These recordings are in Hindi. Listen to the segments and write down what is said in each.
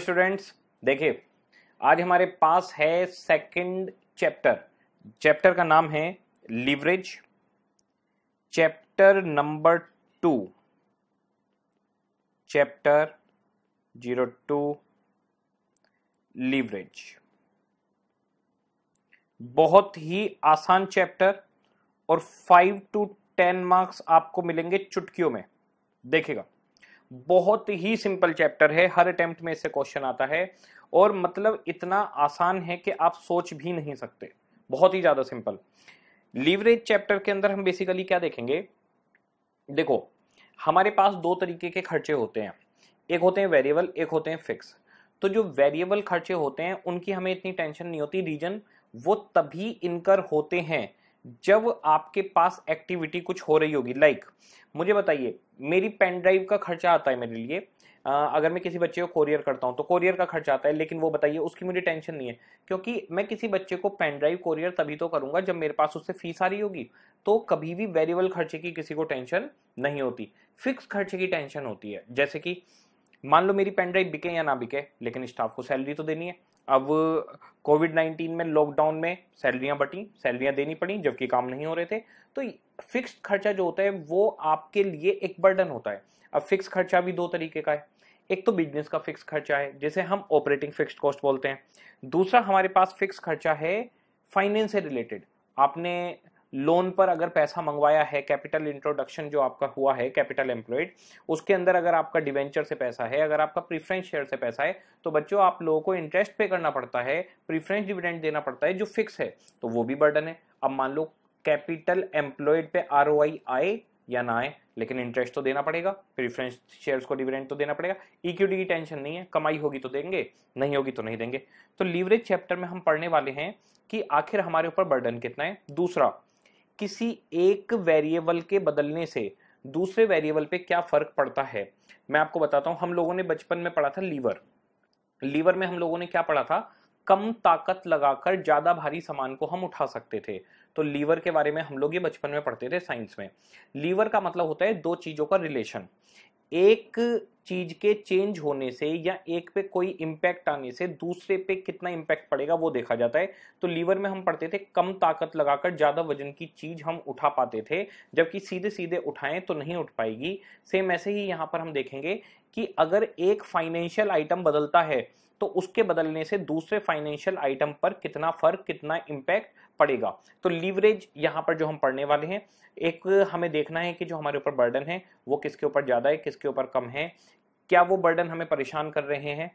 स्टूडेंट्स देखिए आज हमारे पास है सेकंड चैप्टर चैप्टर का नाम है leverage chapter number two chapter zero two leverage बहुत ही आसान चैप्टर और फाइव टू टेन मार्क्स आपको मिलेंगे चुटकियों में देखेगा बहुत ही सिंपल चैप्टर है हर अटेम्प्ट में इससे क्वेश्चन आता है और मतलब इतना आसान है कि आप सोच भी नहीं सकते बहुत ही ज्यादा सिंपल लीवरेज चैप्टर के अंदर हम बेसिकली क्या देखेंगे देखो हमारे पास दो तरीके के खर्चे होते हैं एक होते हैं वेरिएबल एक होते हैं फिक्स तो जो वेरिएबल खर्चे होते हैं उनकी हमें इतनी टेंशन नहीं होती रीजन वो तभी इनकर होते हैं जब आपके पास एक्टिविटी कुछ हो रही होगी लाइक like, मुझे बताइए मेरी पेन ड्राइव का खर्चा आता है मेरे लिए अगर मैं किसी बच्चे को कोरियर करता हूँ तो कोरियर का खर्चा आता है लेकिन वो बताइए उसकी मुझे टेंशन नहीं है क्योंकि मैं किसी बच्चे को पेन ड्राइव कोरियर तभी तो करूँगा जब मेरे पास उससे फीस आ रही होगी तो कभी भी वेरिएबल खर्चे की किसी को टेंशन नहीं होती फिक्स खर्चे की टेंशन होती है जैसे कि मान लो मेरी पेन ड्राइव बिके या ना बिके लेकिन स्टाफ को सैलरी तो देनी है अब कोविड नाइन्टीन में लॉकडाउन में सैलरियां बटी सैलरियां देनी पड़ी जबकि काम नहीं हो रहे थे तो फिक्स खर्चा जो होता है वो आपके लिए एक बर्डन होता है अब फिक्स खर्चा भी दो तरीके का है एक तो बिजनेस का फिक्स खर्चा है जिसे हम ऑपरेटिंग फिक्स कॉस्ट बोलते हैं दूसरा हमारे पास फिक्स खर्चा है फाइनेंस से रिलेटेड आपने लोन पर अगर पैसा मंगवाया है कैपिटल इंट्रोडक्शन जो आपका हुआ है कैपिटल एम्प्लॉयड उसके अंदर अगर आपका डिवेंचर से पैसा है अगर आपका प्रीफरेंस शेयर से पैसा है तो बच्चों आप लोगों को इंटरेस्ट पे करना पड़ता है प्रीफरेंस डिविडेंड देना पड़ता है जो फिक्स है तो वो भी बर्डन है अब मान लो कैपिटल एम्प्लॉयड पे आर आए या ना आए लेकिन इंटरेस्ट तो देना पड़ेगा प्रिफरेंस शेयर्स को डिविडेंड तो देना पड़ेगा इक्विटी की टेंशन नहीं है कमाई होगी तो देंगे नहीं होगी तो नहीं देंगे तो लीवरेज चैप्टर में हम पढ़ने वाले हैं कि आखिर हमारे ऊपर बर्डन कितना है दूसरा किसी एक वेरिएबल के बदलने से दूसरे वेरिएबल पे क्या फर्क पड़ता है मैं आपको बताता हूँ हम लोगों ने बचपन में पढ़ा था लीवर लीवर में हम लोगों ने क्या पढ़ा था कम ताकत लगाकर ज़्यादा भारी सामान को हम उठा सकते थे तो लीवर के बारे में हम लोग ये बचपन में पढ़ते थे साइंस में लीवर का मतलब होता है दो चीज़ों का रिलेशन एक चीज के चेंज होने से या एक पे कोई इम्पैक्ट आने से दूसरे पे कितना इम्पैक्ट पड़ेगा वो देखा जाता है तो लीवर में हम पढ़ते थे कम ताकत लगाकर ज़्यादा वजन की चीज़ हम उठा पाते थे जबकि सीधे सीधे उठाएं तो नहीं उठ पाएगी सेम ऐसे ही यहाँ पर हम देखेंगे कि अगर एक फाइनेंशियल आइटम बदलता है तो उसके बदलने से दूसरे फाइनेंशियल आइटम पर कितना फर्क कितना इम्पैक्ट पड़ेगा तो लीवरेज यहाँ पर जो हम पढ़ने वाले हैं एक हमें देखना है कि जो हमारे ऊपर बर्डन है वो किसके ऊपर ज़्यादा है किसके ऊपर कम है क्या वो बर्डन हमें परेशान कर रहे हैं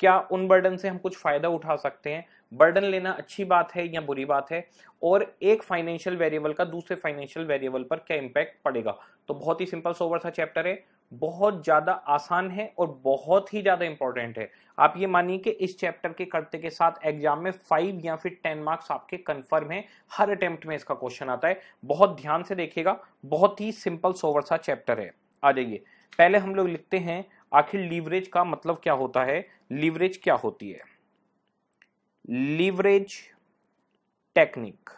क्या उन बर्डन से हम कुछ फ़ायदा उठा सकते हैं बर्डन लेना अच्छी बात है या बुरी बात है और एक फाइनेंशियल वेरिएबल का दूसरे फाइनेंशियल वेरिएबल पर क्या इम्पैक्ट पड़ेगा तो बहुत ही सिंपल सोवर सा चैप्टर है बहुत ज्यादा आसान है और बहुत ही ज्यादा इंपॉर्टेंट है आप ये मानिए कि इस चैप्टर के करते के साथ एग्जाम में फाइव या फिर टेन मार्क्स आपके कंफर्म है हर अटेम्प्ट में इसका क्वेश्चन आता है बहुत ध्यान से देखिएगा बहुत ही सिंपल सोवर सा चैप्टर है आ जाइए पहले हम लोग लिखते हैं आखिर लीवरेज का मतलब क्या होता है लीवरेज क्या होती है leverage technique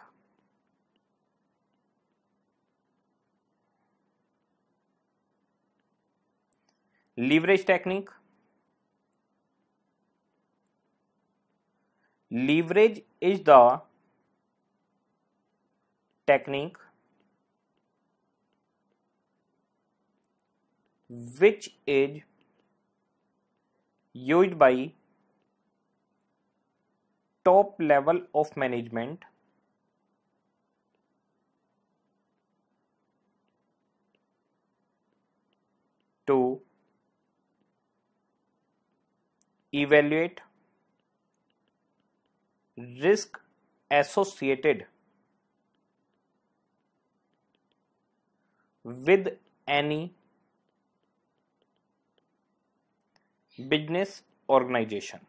leverage technique leverage is the technique which is use by top level of management to evaluate risk associated with any business organization.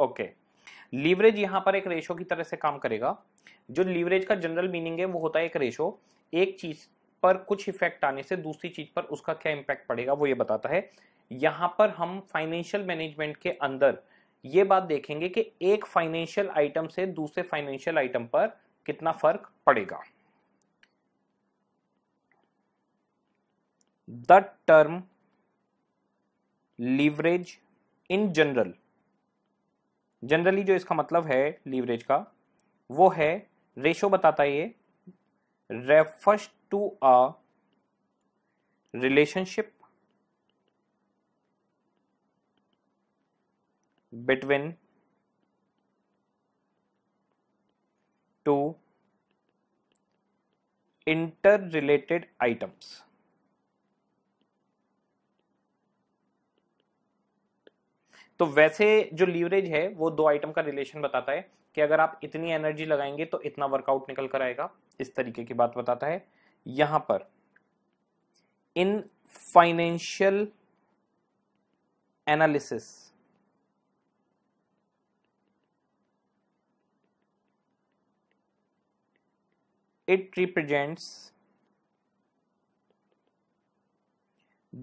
Okay, leverage यहां पर एक रेशो की तरह से काम करेगा जो लीवरेज का जनरल मीनिंग है वो होता है एक रेशो एक चीज पर कुछ इफेक्ट आने से दूसरी चीज पर उसका क्या इम्पैक्ट पड़ेगा वो ये बताता है यहाँ पर हम फाइनेंशियल मैनेजमेंट के अंदर ये बात देखेंगे कि एक फाइनेंशियल आइटम से दूसरे फाइनेंशियल आइटम पर कितना फर्क पड़ेगा the term leverage in general generally जो इसका मतलब है लीवरेज का वो है रेशो बताता है ये refers to a relationship between two inter related items तो वैसे जो लीवरेज है वो दो आइटम का रिलेशन बताता है कि अगर आप इतनी एनर्जी लगाएंगे तो इतना वर्कआउट निकल कर आएगा इस तरीके की बात बताता है यहां पर in financial analysis it represents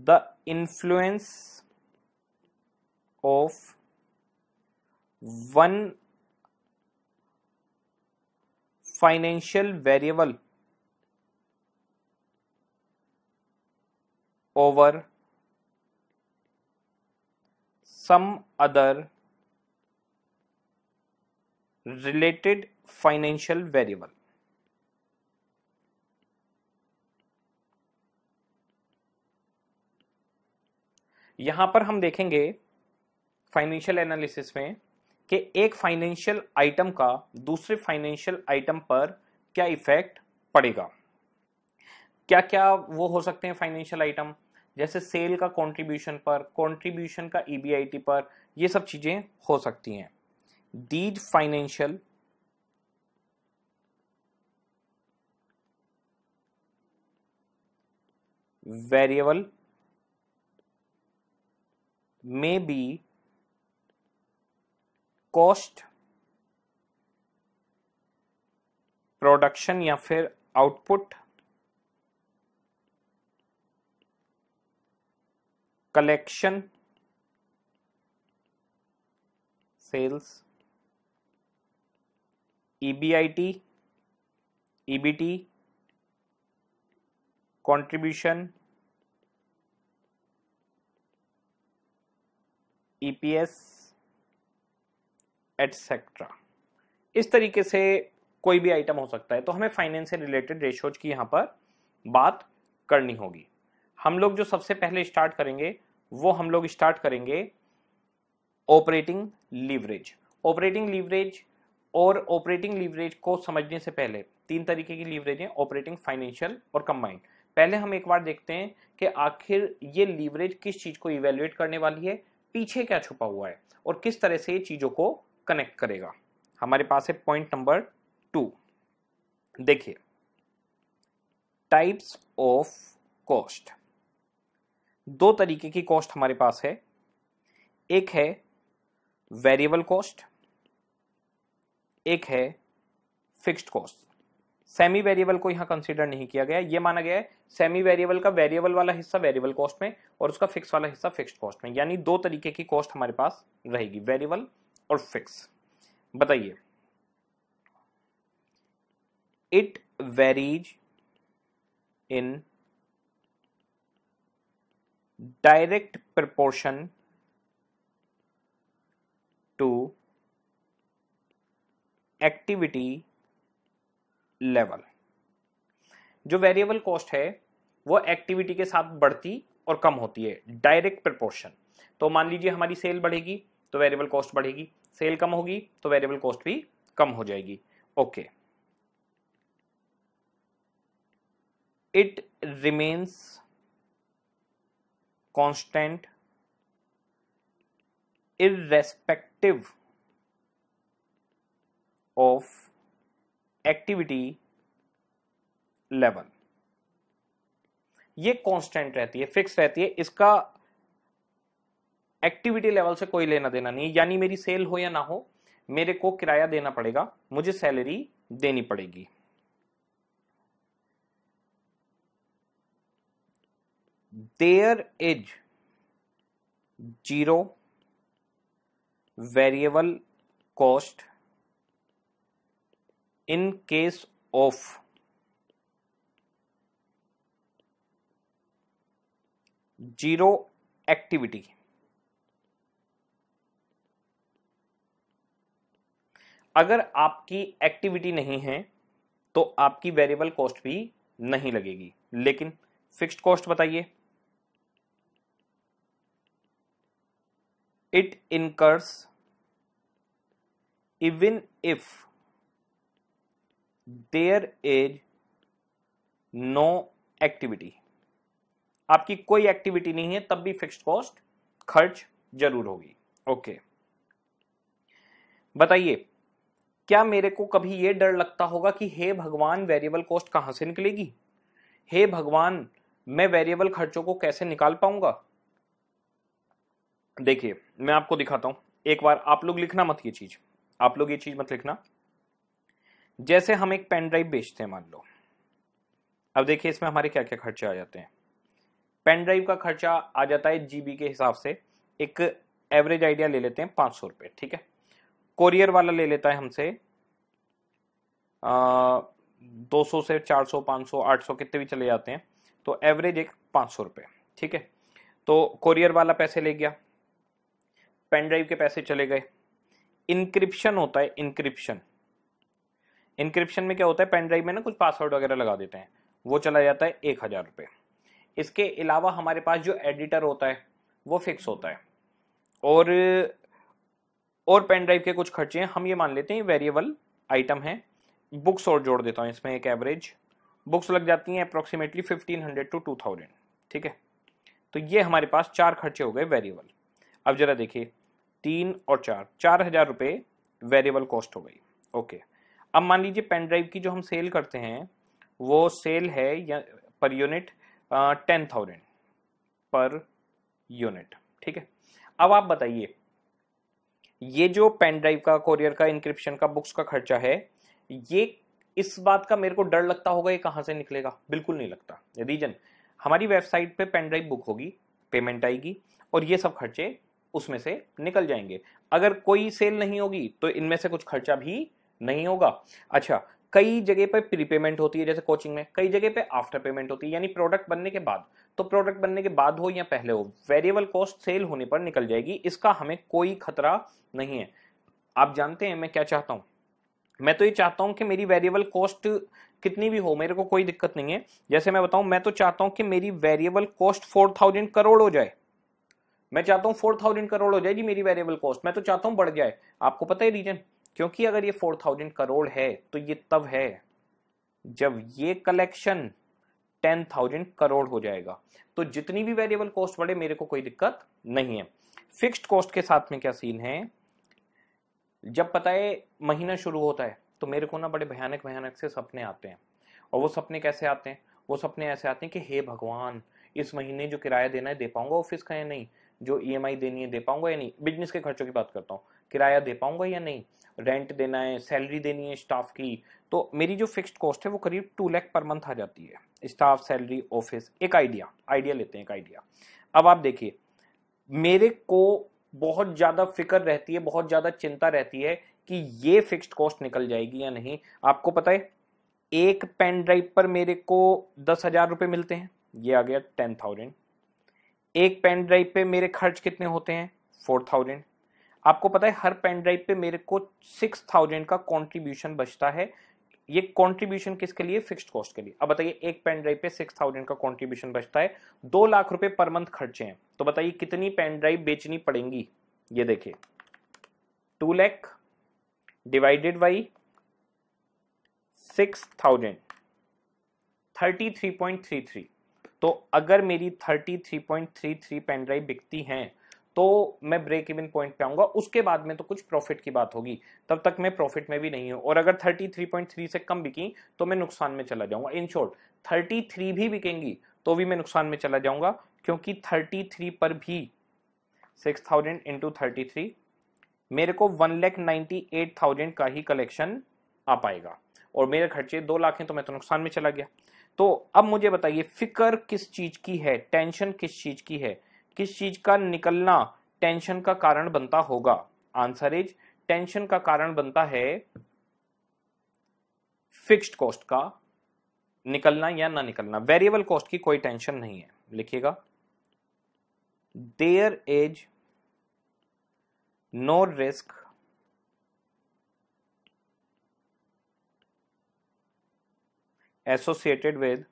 the influence of 1 financial variable over some other related financial variable. यहां पर हम देखेंगे फाइनेंशियल एनालिसिस में कि एक फाइनेंशियल आइटम का दूसरे फाइनेंशियल आइटम पर क्या इफेक्ट पड़ेगा क्या क्या वो हो सकते हैं फाइनेंशियल आइटम जैसे सेल का कंट्रीब्यूशन पर कंट्रीब्यूशन का ईबीआईटी e पर ये सब चीजें हो सकती हैं दीज फाइनेंशियल वेरिएबल में बी कॉस्ट प्रोडक्शन या फिर output collection sales EBIT EBT contribution EPS etcetera इस तरीके से कोई भी आइटम हो सकता है तो हमें फाइनेंस से रिलेटेड रेशोज की यहाँ पर बात करनी होगी हम लोग जो सबसे पहले स्टार्ट करेंगे वो हम लोग स्टार्ट करेंगे ऑपरेटिंग लीवरेज ऑपरेटिंग लीवरेज और ऑपरेटिंग लीवरेज को समझने से पहले तीन तरीके की लीवरेज है ऑपरेटिंग फाइनेंशियल और कंबाइंड पहले हम एक बार देखते हैं कि आखिर ये लीवरेज किस चीज़ को इवेल्युएट करने वाली है पीछे क्या छुपा हुआ है और किस तरह से ये चीज़ों को कनेक्ट करेगा हमारे पास है पॉइंट नंबर टू देखिए टाइप्स ऑफ कॉस्ट दो तरीके की कॉस्ट हमारे पास है एक है वेरिएबल कॉस्ट एक है फिक्स्ड कॉस्ट सेमी वेरिएबल को यहां कंसीडर नहीं किया गया यह माना गया है सेमी वेरिएबल का वेरिएबल वाला हिस्सा वेरिएबल कॉस्ट में और उसका फिक्स वाला हिस्सा फिक्स्ड कॉस्ट में यानी दो तरीके की कॉस्ट हमारे पास रहेगी वेरिएबल और फिक्स बताइए it varies in direct proportion to activity level जो वेरिएबल कॉस्ट है वो एक्टिविटी के साथ बढ़ती और कम होती है डायरेक्ट प्रपोर्शन तो मान लीजिए हमारी सेल बढ़ेगी तो वेरिएबल कॉस्ट बढ़ेगी सेल कम होगी तो वेरिएबल कॉस्ट भी कम हो जाएगी okay it remains constant irrespective of activity level ये कांस्टेंट रहती है फिक्स रहती है इसका एक्टिविटी लेवल से कोई लेना देना नहीं यानी मेरी सेल हो या ना हो मेरे को किराया देना पड़ेगा मुझे सैलरी देनी पड़ेगी there is zero variable cost in case of zero activity अगर आपकी एक्टिविटी नहीं है तो आपकी वेरिएबल कॉस्ट भी नहीं लगेगी लेकिन फिक्स्ड कॉस्ट बताइए it incurs even if there is no activity आपकी कोई एक्टिविटी नहीं है तब भी फिक्स्ड कॉस्ट खर्च जरूर होगी ओके okay. बताइए क्या मेरे को कभी ये डर लगता होगा कि हे भगवान वेरिएबल कॉस्ट कहाँ से निकलेगी हे भगवान मैं वेरिएबल खर्चों को कैसे निकाल पाऊंगा देखिए मैं आपको दिखाता हूं एक बार आप लोग लिखना मत ये चीज आप लोग ये चीज मत लिखना जैसे हम एक पेन ड्राइव बेचते हैं मान लो अब देखिए इसमें हमारे क्या क्या खर्चे आ जाते हैं पेन ड्राइव का खर्चा आ जाता है जीबी के हिसाब से एक एवरेज आइडिया ले लेते हैं पांच सौ रुपए ठीक है कोरियर वाला ले लेता है हमसे दो सौ से चार सौ पांच सौ आठ सौ कितने भी चले जाते हैं तो एवरेज एक पांच सौ रुपए ठीक है तो कोरियर वाला पैसे ले गया पेन ड्राइव के पैसे चले गए इंक्रिप्शन होता है इंक्रिप्शन इंक्रिप्शन में क्या होता है पेन ड्राइव में ना कुछ पासवर्ड वगैरह लगा देते हैं वो चला जाता है एक हजार रुपए इसके अलावा हमारे पास जो एडिटर होता है वो फिक्स होता है और और पेन ड्राइव के कुछ खर्चे हैं हम ये मान लेते हैं वेरिएबल आइटम है बुक्स और जोड़ देता हूँ इसमें एक एवरेज बुक्स लग जाती हैं approximately fifteen hundred two two thousand ठीक है तो ये हमारे पास चार खर्चे हो गए वेरिएबल अब जरा देखिए तीन और चार चार हजार रुपये वेरिएबल कॉस्ट हो गई ओके अब मान लीजिए पेन ड्राइव की जो हम सेल करते हैं वो सेल है या per unit ten thousand per unit ठीक है अब आप बताइए ये जो पेन ड्राइव का कोरियर का इंक्रिप्शन का बुक्स का खर्चा है ये इस बात का मेरे को डर लगता होगा ये कहाँ से निकलेगा बिल्कुल नहीं लगता रीजन हमारी वेबसाइट पे पेन ड्राइव बुक होगी पेमेंट आएगी और ये सब खर्चे उसमें से निकल जाएंगे अगर कोई सेल नहीं होगी तो इनमें से कुछ खर्चा भी नहीं होगा अच्छा कई जगह प्री प्रीपेमेंट होती है जैसे कोचिंग में कई जगह पे आफ्टर पेमेंट होती है यानी प्रोडक्ट बनने के बाद तो प्रोडक्ट बनने के बाद हो या पहले हो वेरिएबल कॉस्ट सेल होने पर निकल जाएगी इसका हमें कोई खतरा नहीं है आप जानते हैं मैं क्या चाहता हूं मैं तो ये चाहता हूं कि मेरी वेरिएबल कॉस्ट कितनी भी हो मेरे को कोई दिक्कत नहीं है जैसे मैं बताऊं मैं तो चाहता हूं कि मेरी variable cost four thousand crore हो जाए मैं चाहता हूं फोर थाउजेंड करोड़ हो जाए जी मेरी वेरिएबल कॉस्ट मैं तो चाहता हूं बढ़ जाए आपको पता है रीजन क्योंकि अगर ये फोर थाउजेंड करोड़ है तो ये तब है जब ये कलेक्शन टेन थाउजेंड करोड़ हो जाएगा तो जितनी भी वेरिएबल कॉस्ट बढ़े मेरे को कोई दिक्कत नहीं है फिक्स्ड कॉस्ट के साथ में क्या सीन है जब पता है महीना शुरू होता है तो मेरे को ना बड़े भयानक भयानक से सपने आते हैं और वो सपने कैसे आते हैं वो सपने ऐसे आते हैं कि हे भगवान इस महीने जो किराया देना है दे पाऊंगा ऑफिस का या नहीं जो ई e देनी है दे पाऊंगा या नहीं बिजनेस के खर्चों की बात करता हूँ किराया दे पाऊंगा या नहीं रेंट देना है सैलरी देनी है स्टाफ की तो मेरी जो फिक्स्ड कॉस्ट है वो करीब टू लैख पर मंथ आ जाती है स्टाफ सैलरी ऑफिस एक आइडिया आइडिया लेते हैं एक आइडिया अब आप देखिए मेरे को बहुत ज़्यादा फिक्र रहती है बहुत ज़्यादा चिंता रहती है कि ये फिक्स्ड कॉस्ट निकल जाएगी या नहीं आपको पता है एक पेन ड्राइव पर मेरे को दस हज़ार रुपए मिलते हैं ये आ गया टेन थाउजेंड एक पेन ड्राइव पे मेरे खर्च कितने होते हैं फोर थाउजेंड आपको पता है हर पेन ड्राइव पे मेरे को सिक्स थाउजेंड का कंट्रीब्यूशन बचता है ये कंट्रीब्यूशन किसके लिए फिक्स्ड कॉस्ट के लिए अब बताइए एक पेन ड्राइव पे सिक्स थाउजेंड का कंट्रीब्यूशन बचता है दो लाख रुपए पर मंथ खर्चे हैं तो बताइए कितनी पेन ड्राइव बेचनी पड़ेंगी ये देखिए two lakh divided by six thousand thirty three point three three तो अगर मेरी thirty three point three three pen drive बिकती हैं तो मैं ब्रेक इवन पॉइंट पे आऊंगा उसके बाद में तो कुछ प्रॉफिट की बात होगी तब तक मैं प्रॉफिट में भी नहीं हूं और अगर 33.3 से कम बिकी तो मैं नुकसान में चला जाऊंगा इन शॉर्ट 33 भी बिकेंगी तो भी मैं नुकसान में चला जाऊंगा क्योंकि 33 पर भी 6000 थाउजेंड इंटू थर्टी मेरे को one lakh ninety eight thousand का ही कलेक्शन आ पाएगा और मेरे खर्चे दो लाख हैं तो मैं तो नुकसान में चला गया तो अब मुझे बताइए फिकर किस चीज की है टेंशन किस चीज की है किस चीज का निकलना टेंशन का कारण बनता होगा आंसर इज टेंशन का कारण बनता है फिक्स्ड कॉस्ट का निकलना या ना निकलना वेरिएबल कॉस्ट की कोई टेंशन नहीं है लिखिएगा there is no risk associated with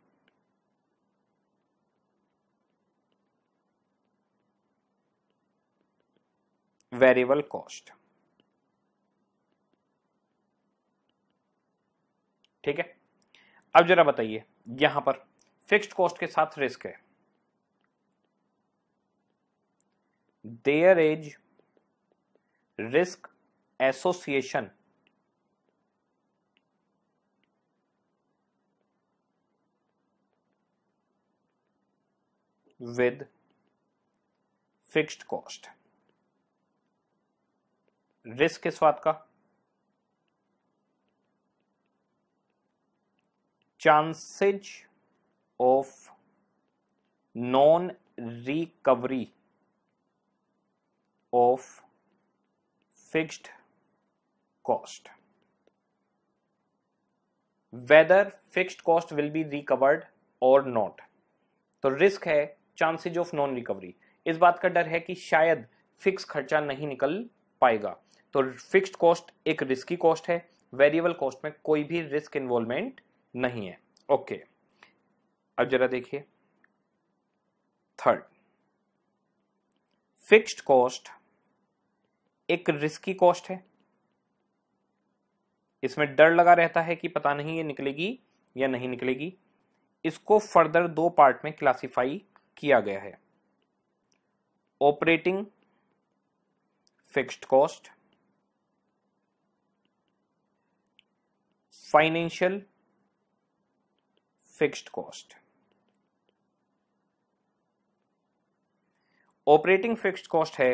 variable cost ठीक है अब जरा बताइए यहां पर फिक्स्ड कॉस्ट के साथ रिस्क है there is risk association with fixed cost risk किस बात का chances of non recovery of fixed cost whether fixed cost will be recovered और नॉट तो रिस्क है चांसेज ऑफ नॉन रिकवरी इस बात का डर है कि शायद फिक्स खर्चा नहीं निकल पाएगा तो फिक्स्ड कॉस्ट एक रिस्की कॉस्ट है वेरिएबल कॉस्ट में कोई भी रिस्क इन्वॉल्वमेंट नहीं है ओके okay. अब जरा देखिए थर्ड फिक्स्ड कॉस्ट एक रिस्की कॉस्ट है इसमें डर लगा रहता है कि पता नहीं ये निकलेगी या नहीं निकलेगी इसको फर्दर दो पार्ट में क्लासिफाई किया गया है operating fixed cost financial fixed cost operating fixed cost है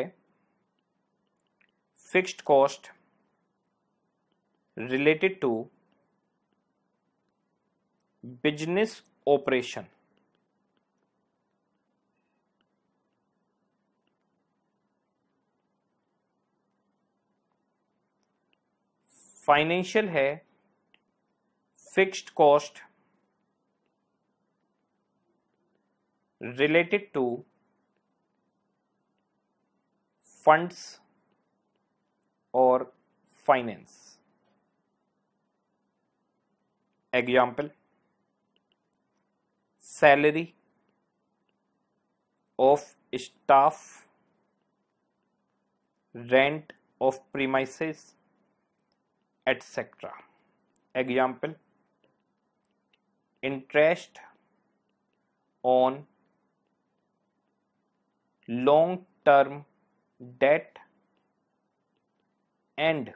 fixed cost related to business operation financial है fixed cost related to funds or finance. Example Salary of staff, rent of premises, etc. Example interest on long term debt and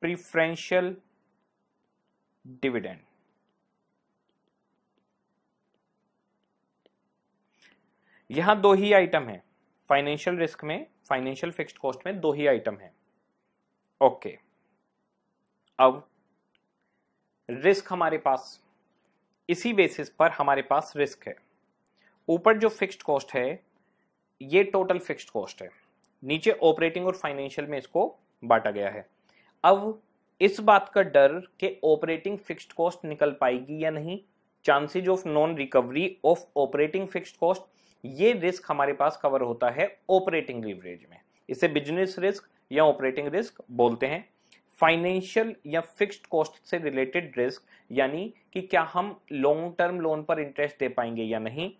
preferential dividend यहां दो ही आइटम है फाइनेंशियल रिस्क में फाइनेंशियल फिक्स्ड कॉस्ट में दो ही आइटम है ओके okay. अब रिस्क हमारे पास इसी बेसिस पर हमारे पास रिस्क है ऊपर जो फिक्स्ड कॉस्ट है ये टोटल फिक्स्ड कॉस्ट है नीचे ऑपरेटिंग और फाइनेंशियल में इसको बांटा गया है अब इस बात का डर कि ऑपरेटिंग फिक्स्ड कॉस्ट निकल पाएगी या नहीं chances of non recovery of operating fixed cost ये रिस्क हमारे पास कवर होता है ऑपरेटिंग लिवरेज में इसे बिजनेस रिस्क या ऑपरेटिंग रिस्क बोलते हैं फाइनेंशियल या फिक्स्ड कॉस्ट से रिलेटेड रिस्क यानी कि क्या हम लॉन्ग टर्म लोन पर इंटरेस्ट दे पाएंगे या नहीं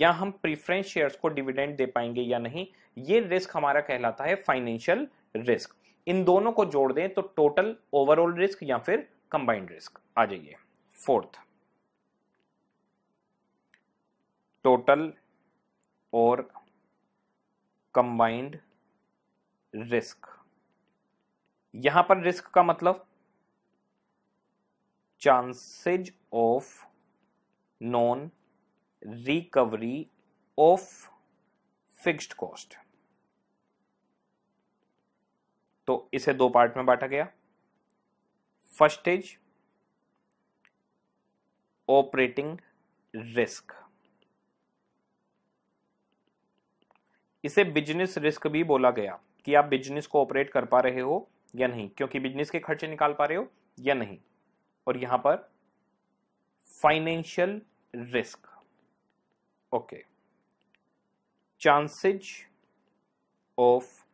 या हम प्रीफरेंस शेयर्स को डिविडेंड दे पाएंगे या नहीं ये रिस्क हमारा कहलाता है फाइनेंशियल रिस्क इन दोनों को जोड़ दें तो टोटल ओवरऑल रिस्क या फिर कंबाइंड रिस्क आ जाइए फोर्थ टोटल और कंबाइंड रिस्क यहां पर रिस्क का मतलब chances of non recovery of fixed cost तो इसे दो पार्ट में बांटा गया फर्स्ट इज ऑपरेटिंग रिस्क इसे बिजनेस रिस्क भी बोला गया कि आप बिजनेस को ऑपरेट कर पा रहे हो या नहीं क्योंकि बिजनेस के खर्चे निकाल पा रहे हो या नहीं और यहां पर financial risk okay chances of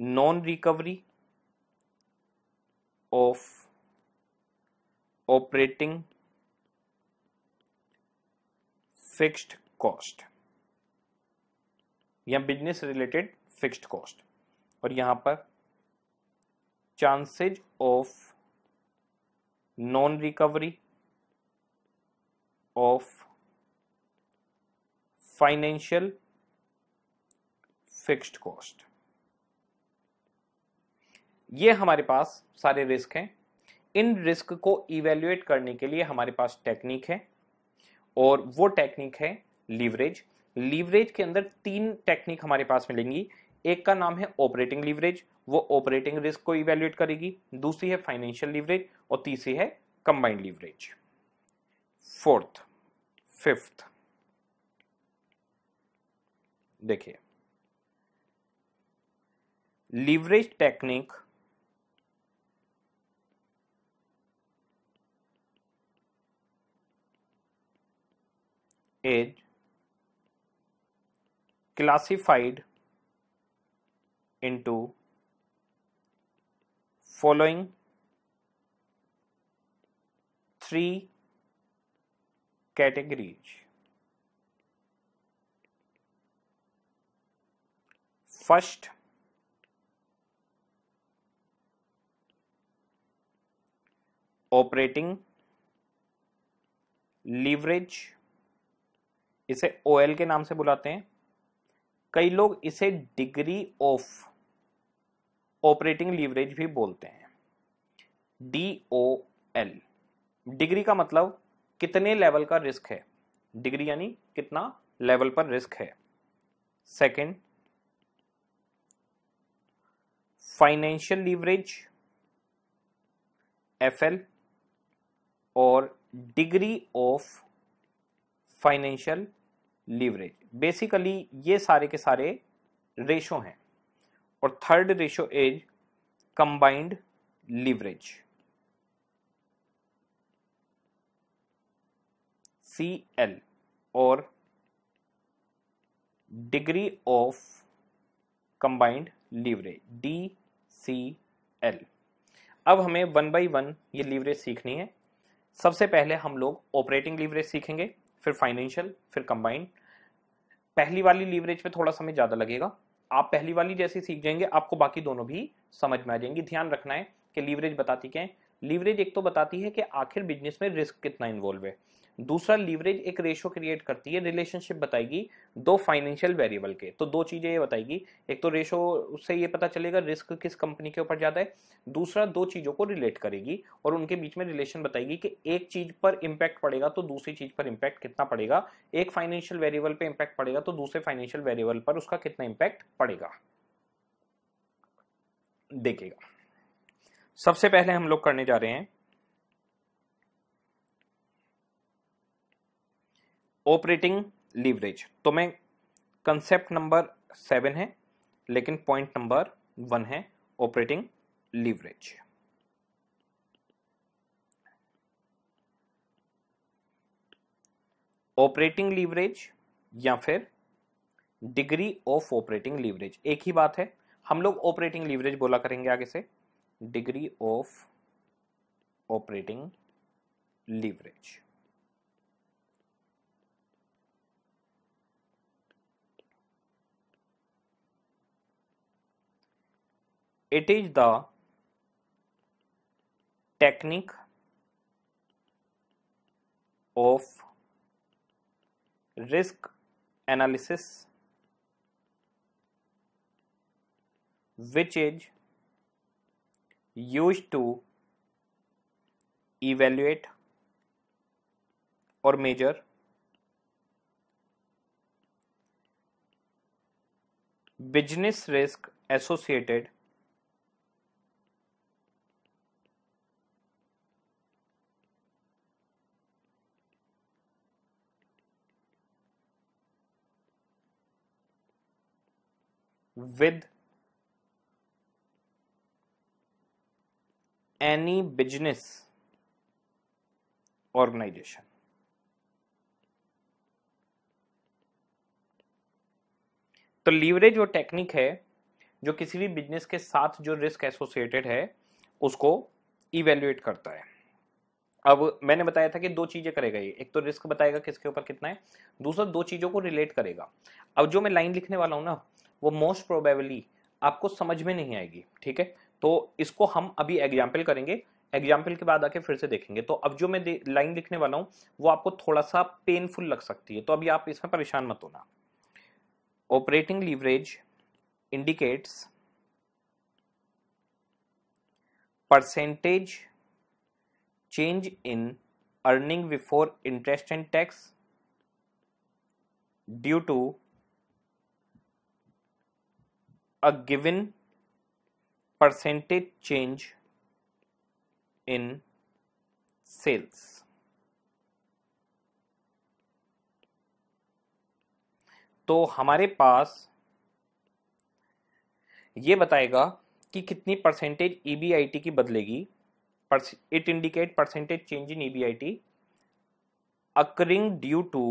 non recovery of operating fixed cost या बिजनेस रिलेटेड फिक्स्ड कॉस्ट और यहां पर chances of non recovery of financial fixed cost ये हमारे पास सारे रिस्क हैं इन रिस्क को इवेल्युएट करने के लिए हमारे पास टेक्निक है और वो टेक्निक है लीवरेज लीवरेज के अंदर तीन टेक्निक हमारे पास मिलेंगी एक का नाम है ऑपरेटिंग लीवरेज वो ऑपरेटिंग रिस्क को इवेल्युएट करेगी दूसरी है फाइनेंशियल लीवरेज और तीसरी है कंबाइंड लीवरेज फोर्थ फिफ्थ देखिए leverage technique is classified into following three categories. First, operating leverage इसे ओएल के नाम से बुलाते हैं कई लोग इसे डिग्री ऑफ ऑपरेटिंग लीवरेज भी बोलते हैं डी ओ एल डिग्री का मतलब कितने लेवल का रिस्क है डिग्री यानी कितना लेवल पर रिस्क है second financial leverage F L और degree of financial leverage basically ये सारे के सारे रेशो हैं और third ratio is combined leverage C L और degree of combined leverage D C L अब हमें वन बाई वन ये लीवरेज सीखनी है सबसे पहले हम लोग ऑपरेटिंग लीवरेज सीखेंगे फिर फाइनेंशियल फिर कंबाइंड पहली वाली लीवरेज पे थोड़ा समय ज़्यादा लगेगा आप पहली वाली जैसी सीख जाएंगे आपको बाकी दोनों भी समझ में आ जाएंगी ध्यान रखना है कि लीवरेज बताती क्या है लीवरेज एक तो बताती है कि आखिर बिजनेस में रिस्क कितना इन्वॉल्व है दूसरा लीवरेज एक रेशो क्रिएट करती है रिलेशनशिप बताएगी दो फाइनेंशियल वेरिएबल के तो दो चीज़ें ये बताएगी एक तो रेशो उससे ये पता चलेगा रिस्क किस कंपनी के ऊपर ज़्यादा है दूसरा दो चीज़ों को रिलेट करेगी और उनके बीच में रिलेशन बताएगी कि एक चीज़ पर इम्पैक्ट पड़ेगा तो दूसरी चीज़ पर इम्पैक्ट कितना पड़ेगा एक फाइनेंशियल वेरिएबल पर इम्पैक्ट पड़ेगा तो दूसरे फाइनेंशियल वेरिएबल पर उसका कितना इम्पैक्ट पड़ेगा देखेगा सबसे पहले हम लोग करने जा रहे हैं ऑपरेटिंग लीवरेज तो मैं कंसेप्ट नंबर सेवन है लेकिन पॉइंट नंबर वन है ऑपरेटिंग लीवरेज ऑपरेटिंग लीवरेज या फिर डिग्री ऑफ ऑपरेटिंग लीवरेज एक ही बात है हम लोग ऑपरेटिंग लीवरेज बोला करेंगे आगे से degree of operating leverage it is the technique of risk analysis which is used to evaluate or measure business risk associated with any business organization. तो लीवरेज वो टेक्निक है जो किसी भी बिजनेस के साथ जो रिस्क एसोसिएटेड है उसको इवेल्युएट करता है अब मैंने बताया था कि दो चीजें करेगा ये एक तो रिस्क बताएगा किसके ऊपर कितना है दूसरा दो चीजों को रिलेट करेगा अब जो मैं लाइन लिखने वाला हूं ना वो मोस्ट प्रोबेबली आपको समझ में नहीं आएगी ठीक है तो इसको हम अभी एग्जाम्पल करेंगे एग्जाम्पल के बाद आके फिर से देखेंगे तो अब जो मैं लाइन लिखने वाला हूँ वो आपको थोड़ा सा पेनफुल लग सकती है तो अभी आप इसमें परेशान मत होना operating leverage indicates percentage change in earning before interest and tax due to a given percentage change in sales. तो हमारे पास ये बताएगा कि कितनी परसेंटेज ईबीआईटी e की बदलेगी it indicate percentage change in EBIT occurring due to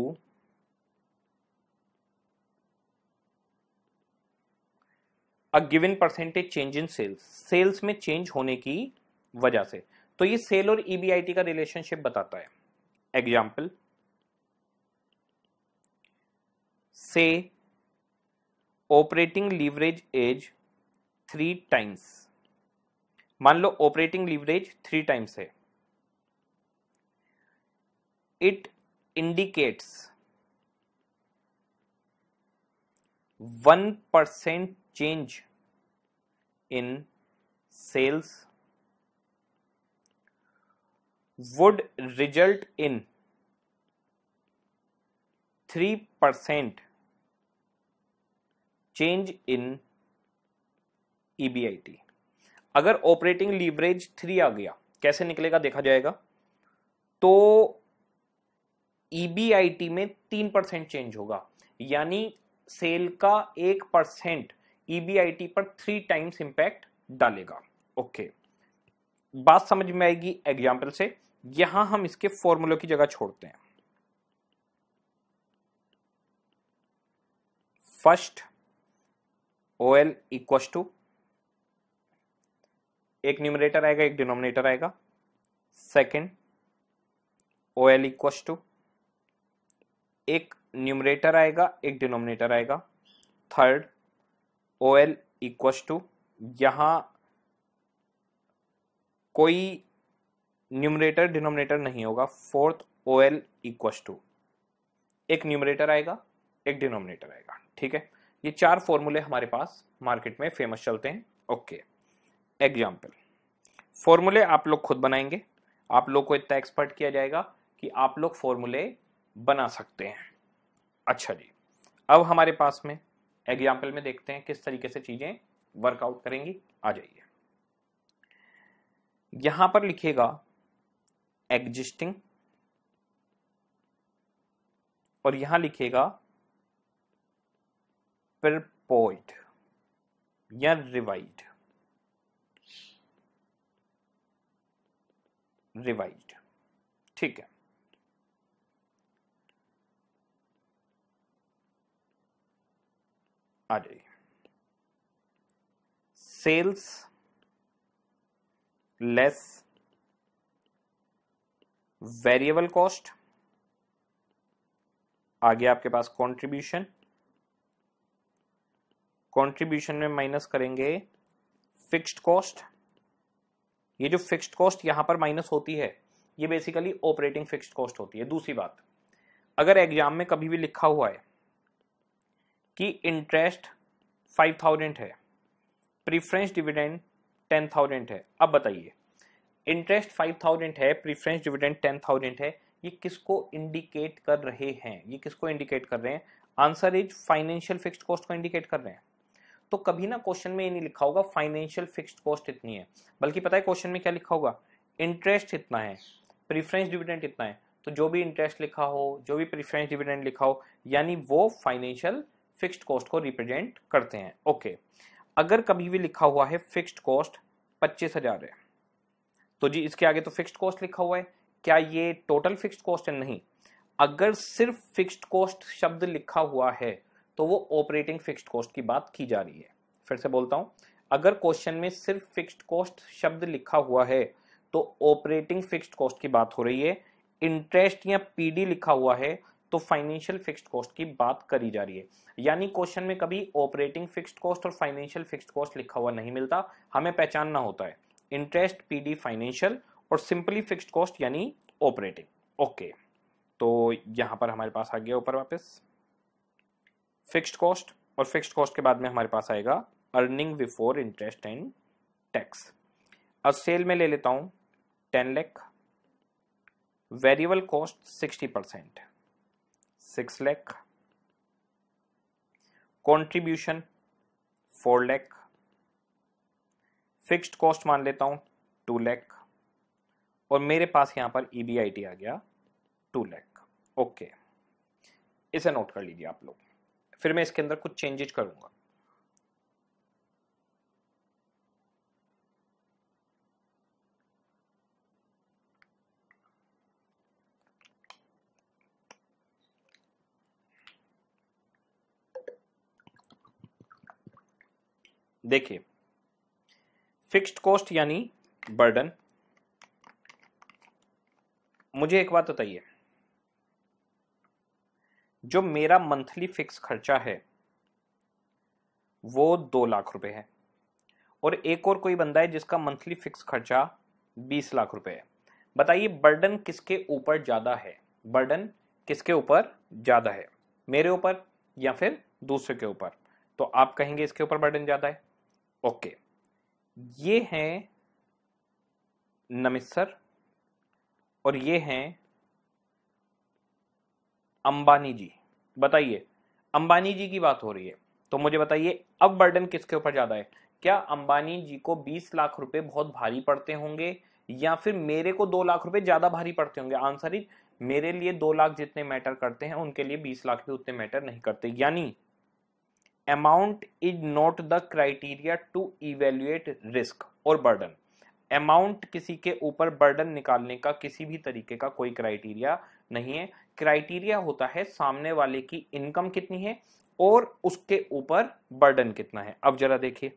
a given percentage change in sales sales में चेंज होने की वजह से तो ये सेल और ईबीआईटी e का रिलेशनशिप बताता है एग्जाम्पल से operating leverage as three times मान लो ऑपरेटिंग लीवरेज थ्री टाइम्स है it indicates one percent change in sales would result in 3% change in EBIT. अगर ऑपरेटिंग लीवरेज थ्री आ गया कैसे निकलेगा देखा जाएगा तो ईबीआईटी e में तीन परसेंट चेंज होगा यानी सेल का एक परसेंट ईबीआईटी e पर थ्री टाइम्स इंपैक्ट डालेगा ओके okay. बात समझ में आएगी एग्जाम्पल से यहां हम इसके फॉर्मूलों की जगह छोड़ते हैं first O L equal to एक न्यूमरेटर आएगा एक डिनोमिनेटर आएगा second O L equal to एक न्यूमरेटर आएगा एक डिनोमिनेटर आएगा third O L equals to यहाँ कोई न्यूमरेटर डिनोमिनेटर नहीं होगा fourth O L equals to एक न्यूमरेटर आएगा एक डिनोमिनेटर आएगा ठीक है ये चार फॉर्मूले हमारे पास मार्केट में फेमस चलते हैं ओके एग्जाम्पल फॉर्मूले आप लोग खुद बनाएंगे आप लोग को इतना एक्सपर्ट किया जाएगा कि आप लोग फॉर्मूले बना सकते हैं अच्छा जी अब हमारे पास में एग्जाम्पल में देखते हैं किस तरीके से चीजें वर्कआउट करेंगी आ जाइए यहां पर लिखेगा एग्जिस्टिंग और यहां लिखेगा प्रपोइड या रिवाइड रिवाइड ठीक है आ जाइए सेल्स लेस वेरिएबल कॉस्ट आ गया आपके पास कंट्रीब्यूशन कंट्रीब्यूशन में माइनस करेंगे फिक्स्ड कॉस्ट ये जो फिक्स्ड कॉस्ट यहां पर माइनस होती है ये बेसिकली ऑपरेटिंग फिक्स्ड कॉस्ट होती है दूसरी बात अगर एग्जाम में कभी भी लिखा हुआ है कि इंटरेस्ट फाइव थाउजेंड है प्रीफ्रेंस डिविडेंड टेन थाउजेंड है अब बताइए इंटरेस्ट फाइव थाउजेंड है प्रीफ्रेंस डिविडेंड टेन थाउजेंड है ये किसको इंडिकेट कर रहे हैं ये किसको इंडिकेट कर रहे हैं answer is financial fixed cost को इंडिकेट कर रहे हैं तो कभी ना क्वेश्चन में ये नहीं लिखा होगा फाइनेंशियल फिक्स्ड कॉस्ट इतनी है बल्कि पता है क्वेश्चन में क्या लिखा होगा इंटरेस्ट इतना है प्रीफ्रेंस डिविडेंड इतना है तो जो भी इंटरेस्ट लिखा हो जो भी प्रीफ्रेंस डिविडेंड लिखा हो यानी वो फाइनेंशियल फिक्स्ड कॉस्ट को रिप्रेजेंट करते हैं ओके okay. अगर कभी भी लिखा हुआ है फिक्स्ड कॉस्ट पच्चीस हजार है तो जी इसके आगे तो फिक्स्ड कॉस्ट लिखा हुआ है क्या ये टोटल फिक्स्ड कॉस्ट है नहीं अगर सिर्फ फिक्स्ड कॉस्ट शब्द लिखा हुआ है तो वो ऑपरेटिंग फिक्स्ड कॉस्ट की बात की जा रही है फिर से बोलता हूँ अगर क्वेश्चन में सिर्फ फिक्स्ड कॉस्ट शब्द लिखा हुआ है तो ऑपरेटिंग फिक्स्ड कॉस्ट की बात हो रही है इंटरेस्ट या पीडी लिखा हुआ है तो फाइनेंशियल फिक्स्ड कॉस्ट की बात करी जा रही है यानी क्वेश्चन में कभी ऑपरेटिंग फिक्स्ड कॉस्ट और फाइनेंशियल फिक्स्ड कॉस्ट लिखा हुआ नहीं मिलता हमें पहचानना होता है इंटरेस्ट पीडी फाइनेंशियल और सिंपली फिक्स्ड कॉस्ट यानी ऑपरेटिंग ओके तो यहां पर हमारे पास आ गया ऊपर वापस फिक्स्ड कॉस्ट और फिक्स्ड कॉस्ट के बाद में हमारे पास आएगा earning before interest and tax अब सेल में ले लेता हूं ten lakh variable cost sixty percent six lakh contribution four lakh fixed cost मान लेता हूं टू लैख और मेरे पास यहां पर ई बी आई टी आ गया टू लैख ओके इसे नोट कर लीजिए आप लोग फिर मैं इसके अंदर कुछ चेंजेज करूंगा देखिए फिक्स्ड कॉस्ट यानी बर्डन मुझे एक बात बताइए जो मेरा मंथली फिक्स खर्चा है वो दो लाख रुपए है और एक और कोई बंदा है जिसका मंथली फिक्स खर्चा बीस लाख रुपए है बताइए बर्डन किसके ऊपर ज़्यादा है बर्डन किसके ऊपर ज़्यादा है मेरे ऊपर या फिर दूसरे के ऊपर तो आप कहेंगे इसके ऊपर बर्डन ज़्यादा है ओके ये हैं नमिसर और ये हैं अंबानी जी बताइए अंबानी जी की बात हो रही है तो मुझे बताइए अब बर्डन किसके ऊपर ज्यादा है क्या अंबानी जी को 20 लाख रुपए बहुत भारी पड़ते होंगे या फिर मेरे को दो लाख रुपए ज्यादा भारी पड़ते होंगे आंसर इज मेरे लिए दो लाख जितने मैटर करते हैं उनके लिए बीस लाख भी उतने मैटर नहीं करते यानी amount is not the criteria to evaluate risk और बर्डन अमाउंट किसी के ऊपर बर्डन निकालने का किसी भी तरीके का कोई क्राइटेरिया नहीं है क्राइटेरिया होता है सामने वाले की इनकम कितनी है और उसके ऊपर बर्डन कितना है अब जरा देखिए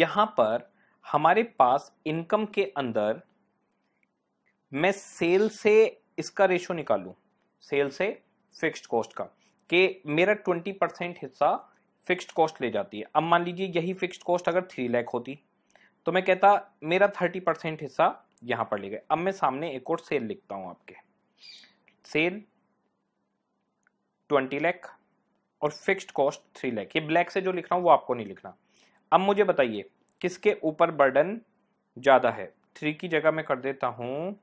यहां पर हमारे पास इनकम के अंदर मैं सेल से इसका रेशो निकालू सेल से फिक्स्ड कॉस्ट का कि मेरा ट्वेंटी परसेंट हिस्सा फिक्स्ड कॉस्ट ले जाती है अब मान लीजिए यही फिक्स्ड कॉस्ट अगर थ्री लैख होती तो मैं कहता मेरा थर्टी परसेंट हिस्सा यहाँ पर ले गए अब मैं सामने एक और सेल लिखता हूँ आपके सेल ट्वेंटी लैख और फिक्स्ड कॉस्ट थ्री लैख ये ब्लैक से जो लिख रहा हूँ वो आपको नहीं लिखना अब मुझे बताइए किसके ऊपर बर्डन ज़्यादा है थ्री की जगह मैं कर देता हूँ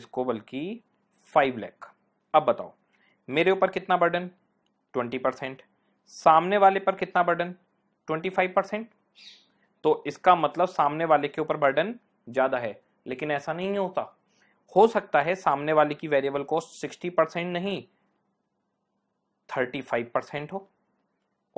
इसको बल्कि फाइव लैख अब बताओ मेरे ऊपर कितना बर्डन ट्वेंटी परसेंट सामने वाले पर कितना बर्डन ट्वेंटी फाइव परसेंट तो इसका मतलब सामने वाले के ऊपर बर्डन ज़्यादा है लेकिन ऐसा नहीं होता हो सकता है सामने वाले की वेरिएबल कॉस्ट सिक्सटी परसेंट नहीं थर्टी फाइव परसेंट हो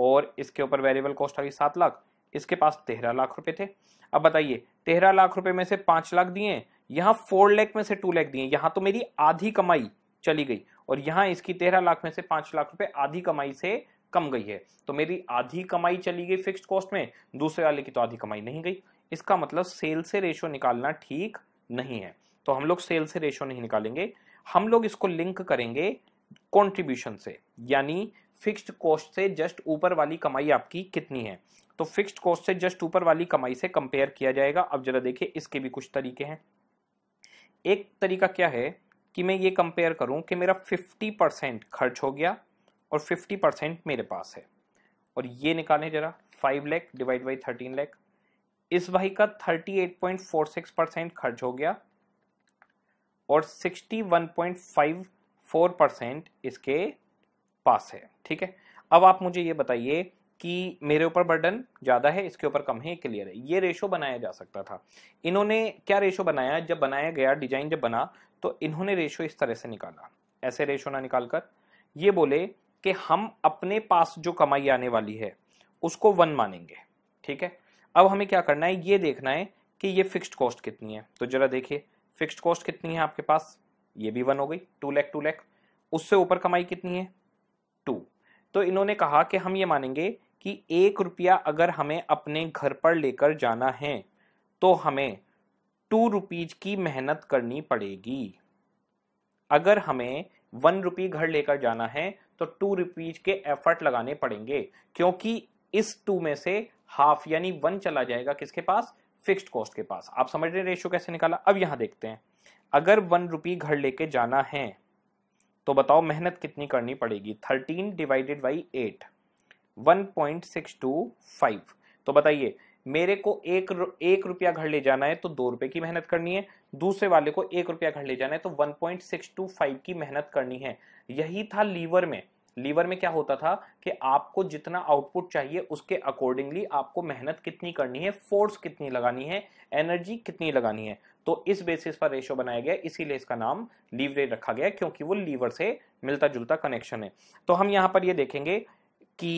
और इसके ऊपर वेरिएबल कॉस्ट अभी सात लाख इसके पास तेरह लाख रुपए थे अब बताइए तेरह लाख रुपए में से पांच लाख दिए यहां फोर लाख में से टू लाख दिए यहां तो मेरी आधी कमाई चली गई और यहाँ इसकी तेरह लाख में से पांच लाख रुपए आधी कमाई से कम गई है तो मेरी आधी कमाई चली गई फिक्स कॉस्ट में दूसरे वाले की तो आधी कमाई नहीं गई इसका मतलब सेल से रेशो निकालना ठीक नहीं है तो हम लोग सेल से रेशो नहीं निकालेंगे हम लोग इसको लिंक करेंगे कॉन्ट्रीब्यूशन से यानी फिक्स्ड कॉस्ट से जस्ट ऊपर वाली कमाई आपकी कितनी है तो फिक्स्ड कॉस्ट से जस्ट ऊपर वाली कमाई से कंपेयर किया जाएगा अब जरा देखिए इसके भी कुछ तरीके हैं एक तरीका क्या है कि मैं ये कंपेयर करूं कि मेरा 50 परसेंट खर्च हो गया और 50 परसेंट मेरे पास है और ये निकालें जरा 5 लाख डिवाइड बाई 13 लाख इस भाई का 38.46 परसेंट खर्च हो गया और 61.54 परसेंट इसके पास है ठीक है अब आप मुझे ये बताइए कि मेरे ऊपर बर्डन ज़्यादा है इसके ऊपर कम है क्लियर है ये रेशो बनाया जा सकता था इन्होंने क्या रेशो बनाया जब बनाया गया डिजाइन जब बना तो इन्होंने रेशो इस तरह से निकाला ऐसे रेशो ना निकालकर ये बोले कि हम अपने पास जो कमाई आने वाली है उसको वन मानेंगे ठीक है अब हमें क्या करना है ये देखना है कि ये फिक्स्ड कॉस्ट कितनी है तो जरा देखिए फिक्स्ड कॉस्ट कितनी है आपके पास ये भी वन हो गई टू लैख टू लैख उससे ऊपर कमाई कितनी है टू तो इन्होंने कहा कि हम ये मानेंगे कि एक रुपया अगर हमें अपने घर पर लेकर जाना है तो हमें टू रुपीज की मेहनत करनी पड़ेगी अगर हमें वन रुपी घर लेकर जाना है तो टू रुपीज के एफर्ट लगाने पड़ेंगे क्योंकि इस टू में से हाफ यानी वन चला जाएगा किसके पास फिक्स्ड कॉस्ट के पास आप समझ रहे रेशियो कैसे निकाला अब यहां देखते हैं अगर वन रुपी घर लेके जाना है तो बताओ मेहनत कितनी करनी पड़ेगी thirteen divided by eight one point six two five तो बताइए मेरे को एक एक रुपया घर ले जाना है तो दो रुपए की मेहनत करनी है दूसरे वाले को एक रुपया घर ले जाना है तो 1.625 की मेहनत करनी है यही था लीवर में लीवर में क्या होता था कि आपको जितना आउटपुट चाहिए उसके अकॉर्डिंगली आपको मेहनत कितनी करनी है फोर्स कितनी लगानी है एनर्जी कितनी लगानी है तो इस बेसिस पर रेशो बनाया गया इसीलिए इसका नाम लीवरेज रखा गया क्योंकि वो लीवर से मिलता जुलता कनेक्शन है तो हम यहाँ पर ये देखेंगे कि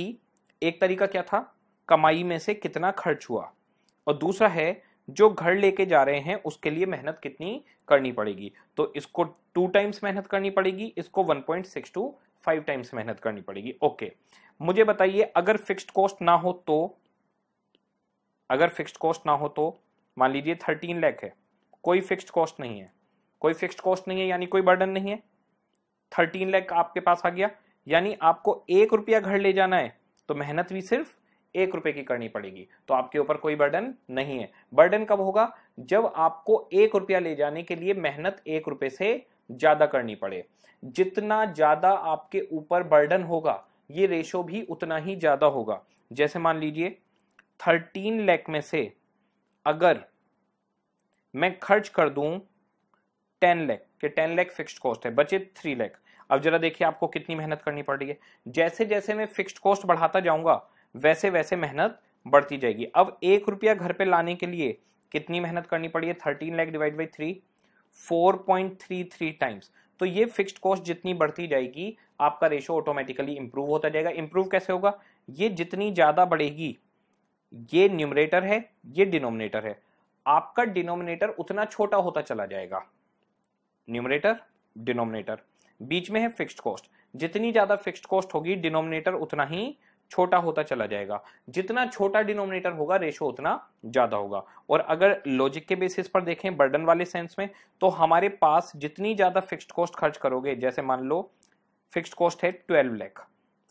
एक तरीका क्या था कमाई में से कितना खर्च हुआ और दूसरा है जो घर लेके जा रहे हैं उसके लिए मेहनत कितनी करनी पड़ेगी तो इसको टू टाइम्स मेहनत करनी पड़ेगी इसको one point six two five times मेहनत करनी पड़ेगी ओके मुझे बताइए अगर फिक्स्ड कॉस्ट ना हो तो अगर फिक्स्ड कॉस्ट ना हो तो मान लीजिए थर्टीन लैख है कोई फिक्स्ड कॉस्ट नहीं है कोई फिक्स्ड कॉस्ट नहीं है यानी कोई बर्डन नहीं है थर्टीन लैख आपके पास आ गया यानी आपको एक रुपया घर ले जाना है तो मेहनत भी सिर्फ एक रुपए की करनी पड़ेगी तो आपके ऊपर कोई बर्डन नहीं है बर्डन कब होगा जब आपको एक रुपया ले जाने के लिए मेहनत एक रुपए से ज्यादा करनी पड़े जितना ज्यादा आपके ऊपर बर्डन होगा ये रेशो भी उतना ही ज्यादा होगा जैसे मान लीजिए थर्टीन लैख में से अगर मैं खर्च कर दू टेन लैख के टेन लैख फिक्स्ड कॉस्ट है बचे थ्री लैख अब जरा देखिए आपको कितनी मेहनत करनी पड़ रही है जैसे जैसे मैं फिक्स्ड कॉस्ट बढ़ाता जाऊंगा वैसे वैसे मेहनत बढ़ती जाएगी अब एक रुपया घर पे लाने के लिए कितनी मेहनत करनी पड़ी है thirteen lakh divide by three four point three three times तो ये फिक्स्ड कॉस्ट जितनी बढ़ती जाएगी आपका रेशो ऑटोमेटिकली इंप्रूव होता जाएगा इंप्रूव कैसे होगा ये जितनी ज़्यादा बढ़ेगी ये न्यूमरेटर है ये डिनोमिनेटर है आपका डिनोमिनेटर उतना छोटा होता चला जाएगा न्यूमरेटर डिनोमिनेटर बीच में है फिक्स्ड कॉस्ट जितनी ज़्यादा फिक्स्ड कॉस्ट होगी डिनोमिनेटर उतना ही छोटा होता चला जाएगा जितना छोटा डिनोमिनेटर होगा रेशो उतना ज्यादा होगा और अगर लॉजिक के बेसिस पर देखें बर्डन वाले सेंस में तो हमारे पास जितनी ज्यादा फिक्स्ड कॉस्ट खर्च करोगे जैसे मान लो फिक्स्ड कॉस्ट है ट्वेल्व लैख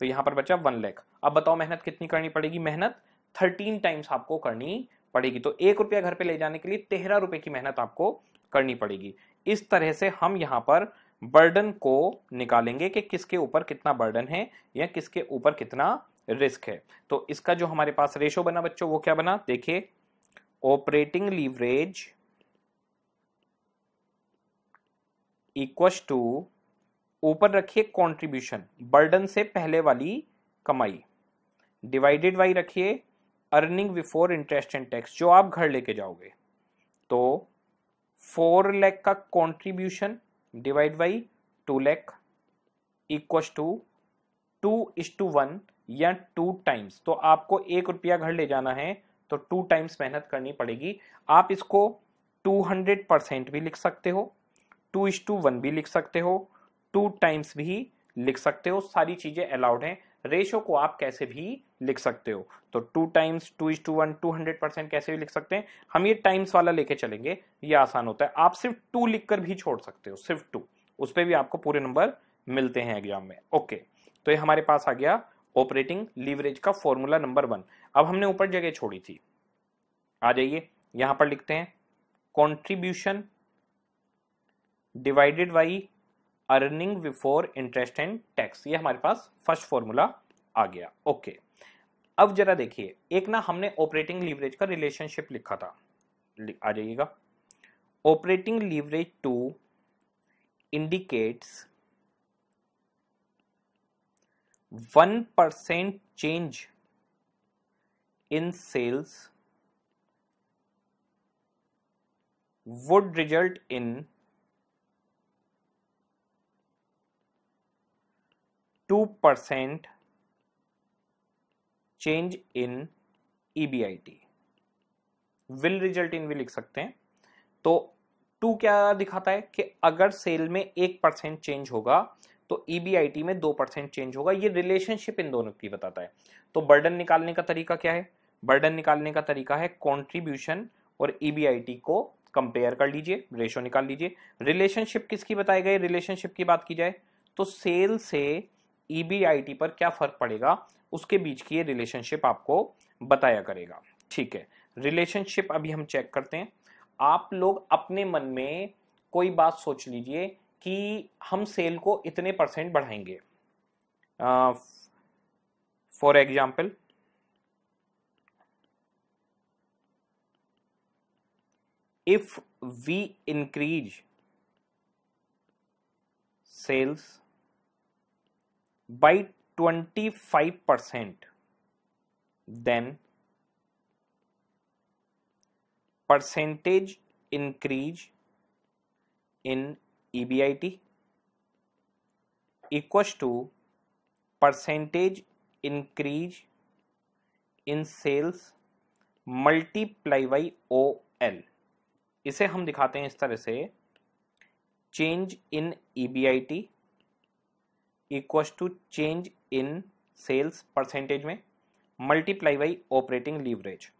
तो यहां पर बचा वन लैख अब बताओ मेहनत कितनी करनी पड़ेगी मेहनत थर्टीन टाइम्स आपको करनी पड़ेगी तो एक रुपया घर पे ले जाने के लिए तेरह रुपए की मेहनत आपको करनी पड़ेगी इस तरह से हम यहाँ पर बर्डन को निकालेंगे कि किसके ऊपर कितना बर्डन है या किसके ऊपर कितना रिस्क है तो इसका जो हमारे पास रेशो बना बच्चों वो क्या बना देखिए ऑपरेटिंग लीवरेज इक्वस टू ऊपर रखिए कंट्रीब्यूशन बर्डन से पहले वाली कमाई डिवाइडेड बाई रखिए earning before interest and tax जो आप घर लेके जाओगे तो फोर लैख का contribution divide by two lakh equal to two is to one या टू टाइम्स तो आपको एक रुपया घर ले जाना है तो टू टाइम्स मेहनत करनी पड़ेगी आप इसको टू हंड्रेड परसेंट भी लिख सकते हो टू इज टू वन भी लिख सकते हो टू टाइम्स भी लिख सकते हो सारी चीजें अलाउड हैं रेशो को आप कैसे भी लिख सकते हो तो two times two is to one two hundred percent कैसे भी लिख सकते हैं हम ये टाइम्स वाला लेके चलेंगे ये आसान होता है आप सिर्फ टू लिखकर भी छोड़ सकते हो सिर्फ टू उस पर भी आपको पूरे नंबर मिलते हैं एग्जाम में ओके तो ये हमारे पास आ गया ऑपरेटिंग लीवरेज का फॉर्मूला नंबर वन अब हमने ऊपर जगह छोड़ी थी आ जाइए यहां पर लिखते हैं contribution divided by earning before interest and tax ये हमारे पास फर्स्ट फॉर्मूला आ गया ओके अब जरा देखिए एक ना हमने ऑपरेटिंग लीवरेज का रिलेशनशिप लिखा था आ जाइएगा operating leverage two indicates one percent change in sales would result in two percent change in EBIT e will result in भी लिख सकते हैं तो टू क्या दिखाता है कि अगर सेल में एक परसेंट चेंज होगा तो ई e में दो परसेंट चेंज होगा ये रिलेशनशिप इन दोनों की बताता है तो बर्डन निकालने का तरीका क्या है बर्डन निकालने का तरीका है कॉन्ट्रीब्यूशन और ई e को कंपेयर कर लीजिए रेशो निकाल लीजिए रिलेशनशिप किसकी बताई गई रिलेशनशिप की बात की जाए तो सेल से ई e पर क्या फर्क पड़ेगा उसके बीच की ये रिलेशनशिप आपको बताया करेगा ठीक है रिलेशनशिप अभी हम चेक करते हैं आप लोग अपने मन में कोई बात सोच लीजिए कि हम सेल को इतने परसेंट बढ़ाएंगे for example if we increase sales by twenty five percent then percentage increase in EBIT equals to percentage increase in sales multiply by OL इसे हम दिखाते हैं इस तरह से change in E B I T equals to change in sales percentage में मल्टीप्लाई बाई ऑपरेटिंग लीवरेज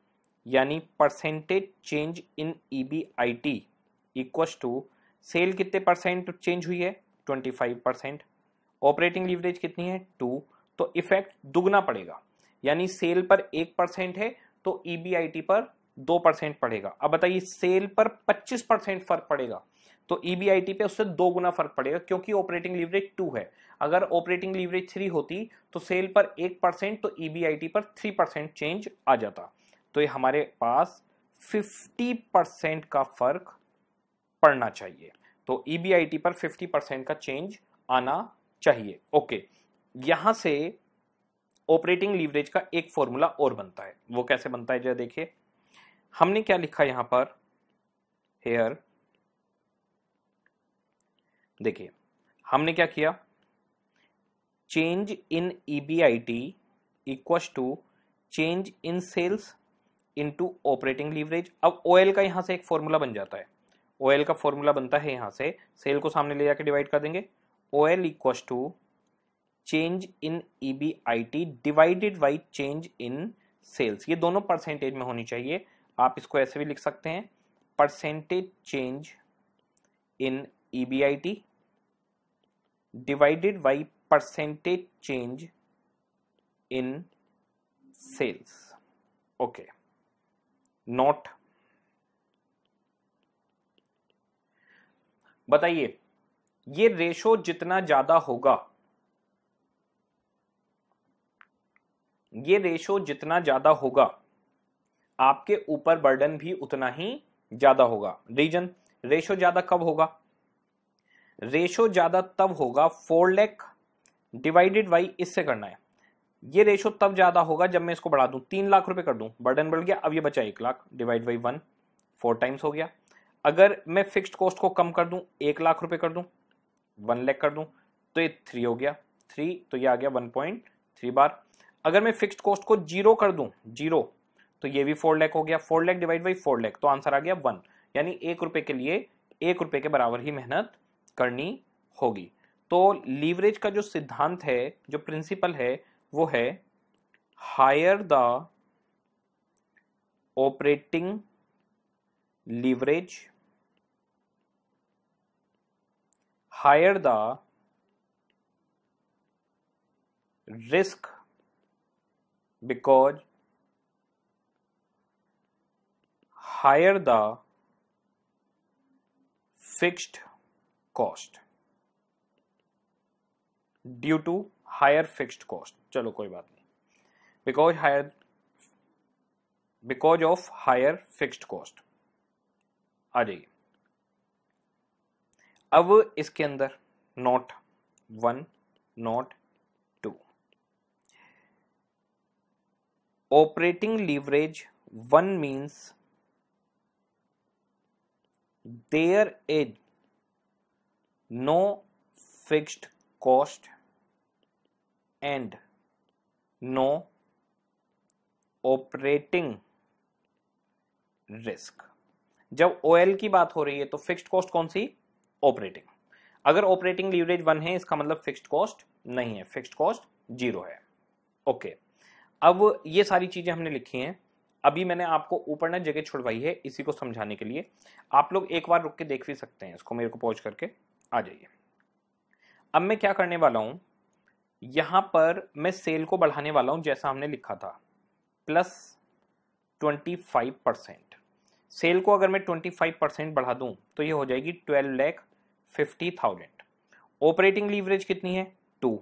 यानी percentage change in E B I T equals to sale कितने परसेंट चेंज हुई है 25 परसेंट ऑपरेटिंग लीवरेज कितनी है टू तो इफेक्ट दुगना पड़ेगा यानी सेल पर एक परसेंट है तो ईबीआईटी e पर दो परसेंट पड़ेगा अब बताइए सेल पर पच्चीस परसेंट फर्क पड़ेगा तो ईबीआईटी e पे उससे दो गुना फर्क पड़ेगा क्योंकि ऑपरेटिंग लीवरेज टू है अगर ऑपरेटिंग लीवरेज थ्री होती तो सेल पर एक परसेंट तो ईबीआईटी e पर थ्री परसेंट चेंज आ जाता तो ये हमारे पास फिफ्टी परसेंट का फर्क पड़ना चाहिए तो ईबीआईटी e पर 50 परसेंट का चेंज आना चाहिए ओके यहां से ऑपरेटिंग लीवरेज का एक फॉर्मूला और बनता है वो कैसे बनता है जो देखिए हमने क्या लिखा यहां पर हेयर देखिए हमने क्या किया change in EBIT equals to change in sales into operating leverage अब ओएल का यहां से एक फॉर्मूला बन जाता है ओ का फॉर्मूला बनता है यहाँ से सेल को सामने ले जाके डिवाइड कर देंगे O L equals to change in E B I T divided by change in sales ये दोनों परसेंटेज में होनी चाहिए आप इसको ऐसे भी लिख सकते हैं percentage change in E B I T divided by percentage change in sales okay not बताइए ये रेशो जितना ज्यादा होगा ये रेशो जितना ज्यादा होगा आपके ऊपर बर्डन भी उतना ही ज्यादा होगा रीजन रेशो ज्यादा कब होगा रेशो ज्यादा तब होगा फोर लेख डिवाइडेड बाई इससे करना है ये रेशो तब ज्यादा होगा जब मैं इसको बढ़ा दूं तीन लाख रुपए कर दूं बर्डन बढ़ गया अब ये बचा एक lakh divide by one four times हो गया अगर मैं फिक्स्ड कॉस्ट को कम कर दूं एक लाख रुपए कर दूं वन लैख कर दूं तो ये थ्री हो गया थ्री तो ये आ गया वन पॉइंट थ्री बार अगर मैं फिक्स्ड कॉस्ट को जीरो कर दूं जीरो तो ये भी फोर लैख हो गया four lakh divide by four lakh तो आंसर आ गया वन यानी एक रुपए के लिए एक रुपए के बराबर ही मेहनत करनी होगी तो लीवरेज का जो सिद्धांत है जो प्रिंसिपल है वो है higher the operating leverage higher the risk because higher the fixed cost due to higher fixed cost चलो कोई बात नहीं because higher because of higher fixed cost आ जाएगी अब इसके अंदर not one not two operating leverage one means there is no fixed cost and no operating risk जब ओएल की बात हो रही है तो फिक्स्ड कॉस्ट कौन सी ऑपरेटिंग अगर ऑपरेटिंग लीवरेज वन है इसका मतलब फिक्स्ड कॉस्ट नहीं है फिक्स्ड कॉस्ट जीरो है ओके okay. अब ये सारी चीजें हमने लिखी हैं अभी मैंने आपको ऊपर ना जगह छुड़वाई है इसी को समझाने के लिए आप लोग एक बार रुक के देख भी सकते हैं इसको मेरे को पहुंच करके आ जाइए अब मैं क्या करने वाला हूं यहां पर मैं सेल को बढ़ाने वाला हूं जैसा हमने लिखा था plus twenty five percent sale को अगर मैं ट्वेंटी फाइव परसेंट बढ़ा दूं तो ये हो जाएगी twelve lakh fifty thousand operating leverage कितनी है टू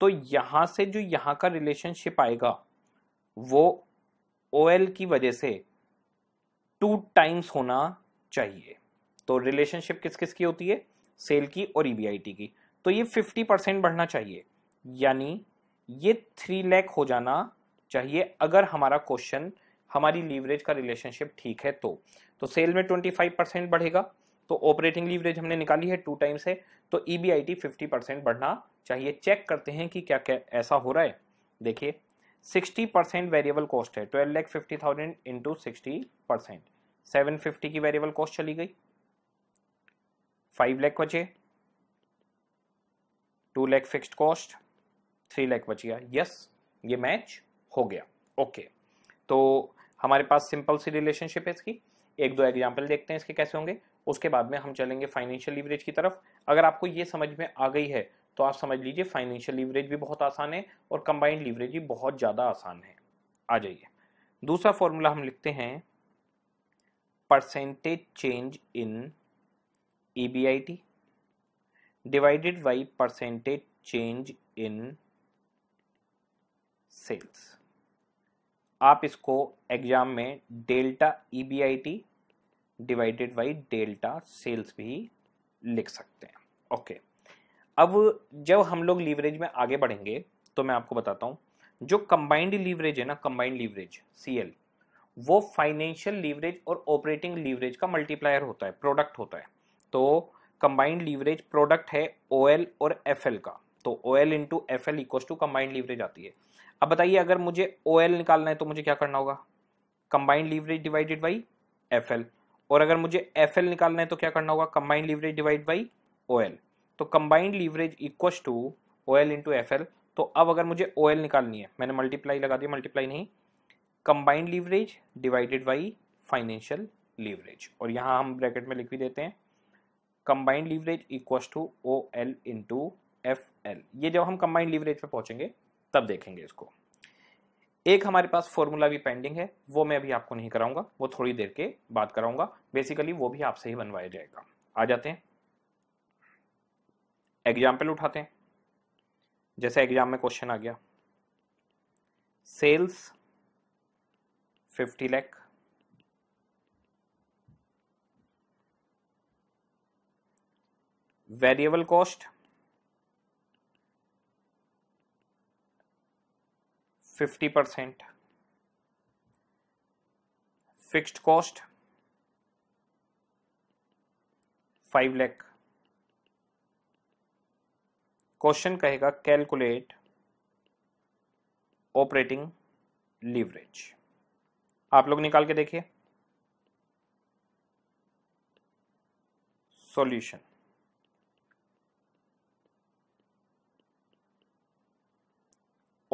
तो यहां से जो यहाँ का रिलेशनशिप आएगा वो ओ की वजह से टू टाइम्स होना चाहिए तो रिलेशनशिप किस किस की होती है सेल की और ई e की तो ये फिफ्टी परसेंट बढ़ना चाहिए यानी ये थ्री लैक हो जाना चाहिए अगर हमारा क्वेश्चन हमारी लीवरेज का रिलेशनशिप ठीक है तो तो सेल में ट्वेंटी फाइव परसेंट बढ़ेगा तो ऑपरेटिंग लीवरेज हमने निकाली है टू टाइम्स है तो E B I T fifty percent बढ़ना चाहिए चेक करते हैं कि क्या क्या ऐसा हो रहा है देखिए सिक्सटी परसेंट वेरिएबल कॉस्ट है twelve lakh fifty thousand into sixty percent seven fifty की वेरिएबल कॉस्ट चली गई फाइव लैख बचे two lakh fixed cost three lakh बच गया यस ये मैच हो गया ओके okay. तो हमारे पास सिंपल सी रिलेशनशिप है इसकी एक दो एग्जाम्पल देखते हैं इसके कैसे होंगे उसके बाद में हम चलेंगे फाइनेंशियल लीवरेज की तरफ अगर आपको ये समझ में आ गई है तो आप समझ लीजिए फाइनेंशियल लीवरेज भी बहुत आसान है और कंबाइंड लीवरेज भी बहुत ज़्यादा आसान है आ जाइए दूसरा फॉर्मूला हम लिखते हैं percentage change in E B I T divided by percentage change in sales आप इसको एग्जाम में delta E B I T divided by delta sales भी लिख सकते हैं ओके अब जब हम लोग लीवरेज में आगे बढ़ेंगे तो मैं आपको बताता हूँ जो कंबाइंड लीवरेज है ना कंबाइंड लीवरेज सी वो फाइनेंशियल लीवरेज और ऑपरेटिंग लीवरेज का मल्टीप्लायर होता है प्रोडक्ट होता है तो कंबाइंड लीवरेज प्रोडक्ट है ओ और एफ का तो O L into F L equal to combined leverage आती है अब बताइए अगर मुझे ओ निकालना है तो मुझे क्या करना होगा combined leverage divided by F L और अगर मुझे एफ निकालना है तो क्या करना होगा combined leverage divide by O तो combined leverage equal to O L into F L तो अब अगर मुझे ओ एल निकालनी है मैंने मल्टीप्लाई लगा दिया मल्टीप्लाई नहीं combined leverage divided by financial leverage और यहाँ हम ब्रैकेट में लिख भी देते हैं combined leverage equals to O L into F L ये जब हम कंबाइंड लीवरेज पर पहुंचेंगे तब देखेंगे इसको एक हमारे पास फॉर्मूला भी पेंडिंग है वो मैं अभी आपको नहीं कराऊंगा वो थोड़ी देर के बाद कराऊंगा बेसिकली वो भी आपसे ही बनवाया जाएगा आ जाते हैं एग्जाम्पल उठाते हैं जैसे एग्जाम में क्वेश्चन आ गया sales fifty lakh variable cost fifty percent fixed cost five lakh question कहेगा कैलकुलेट ऑपरेटिंग लीवरेज आप लोग निकाल के देखिए solution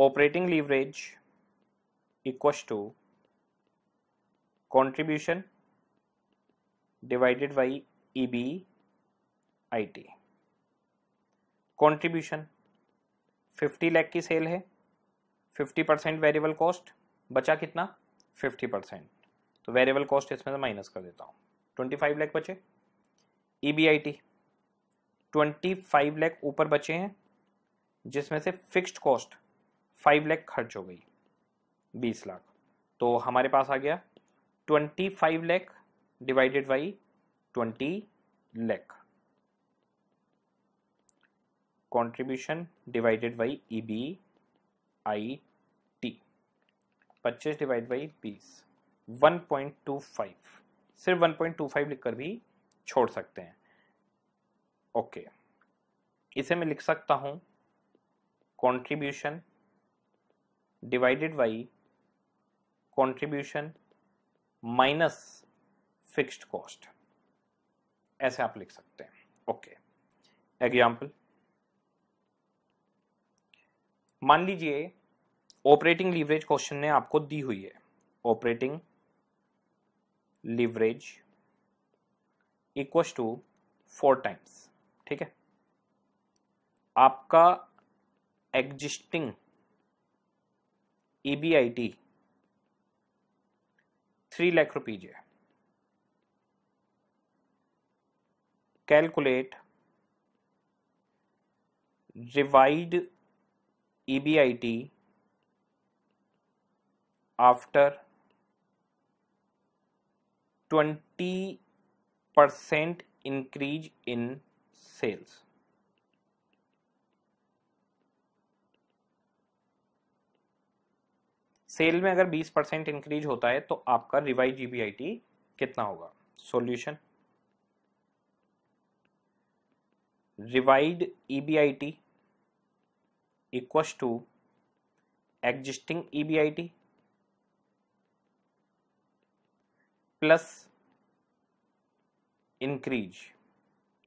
operating leverage equals to contribution divided by T contribution 50 lakh की सेल है 50 परसेंट वेरिएबल कॉस्ट बचा कितना 50 परसेंट तो वेरिएबल कॉस्ट इसमें से माइनस कर देता हूँ 25 लैख बचे E B I T twenty five lakh ऊपर बचे हैं जिसमें से फिक्स्ड कॉस्ट फाइव लैख खर्च हो गई बीस लाख तो हमारे पास आ गया twenty five lakh divided by twenty lakh contribution divided by E B I T पच्चीस डिवाइड बाई बीस वन पॉइंट टू फाइव सिर्फ वन पॉइंट टू फाइव लिखकर भी छोड़ सकते हैं ओके okay. इसे मैं लिख सकता हूं contribution divided by contribution minus fixed cost ऐसे आप लिख सकते हैं ओके एग्जाम्पल मान लीजिए ऑपरेटिंग लीवरेज क्वेश्चन ने आपको दी हुई है operating leverage equals to four times ठीक है आपका existing EBIT 3 lakh rupees. Calculate revised EBIT after 20% increase in sales. Sale में अगर 20 परसेंट इंक्रीज होता है तो आपका रिवाइज जीबीआईटी कितना होगा solution revised EBIT equals to existing EBIT plus increase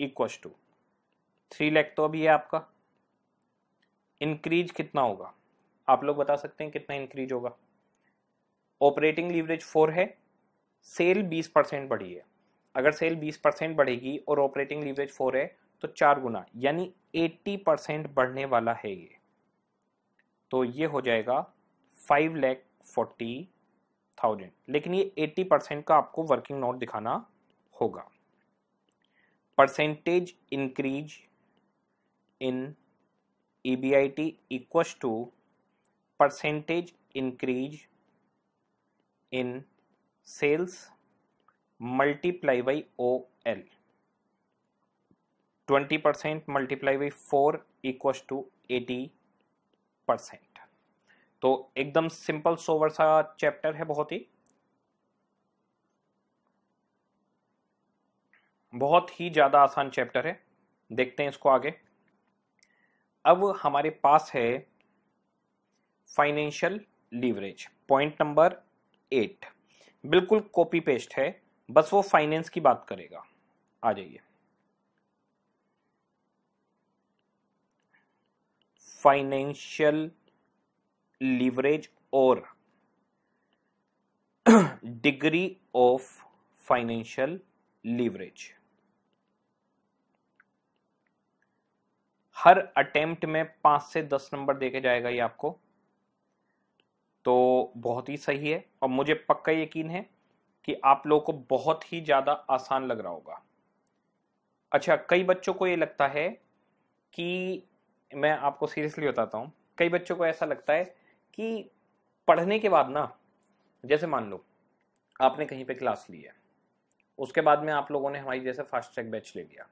equals to three lakh तो अभी है आपका इंक्रीज कितना होगा आप लोग बता सकते हैं कितना इंक्रीज होगा ऑपरेटिंग लीवरेज फोर है सेल बीस परसेंट बढ़ी है अगर सेल बीस परसेंट बढ़ेगी और ऑपरेटिंग लीवरेज फोर है तो चार गुना यानी एट्टी परसेंट बढ़ने वाला है ये तो ये हो जाएगा फाइव लैख फोर्टी थाउजेंड लेकिन ये एट्टी परसेंट का आपको वर्किंग नोट दिखाना होगा percentage increase in E B I T equal to percentage increase in sales multiply by OL. 20% multiply by 4 equals to 80%. तो एकदम सिंपल सोवर सा चैप्टर है बहुत ही बहुत ही ज़्यादा आसान चैप्टर है देखते हैं इसको आगे अब हमारे पास है financial leverage point number eight बिल्कुल कॉपी पेस्ट है बस वो फाइनेंस की बात करेगा आ जाइए फाइनेंशियल लीवरेज और डिग्री ऑफ फाइनेंशियल लीवरेज हर अटेम्प्ट में पांच से दस नंबर देके जाएगा ये आपको तो बहुत ही सही है और मुझे पक्का यकीन है कि आप लोगों को बहुत ही ज़्यादा आसान लग रहा होगा अच्छा कई बच्चों को ये लगता है कि मैं आपको सीरियसली बताता हूँ कई बच्चों को ऐसा लगता है कि पढ़ने के बाद ना जैसे मान लो आपने कहीं पे क्लास ली है उसके बाद में आप लोगों ने हमारी जैसे फास्ट ट्रैक बैच ले लिया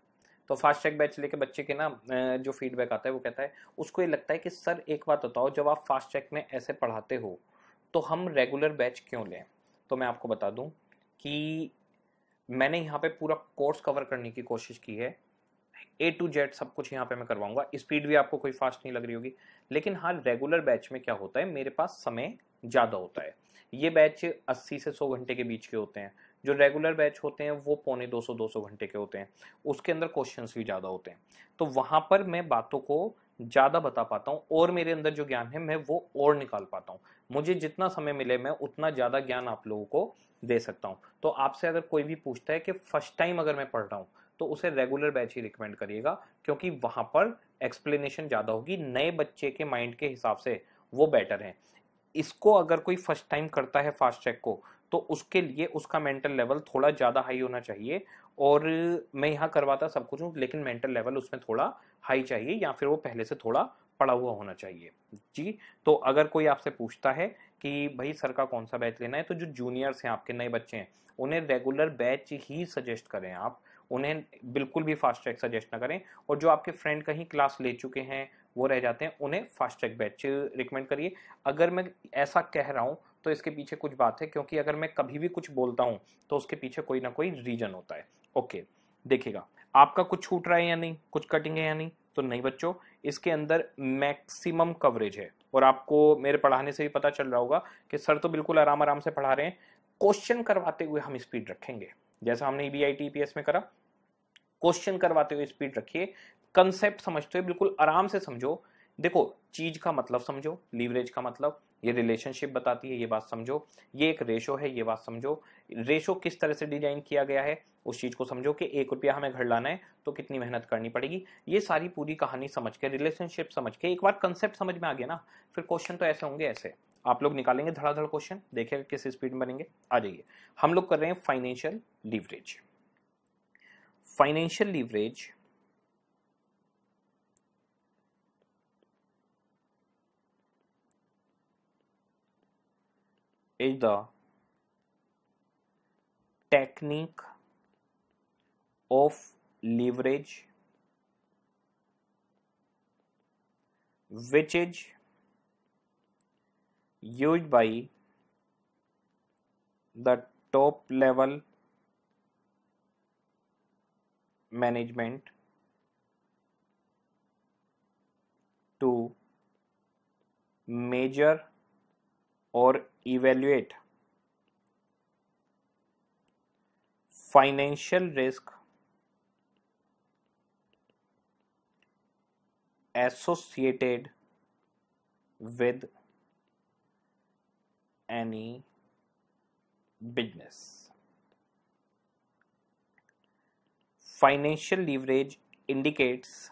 तो फास्ट ट्रैक बैच लेके बच्चे के ना जो फीडबैक आता है वो कहता है उसको ये लगता है कि सर एक बात बताओ जब आप फास्ट ट्रैक में ऐसे पढ़ाते हो तो हम रेगुलर बैच क्यों लें तो मैं आपको बता दूं कि मैंने यहाँ पे पूरा कोर्स कवर करने की कोशिश की है ए टू जेड सब कुछ यहाँ पे मैं करवाऊंगा स्पीड भी आपको कोई फास्ट नहीं लग रही होगी लेकिन हाँ रेगुलर बैच में क्या होता है मेरे पास समय ज़्यादा होता है ये बैच 80 से 100 घंटे के बीच के होते हैं जो रेगुलर बैच होते हैं वो पौने 200 200 घंटे के होते हैं उसके अंदर क्वेश्चंस भी ज़्यादा होते हैं तो वहाँ पर मैं बातों को ज़्यादा बता पाता हूँ और मेरे अंदर जो ज्ञान है मैं वो और निकाल पाता हूँ मुझे जितना समय मिले मैं उतना ज़्यादा ज्ञान आप लोगों को दे सकता हूँ तो आपसे अगर कोई भी पूछता है कि फर्स्ट टाइम अगर मैं पढ़ रहा हूँ तो उसे रेगुलर बैच ही रिकमेंड करिएगा क्योंकि वहाँ पर एक्सप्लेनेशन ज़्यादा होगी नए बच्चे के माइंड के हिसाब से वो बेटर है इसको अगर कोई फर्स्ट टाइम करता है फास्ट ट्रैक को तो उसके लिए उसका मेंटल लेवल थोड़ा ज़्यादा हाई होना चाहिए और मैं यहाँ करवाता सब कुछ हूँ लेकिन मेंटल लेवल उसमें थोड़ा हाई चाहिए या फिर वो पहले से थोड़ा पड़ा हुआ होना चाहिए जी तो अगर कोई आपसे पूछता है कि भाई सर का कौन सा बैच लेना है तो जो जूनियर्स हैं आपके नए बच्चे हैं उन्हें रेगुलर बैच ही सजेस्ट करें आप उन्हें बिल्कुल भी फास्ट ट्रैक सजेस्ट ना करें और जो आपके फ्रेंड कहीं क्लास ले चुके हैं वो रह जाते हैं उन्हें फास्ट ट्रैक बैच रिकमेंड करिए अगर मैं ऐसा कह रहा हूँ तो इसके पीछे कुछ बात है क्योंकि अगर मैं कभी भी कुछ बोलता हूँ तो उसके पीछे कोई ना कोई रीजन होता है ओके देखिएगा आपका कुछ छूट रहा है या नहीं कुछ कटिंग है या नहीं तो नहीं बच्चों इसके अंदर मैक्सिमम कवरेज है और आपको मेरे पढ़ाने से भी पता चल रहा होगा कि सर तो बिल्कुल आराम आराम से पढ़ा रहे हैं क्वेश्चन करवाते हुए हम स्पीड रखेंगे जैसा हमने ई e e में करा क्वेश्चन करवाते हुए स्पीड रखिए कंसेप्ट समझते हुए बिल्कुल आराम से समझो देखो चीज का मतलब समझो लीवरेज का मतलब ये रिलेशनशिप बताती है ये बात समझो ये एक रेशो है ये बात समझो रेशो किस तरह से डिजाइन किया गया है उस चीज को समझो कि एक रुपया हमें घर लाना है तो कितनी मेहनत करनी पड़ेगी ये सारी पूरी कहानी समझ के रिलेशनशिप समझ के एक बार कंसेप्ट समझ में आ गया ना फिर क्वेश्चन तो ऐसे होंगे ऐसे आप लोग निकालेंगे धड़ाधड़ क्वेश्चन देखेगा किस स्पीड में बनेंगे आ जाइए हम लोग कर रहे हैं financial leverage financial leverage is the technique of leverage which is used by the top level management to measure or evaluate financial risk associated with any business. Financial leverage indicates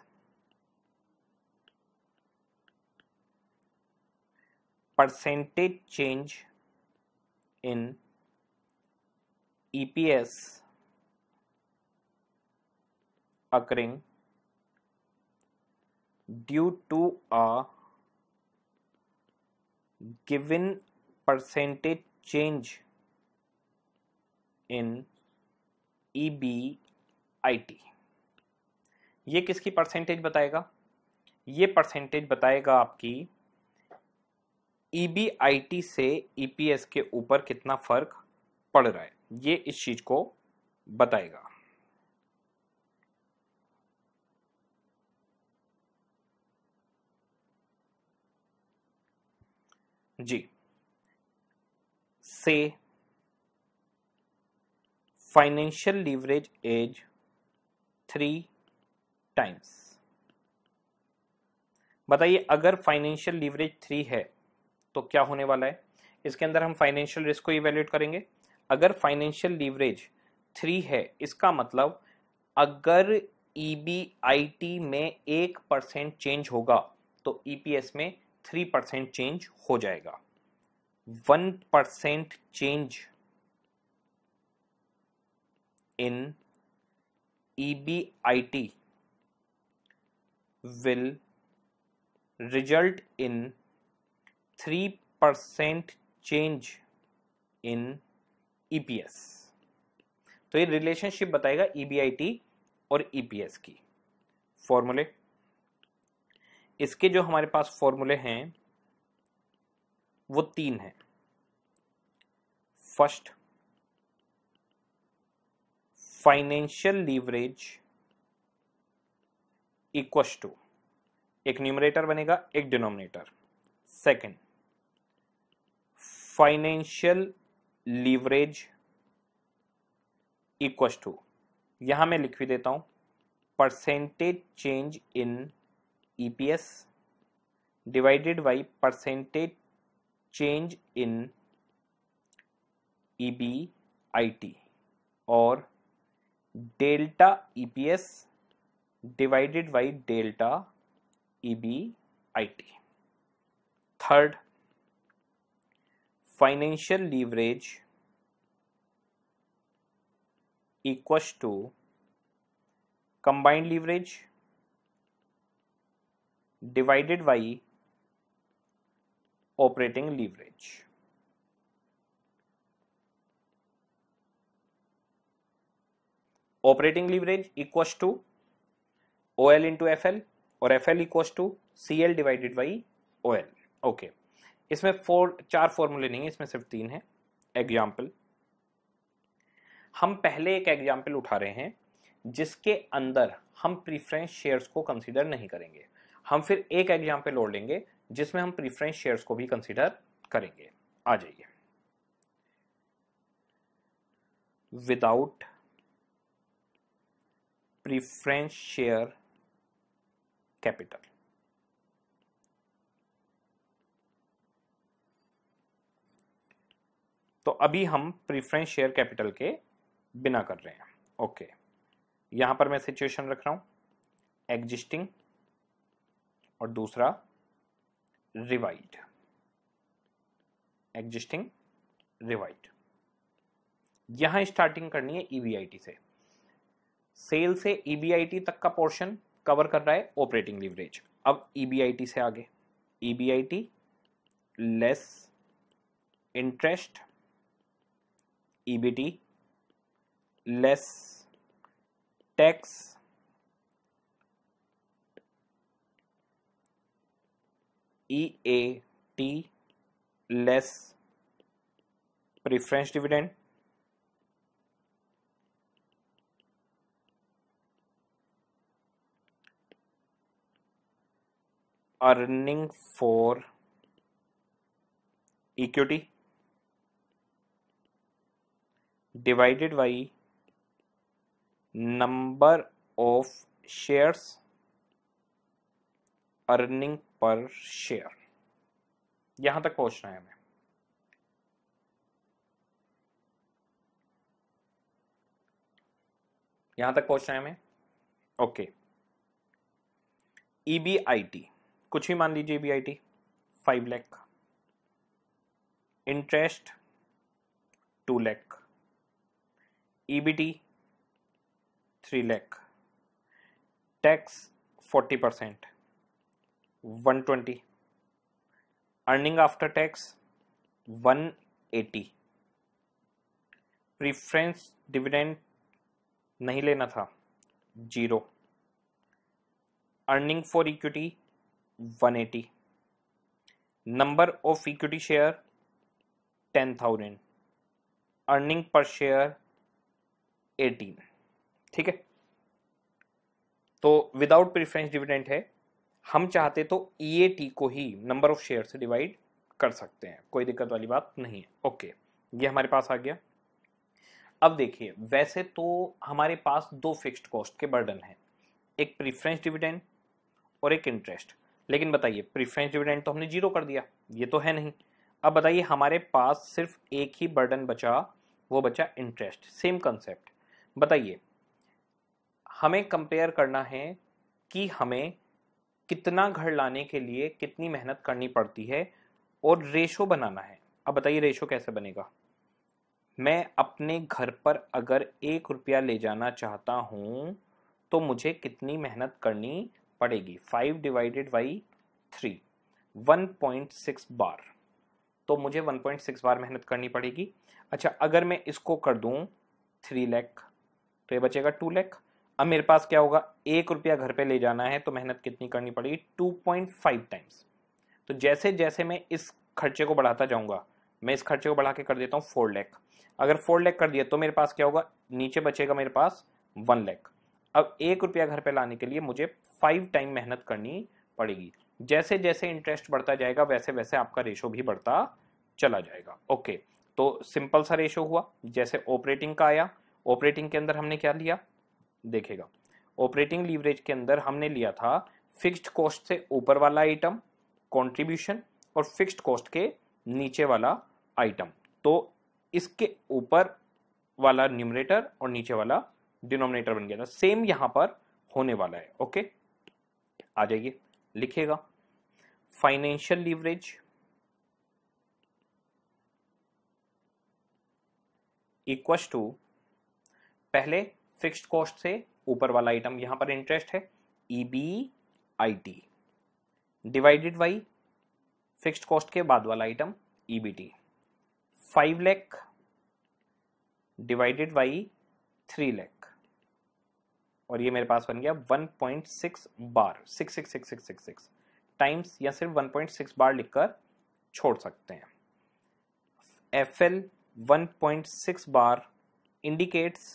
percentage change in EPS occurring due to a given percentage change in EBIT ये किसकी परसेंटेज बताएगा ये परसेंटेज बताएगा आपकी ईबीआईटी e से ईपीएस e के ऊपर कितना फर्क पड़ रहा है ये इस चीज को बताएगा जी से financial leverage as three times बताइए अगर फाइनेंशियल लीवरेज थ्री है तो क्या होने वाला है इसके अंदर हम फाइनेंशियल रिस्क को इवेल्यूएट करेंगे अगर फाइनेंशियल लीवरेज थ्री है इसका मतलब अगर ई e में एक परसेंट चेंज होगा तो ई e में थ्री परसेंट चेंज हो जाएगा one percent change in EBIT will result in three percent change in EPS तो ये रिलेशनशिप बताएगा ईबीआईटी e और ईपीएस e की फॉर्मूले इसके जो हमारे पास फॉर्मूले हैं वो तीन हैं first financial leverage equal to एक न्यूमरेटर बनेगा एक denominator second financial leverage equal to यहां मैं लिख भी देता हूं percentage change in EPS divided by percentage change in EBIT और delta EPS divided by delta EBIT e third financial leverage equals to combined leverage divided by operating leverage. Operating leverage equals to OL into FL or FL equals to CL divided by OL. Okay. इसमें फोर चार फॉर्मूले नहीं है इसमें सिर्फ तीन है एग्जाम्पल हम पहले एक एग्जाम्पल उठा रहे हैं जिसके अंदर हम प्रीफरेंस शेयर्स को कंसिडर नहीं करेंगे हम फिर एक एग्जाम्पल और लेंगे जिसमें हम प्रीफरेंस शेयर्स को भी कंसिडर करेंगे आ जाइए विदाउट प्रीफरेंस शेयर कैपिटल तो अभी हम प्रीफरेंस शेयर कैपिटल के बिना कर रहे हैं ओके यहां पर मैं सिचुएशन रख रहा हूं एग्जिस्टिंग और दूसरा रिवाइड एग्जिस्टिंग रिवाइड यहां स्टार्टिंग करनी है ईबीआईटी e से सेल से ईबीआईटी e तक का पोर्शन कवर कर रहा है ऑपरेटिंग लिवरेज अब ईबीआईटी e से आगे EBIT less interest EBT less tax E A T less preference dividend earning for equity divided by number of shares earning per share यहां तक पहुंचना है हमें यहां तक पहुंचना है हमें ओके ईबीआईटी e कुछ भी मान लीजिए EBIT five lakh interest two lakh EBT 3 lakh tax 40 percent 120 earning after tax 180 preference dividend नहीं लेना था zero earning for equity 180 number of equity share 10,000 earning per share eighteen ठीक है तो विदाउट प्रिफरेंस डिविडेंड है हम चाहते तो ई e को ही नंबर ऑफ शेयर से डिवाइड कर सकते हैं कोई दिक्कत वाली बात नहीं है ओके ये हमारे पास आ गया अब देखिए वैसे तो हमारे पास दो फिक्स्ड कॉस्ट के बर्डन हैं एक प्रिफरेंस डिविडेंड और एक इंटरेस्ट लेकिन बताइए प्रिफरेंस डिविडेंड तो हमने जीरो कर दिया ये तो है नहीं अब बताइए हमारे पास सिर्फ एक ही बर्डन बचा वो बचा इंटरेस्ट सेम कंसेप्ट बताइए हमें कंपेयर करना है कि हमें कितना घर लाने के लिए कितनी मेहनत करनी पड़ती है और रेशो बनाना है अब बताइए रेशो कैसे बनेगा मैं अपने घर पर अगर एक रुपया ले जाना चाहता हूँ तो मुझे कितनी मेहनत करनी पड़ेगी five divided by three one point six बार तो मुझे वन पॉइंट सिक्स बार मेहनत करनी पड़ेगी अच्छा अगर मैं इसको कर दूँ थ्री लैख तो ये बचेगा टू लैख अब मेरे पास क्या होगा एक रुपया घर पे ले जाना है तो मेहनत कितनी करनी पड़ेगी टू पॉइंट फाइव टाइम्स तो जैसे जैसे मैं इस खर्चे को बढ़ाता जाऊंगा मैं इस खर्चे को बढ़ा के कर देता हूँ फोर लैख अगर फोर लैख कर दिया तो मेरे पास क्या होगा नीचे बचेगा मेरे पास वन लैख अब एक रुपया घर पे लाने के लिए मुझे फाइव टाइम मेहनत करनी पड़ेगी जैसे जैसे इंटरेस्ट बढ़ता जाएगा वैसे वैसे आपका रेशो भी बढ़ता चला जाएगा ओके तो सिंपल सा रेशो हुआ जैसे ऑपरेटिंग का आया ऑपरेटिंग के अंदर हमने क्या लिया देखेगा ऑपरेटिंग लीवरेज के अंदर हमने लिया था फिक्स्ड कॉस्ट से ऊपर वाला आइटम कंट्रीब्यूशन और फिक्स्ड कॉस्ट के नीचे वाला आइटम तो इसके ऊपर वाला न्यूमरेटर और नीचे वाला डिनोमिनेटर बन गया था सेम यहां पर होने वाला है ओके आ जाइए लिखेगा फाइनेंशियल लीवरेज इक्वस टू पहले फिक्स्ड कॉस्ट से ऊपर वाला आइटम यहां पर इंटरेस्ट है E B I T divided by fixed cost के बाद वाला item E B T five lakh divided by three lakh और ये मेरे पास बन गया 1.6 बार 666666 टाइम्स या सिर्फ 1.6 बार लिखकर छोड़ सकते हैं F L 1.6 bar indicates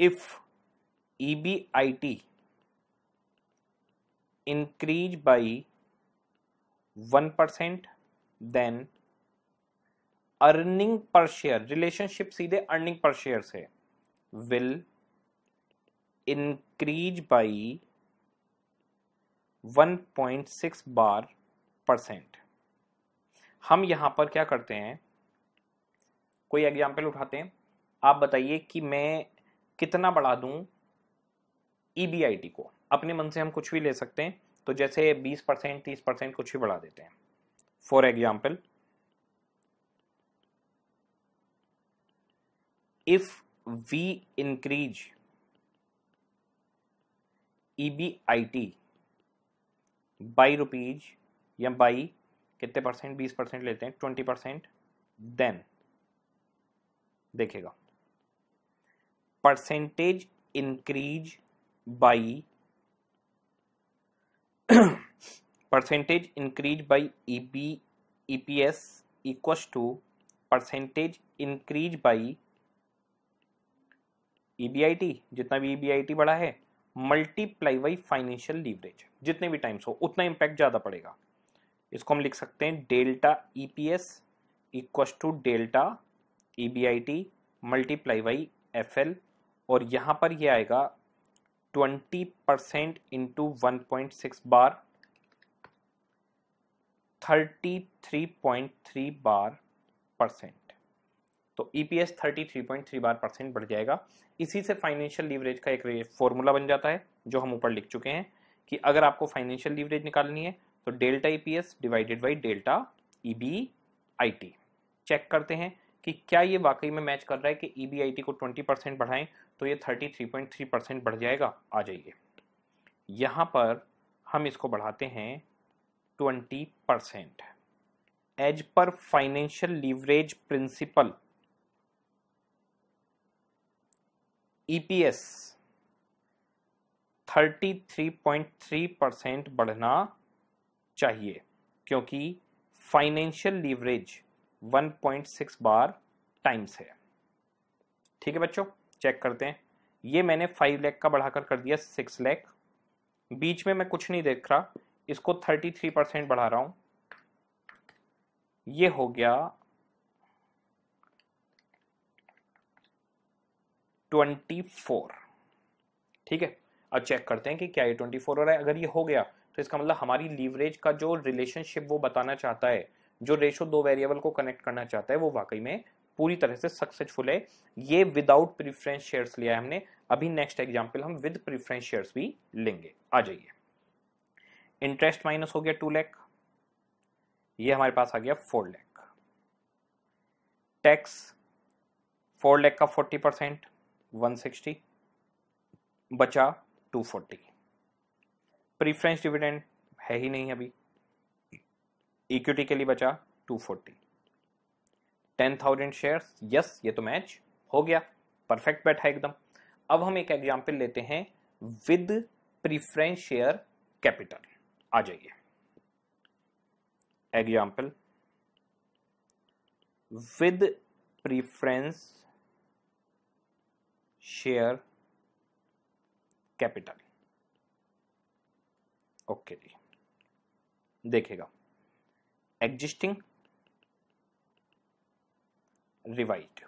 E B I T increase by one percent then earning per share relationship सीधे अर्निंग पर शेयर से will increase by one point six bar percent हम यहां पर क्या करते हैं कोई एग्जाम्पल उठाते हैं आप बताइए कि मैं कितना बढ़ा दूं ईबीआईटी e को अपने मन से हम कुछ भी ले सकते हैं तो जैसे 20 परसेंट तीस परसेंट कुछ भी बढ़ा देते हैं for example if we increase EBIT by rupees या बाई कितने परसेंट बीस परसेंट लेते हैं ट्वेंटी परसेंट देन देखेगा percentage increase by percentage increase by EB, EPS e e equals to percentage increase by EBIT जितना भी ईबीआईटी e बढ़ा है मल्टीप्लाई बाई फाइनेंशियल लीवरेज जितने भी टाइम्स हो उतना इंपैक्ट ज़्यादा पड़ेगा इसको हम लिख सकते हैं delta EPS equals to delta EBIT multiply by F L और यहाँ पर ये आएगा 20 percent into one point six bar 33.3 bar percent तो ईपीएस 33.3 बार परसेंट बढ़ जाएगा इसी से फाइनेंशियल लीवरेज का एक फॉर्मूला बन जाता है जो हम ऊपर लिख चुके हैं कि अगर आपको फाइनेंशियल लीवरेज निकालनी है तो delta EPS divided by delta E e check करते हैं कि क्या ये वाकई में मैच कर रहा है कि ई e को 20 परसेंट बढ़ाएं तो ये 33.3 परसेंट बढ़ जाएगा आ जाइए यहाँ पर हम इसको बढ़ाते हैं 20 percent as per financial leverage principle EPS 33.3 percent बढ़ना चाहिए क्योंकि फाइनेंशियल लीवरेज 1.6 बार टाइम्स है ठीक है बच्चों चेक करते हैं ये मैंने फाइव लैख का बढ़ाकर कर दिया सिक्स लैख बीच में मैं कुछ नहीं देख रहा इसको थर्टी थ्री परसेंट बढ़ा रहा हूं ये हो गया ट्वेंटी फोर ठीक है अब चेक करते हैं कि क्या ये ट्वेंटी फोर हो रहा है अगर ये हो गया तो इसका मतलब हमारी लीवरेज का जो रिलेशनशिप वो बताना चाहता है जो रेशो दो वेरिएबल को कनेक्ट करना चाहता है वो वाकई में पूरी तरह से सक्सेसफुल है ये विदाउट प्रीफरेंस शेयर्स लिया है हमने अभी नेक्स्ट एग्जाम्पल हम विद प्रीफरेंस शेयर्स भी लेंगे आ जाइए इंटरेस्ट माइनस हो गया टू लैख ये हमारे पास आ गया four lakh tax four lakh का फोर्टी परसेंट वन सिक्सटी बचा टू फोर्टी प्रिफरेंस डिविडेंड है ही नहीं अभी इक्विटी के लिए बचा two forty ten thousand share yes ये तो मैच हो गया परफेक्ट बैठा है एकदम अब हम एक एग्जाम्पल लेते हैं विद प्रीफ्रेंस शेयर कैपिटल आ जाइए example with preference share capital okay जी देखेगा एग्जिस्टिंग revived.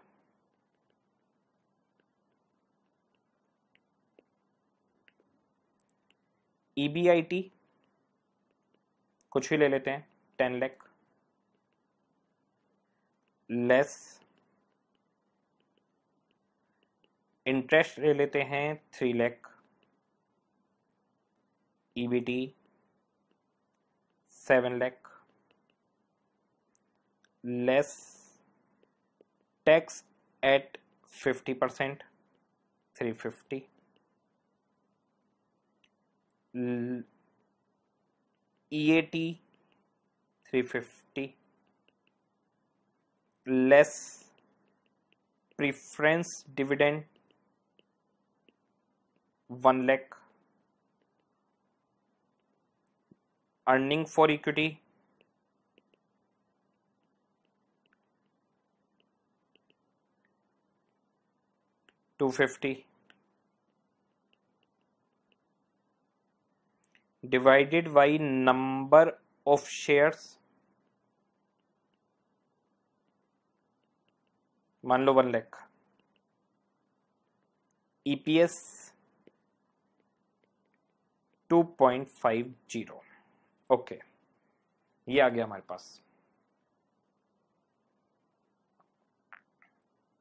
EBIT कुछ ही ले लेते हैं टेन लैख लेस इंटरेस्ट ले लेते हैं three lakh EBT seven lakh less tax at 50 percent 350 EAT 350 less preference dividend 1 lakh earning for equity 250 divided by number of shares मान लो one lakh EPS two point five zero okay ये आ गया हमारे पास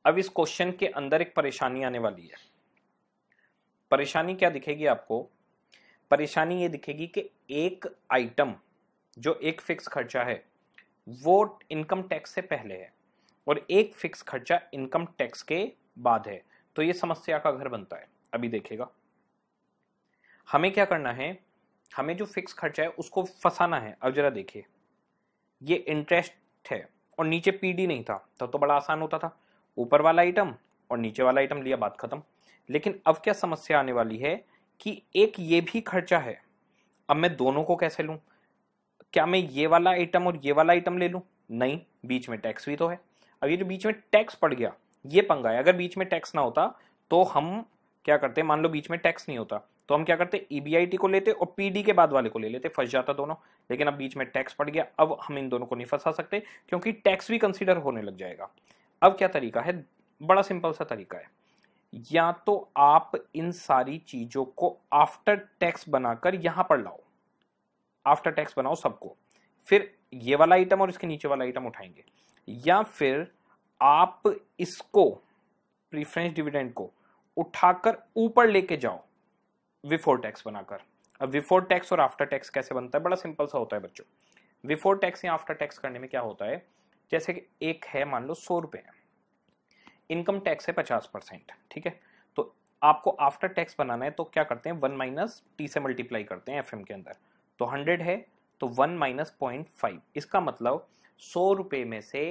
अब इस क्वेश्चन के अंदर एक परेशानी आने वाली है परेशानी क्या दिखेगी आपको परेशानी ये दिखेगी कि एक आइटम जो एक फिक्स खर्चा है वो इनकम टैक्स से पहले है और एक फिक्स खर्चा इनकम टैक्स के बाद है तो ये समस्या का घर बनता है अभी देखेगा हमें क्या करना है हमें जो फिक्स खर्चा है उसको फंसाना है अब जरा देखिए ये इंटरेस्ट है और नीचे पीडी नहीं था तब तो, तो बड़ा आसान होता था ऊपर वाला आइटम और नीचे वाला आइटम लिया बात खत्म लेकिन अब क्या समस्या आने वाली है कि एक ये भी खर्चा है अब मैं दोनों को कैसे लूँ क्या मैं ये वाला आइटम और ये वाला आइटम ले लूँ नहीं बीच में टैक्स भी तो है अब ये जो बीच में टैक्स पड़ गया ये पंगा है अगर बीच में टैक्स ना होता तो हम क्या करते मान लो बीच में टैक्स नहीं होता तो हम क्या करते ईबीआईटी e को लेते और पीडी के बाद वाले को ले लेते फंस जाता दोनों लेकिन अब बीच में टैक्स पड़ गया अब हम इन दोनों को नहीं फंसा सकते क्योंकि टैक्स भी कंसिडर होने लग जाएगा अब क्या तरीका है बड़ा सिंपल सा तरीका है या तो आप इन सारी चीजों को आफ्टर टैक्स बनाकर यहां पर लाओ आफ्टर टैक्स बनाओ सबको फिर ये वाला आइटम और इसके नीचे वाला आइटम उठाएंगे या फिर आप इसको प्रीफ्रेंस डिविडेंड को उठाकर ऊपर लेके जाओ विफोर टैक्स बनाकर अब विफोर टैक्स और आफ्टर टैक्स कैसे बनता है बड़ा सिंपल सा होता है बच्चों विफोर टैक्स या आफ्टर टैक्स करने में क्या होता है जैसे कि एक है मान लो सौ रुपए इनकम टैक्स है पचास परसेंट ठीक है तो आपको आफ्टर टैक्स बनाना है तो क्या करते हैं वन माइनस टी से मल्टीप्लाई करते हैं एफ के अंदर तो हंड्रेड है तो वन माइनस पॉइंट फाइव इसका मतलब सौ रुपए में से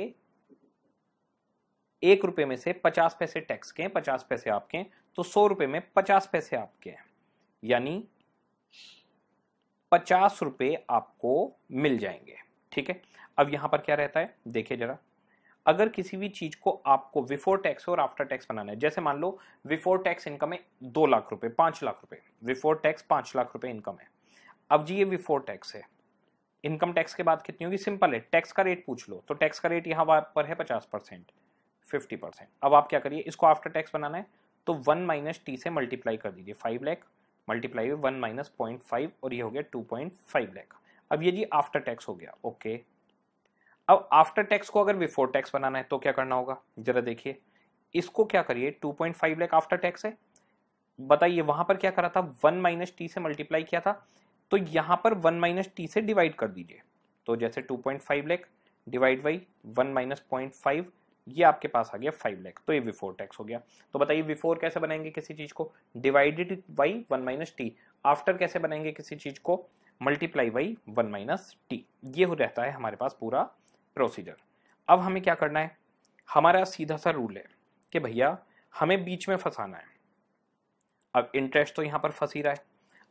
एक रुपए में से पचास पैसे टैक्स के हैं पचास पैसे आपके हैं तो सौ रुपए में पचास पैसे आपके हैं यानी पचास रुपए आपको मिल जाएंगे ठीक है अब यहाँ पर क्या रहता है देखिए जरा अगर किसी भी चीज को आपको बिफोर टैक्स और आफ्टर टैक्स बनाना है जैसे मान लो बिफोर टैक्स इनकम है दो लाख रुपए पांच लाख रुपए बिफोर टैक्स पांच लाख रुपए इनकम है अब जी ये बिफोर टैक्स है इनकम टैक्स के बाद कितनी होगी सिंपल है टैक्स का रेट पूछ लो तो टैक्स का रेट यहाँ पर है पचास परसेंट फिफ्टी परसेंट अब आप क्या करिए इसको आफ्टर टैक्स बनाना है तो वन माइनस टी से मल्टीप्लाई कर दीजिए five lakh multiply one minus point five और ये हो गया टू पॉइंट फाइव लैख अब ये जी आफ्टर टैक्स हो गया ओके अब आफ्टर टैक्स को अगर बिफोर टैक्स बनाना है तो क्या करना होगा जरा देखिए इसको क्या करिए 2.5 लाख आफ्टर टैक्स है बताइए वहां पर क्या करा था वन माइनस टी से मल्टीप्लाई किया था तो यहाँ पर वन माइनस टी से डिवाइड कर दीजिए तो जैसे two point five divide by one minus point five ये आपके पास आ गया फाइव लैख तो ये बिफोर टैक्स हो गया तो बताइए बिफोर कैसे बनाएंगे किसी चीज को divided by one minus T after कैसे बनाएंगे किसी चीज को multiply by one minus T ये हो रहता है हमारे पास पूरा प्रोसीजर अब हमें क्या करना है हमारा सीधा सा रूल है कि भैया हमें बीच में फंसाना है अब इंटरेस्ट तो यहाँ पर फंस ही रहा है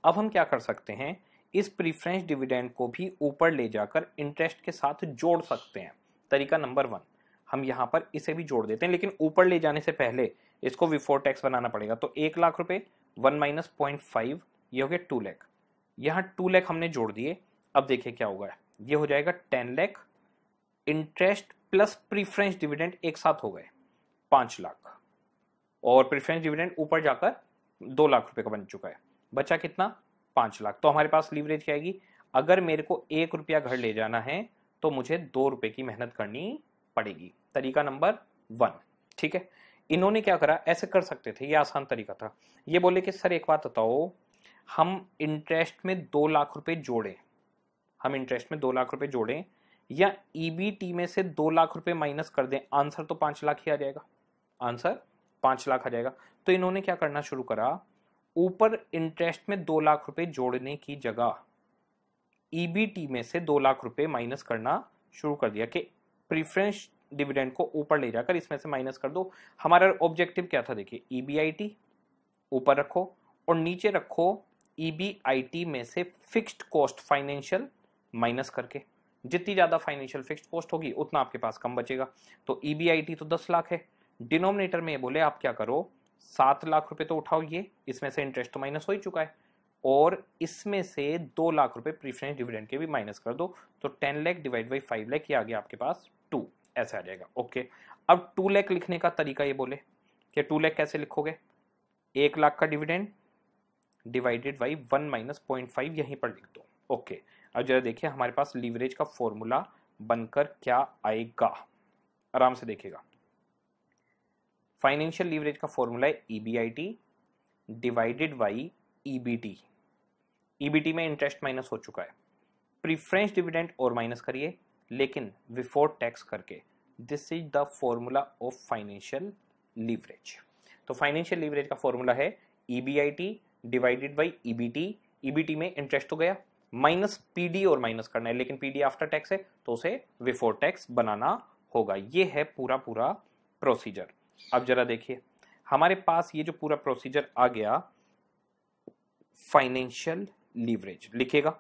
अब हम क्या कर सकते हैं इस प्रीफ्रेंस डिविडेंड को भी ऊपर ले जाकर इंटरेस्ट के साथ जोड़ सकते हैं तरीका नंबर वन हम यहाँ पर इसे भी जोड़ देते हैं लेकिन ऊपर ले जाने से पहले इसको बिफोर टैक्स बनाना पड़ेगा तो एक लाख रुपये वन माइनस पॉइंट फाइव ये हो गया टू लैख यहाँ टू लैख हमने जोड़ दिए अब देखिए क्या होगा ये हो जाएगा ten lakh interest plus preference dividend एक साथ हो गए पांच लाख और प्रीफरेंस डिविडेंड ऊपर जाकर दो लाख रुपए का बन चुका है बचा कितना पांच लाख तो हमारे पास लीवरेज क्या आएगी अगर मेरे को एक रुपया घर ले जाना है तो मुझे दो रुपए की मेहनत करनी पड़ेगी तरीका नंबर वन ठीक है इन्होंने क्या करा ऐसे कर सकते थे ये आसान तरीका था ये बोले कि सर एक बात बताओ हम इंटरेस्ट में दो लाख रुपए जोड़े हम इंटरेस्ट में दो लाख रुपए जोड़ें या ईबीटी e में से दो लाख रुपए माइनस कर दें आंसर तो पांच लाख ही आ जाएगा आंसर पांच लाख आ जाएगा तो इन्होंने क्या करना शुरू करा ऊपर इंटरेस्ट में दो लाख रुपए जोड़ने की जगह ईबीटी e में से दो लाख रुपए माइनस करना शुरू कर दिया कि प्रिफरेंस डिविडेंड को ऊपर ले जाकर इसमें से माइनस कर दो हमारा ऑब्जेक्टिव क्या था देखिए ईबीआईटी e ऊपर रखो और नीचे रखो ईबीआईटी में से फिक्स्ड कॉस्ट फाइनेंशियल माइनस करके जितनी ज़्यादा फाइनेंशियल फिक्स पोस्ट होगी उतना आपके पास कम बचेगा तो ई e तो दस लाख है डिनोमिनेटर में बोले आप क्या करो सात लाख रुपए तो उठाओ ये इसमें से इंटरेस्ट तो माइनस हो ही चुका है और इसमें से दो लाख रुपए प्रीफरेंस डिविडेंड के भी माइनस कर दो तो ten lakh divide by five lakh ये आ गया आपके पास टू ऐसा आ जाएगा ओके अब टू लैख लिखने का तरीका ये बोले कि टू लैख कैसे लिखोगे एक लाख का dividend divided by one minus point five यहीं पर लिख दो ओके अब जरा देखिए हमारे पास लीवरेज का फॉर्मूला बनकर क्या आएगा आराम से देखिएगा फाइनेंशियल लीवरेज का फॉर्मूला है E divided by E EBT में इंटरेस्ट माइनस हो चुका है प्रीफ्रेंस डिविडेंड और माइनस करिए लेकिन बिफोर टैक्स करके this is the formula of financial leverage तो फाइनेंशियल लीवरेज का फॉर्मूला है ई डिवाइडेड बाई ई में इंटरेस्ट हो गया माइनस पीडी और माइनस करना है लेकिन पीडी आफ्टर टैक्स है तो उसे बिफोर टैक्स बनाना होगा ये है पूरा पूरा प्रोसीजर अब जरा देखिए हमारे पास ये जो पूरा प्रोसीजर आ गया फाइनेंशियल लीवरेज लिखेगा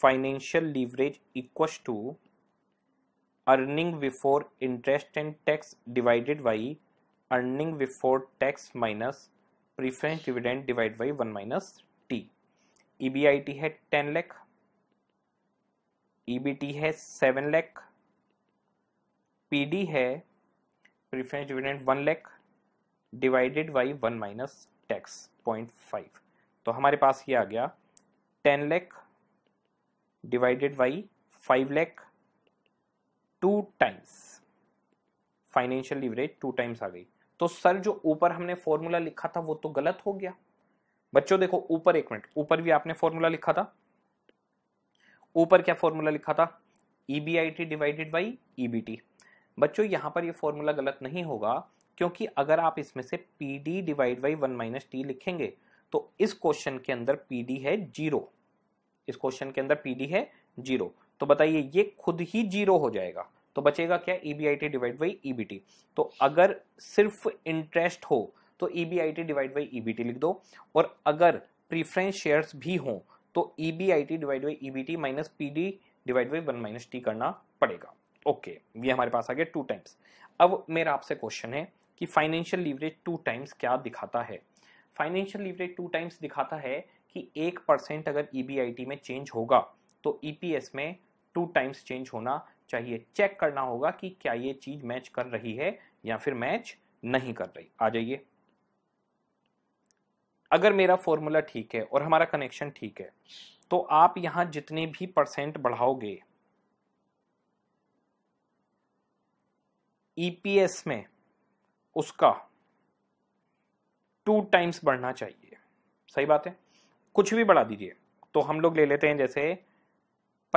financial leverage equal to earning before interest and tax divided by earning before tax minus preference dividend divide by one minus EBIT e है टेन लैख ईबीटी e है सेवन लैख पीडी है preference dividend one lakh divided by one minus tax point five तो हमारे पास ये आ गया ten lakh divided by five lakh two times financial leverage two times आ गई तो सर जो ऊपर हमने फॉर्मूला लिखा था वो तो गलत हो गया बच्चों देखो ऊपर एक मिनट ऊपर भी आपने फॉर्मूला लिखा था ऊपर क्या फॉर्मूला लिखा था ईबीआईटी डिवाइडेड बाई ईबीटी बच्चों यहां पर ये यह फॉर्मूला गलत नहीं होगा क्योंकि अगर आप इसमें से P D divide by one minus T लिखेंगे तो इस क्वेश्चन के अंदर पी डी है जीरो इस क्वेश्चन के अंदर पी डी है जीरो तो बताइए ये खुद ही जीरो हो जाएगा तो बचेगा क्या E B I T divide by E B T तो अगर सिर्फ इंटरेस्ट हो तो E B I T divide by E B T लिख दो और अगर प्रीफ्रेंस शेयर्स भी हों तो E B I T divide by E B T minus P D divide by one minus T करना पड़ेगा ओके ये हमारे पास आ गया टू टाइम्स अब मेरा आपसे क्वेश्चन है कि फाइनेंशियल लीवरेज टू टाइम्स क्या दिखाता है फाइनेंशियल लीवरेज टू टाइम्स दिखाता है कि एक परसेंट अगर ई e में चेंज होगा तो ई e में टू टाइम्स चेंज होना चाहिए चेक करना होगा कि क्या ये चीज़ मैच कर रही है या फिर मैच नहीं कर रही आ जाइए अगर मेरा फॉर्मूला ठीक है और हमारा कनेक्शन ठीक है तो आप यहां जितने भी परसेंट बढ़ाओगे ईपीएस e में उसका टू टाइम्स बढ़ना चाहिए सही बात है कुछ भी बढ़ा दीजिए तो हम लोग ले लेते हैं जैसे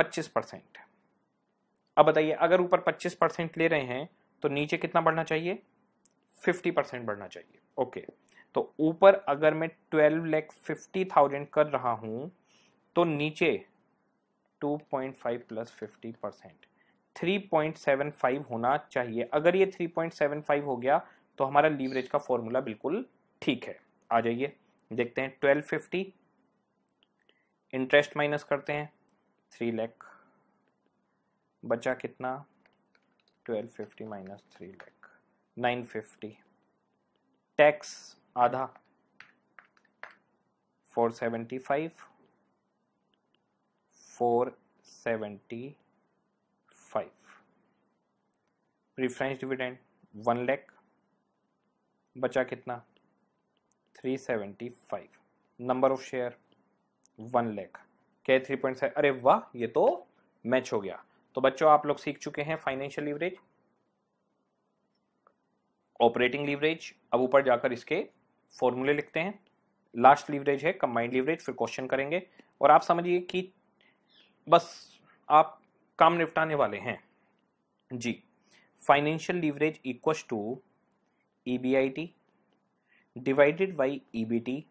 25 परसेंट अब बताइए अगर ऊपर 25 परसेंट ले रहे हैं तो नीचे कितना बढ़ना चाहिए 50 परसेंट बढ़ना चाहिए ओके okay. तो ऊपर अगर मैं ट्वेल्व लैख फिफ्टी थाउजेंड कर रहा हूं तो नीचे two point five plus fifty percent three point seven five होना चाहिए अगर ये थ्री पॉइंट सेवन फाइव हो गया तो हमारा लीवरेज का फॉर्मूला बिल्कुल ठीक है आ जाइए देखते हैं ट्वेल्व फिफ्टी इंटरेस्ट माइनस करते हैं थ्री लैख बचा कितना twelve fifty minus three lakh nine fifty tax आधा 475 475 प्रीफ्रेंस डिविडेंड वन लैख बचा कितना 375 number of share one lakh क्या थ्री पॉइंट सेवन अरे वाह ये तो मैच हो गया तो बच्चों आप लोग सीख चुके हैं फाइनेंशियल लीवरेज ऑपरेटिंग लीवरेज अब ऊपर जाकर इसके फॉर्मूले लिखते हैं लास्ट लीवरेज है कंबाइंड लीवरेज फिर क्वेश्चन करेंगे और आप समझिए कि बस आप काम निपटाने वाले हैं जी financial leverage equal to E B I T divided by E B T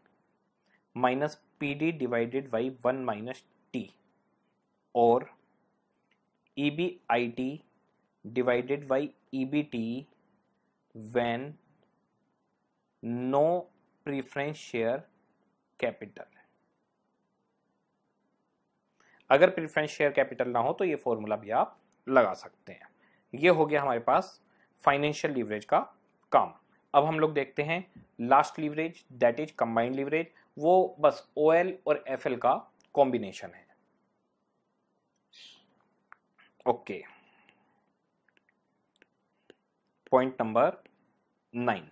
minus P D divided by one minus T और E B I T divided by E B T when no preference share capital अगर प्रीफ्रेंस शेयर कैपिटल ना हो तो ये फॉर्मूला भी आप लगा सकते हैं ये हो गया हमारे पास फाइनेंशियल लीवरेज का काम अब हम लोग देखते हैं last leverage that is combined leverage वो बस ओ और एफ का कॉम्बिनेशन है okay point number nine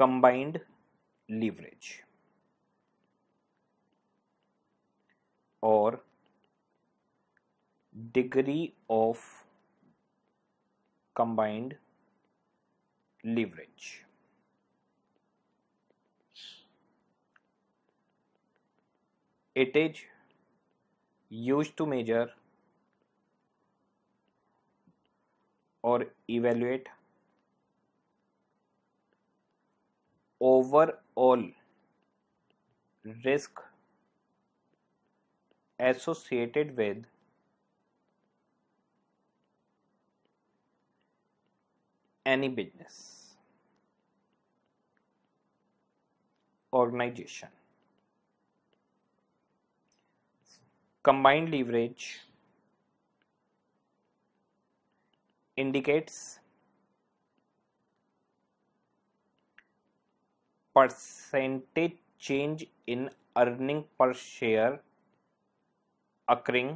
combined leverage or degree of combined leverage. It is used to measure or evaluate overall risk associated with any business organization combined leverage indicates percentage change in earning per share occurring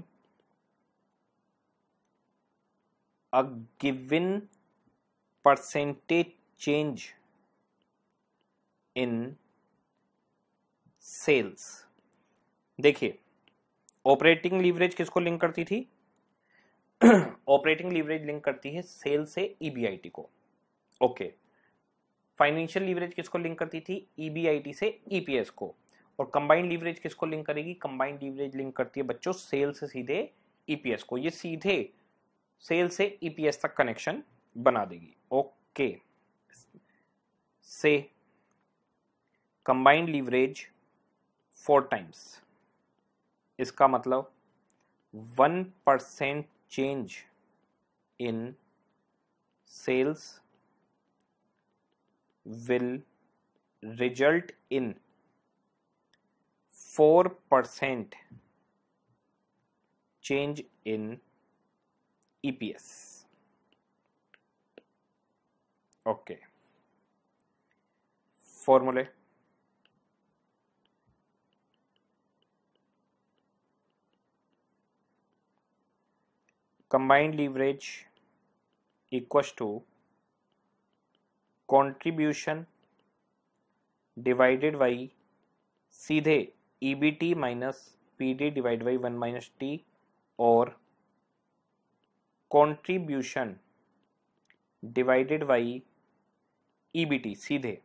a given percentage change in sales देखिए ऑपरेटिंग लीवरेज किसको लिंक करती थी ऑपरेटिंग लीवरेज लिंक करती है सेल से ईबीआईटी को ओके okay. फाइनेंशियल लीवरेज किसको लिंक करती थी ईबीआईटी e से ईपीएस e को और कंबाइंड लीवरेज किसको लिंक करेगी कंबाइंड लीवरेज लिंक करती है बच्चों सेल से सीधे ईपीएस e को ये सीधे सेल से ईपीएस तक कनेक्शन बना देगी ओके से कंबाइंड लीवरेज फोर टाइम्स इसका मतलब one percent change in sales will result in 4% change in EPS. Okay. Formula combined leverage equals to contribution divided by सीधे E B T minus P D divide by one minus T और कंट्रीब्यूशन डिवाइडेड बाई टी सीधे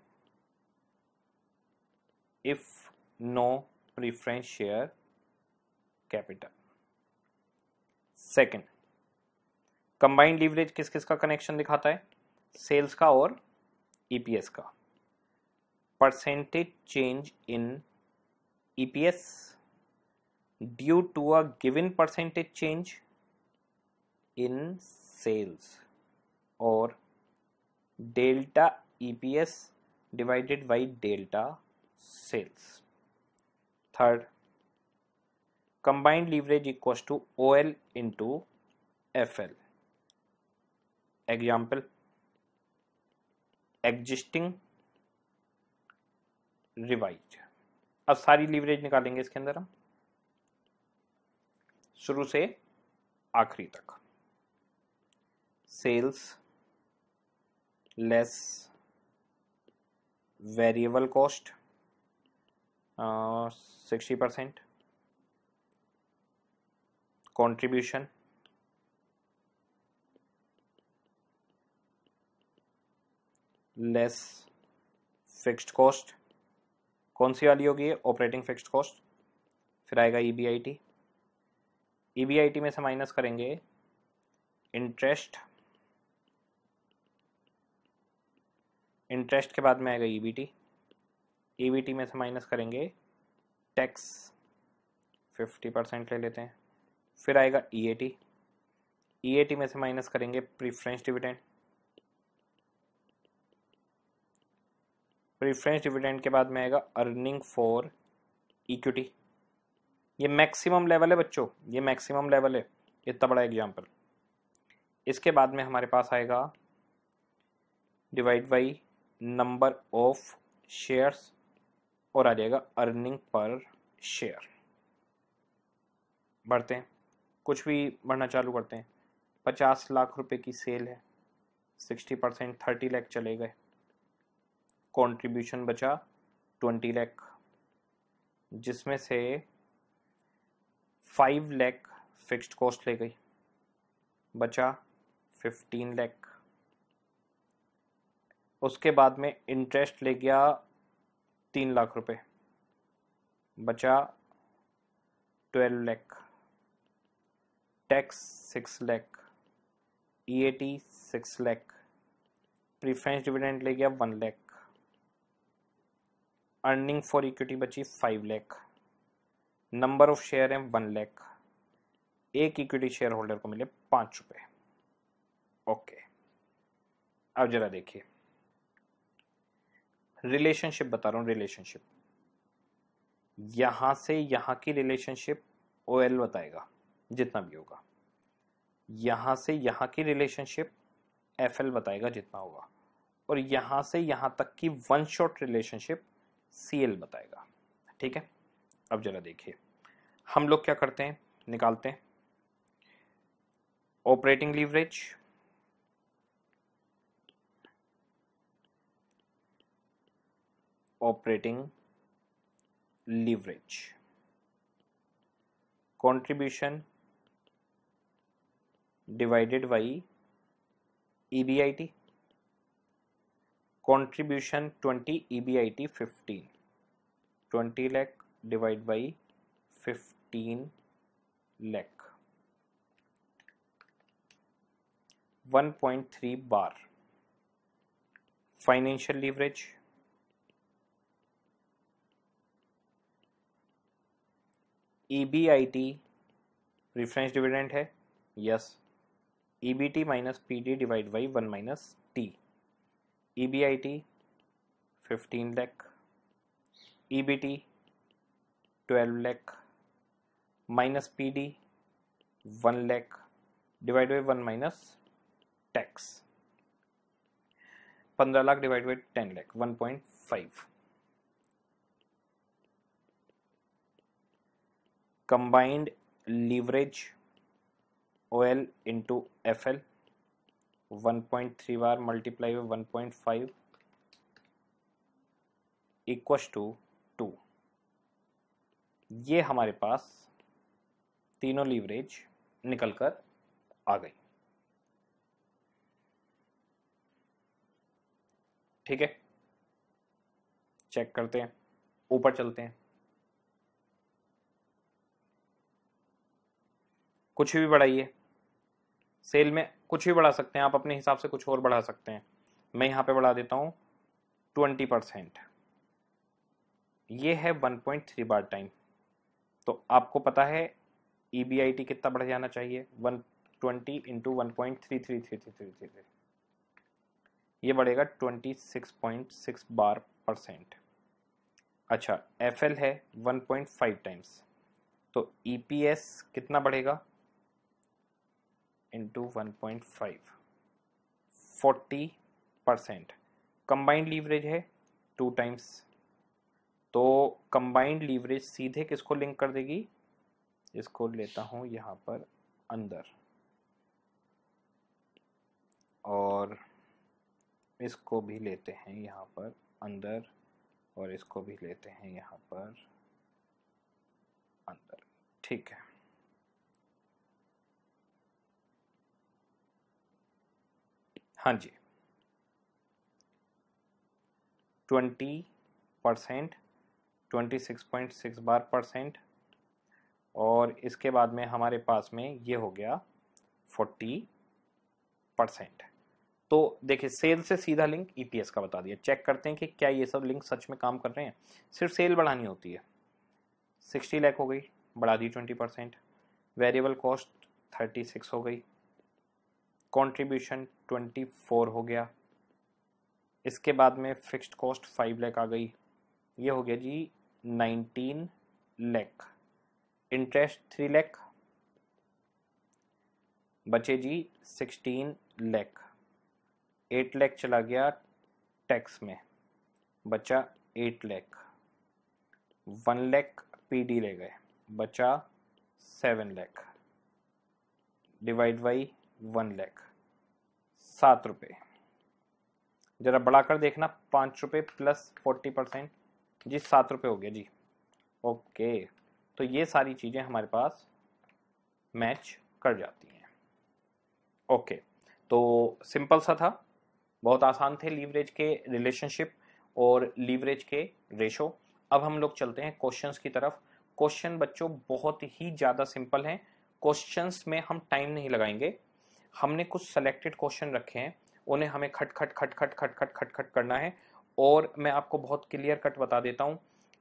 if no preference share capital second combined leverage किस किस का कनेक्शन दिखाता है सेल्स का और ईपीएस e का percentage change in EPS due to a given percentage change in sales और delta EPS divided by delta sales third combined leverage equal to OL into FL example L existing revise अब सारी लीवरेज निकालेंगे इसके अंदर हम शुरू से आखिरी तक sales less variable cost sixty percent contribution less fixed cost कौन सी वाली होगी ऑपरेटिंग फिक्स्ड कॉस्ट फिर आएगा E B I T E B I T में से माइनस करेंगे इंटरेस्ट इंटरेस्ट के बाद में आएगा E B T E B T में से माइनस करेंगे टैक्स फिफ्टी परसेंट ले लेते हैं फिर आएगा ई A T E A T में से माइनस करेंगे प्रीफ्रेंस डिविडेंड प्रिफ्रेंस डिविडेंड के बाद में आएगा अर्निंग फॉर इक्विटी ये मैक्सिमम लेवल है बच्चों ये मैक्सिमम लेवल है इतना बड़ा एग्जाम्पल इसके बाद में हमारे पास आएगा divide by number of shares और आ जाएगा अर्निंग पर शेयर बढ़ते हैं कुछ भी बढ़ना चालू करते हैं पचास लाख रुपए की सेल है सिक्सटी परसेंट थर्टी लैख चले गए कंट्रीब्यूशन बचा ट्वेंटी लैख जिसमें से फाइव लैख फिक्स्ड कॉस्ट ले गई बचा फिफ्टीन लैख उसके बाद में इंटरेस्ट ले गया तीन लाख रुपए बचा twelve lakh tax six lakh E A T six lakh preference dividend ले गया one lakh earning for equity बची five lakh number of share है वन लैख एक इक्विटी शेयर होल्डर को मिले पांच रुपए ओके अब जरा देखिए रिलेशनशिप बता रहा हूं रिलेशनशिप यहां से यहां की रिलेशनशिप ओ एल बताएगा जितना भी होगा यहां से यहां की रिलेशनशिप एफ एल बताएगा जितना होगा और यहां से यहां तक की one shot relationship C L बताएगा ठीक है अब जरा देखिए हम लोग क्या करते हैं निकालते हैं operating leverage operating leverage contribution divided by EBIT contribution 20 EBIT 15 20 lakh divided by 15 lakh 1.3 bar financial leverage EBIT preference dividend है yes E B T minus P D divide by one minus EBIT 15 lakh, EBT 12 lakh, minus PD 1 lakh, divided by 1 minus tax 15 lakh divide by 10 lakh 1.5 combined leverage OL into FL 1.3 bar multiply by 1.5 equal to two ये हमारे पास तीनों लीवरेज निकल कर आ गई ठीक है चेक करते हैं ऊपर चलते हैं कुछ भी बढ़ाइए सेल में कुछ भी बढ़ा सकते हैं आप अपने हिसाब से कुछ और बढ़ा सकते हैं मैं यहाँ पे बढ़ा देता हूँ ट्वेंटी परसेंट ये है one point three bar time तो आपको पता है ई बी आई टी कितना बढ़ जाना चाहिए one twenty into one point three three three three three three three ये बढ़ेगा twenty six point six bar percent अच्छा एफ एल है वन पॉइंट फाइव टाइम्स तो ई पी एस कितना बढ़ेगा into one point five forty percent combined leverage है टू टाइम्स तो कंबाइंड लीवरेज सीधे किसको लिंक कर देगी इसको लेता हूँ यहाँ पर अंदर और इसको भी लेते हैं यहाँ पर अंदर और इसको भी लेते हैं यहाँ पर अंदर ठीक है हाँ जी twenty percent twenty six point six bar percent और इसके बाद में हमारे पास में ये हो गया फोर्टी परसेंट तो देखिए सेल से सीधा लिंक ईपीएस e का बता दिया चेक करते हैं कि क्या ये सब लिंक सच में काम कर रहे हैं सिर्फ सेल बढ़ानी होती है सिक्सटी लैख हो गई बढ़ा दी twenty percent variable cost thirty six हो गई कंट्रीब्यूशन ट्वेंटी फोर हो गया इसके बाद में फिक्स्ड कॉस्ट फाइव लैख आ गई ये हो गया जी nineteen lakh interest three lakh बचे जी सिक्सटीन लैख एट लैख चला गया टैक्स में बचा eight lakh one lakh PD ले गए बचा seven lakh divide by one lakh सात रुपये जरा बढ़ाकर देखना पाँच रुपये प्लस फोर्टी परसेंट जी सात रुपये हो गया जी ओके तो ये सारी चीज़ें हमारे पास मैच कर जाती हैं ओके तो सिंपल सा था बहुत आसान थे लीवरेज के रिलेशनशिप और लीवरेज के रेशो अब हम लोग चलते हैं क्वेश्चंस की तरफ क्वेश्चन बच्चों बहुत ही ज़्यादा सिंपल हैं क्वेश्चंस में हम टाइम नहीं लगाएंगे हमने कुछ सेलेक्टेड क्वेश्चन रखे हैं उन्हें हमें खट खट खट खट खट खट खट खट करना है और मैं आपको बहुत क्लियर कट बता देता हूँ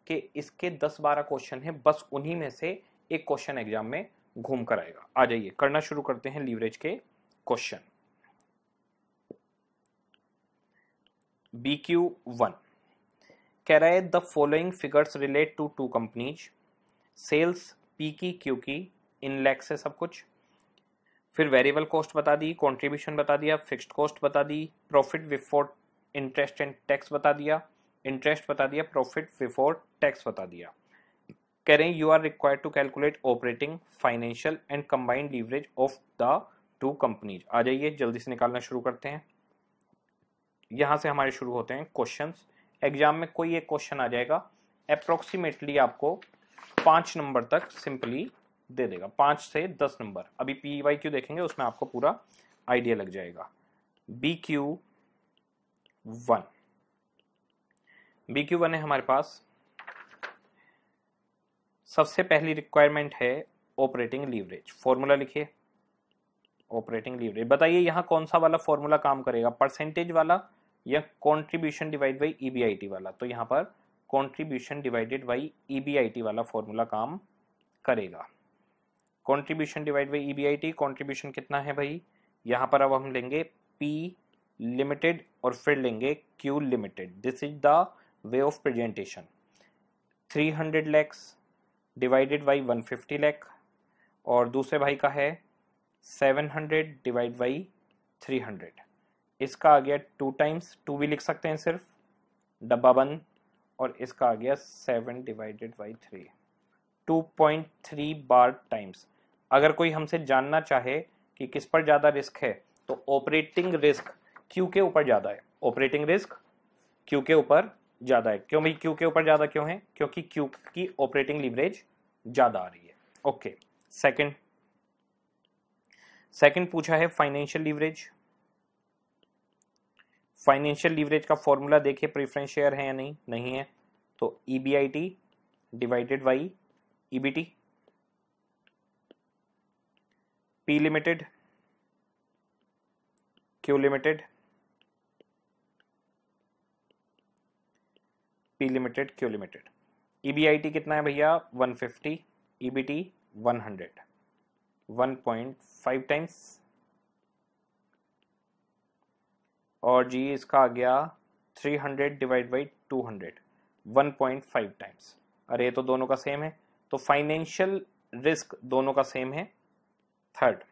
कि इसके 10-12 क्वेश्चन हैं बस उन्हीं में से एक क्वेश्चन एग्जाम में घूम कर आएगा आ जाइए करना शुरू करते हैं लीवरेज के क्वेश्चन बी क्यू वन कह रहा है the following figures relate to two companies sales P की क्यू की इन लैक्स है सब कुछ फिर वेरिएबल कॉस्ट बता दी कॉन्ट्रीब्यूशन बता दिया फिक्स्ड कॉस्ट बता दी profit before interest and tax बता दिया इंटरेस्ट बता दिया प्रॉफिट बिफोर टैक्स बता दिया कह रहे हैं you are required to calculate operating financial and combined leverage of the two companies आ जाइए जल्दी से निकालना शुरू करते हैं यहाँ से हमारे शुरू होते हैं क्वेश्चन एग्जाम में कोई एक क्वेश्चन आ जाएगा अप्रोक्सीमेटली आपको पाँच नंबर तक सिंपली दे देगा पांच से दस नंबर अभी पी वाई क्यू देखेंगे उसमें आपको पूरा आइडिया लग जाएगा B Q one B Q one है हमारे पास सबसे पहली रिक्वायरमेंट है ऑपरेटिंग लीवरेज फॉर्मूला लिखिए ऑपरेटिंग लीवरेज बताइए यहां कौन सा वाला फॉर्मूला काम करेगा परसेंटेज वाला या कॉन्ट्रीब्यूशन डिवाइड बाई ईबीआईटी वाला तो यहां पर कॉन्ट्रीब्यूशन डिवाइडेड बाई ईबीआईटी वाला फॉर्मूला काम करेगा contribution divide by EBIT contribution कितना है भाई यहाँ पर अब हम लेंगे पी लिमिटेड और फिर लेंगे Q limited this is the way of presentation 300 lakhs divided by 150 lakh और दूसरे भाई का है 700 डिवाइड बाई 300 इसका आ गया टू टाइम्स टू भी लिख सकते हैं सिर्फ डब्बा बंद और इसका आ गया seven divided by three two point three bar times अगर कोई हमसे जानना चाहे कि किस पर ज़्यादा रिस्क है तो ऑपरेटिंग रिस्क क्यू के ऊपर ज़्यादा है ऑपरेटिंग रिस्क क्यू के ऊपर ज़्यादा है क्यों भाई क्यू के ऊपर ज़्यादा क्यों है क्योंकि क्यू की ऑपरेटिंग लिवरेज ज़्यादा आ रही है ओके सेकंड सेकंड पूछा है फाइनेंशियल लिवरेज फाइनेंशियल लिवरेज का फॉर्मूला देखिए प्रेफरेंस शेयर है या नहीं नहीं है तो E B I T divided by EBT P limited, Q limited, P limited, Q limited. EBIT कितना है भैया 150, EBT 100, 1.5 टाइम्स और जी इसका आ गया 300 divide by point five times अरे ये तो दोनों का सेम है तो फाइनेंशियल रिस्क दोनों का सेम है थर्ड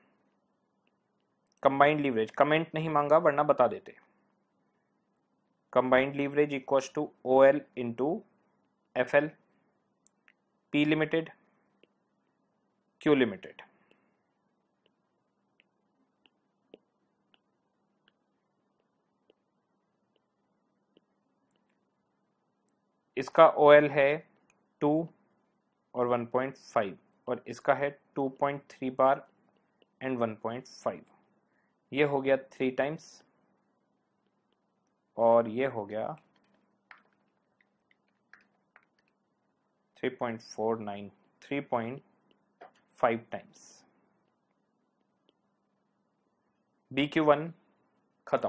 कंबाइंड लीवरेज कमेंट नहीं मांगा वरना बता देते combined leverage equals to O L into F L P limited Q limited इसका ओ एल है टू और वन पॉइंट फाइव और इसका है two point three bar and 1.5 ये हो गया थ्री टाइम्स और ये हो गया 3.49 3.5 टाइम्स बी क्यू वन खत्म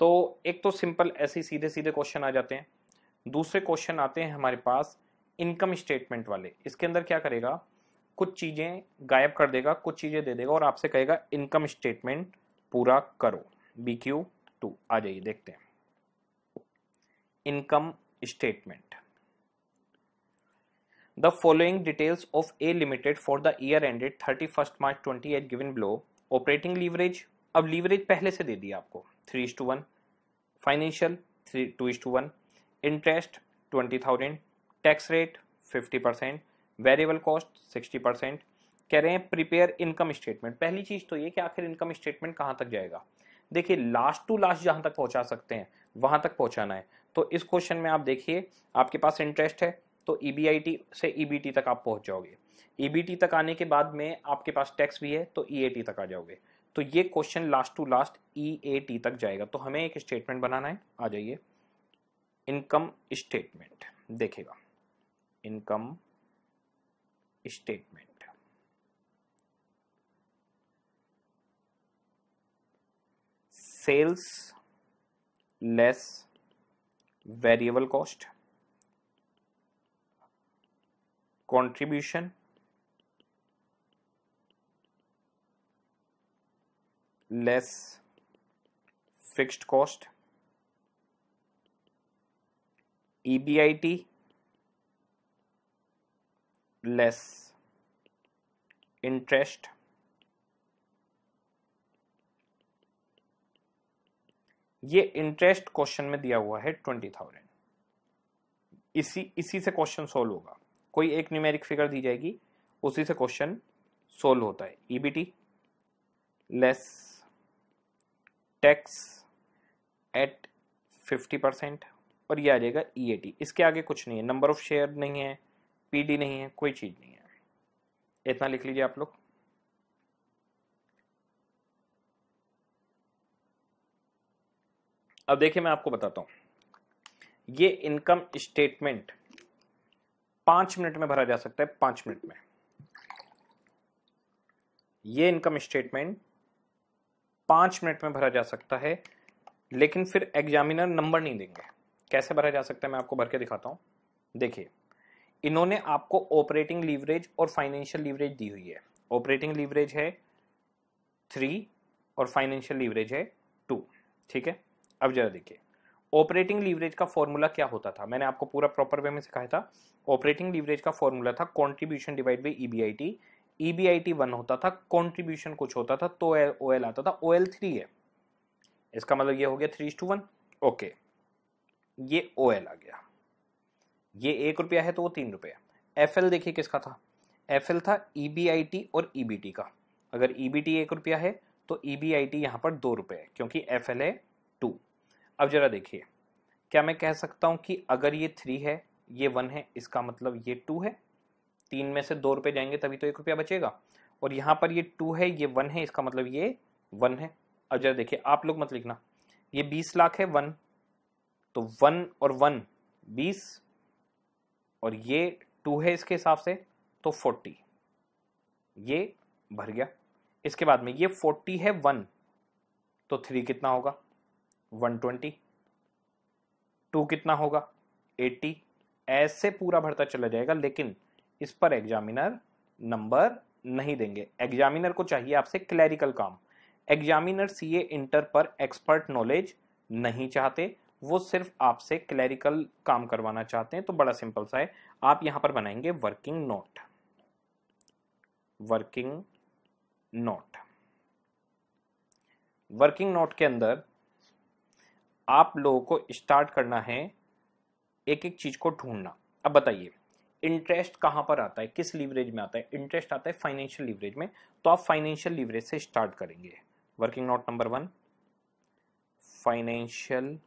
तो एक तो सिंपल ऐसे सीधे सीधे क्वेश्चन आ जाते हैं दूसरे क्वेश्चन आते हैं हमारे पास इनकम स्टेटमेंट वाले इसके अंदर क्या करेगा कुछ चीज़ें गायब कर देगा कुछ चीज़ें दे देगा और आपसे कहेगा इनकम स्टेटमेंट पूरा करो बी क्यू टू आ जाइए देखते हैं income statement following details of a limited for the year ended thirty first March twenty eight given below operating leverage अब लीवरेज पहले से दे दिया आपको three is to one financial three two is to one interest twenty thousand tax rate fifty percent variable cost sixty percent कह रहे हैं प्रिपेयर इनकम स्टेटमेंट पहली चीज तो ये कि आखिर इनकम स्टेटमेंट कहाँ तक जाएगा देखिए लास्ट टू लास्ट जहाँ तक पहुँचा सकते हैं वहाँ तक पहुँचाना है तो इस क्वेश्चन में आप देखिए आपके पास इंटरेस्ट है तो ई e से ई e तक आप पहुँच जाओगे ई e तक आने के बाद में आपके पास टैक्स भी है तो ई तक आ जाओगे तो ये question last to last E तक जाएगा तो हमें एक स्टेटमेंट बनाना है आ जाइए इनकम स्टेटमेंट देखेगा income statement. Sales less variable cost, contribution less fixed cost, EBIT less interest ये इंटरेस्ट क्वेश्चन में दिया हुआ है ट्वेंटी थाउजेंड इसी इसी से क्वेश्चन सोल्व होगा कोई एक न्यूमेरिक फिगर दी जाएगी उसी से क्वेश्चन सोल्व होता है EBT less tax at fifty percent और ये आ जाएगा ई e इसके आगे कुछ नहीं है नंबर ऑफ शेयर नहीं है पीडी नहीं है कोई चीज नहीं है इतना लिख लीजिए आप लोग अब देखिए मैं आपको बताता हूं ये इनकम स्टेटमेंट पांच मिनट में भरा जा सकता है पांच मिनट में ये इनकम स्टेटमेंट पांच मिनट में भरा जा सकता है लेकिन फिर एग्जामिनर नंबर नहीं देंगे कैसे भरा जा सकता है मैं आपको भर के दिखाता हूं देखिए इन्होंने आपको ऑपरेटिंग लीवरेज और फाइनेंशियल लीवरेज दी हुई है ऑपरेटिंग लीवरेज है थ्री और फाइनेंशियल लीवरेज है टू ठीक है अब जरा देखिए ऑपरेटिंग लीवरेज का फॉर्मूला क्या होता था मैंने आपको पूरा प्रॉपर वे में सिखाया था ऑपरेटिंग लीवरेज का फॉर्मूला था contribution divide by E E B B I T I T one होता था कॉन्ट्रीब्यूशन कुछ होता था तो ओ एल आता था ओ एल थ्री है इसका मतलब ये हो गया थ्री टू वन ओके ये ओ एल आ गया ये एक रुपया है तो वो तीन रुपया एफ एल देखिए किसका था एफ एल था ई बी आई टी और ई बी टी का अगर ई बी टी एक रुपया है तो ई बी आई टी यहाँ पर दो रुपये है क्योंकि एफ एल है टू अब जरा देखिए क्या मैं कह सकता हूँ कि अगर ये थ्री है ये वन है इसका मतलब ये टू है तीन में से दो रुपये जाएंगे तभी तो एक रुपया बचेगा और यहाँ पर ये टू है ये वन है इसका मतलब ये वन है अब जरा देखिए आप लोग मत लिखना ये बीस लाख है वन तो वन और वन बीस और ये टू है इसके हिसाब से तो फोर्टी ये भर गया इसके बाद में ये फोर्टी है वन तो थ्री कितना होगा वन ट्वेंटी टू कितना होगा एट्टी ऐसे पूरा भरता चला जाएगा लेकिन इस पर एग्जामिनर नंबर नहीं देंगे एग्जामिनर को चाहिए आपसे क्लैरिकल काम एग्जामिनर सीए इंटर पर एक्सपर्ट नॉलेज नहीं चाहते वो सिर्फ आपसे क्लैरिकल काम करवाना चाहते हैं तो बड़ा सिंपल सा है आप यहां पर बनाएंगे working note working note working note के अंदर आप लोगों को स्टार्ट करना है एक एक चीज को ढूंढना अब बताइए इंटरेस्ट कहां पर आता है किस लीवरेज में आता है इंटरेस्ट आता है फाइनेंशियल लीवरेज में तो आप फाइनेंशियल लीवरेज से स्टार्ट करेंगे working note number one financial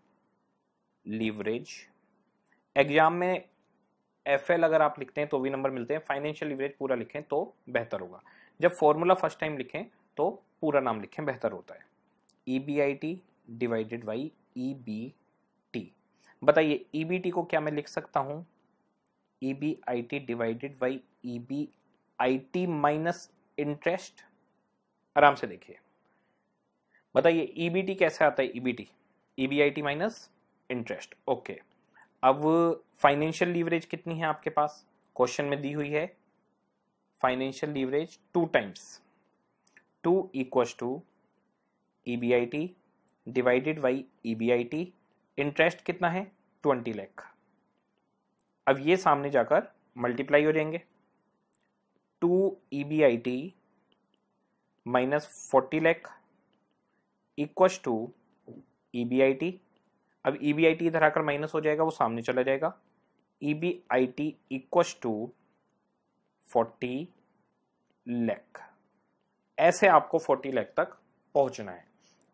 leverage exam में एफ एल अगर आप लिखते हैं तो भी नंबर मिलते हैं फाइनेंशियल लीवरेज पूरा लिखें तो बेहतर होगा जब फॉर्मूला फर्स्ट टाइम लिखें तो पूरा नाम लिखें बेहतर होता है E B I T divided by E B T बताइए ई बी टी को क्या मैं लिख सकता हूँ E B I T divided by E B I T minus interest आराम से देखिए बताइए ई बी टी कैसे आता है E B T E B I T minus interest okay अब फाइनेंशियल लीवरेज कितनी है आपके पास क्वेश्चन में दी हुई है financial leverage two times two equal to E B I T divided by E B I T interest कितना है ट्वेंटी लैख अब ये सामने जाकर मल्टीप्लाई हो जाएंगे two E B I T minus forty lakh equals to E B I T अब ई बी आई टी इधर आकर माइनस हो जाएगा वो सामने चला जाएगा E B I T equals to forty lakh ऐसे आपको फोर्टी लैख तक पहुंचना है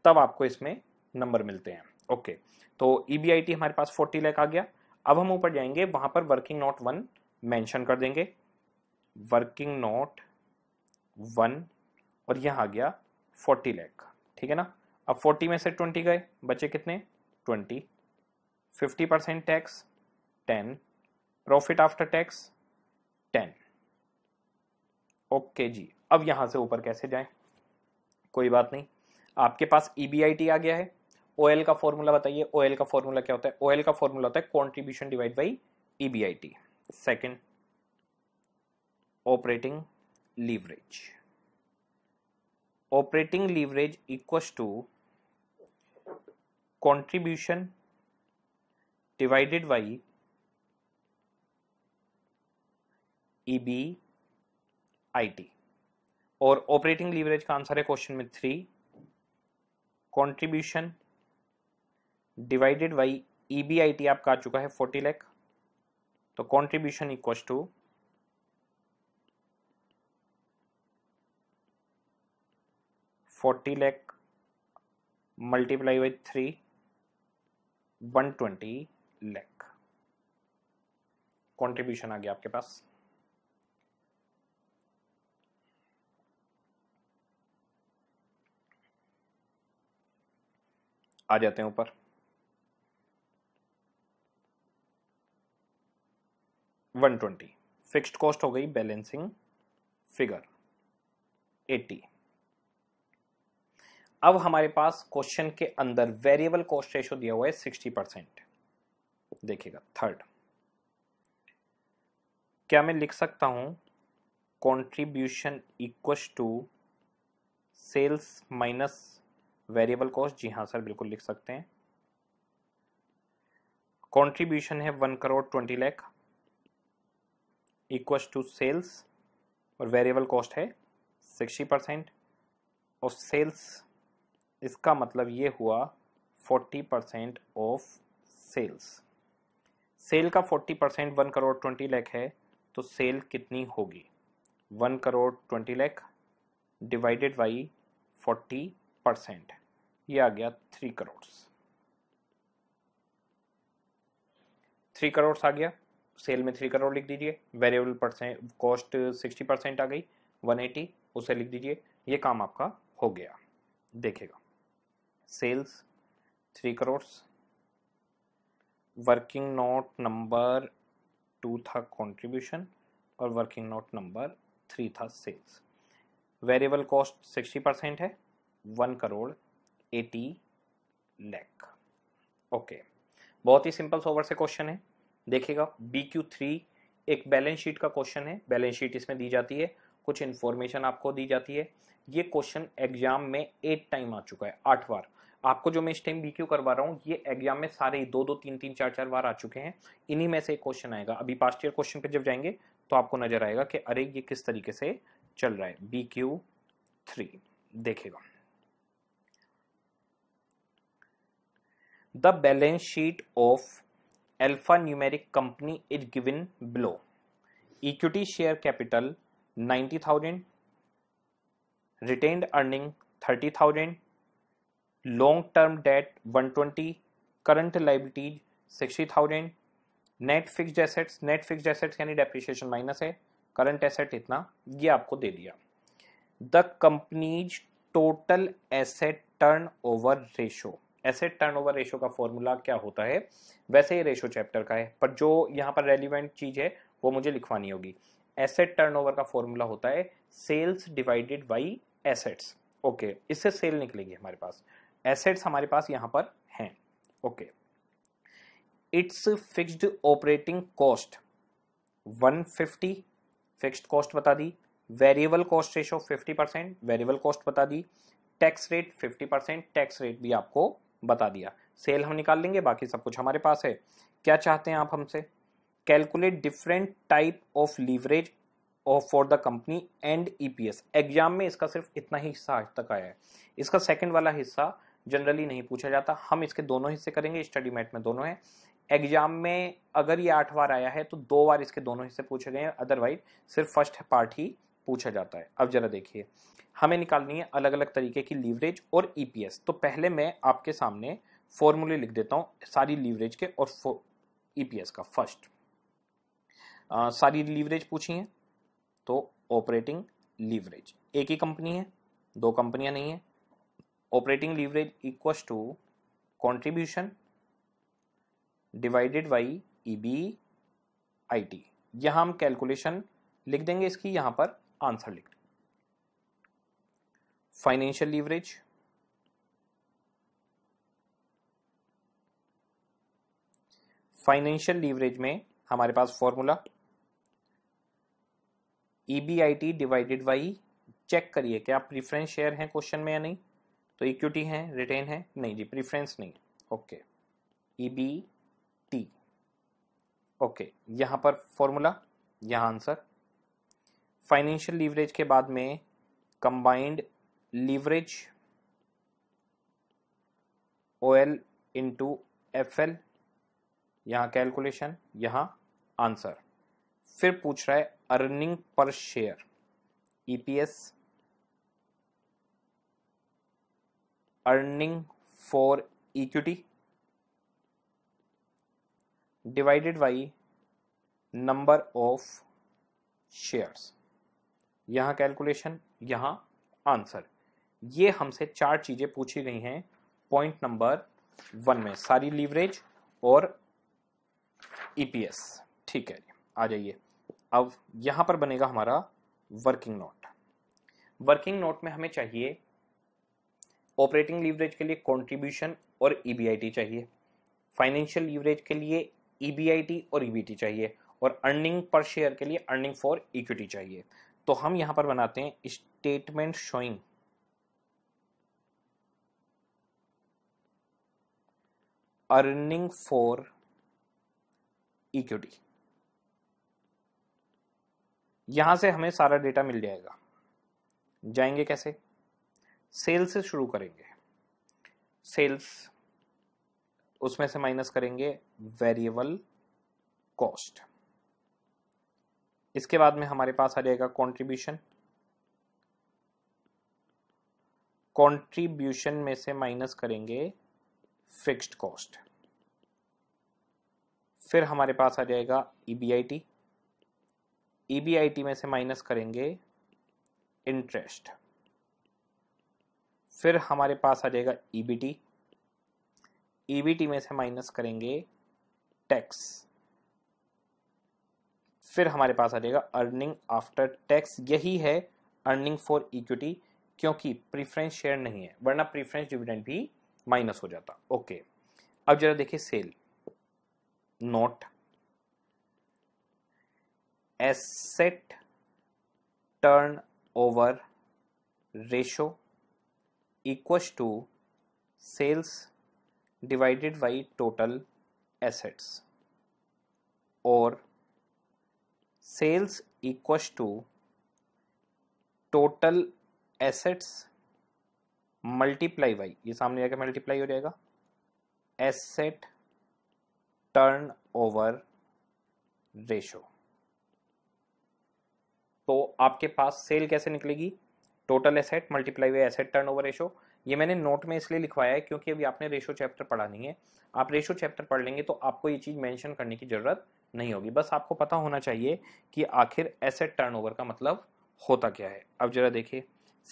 तब आपको इसमें नंबर मिलते हैं ओके तो ई बी आई टी हमारे पास फोर्टी लैख आ गया अब हम ऊपर जाएंगे वहां पर वर्किंग नोट वन मेंशन कर देंगे वर्किंग नोट वन और यहां आ गया फोर्टी लैख ठीक है ना अब फोर्टी में से ट्वेंटी गए बचे कितने twenty fifty percent tax ten profit after tax ten okay जी अब यहां से ऊपर कैसे जाएं कोई बात नहीं आपके पास ई e आ गया है ओएल का फॉर्मूला बताइए ओएल का फॉर्मूला क्या होता है ओएल का फॉर्मूला होता है contribution divide by E B I T second operating leverage operating leverage equal to contribution divided by T e और ऑपरेटिंग लीवरेज का आंसर है क्वेश्चन में three contribution divided by EBIT आपका आ चुका है फोर्टी लैख तो contribution equal to forty lakh multiply by three 120 lakh contribution आ गया आपके पास आ जाते हैं ऊपर वन ट्वेंटी फिक्स्ड कॉस्ट हो गई बैलेंसिंग फिगर एटी अब हमारे पास क्वेश्चन के अंदर वेरिएबल कॉस्ट रेशो दिया हुआ है सिक्सटी परसेंट देखिएगा थर्ड क्या मैं लिख सकता हूं contribution equals to sales minus variable cost जी हाँ सर बिल्कुल लिख सकते हैं कंट्रीब्यूशन है one crore twenty lakh equals to sales और वेरिएबल कॉस्ट है सिक्सटी परसेंट और सेल्स इसका मतलब ये हुआ 40 परसेंट ऑफ सेल्स सेल का 40 percent one crore twenty lakh है तो सेल कितनी होगी one crore twenty lakh divided by forty percent ये आ गया थ्री करोड़ थ्री करोड़ आ गया सेल में थ्री करोड़ लिख दीजिए variable percent cost sixty percent आ गई वन एटी उसे लिख दीजिए ये काम आपका हो गया देखेगा sales three crore working note number two था कंट्रीब्यूशन और वर्किंग नोट नंबर थ्री था sales variable cost sixty percent है one crore eighty lakh okay बहुत ही सिंपल सोवर से क्वेश्चन है देखिएगा बी क्यू थ्री एक बैलेंस शीट का क्वेश्चन है बैलेंस शीट इसमें दी जाती है कुछ इन्फॉर्मेशन आपको दी जाती है ये क्वेश्चन एग्जाम में एट टाइम आ चुका है आठ बार आपको जो मैं इस टाइम बीक्यू करवा रहा हूँ ये एग्जाम में सारे दो दो तीन तीन चार चार बार आ चुके हैं इन्हीं में से एक क्वेश्चन आएगा अभी पास्ट ईयर क्वेश्चन पे जब जाएंगे तो आपको नजर आएगा कि अरे ये किस तरीके से चल रहा है बी क्यू थ्री देखेगा the balance sheet of alpha numeric company is given below equity share capital thousand retained earning thirty thousand long term debt 120 current liabilities 60000 net fixed assets net fixed assets यानी डेप्रिशिएशन माइनस है करंट एसेट इतना ये आपको दे दिया the company's total asset turnover ratio asset turnover ratio का फॉर्मूला क्या होता है वैसे ही रेशो चैप्टर का है पर जो यहाँ पर रेलिवेंट चीज़ है वो मुझे लिखवानी होगी एसेट टर्न ओवर का फॉर्मूला होता है sales divided by assets okay इससे सेल निकलेगी हमारे पास एसेट्स हमारे पास यहां पर हैं okay it's fixed operating cost 150 fixed cost बता दी variable cost ratio 50 percent variable cost बता दी tax rate 50 percent tax rate भी आपको बता दिया सेल हम निकाल लेंगे बाकी सब कुछ हमारे पास है क्या चाहते हैं आप हमसे calculate different type of leverage for the company and EPS exam में इसका सिर्फ इतना ही हिस्सा आज तक आया है इसका सेकंड वाला हिस्सा जनरली नहीं पूछा जाता हम इसके दोनों हिस्से करेंगे स्टडी मैट में दोनों है एग्जाम में अगर ये आठ बार आया है तो दो बार इसके दोनों हिस्से पूछे गए हैं अदरवाइज सिर्फ फर्स्ट पार्ट ही पूछा जाता है अब जरा देखिए हमें निकालनी है अलग अलग तरीके की लीवरेज और ईपीएस e तो पहले मैं आपके सामने फॉर्मूले लिख देता हूँ सारी लीवरेज के और ईपीएस e का फर्स्ट आ, सारी लीवरेज पूछी है तो ऑपरेटिंग लीवरेज एक ही कंपनी है दो कंपनियां नहीं है operating leverage equal to contribution divided by E B I T यहाँ हम कैलकुलेशन लिख देंगे इसकी यहाँ पर आंसर लिख फाइनेंशियल लीवरेज फाइनेंशियल लीवरेज में हमारे पास formula E B I T divided by check करिए क्या प्रीफरेंस शेयर है क्वेश्चन में या नहीं तो इक्विटी है रिटेन है नहीं जी प्रिफ्रेंस नहीं okay E B T okay यहाँ पर फॉर्मूला यहाँ आंसर फाइनेंशियल लीवरेज के बाद में combined leverage O L into F L यहाँ कैलकुलेशन यहाँ आंसर फिर पूछ रहा है earning per share EPS earning for equity divided by number of shares यहां कैलकुलेशन यहां आंसर ये हमसे चार चीज़ें पूछी गई हैं पॉइंट नंबर वन में सारी लीवरेज और ईपीएस e ठीक है आ जाइए अब यहां पर बनेगा हमारा वर्किंग नोट वर्किंग नोट में हमें चाहिए ऑपरेटिंग लीवरेज के लिए कॉन्ट्रीब्यूशन और ईबीआईटी e चाहिए फाइनेंशियल लीवरेज के लिए ईबीआईटी e और ईबीटी e चाहिए और अर्निंग पर शेयर के लिए अर्निंग फॉर इक्विटी चाहिए तो हम यहां पर बनाते हैं statement showing earning for equity यहां से हमें सारा डेटा मिल जाएगा जाएंगे कैसे सेल से शुरू करेंगे सेल्स उसमें से माइनस करेंगे वेरिएबल कॉस्ट इसके बाद में हमारे पास आ जाएगा कंट्रीब्यूशन कंट्रीब्यूशन में से माइनस करेंगे फिक्स्ड कॉस्ट फिर हमारे पास आ जाएगा ईबीआईटी e ईबीआईटी e में से माइनस करेंगे इंटरेस्ट फिर हमारे पास आ जाएगा ईबीटी e ईबीटी e में से माइनस करेंगे टैक्स फिर हमारे पास आ जाएगा अर्निंग आफ्टर टैक्स यही है अर्निंग फॉर इक्विटी क्योंकि प्रीफरेंस शेयर नहीं है वरना प्रीफरेंस डिविडेंड भी माइनस हो जाता ओके अब जरा देखिए sale note asset turnover ratio equals to sales divided by total assets और sales equals to total assets multiply by ये सामने आके मल्टीप्लाई हो जाएगा एसेट टर्न ओवर रेशो तो आपके पास सेल कैसे निकलेगी total asset multiply by asset turnover ratio ये मैंने नोट में इसलिए लिखवाया है क्योंकि अभी आपने रेशो चैप्टर पढ़ा नहीं है आप रेशो चैप्टर पढ़ लेंगे तो आपको ये चीज़ मेंशन करने की ज़रूरत नहीं होगी बस आपको पता होना चाहिए कि आखिर एसेट टर्न का मतलब होता क्या है अब जरा देखिए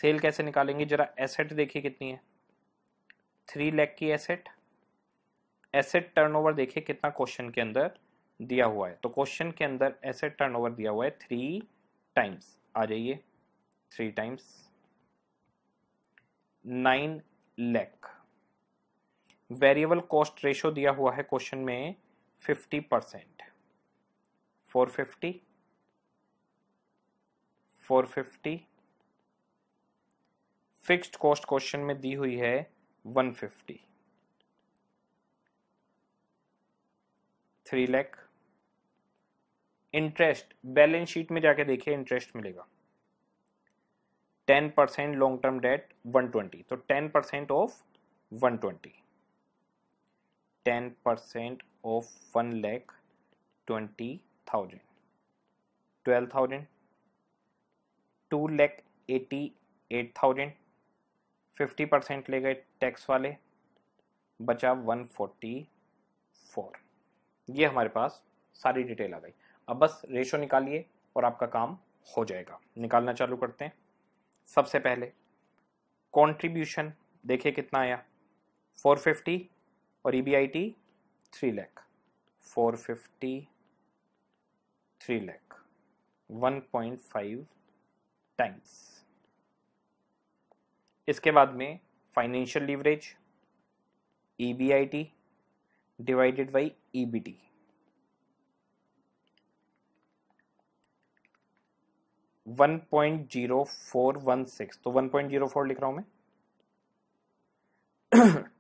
सेल कैसे निकालेंगे जरा एसेट देखिए कितनी है थ्री लैख की एसेट एसेट टर्नओवर देखिए कितना क्वेश्चन के अंदर दिया हुआ है तो क्वेश्चन के अंदर एसेट टर्नओवर दिया हुआ है थ्री टाइम्स आ जाइए three times nine lakh variable cost ratio दिया हुआ है क्वेश्चन में fifty percent four fifty four fifty fixed cost question में दी हुई है one fifty three lakh interest balance sheet में जाके देखिए इंटरेस्ट मिलेगा ten percent long term debt one twenty तो ten percent of one twenty ten percent of one lakh twenty thousand twelve thousand two lakh eighty eight thousand fifty percent ले गए टैक्स वाले बचा वन फोर्टी फोर ये हमारे पास सारी डिटेल आ गई अब बस रेशो निकालिए और आपका काम हो जाएगा निकालना चालू करते हैं सबसे पहले कंट्रीब्यूशन देखिए कितना आया 450 और E B I T three lakh four fifty three lakh one point five times इसके बाद में financial leverage E B I T divided by E B T 1.0416 तो 1.04 लिख रहा हूं मैं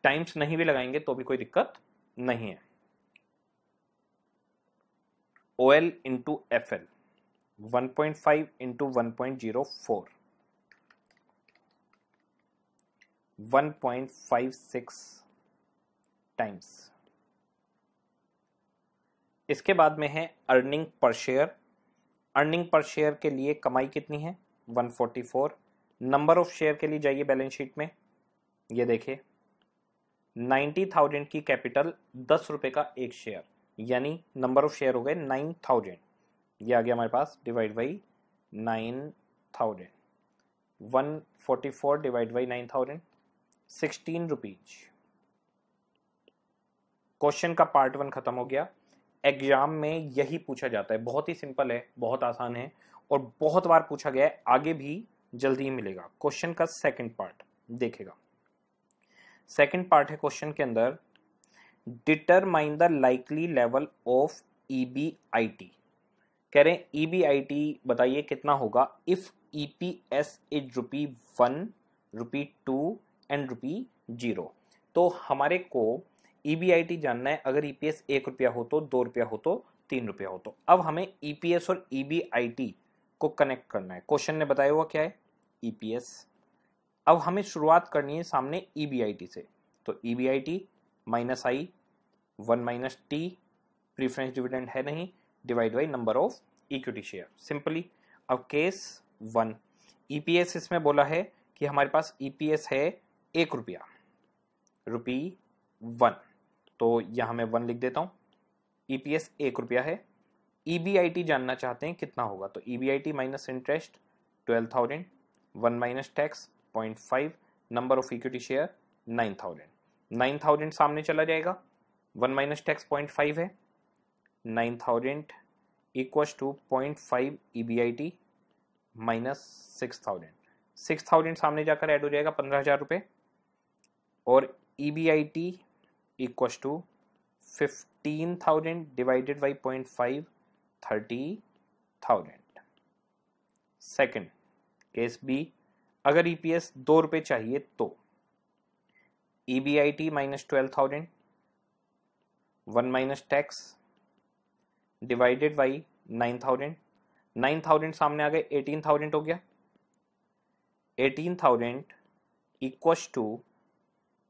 टाइम्स नहीं भी लगाएंगे तो भी कोई दिक्कत नहीं है O L into F L one point five into one point zero four one point five six times इसके बाद में है earning per share earning per share के लिए कमाई कितनी है 144 नंबर ऑफ शेयर के लिए जाइए बैलेंस शीट में ये देखिए 90,000 की कैपिटल दस रुपए का एक शेयर यानी नंबर ऑफ शेयर हो गए 9,000 ये आ गया हमारे पास divide by 9,000 144 divide by 9,000 sixteen rupees question का पार्ट वन खत्म हो गया एग्जाम में यही पूछा जाता है बहुत ही सिंपल है बहुत आसान है और बहुत बार पूछा गया है आगे भी जल्दी ही मिलेगा क्वेश्चन का सेकंड पार्ट देखेगा सेकंड पार्ट है क्वेश्चन के अंदर determine the likely level of E B I T कह रहे हैं ई बी आई टी बताइए कितना होगा if E P S is rupee one rupee two and rupee zero तो हमारे को ईबीआईटी e जानना है अगर ईपीएस e एक रुपया हो तो दो रुपया हो तो तीन रुपया हो तो अब हमें ईपीएस e और ईबीआईटी को कनेक्ट करना है क्वेश्चन ने बताया हुआ क्या है ईपीएस अब हमें शुरुआत करनी है सामने ईबीआईटी से तो EBIT minus I one minus T preference dividend है नहीं divide by number of equity share simply अब केस वन ईपीएस इसमें बोला है कि हमारे पास ईपीएस है एक रुपया रुपी वन तो यहाँ मैं वन लिख देता हूँ ई पी एस एक रुपया है ई बी आई टी जानना चाहते हैं कितना होगा तो E B I T minus interest twelve thousand one minus tax point five number of equity share nine thousand nine thousand सामने चला जाएगा one minus tax point five है nine thousand equal to point five E B I T minus six thousand six thousand सामने जाकर ऐड हो जाएगा पंद्रह हज़ार रुपये और E B I T equals to 15,000 divided by 0.5 30,000 second case B अगर ईपीएस e दो रुपये चाहिए तो E B I T minus twelve thousand one minus tax divided by nine thousand nine thousand सामने आ गए एटीन थाउजेंड हो गया eighteen thousand equal to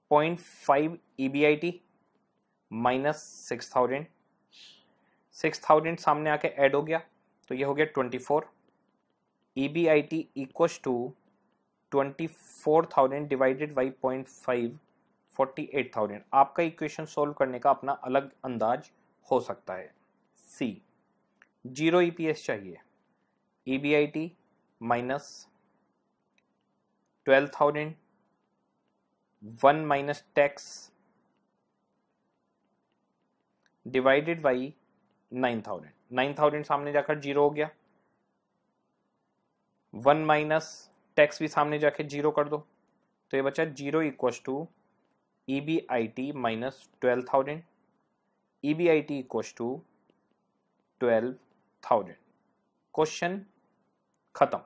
point five E B I T minus six thousand six thousand सामने आके ऐड हो गया तो ये हो गया twenty four E B I T equal to twenty four thousand divided by point five forty eight thousand आपका इक्वेशन सोल्व करने का अपना अलग अंदाज हो सकता है C zero E P S चाहिए E B I T minus twelve thousand one minus tax divided by nine thousand nine thousand सामने जाकर जीरो हो गया वन माइनस टैक्स भी सामने जाके जीरो कर दो तो ये बचा zero equal to E B I T minus twelve thousand E B I T equal to twelve thousand question खत्म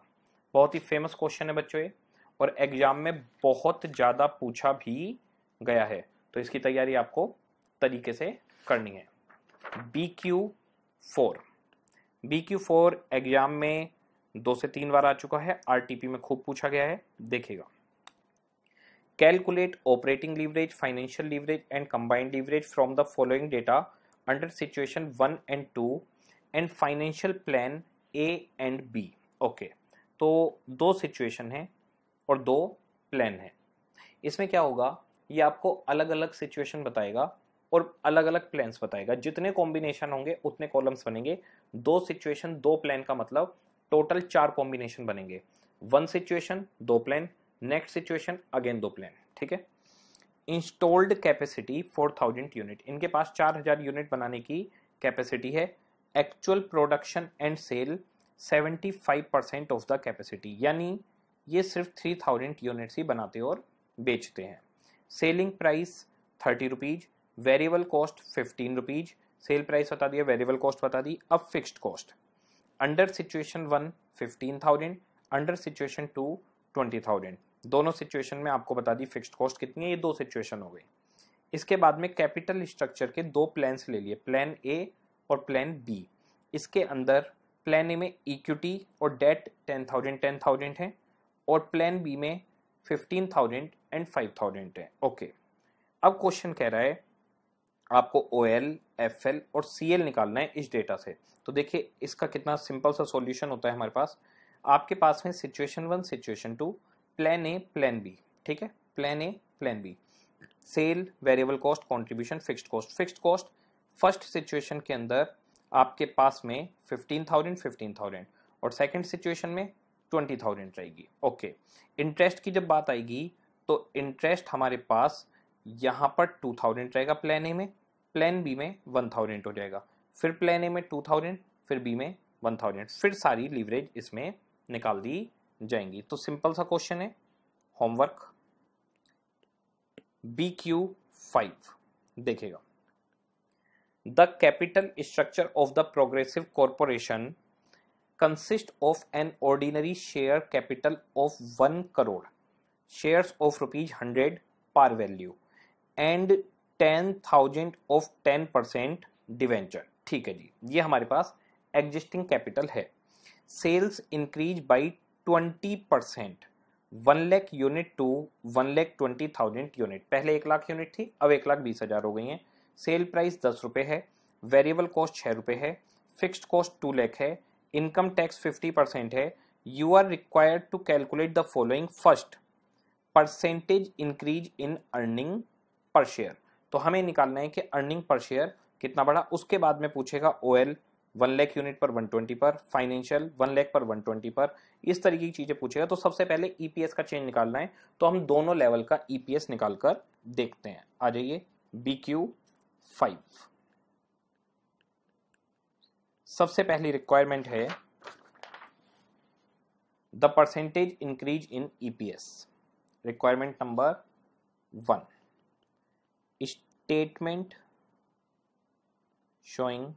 बहुत ही फेमस क्वेश्चन है बच्चों ये और एग्जाम में बहुत ज़्यादा पूछा भी गया है तो इसकी तैयारी आपको तरीके से करनी है B Q four B Q four exam में दो से तीन बार आ चुका है आरटीपी में खूब पूछा गया है देखेगा calculate operating leverage financial leverage and combined leverage from the following data under situation one and two and financial plan A and B okay तो दो सिचुएशन है और दो प्लान है इसमें क्या होगा ये आपको अलग अलग सिचुएशन बताएगा और अलग अलग प्लान्स बताएगा जितने कॉम्बिनेशन होंगे उतने कॉलम्स बनेंगे दो सिचुएशन दो प्लान का मतलब टोटल चार कॉम्बिनेशन बनेंगे वन सिचुएशन दो प्लान नेक्स्ट सिचुएशन अगेन दो प्लान ठीक है installed capacity four thousand unit इनके पास चार हजार यूनिट बनाने की कैपेसिटी है actual production and sale seventy five percent of the capacity यानी ये सिर्फ थ्री थाउजेंड यूनिट्स ही बनाते और बेचते हैं selling price thirty rupees variable cost fifteen rupees sale price बता दिया वेरिएबल कॉस्ट बता दी अब fixed cost under situation one fifteen thousand under situation two twenty thousand दोनों सिचुएशन में आपको बता दी फिक्स्ड कॉस्ट कितनी है ये दो सिचुएशन हो गई इसके बाद में कैपिटल स्ट्रक्चर के दो प्लान्स ले लिए प्लान ए और प्लान बी इसके अंदर प्लान ए में इक्विटी और debt ten thousand ten thousand है और प्लान बी में fifteen thousand and five thousand है ओके अब क्वेश्चन कह रहा है आपको ओ एल एफ एल और सी एल निकालना है इस डेटा से तो देखिए इसका कितना सिंपल सा सॉल्यूशन होता है हमारे पास आपके पास में situation one situation two plan A plan B ठीक है plan A plan B sale variable cost contribution fixed cost fixed cost first situation के अंदर आपके पास में फिफ्टीन थाउजेंड फिफ्टीन थाउजेंड और सेकेंड सिचुएशन में ट्वेंटी थाउजेंड रहेगी ओके इंटरेस्ट की जब बात आएगी तो इंटरेस्ट हमारे पास यहाँ पर टू थाउजेंड रहेगा प्लान ए में प्लान बी में वन थाउजेंड हो जाएगा फिर प्लान ए में टू थाउजेंड फिर बी में वन थाउजेंड फिर सारी लीवरेज इसमें निकाल दी जाएंगी तो सिंपल सा क्वेश्चन है होमवर्क बी क्यू फाइव देखेगा the capital structure of the progressive corporation consist of an ordinary share capital of 1 crore shares of rupees 100 par value and 10000 of 10% debenture ठीक है जी ये हमारे पास एग्जिस्टिंग कैपिटल है sales increase by 20 percent one lakh unit to one lakh twenty thousand unit पहले एक लाख यूनिट थी अब एक लाख बीस हज़ार हो गई हैं सेल प्राइस दस रुपये है वेरिएबल कॉस्ट छः रुपये है फिक्स्ड कॉस्ट टू लैख है इनकम टैक्स 50 परसेंट है you are required to calculate the following first percentage increase in earning per share तो हमें निकालना है कि अर्निंग पर शेयर कितना बढ़ा उसके बाद में पूछेगा O L one lakh unit पर वन ट्वेंटी पर फाइनेंशियल वन लैख पर वन ट्वेंटी पर इस तरीके की चीज़ें पूछेगा तो सबसे पहले ईपीएस e का चेंज निकालना है तो हम दोनों लेवल का ईपीएस e निकाल कर देखते हैं आ जाइए बी क्यू फाइव सबसे पहली रिक्वायरमेंट है the percentage increase in EPS requirement number one statement showing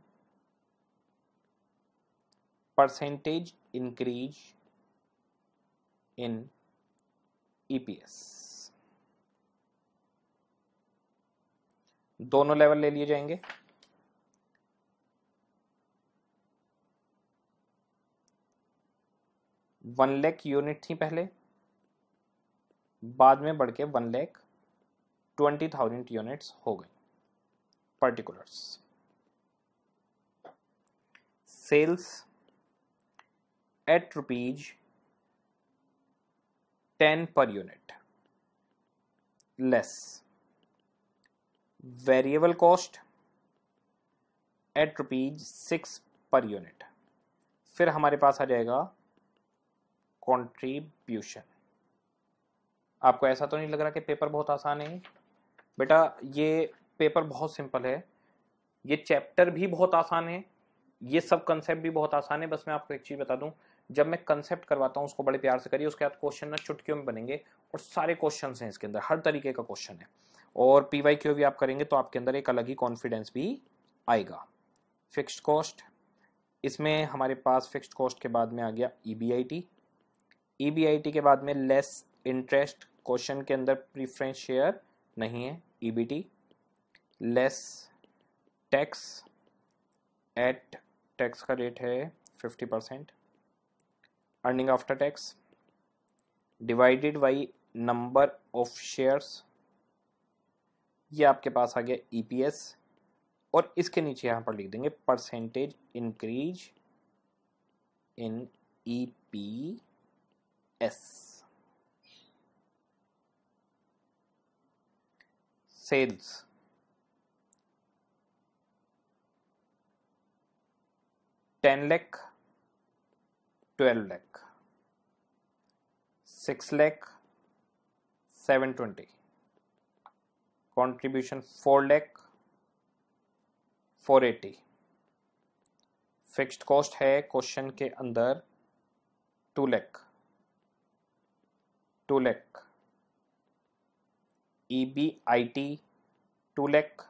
percentage increase in EPS दोनों लेवल ले लिए जाएंगे वन लैख यूनिट थी पहले बाद में बढ़ के one lakh twenty thousand units हो गई particulars sales at rupees ten per unit less variable cost at rupees six per unit फिर हमारे पास आ जाएगा कॉन्ट्रीब्यूशन आपको ऐसा तो नहीं लग रहा कि पेपर बहुत आसान है बेटा ये पेपर बहुत सिंपल है ये चैप्टर भी बहुत आसान है ये सब कंसेप्ट भी बहुत आसान है बस मैं आपको एक चीज़ बता दूं जब मैं कंसेप्ट करवाता हूँ उसको बड़े प्यार से करिए उसके बाद क्वेश्चन ना चुटकियों में बनेंगे और सारे क्वेश्चन हैं इसके अंदर हर तरीके का क्वेश्चन है और पी वाई क्यू भी आप करेंगे तो आपके अंदर एक अलग ही कॉन्फिडेंस भी आएगा फिक्स्ड कॉस्ट इसमें हमारे पास फिक्स्ड कॉस्ट के बाद में आ गया E B I T E e के बाद में लेस इंटरेस्ट क्वेश्चन के अंदर प्रीफरेंस शेयर नहीं है E less tax at tax का रेट है fifty percent earning after tax divided by number of shares ये आपके पास आ गया ईपीएस e और इसके नीचे यहाँ पर लिख देंगे percentage increase in E P s sales ten लेख ट्वेल्व लेख सिक्स लेख सेवन ट्वेंटी कॉन्ट्रीब्यूशन फोर लेख फोर एटी फिक्स्ड कॉस्ट है क्वेश्चन के अंदर टू लेख टूलेक ई B I T टूलेक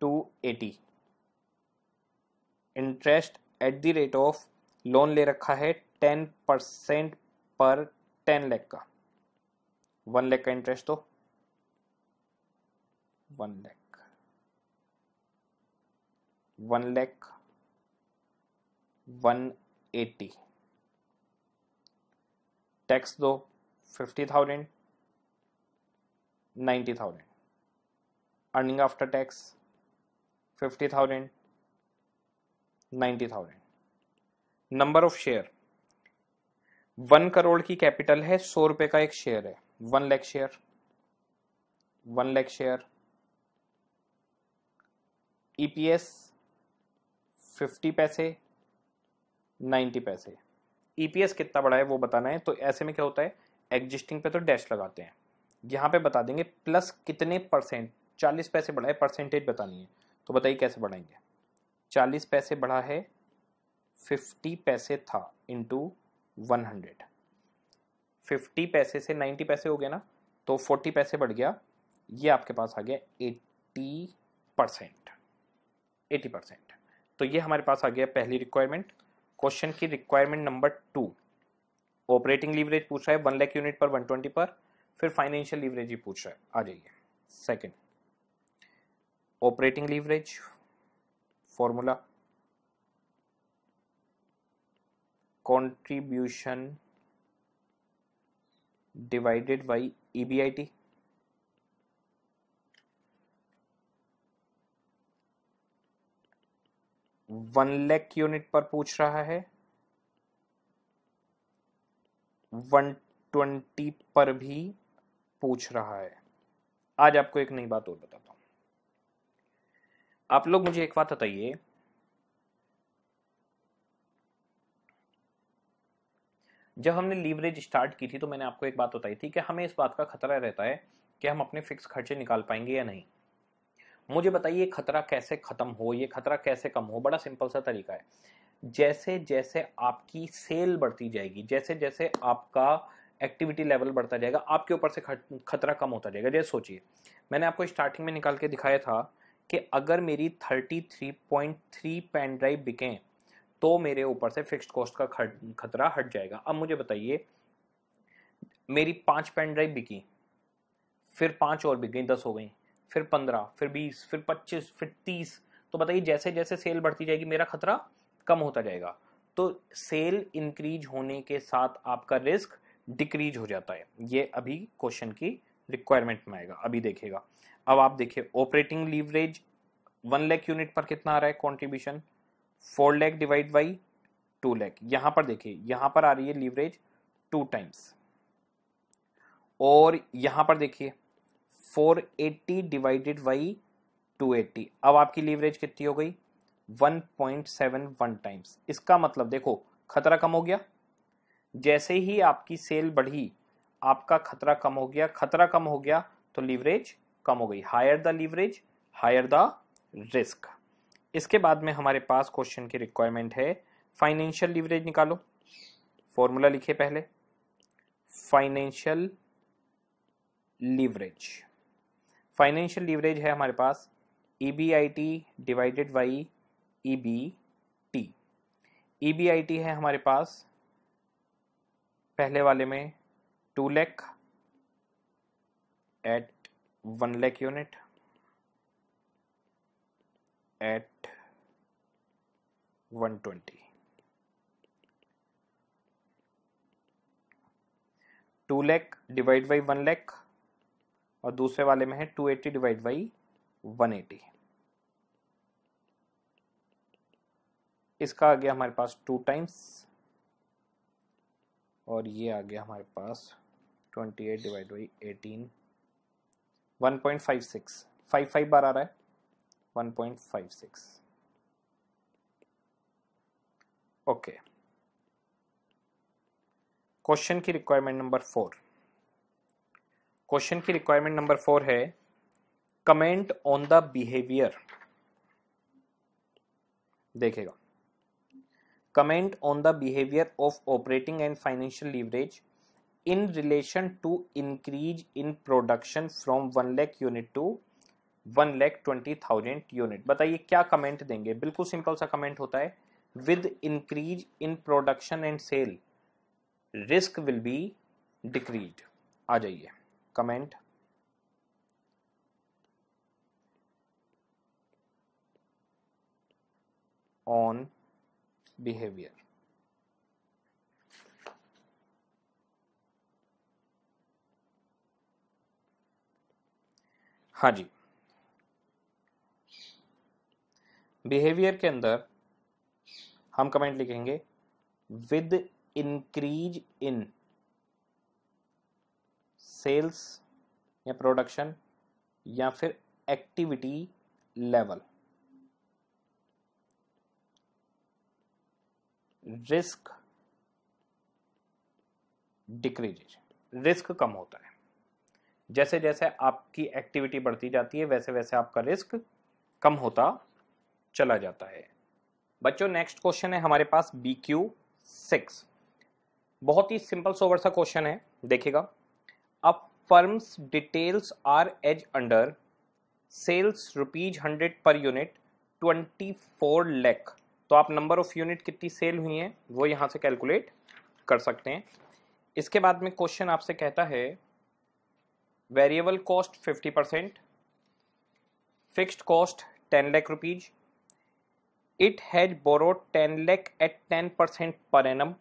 to eighty interest at the rate of loan ले रखा है टेन परसेंट पर टेन लैख का वन लैख का इंटरेस्ट तो one lakh one lakh one eighty tax दो fifty thousand ninety thousand earning after tax fifty thousand ninety thousand number of share one crore की कैपिटल है सौ रुपए का एक शेयर है one lakh share one lakh share EPS e fifty paise ninety paise EPS e कितना बड़ा है वो बताना है तो ऐसे में क्या होता है एग्जिस्टिंग पे तो डैश लगाते हैं यहाँ पे बता देंगे प्लस कितने परसेंट चालीस पैसे बढ़ा है परसेंटेज बतानी है तो बताइए कैसे बढ़ाएंगे चालीस पैसे बढ़ा है फिफ्टी पैसे था इंटू वन हंड्रेड फिफ्टी पैसे से नाइन्टी पैसे हो गए ना तो फोर्टी पैसे बढ़ गया ये आपके पास आ गया एट्टी परसेंट एटी परसेंट तो ये हमारे पास आ गया पहली रिक्वायरमेंट क्वेश्चन की requirement number two operating leverage पूछ रहा है वन लैक यूनिट पर वन ट्वेंटी पर फिर फाइनेंशियल लीवरेज ही पूछ रहा है आ जाइए second operating leverage formula contribution divided by EBIT one lakh unit पर पूछ रहा है वन ट्वेंटी पर भी पूछ रहा है आज आपको एक नई बात और बताता हूं आप लोग मुझे एक बात बताइए जब हमने लीवरेज स्टार्ट की थी तो मैंने आपको एक बात बताई थी कि हमें इस बात का खतरा रहता है कि हम अपने फिक्स खर्चे निकाल पाएंगे या नहीं मुझे बताइए खतरा कैसे खत्म हो ये खतरा कैसे कम हो बड़ा सिंपल सा तरीका है जैसे जैसे आपकी सेल बढ़ती जाएगी जैसे जैसे आपका एक्टिविटी लेवल बढ़ता जाएगा आपके ऊपर से खतरा कम होता जाएगा जैसे सोचिए मैंने आपको स्टार्टिंग में निकाल के दिखाया था कि अगर मेरी 33.3 पेन ड्राइव बिकें तो मेरे ऊपर से फिक्स्ड कॉस्ट का खतरा हट जाएगा अब मुझे बताइए मेरी पाँच पेन ड्राइव बिकी फिर पाँच और बिक गई दस हो गई फिर पंद्रह फिर बीस फिर पच्चीस फिर तीस तो बताइए जैसे जैसे सेल बढ़ती जाएगी मेरा खतरा कम होता जाएगा तो सेल इंक्रीज होने के साथ आपका रिस्क डिक्रीज हो जाता है ये अभी क्वेश्चन की रिक्वायरमेंट में आएगा अभी देखेगा अब आप देखिए operating leverage one lakh unit पर कितना आ रहा है contribution four lakh divide by two lakh यहां पर देखिए यहां पर आ रही है लीवरेज टू टाइम्स और यहां पर देखिए 480 डिवाइडेड बाई 280 अब आपकी लीवरेज कितनी हो गई 1.71 टाइम्स इसका मतलब देखो खतरा कम हो गया जैसे ही आपकी सेल बढ़ी आपका खतरा कम हो गया खतरा कम हो गया तो लीवरेज कम हो गई higher the leverage higher the risk इसके बाद में हमारे पास क्वेश्चन की रिक्वायरमेंट है फाइनेंशियल लीवरेज निकालो फॉर्मूला लिखिए पहले फाइनेंशियल लीवरेज फाइनेंशियल लीवरेज है हमारे पास E B I T divided by E B T E B I T है हमारे पास पहले वाले में two lakh at one lakh unit at one twenty two lakh divide by one lakh और दूसरे वाले में है 280 एट्टी डिवाइड बाई वन इसका आ गया हमारे पास टू टाइम्स और ये आ गया हमारे पास 28 eight divide by eighteen one point five six five five बार आ रहा है one point five six okay question की रिक्वायरमेंट नंबर फोर क्वेश्चन की रिक्वायरमेंट नंबर फोर है कमेंट ऑन द बिहेवियर देखेगा comment on the behaviour of operating and financial leverage in relation to increase in production from one lakh unit to one lakh twenty thousand unit बताइए क्या कमेंट देंगे बिल्कुल सिंपल सा कमेंट होता है with increase in production and sale risk will be decrease आ जाइए कमेंट ऑन बिहेवियर हाँ जी बिहेवियर के अंदर हम कमेंट लिखेंगे विद इंक्रीज इन सेल्स या प्रोडक्शन या फिर activity level risk decreases risk कम होता है जैसे जैसे आपकी एक्टिविटी बढ़ती जाती है वैसे वैसे आपका रिस्क कम होता चला जाता है बच्चों नेक्स्ट क्वेश्चन है हमारे पास बी क्यू सिक्स बहुत ही सिंपल सोवर सा क्वेश्चन है देखिएगा firms details are as under sales rupees hundred per unit twenty four lakh तो आप नंबर ऑफ यूनिट कितनी सेल हुई हैं वो यहाँ से कैलकुलेट कर सकते हैं इसके बाद में क्वेश्चन आपसे कहता है variable cost fifty percent fixed cost ten lakh rupees it has borrow ten lakh at ten percent per annum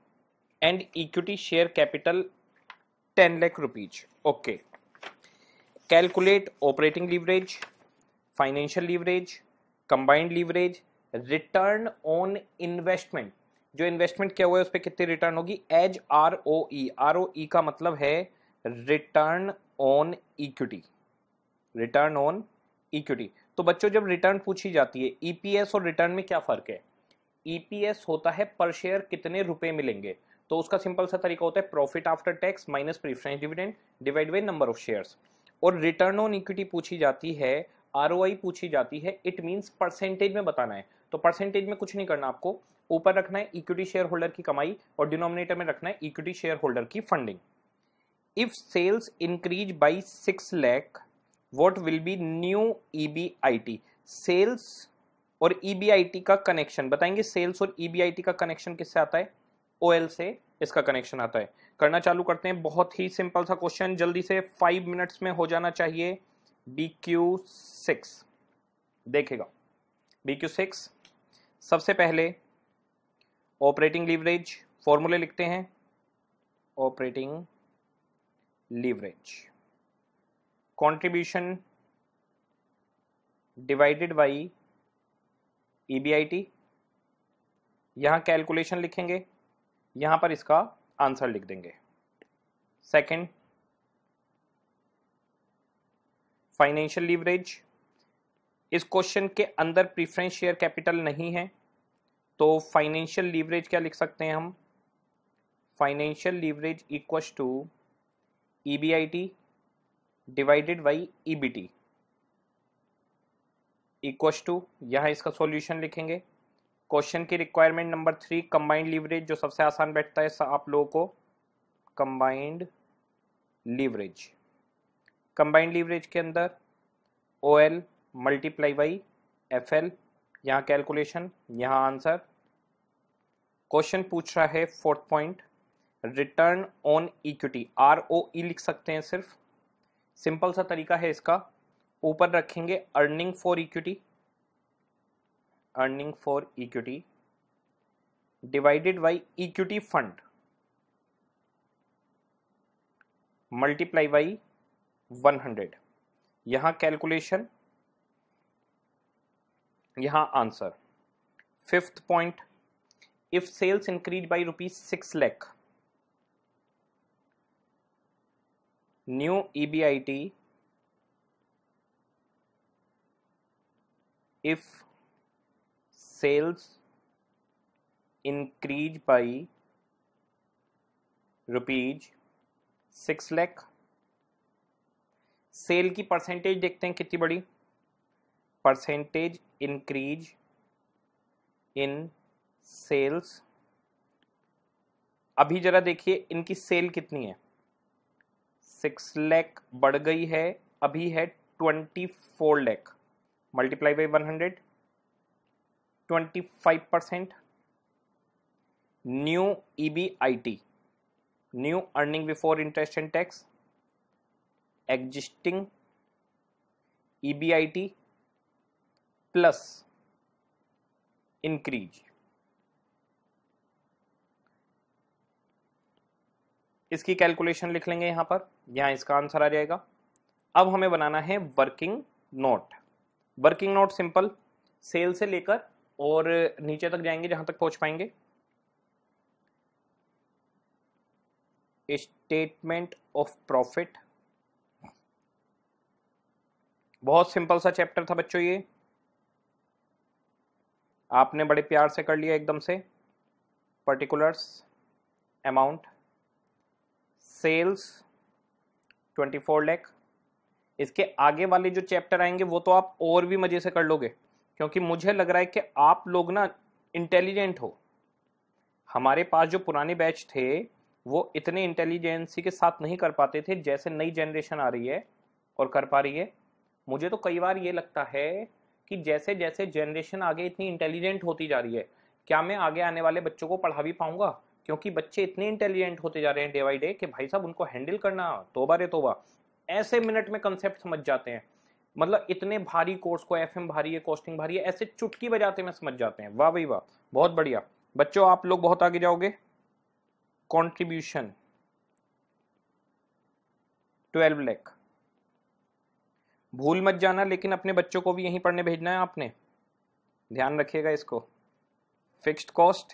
and equity share capital ten lakh rupees okay calculate operating leverage financial leverage combined leverage return on investment जो इन्वेस्टमेंट किया हुआ है उस पर कितनी रिटर्न होगी as R O E R O E का मतलब है return on equity return on equity तो बच्चों जब रिटर्न पूछी जाती है ईपीएस e और रिटर्न में क्या फर्क है ईपीएस e होता है पर शेयर कितने रुपए मिलेंगे तो उसका सिंपल सा तरीका होता है profit after tax minus preference dividend divide by number of shares और रिटर्न ऑन इक्विटी पूछी जाती है आर पूछी जाती है इट मीन्स परसेंटेज में बताना है तो परसेंटेज में कुछ नहीं करना आपको ऊपर रखना है इक्विटी शेयर होल्डर की कमाई और डिनोमिनेटर में रखना है इक्विटी शेयर होल्डर की funding if sales increase by six lakh what will be new E B I T sales और ई बी आई टी का कनेक्शन बताएंगे सेल्स और ई बी आई टी का कनेक्शन किससे आता है ओ से इसका कनेक्शन आता है करना चालू करते हैं बहुत ही सिंपल सा क्वेश्चन जल्दी से फाइव मिनट्स में हो जाना चाहिए बी क्यू सिक्स देखेगा बी क्यू सिक्स सबसे पहले ऑपरेटिंग लीवरेज फॉर्मूले लिखते हैं operating leverage contribution divided by E B I T यहां कैलकुलेशन लिखेंगे यहां पर इसका आंसर लिख देंगे सेकंड फाइनेंशियल लीवरेज इस क्वेश्चन के अंदर प्रीफरेंस शेयर कैपिटल नहीं है तो फाइनेंशियल लीवरेज क्या लिख सकते हैं हम financial leverage equal to E divided by E B T equal to यहां इसका सॉल्यूशन लिखेंगे क्वेश्चन की requirement number three combined leverage जो सबसे आसान बैठता है आप लोगों को कंबाइंड लीवरेज कंबाइंड लीवरेज के अंदर O L multiply by F L यहाँ कैलकुलेशन यहाँ आंसर क्वेश्चन पूछ रहा है fourth point return on equity R O E लिख सकते हैं सिर्फ सिंपल सा तरीका है इसका ऊपर रखेंगे earning for equity earning for equity divided by equity fund multiply by 100 यहां कैलकुलेशन यहां answer fifth point if sales increase by rupees six lakh new EBIT if sales increase by rupees six lakh sale की परसेंटेज देखते हैं कितनी बड़ी परसेंटेज इंक्रीज इन सेल्स अभी जरा देखिए इनकी सेल कितनी है सिक्स लैख बढ़ गई है अभी है twenty four lakh multiply by one hundred twenty five percent new E B I T new earning before interest and tax existing E B I T plus increase इसकी कैलकुलेशन लिख लेंगे यहां पर यहां इसका आंसर आ जाएगा अब हमें बनाना है working note working note simple sale से लेकर और नीचे तक जाएंगे जहां तक पहुंच पाएंगे स्टेटमेंट ऑफ प्रॉफिट बहुत सिंपल सा चैप्टर था बच्चों ये आपने बड़े प्यार से कर लिया एकदम से पर्टिकुलर्स अमाउंट सेल्स 24 लाख इसके आगे वाले जो चैप्टर आएंगे वो तो आप और भी मज़े से कर लोगे क्योंकि मुझे लग रहा है कि आप लोग ना इंटेलिजेंट हो हमारे पास जो पुराने बैच थे वो इतने इंटेलिजेंसी के साथ नहीं कर पाते थे जैसे नई जनरेशन आ रही है और कर पा रही है मुझे तो कई बार ये लगता है कि जैसे जैसे जनरेशन आगे इतनी इंटेलिजेंट होती जा रही है क्या मैं आगे आने वाले बच्चों को पढ़ा भी पाऊंगा क्योंकि बच्चे इतने इंटेलिजेंट होते जा रहे हैं डे बाई डे कि भाई साहब उनको हैंडल करना तोबा रे तोबा ऐसे मिनट में कंसेप्ट समझ जाते हैं मतलब इतने भारी कोर्स को एफ भारी है कॉस्टिंग भारी है ऐसे चुटकी बजाते में समझ जाते हैं वाह भाई वाह बहुत बढ़िया बच्चों आप लोग बहुत आगे जाओगे कॉन्ट्रीब्यूशन ट्वेल्व लैख भूल मत जाना लेकिन अपने बच्चों को भी यहीं पढ़ने भेजना है आपने ध्यान रखिएगा इसको फिक्स्ड कॉस्ट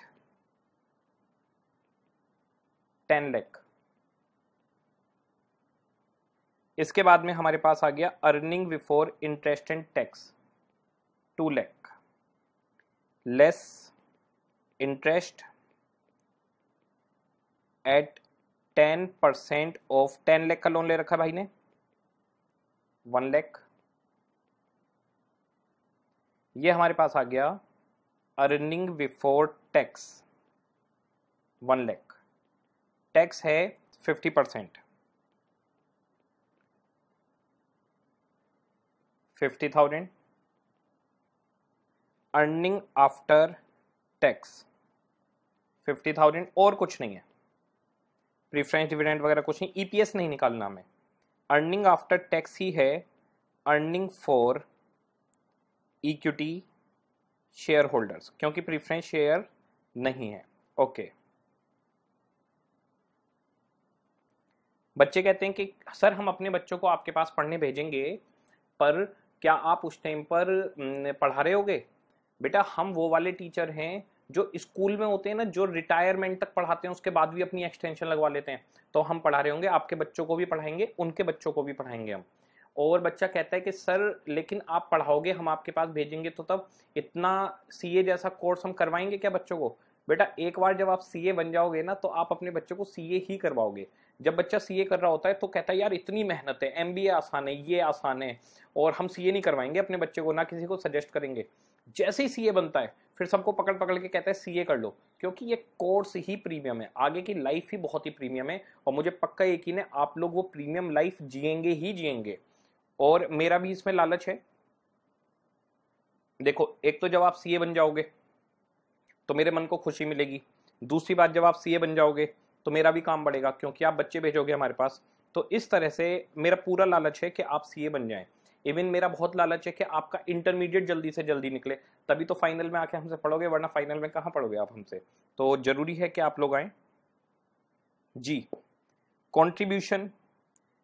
टेन लैख इसके बाद में हमारे पास आ गया earning before interest and tax two lakh less interest at ten percent of ten lakh का लोन ले रखा भाई ने वन लैख ये हमारे पास आ गया earning before tax one lakh tax है fifty percent fifty thousand earning after tax fifty thousand और कुछ नहीं है प्रीफ्रेंस डिविडेंड वगैरह कुछ नहीं ईपीएस e नहीं निकालना हमें अर्निंग आफ्टर टैक्स ही है earning for equity share holders क्योंकि प्रीफ्रेंस शेयर नहीं है ओके okay. बच्चे कहते हैं कि सर हम अपने बच्चों को आपके पास पढ़ने भेजेंगे पर क्या आप उस टाइम पर पढ़ा रहे होगे बेटा हम वो वाले टीचर हैं जो स्कूल में होते हैं ना जो रिटायरमेंट तक पढ़ाते हैं उसके बाद भी अपनी एक्सटेंशन लगवा लेते हैं तो हम पढ़ा रहे होंगे आपके बच्चों को भी पढ़ाएंगे उनके बच्चों को भी पढ़ाएंगे हम और बच्चा कहता है कि सर लेकिन आप पढ़ाओगे हम आपके पास भेजेंगे तो तब इतना सीए जैसा कोर्स हम करवाएंगे क्या बच्चों को बेटा एक बार जब आप सीए बन जाओगे ना तो आप अपने बच्चों को सीए ही करवाओगे जब बच्चा सीए कर रहा होता है तो कहता है यार इतनी मेहनत है एम आसान है ये आसान है और हम सीए नहीं करवाएंगे अपने बच्चे को ना किसी को सजेस्ट करेंगे जैसे ही सीए बनता है फिर सबको पकड़ पकड़ के कहता है सीए कर लो क्योंकि ये कोर्स ही प्रीमियम है आगे की लाइफ ही बहुत ही प्रीमियम है और मुझे पक्का यकीन है आप लोग वो प्रीमियम लाइफ जियेंगे ही जियेंगे और मेरा भी इसमें लालच है देखो एक तो जब आप सीए बन जाओगे तो मेरे मन को खुशी मिलेगी दूसरी बात जब आप सीए बन जाओगे तो मेरा भी काम बढ़ेगा क्योंकि आप बच्चे भेजोगे हमारे पास तो इस तरह से मेरा पूरा लालच है कि आप सीए बन जाएं इवन मेरा बहुत लालच है कि आपका इंटरमीडिएट जल्दी से जल्दी निकले तभी तो फाइनल में आके हमसे पढ़ोगे वरना फाइनल में कहाँ पढ़ोगे आप हमसे तो जरूरी है कि आप लोग आए जी कॉन्ट्रीब्यूशन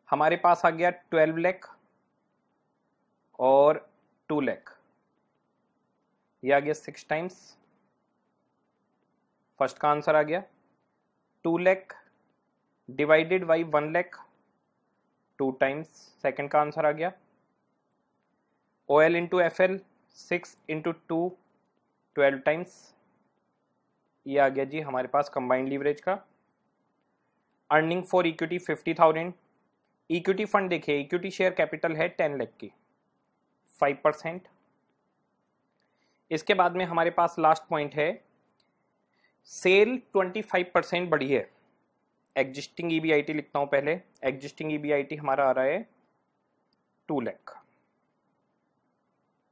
हमारे पास आ गया ट्वेल्व लैख और टू लैख ये आ गया सिक्स टाइम्स फर्स्ट का आंसर आ गया two lakh divided by one lakh two times second का आंसर आ गया O L into F L six into two twelve times ये आ गया जी हमारे पास कंबाइंड लीवरेज का earning for equity fifty thousand equity fund देखिए इक्विटी शेयर कैपिटल है टेन लैख की फाइव परसेंट इसके बाद में हमारे पास लास्ट पॉइंट है सेल 25 परसेंट बढ़ी है एग्जिस्टिंग ई e लिखता हूं पहले एग्जिस्टिंग ई e हमारा आ रहा है टू लैख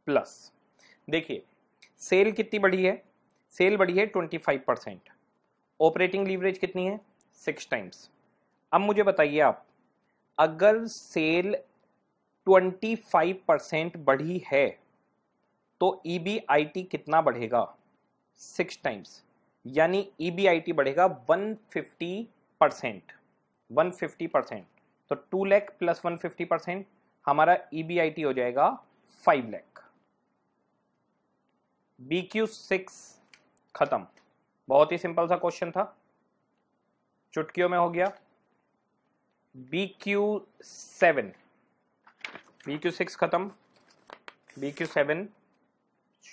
प्लस देखिए सेल कितनी बढ़ी है सेल बढ़ी है twenty five percent operating leverage कितनी है सिक्स टाइम्स अब मुझे बताइए आप अगर सेल ट्वेंटी फाइव परसेंट बढ़ी है तो ई e कितना बढ़ेगा सिक्स टाइम्स यानी ईबीआईटी e बढ़ेगा 150 परसेंट वन परसेंट तो टू लैख प्लस 150 परसेंट हमारा ईबीआईटी e हो जाएगा five lakh B Q six खत्म बहुत ही सिंपल सा क्वेश्चन था चुटकियों में हो गया B Q seven B Q six खत्म बी क्यू सेवन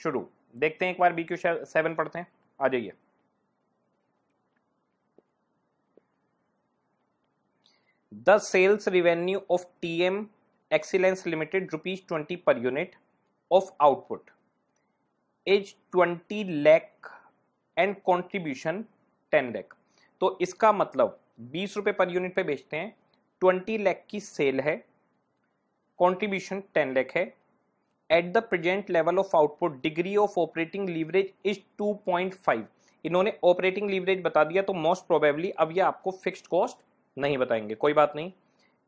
शुरू देखते हैं एक बार बी क्यू सेवन पढ़ते हैं आ जाइए sales revenue of T M excellence limited rupees twenty per unit of output is twenty lakh and contribution ten lakh तो इसका मतलब बीस रुपये पर यूनिट पे बेचते हैं ट्वेंटी लैख की सेल है कॉन्ट्रीब्यूशन टेन लैख है at the present level of output degree of operating leverage is two point five इन्होंने ऑपरेटिंग लीवरेज बता दिया तो मोस्ट प्रोबेबली अब ये आपको फिक्स्ड कॉस्ट नहीं बताएंगे कोई बात नहीं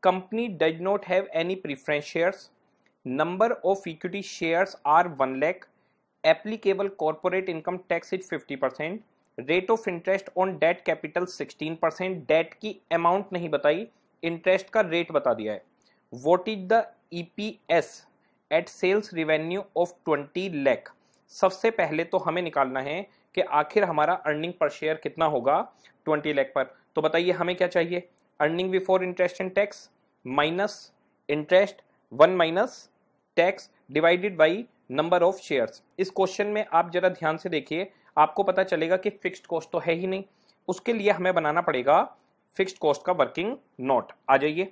company does not have any preference shares number of equity shares are one lakh applicable corporate income tax is fifty percent rate of interest on debt capital sixteen percent debt की अमाउंट नहीं बताई इंटरेस्ट का रेट बता दिया है what is the E P S at sales revenue of twenty lakh सबसे पहले तो हमें निकालना है कि आखिर हमारा अर्निंग पर शेयर कितना होगा ट्वेंटी लैख पर तो बताइए हमें क्या चाहिए earning before interest and tax minus interest one minus tax divided by number of shares इस क्वेश्चन में आप जरा ध्यान से देखिए आपको पता चलेगा कि फिक्स्ड कॉस्ट तो है ही नहीं उसके लिए हमें बनाना पड़ेगा फिक्स्ड कॉस्ट का वर्किंग नोट आ जाइए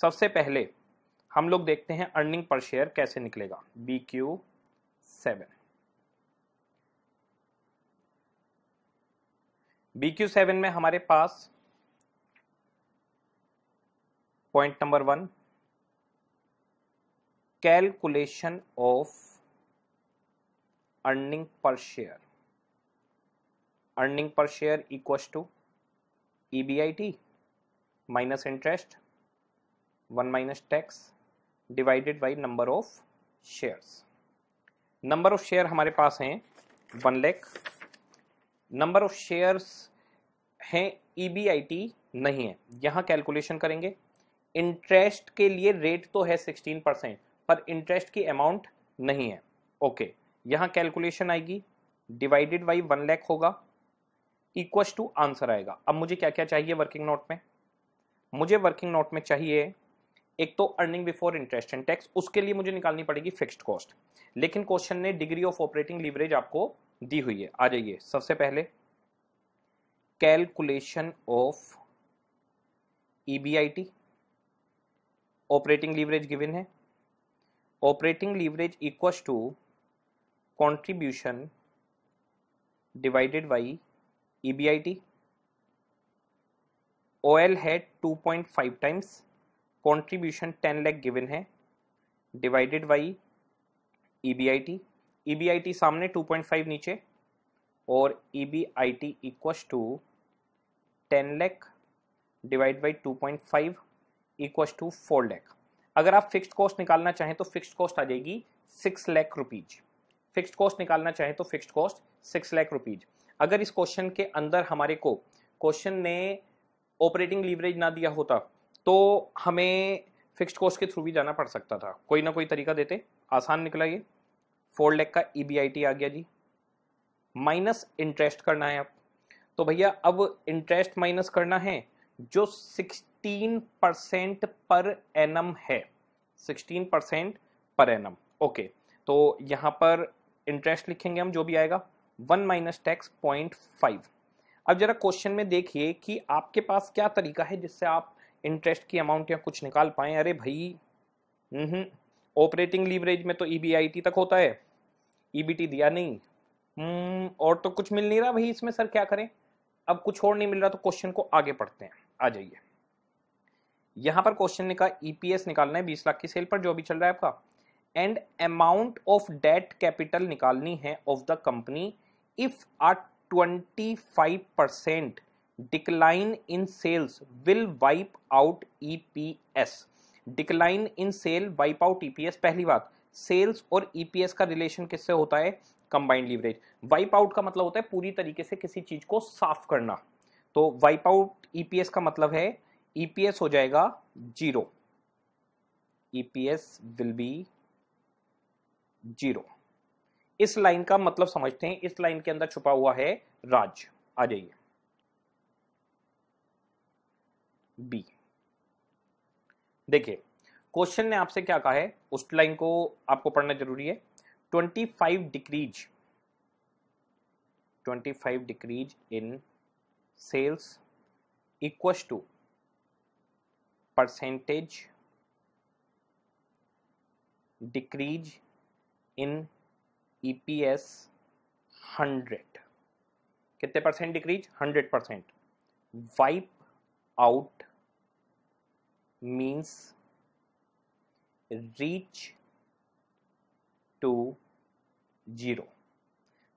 सबसे पहले हम लोग देखते हैं अर्निंग पर शेयर कैसे निकलेगा B Q seven B Q seven में हमारे पास point number one calculation of earning per share earning per share equal to EBIT minus interest one minus tax divided by number of shares number of share हमारे पास हैं one lakh number of shares हैं ईबीआईटी e नहीं है यहां कैलकुलेशन करेंगे इंटरेस्ट के लिए रेट तो है सिक्सटीन परसेंट पर इंटरेस्ट की अमाउंट नहीं है ओके यहां यहाँ कैलकुलेशन आएगी डिवाइडेड बाई वन लैख होगा इक्वस टू आंसर आएगा अब मुझे क्या क्या चाहिए वर्किंग नोट में मुझे वर्किंग नोट में चाहिए एक तो earning before interest and tax उसके लिए मुझे निकालनी पड़ेगी फिक्स्ड कॉस्ट लेकिन क्वेश्चन ने डिग्री ऑफ ऑपरेटिंग लीवरेज आपको दी हुई है आ जाइए सबसे पहले calculation of EBIT operating leverage given है operating leverage equal to contribution divided by E B I T O L है two point five times contribution ten lakh given है divided by E E B B I T I T सामने टू पॉइंट फाइव नीचे और E B I T equal to ten lakh divide by two point five equal to four lakh अगर आप फिक्स्ड कॉस्ट निकालना चाहें तो फिक्स्ड कॉस्ट आ जाएगी six lakh rupees fixed cost निकालना चाहें तो fixed cost six lakh rupees अगर इस क्वेश्चन के अंदर हमारे को क्वेश्चन ने ऑपरेटिंग लीवरेज ना दिया होता तो हमें फिक्स्ड कॉस्ट के थ्रू भी जाना पड़ सकता था कोई ना कोई तरीका देते आसान निकला ये फोर लैख का ई e आ गया जी माइनस इंटरेस्ट करना है आप तो भैया अब इंटरेस्ट माइनस करना है जो सिक्स 16 परसेंट पर एनम है 16 परसेंट पर एनम ओके तो यहाँ पर इंटरेस्ट लिखेंगे हम जो भी आएगा one minus tax point five अब जरा क्वेश्चन में देखिए कि आपके पास क्या तरीका है जिससे आप इंटरेस्ट की अमाउंट या कुछ निकाल पाए अरे भाई ऑपरेटिंग हम्म, लीवरेज में तो ई e तक होता है ई e दिया नहीं हम्म, और तो कुछ मिल नहीं रहा भाई इसमें सर क्या करें अब कुछ और नहीं मिल रहा तो क्वेश्चन को आगे पढ़ते हैं आ जाइए यहां पर क्वेश्चन ने कहा ईपीएस निकालना है बीस लाख की सेल पर जो अभी चल रहा है आपका and amount of debt capital निकालनी है of the company if a twenty five percent decline in sales will wipe out EPS decline in sale wipe out EPS पहली बात सेल्स और ईपीएस e का रिलेशन किससे होता है कंबाइंड लीवरेज वाइप आउट का मतलब होता है पूरी तरीके से किसी चीज को साफ करना तो वाइप आउट ईपीएस का मतलब है ईपीएस e हो जाएगा zero EPS will be zero इस लाइन का मतलब समझते हैं इस लाइन के अंदर छुपा हुआ है राज आ जाइए बी देखिए क्वेश्चन ने आपसे क्या कहा है उस लाइन को आपको पढ़ना जरूरी है 25 decrease 25 decrease in sales equal to percentage decrease in E P S hundred कितने percent decrease hundred percent wipe out means reach to zero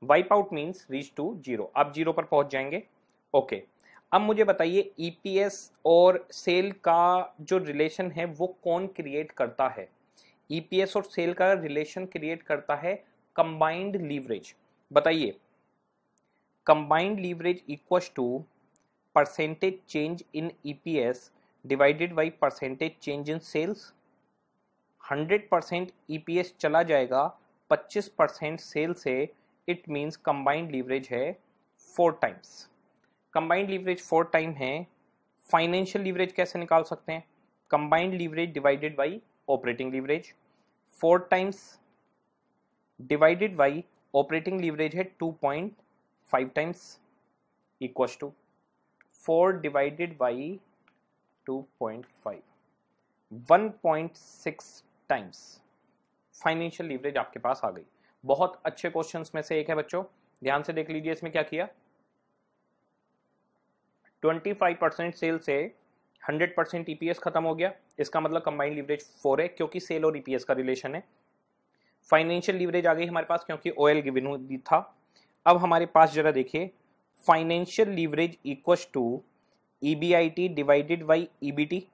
wipe out means reach to zero आप जीरो पर पहुंच जाएंगे ओके okay. अब मुझे बताइए ईपीएस e और सेल का जो रिलेशन है वो कौन क्रिएट करता है ईपीएस e और सेल का रिलेशन क्रिएट करता है कंबाइंड लीवरेज बताइए combined leverage equals to percentage change in EPS divided by percentage change in sales 100 percent E चला जाएगा 25 परसेंट सेल से इट मीन्स कंबाइंड लीवरेज है four times combined leverage four time है फाइनेंशियल लीवरेज कैसे निकाल सकते हैं combined leverage divided by operating leverage four times divided by operating leverage है two point five times equal to four divided by two point five one point six times financial leverage आपके पास आ गई बहुत अच्छे क्वेश्चंस में से एक है बच्चों ध्यान से देख लीजिए इसमें क्या किया 25 सेल से 100 परसेंट ई खत्म हो गया इसका मतलब कंबाइंड लीवरेज फोर है क्योंकि सेल और ईपीएस e का रिलेशन है फाइनेंशियल लीवरेज आ गई हमारे पास क्योंकि ऑयल गिविन था अब हमारे पास जरा देखिए financial leverage equals to E divided by E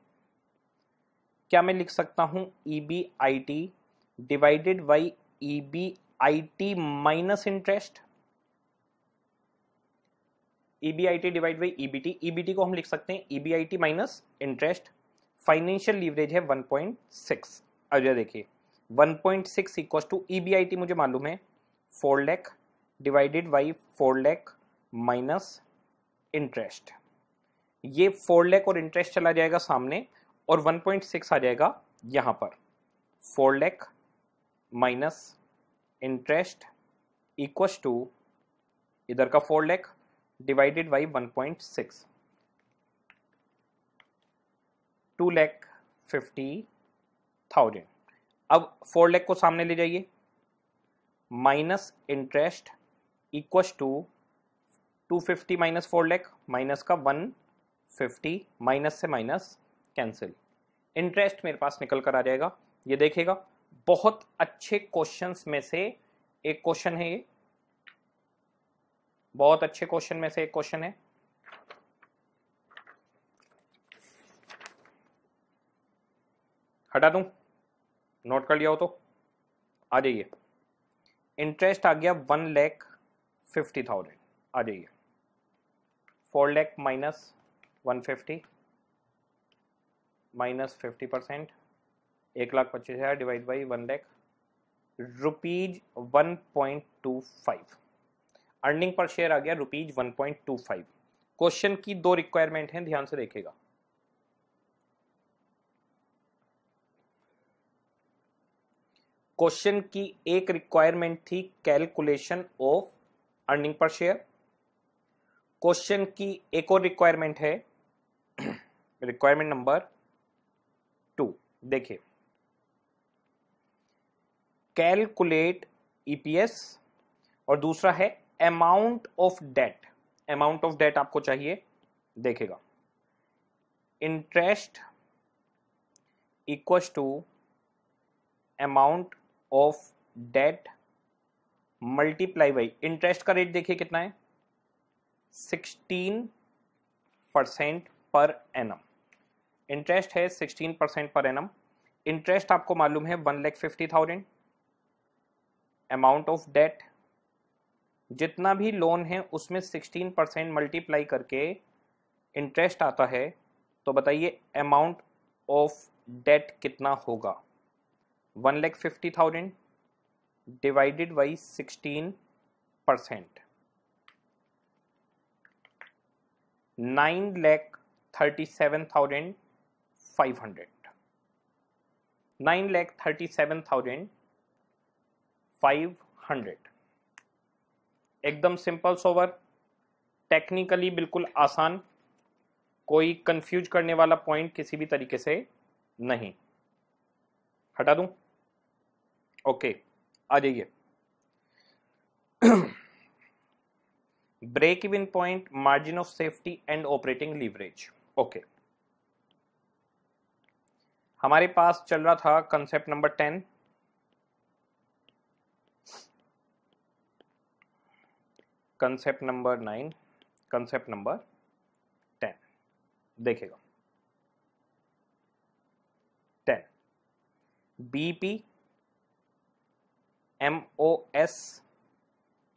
क्या मैं लिख सकता हूं E B I T divided by E B I T minus interest EBIT divide by EBT EBT को हम लिख सकते हैं EBIT minus interest financial leverage है 1.6 पॉइंट सिक्स अजय देखिए 1.6 point six equal to E मुझे मालूम है four lakh divided by four lakh minus interest ये फोर लैख और इंटरेस्ट चला जाएगा सामने और 1.6 आ जाएगा यहाँ पर four lakh minus interest equal to इधर का four lakh one point 1.6 two lakh fifty thousand अब फोर लैख को सामने ले जाइए minus interest equal to two fifty minus four lakh minus का वन फिफ्टी माइनस से माइनस कैंसिल इंटरेस्ट मेरे पास निकल कर आ जाएगा ये देखेगा बहुत अच्छे क्वेश्चंस में से एक क्वेश्चन है ये बहुत अच्छे क्वेश्चन में से एक क्वेश्चन है हटा दू नोट कर लिया हो तो आ जाइए इंटरेस्ट आ गया वन लैख फिफ्टी थाउजेंड आ जाइए four lakh minus one fifty minus fifty percent एक लाख पच्चीस हज़ार divide by one lakh rupees one point two five earning per share आ गया rupees one point two five question की दो रिक्वायरमेंट है ध्यान से देखेगा क्वेश्चन की एक रिक्वायरमेंट थी calculation of earning per share question की एक और रिक्वायरमेंट है रिक्वायरमेंट नंबर टू देखिए कैलकुलेट ईपीएस e और दूसरा है amount of debt amount of debt आपको चाहिए देखेगा interest equals to amount of debt multiply by interest का रेट देखिए कितना है sixteen percent per annum interest है sixteen percent per annum interest आपको मालूम है one lakh fifty thousand amount of debt जितना भी लोन है उसमें सिक्सटीन परसेंट मल्टीप्लाई करके इंटरेस्ट आता है तो बताइए अमाउंट ऑफ डेट कितना होगा one lakh fifty thousand divided by sixteen percent nine lakh thirty seven thousand five hundred nine lakh thirty seven thousand five hundred एकदम सिंपल सोवर टेक्निकली बिल्कुल आसान कोई कंफ्यूज करने वाला पॉइंट किसी भी तरीके से नहीं हटा दूं ओके आ जाइए break even point margin of safety and operating leverage okay हमारे पास चल रहा था concept number ten concept number nine concept number ten देखेगा ten BP MOS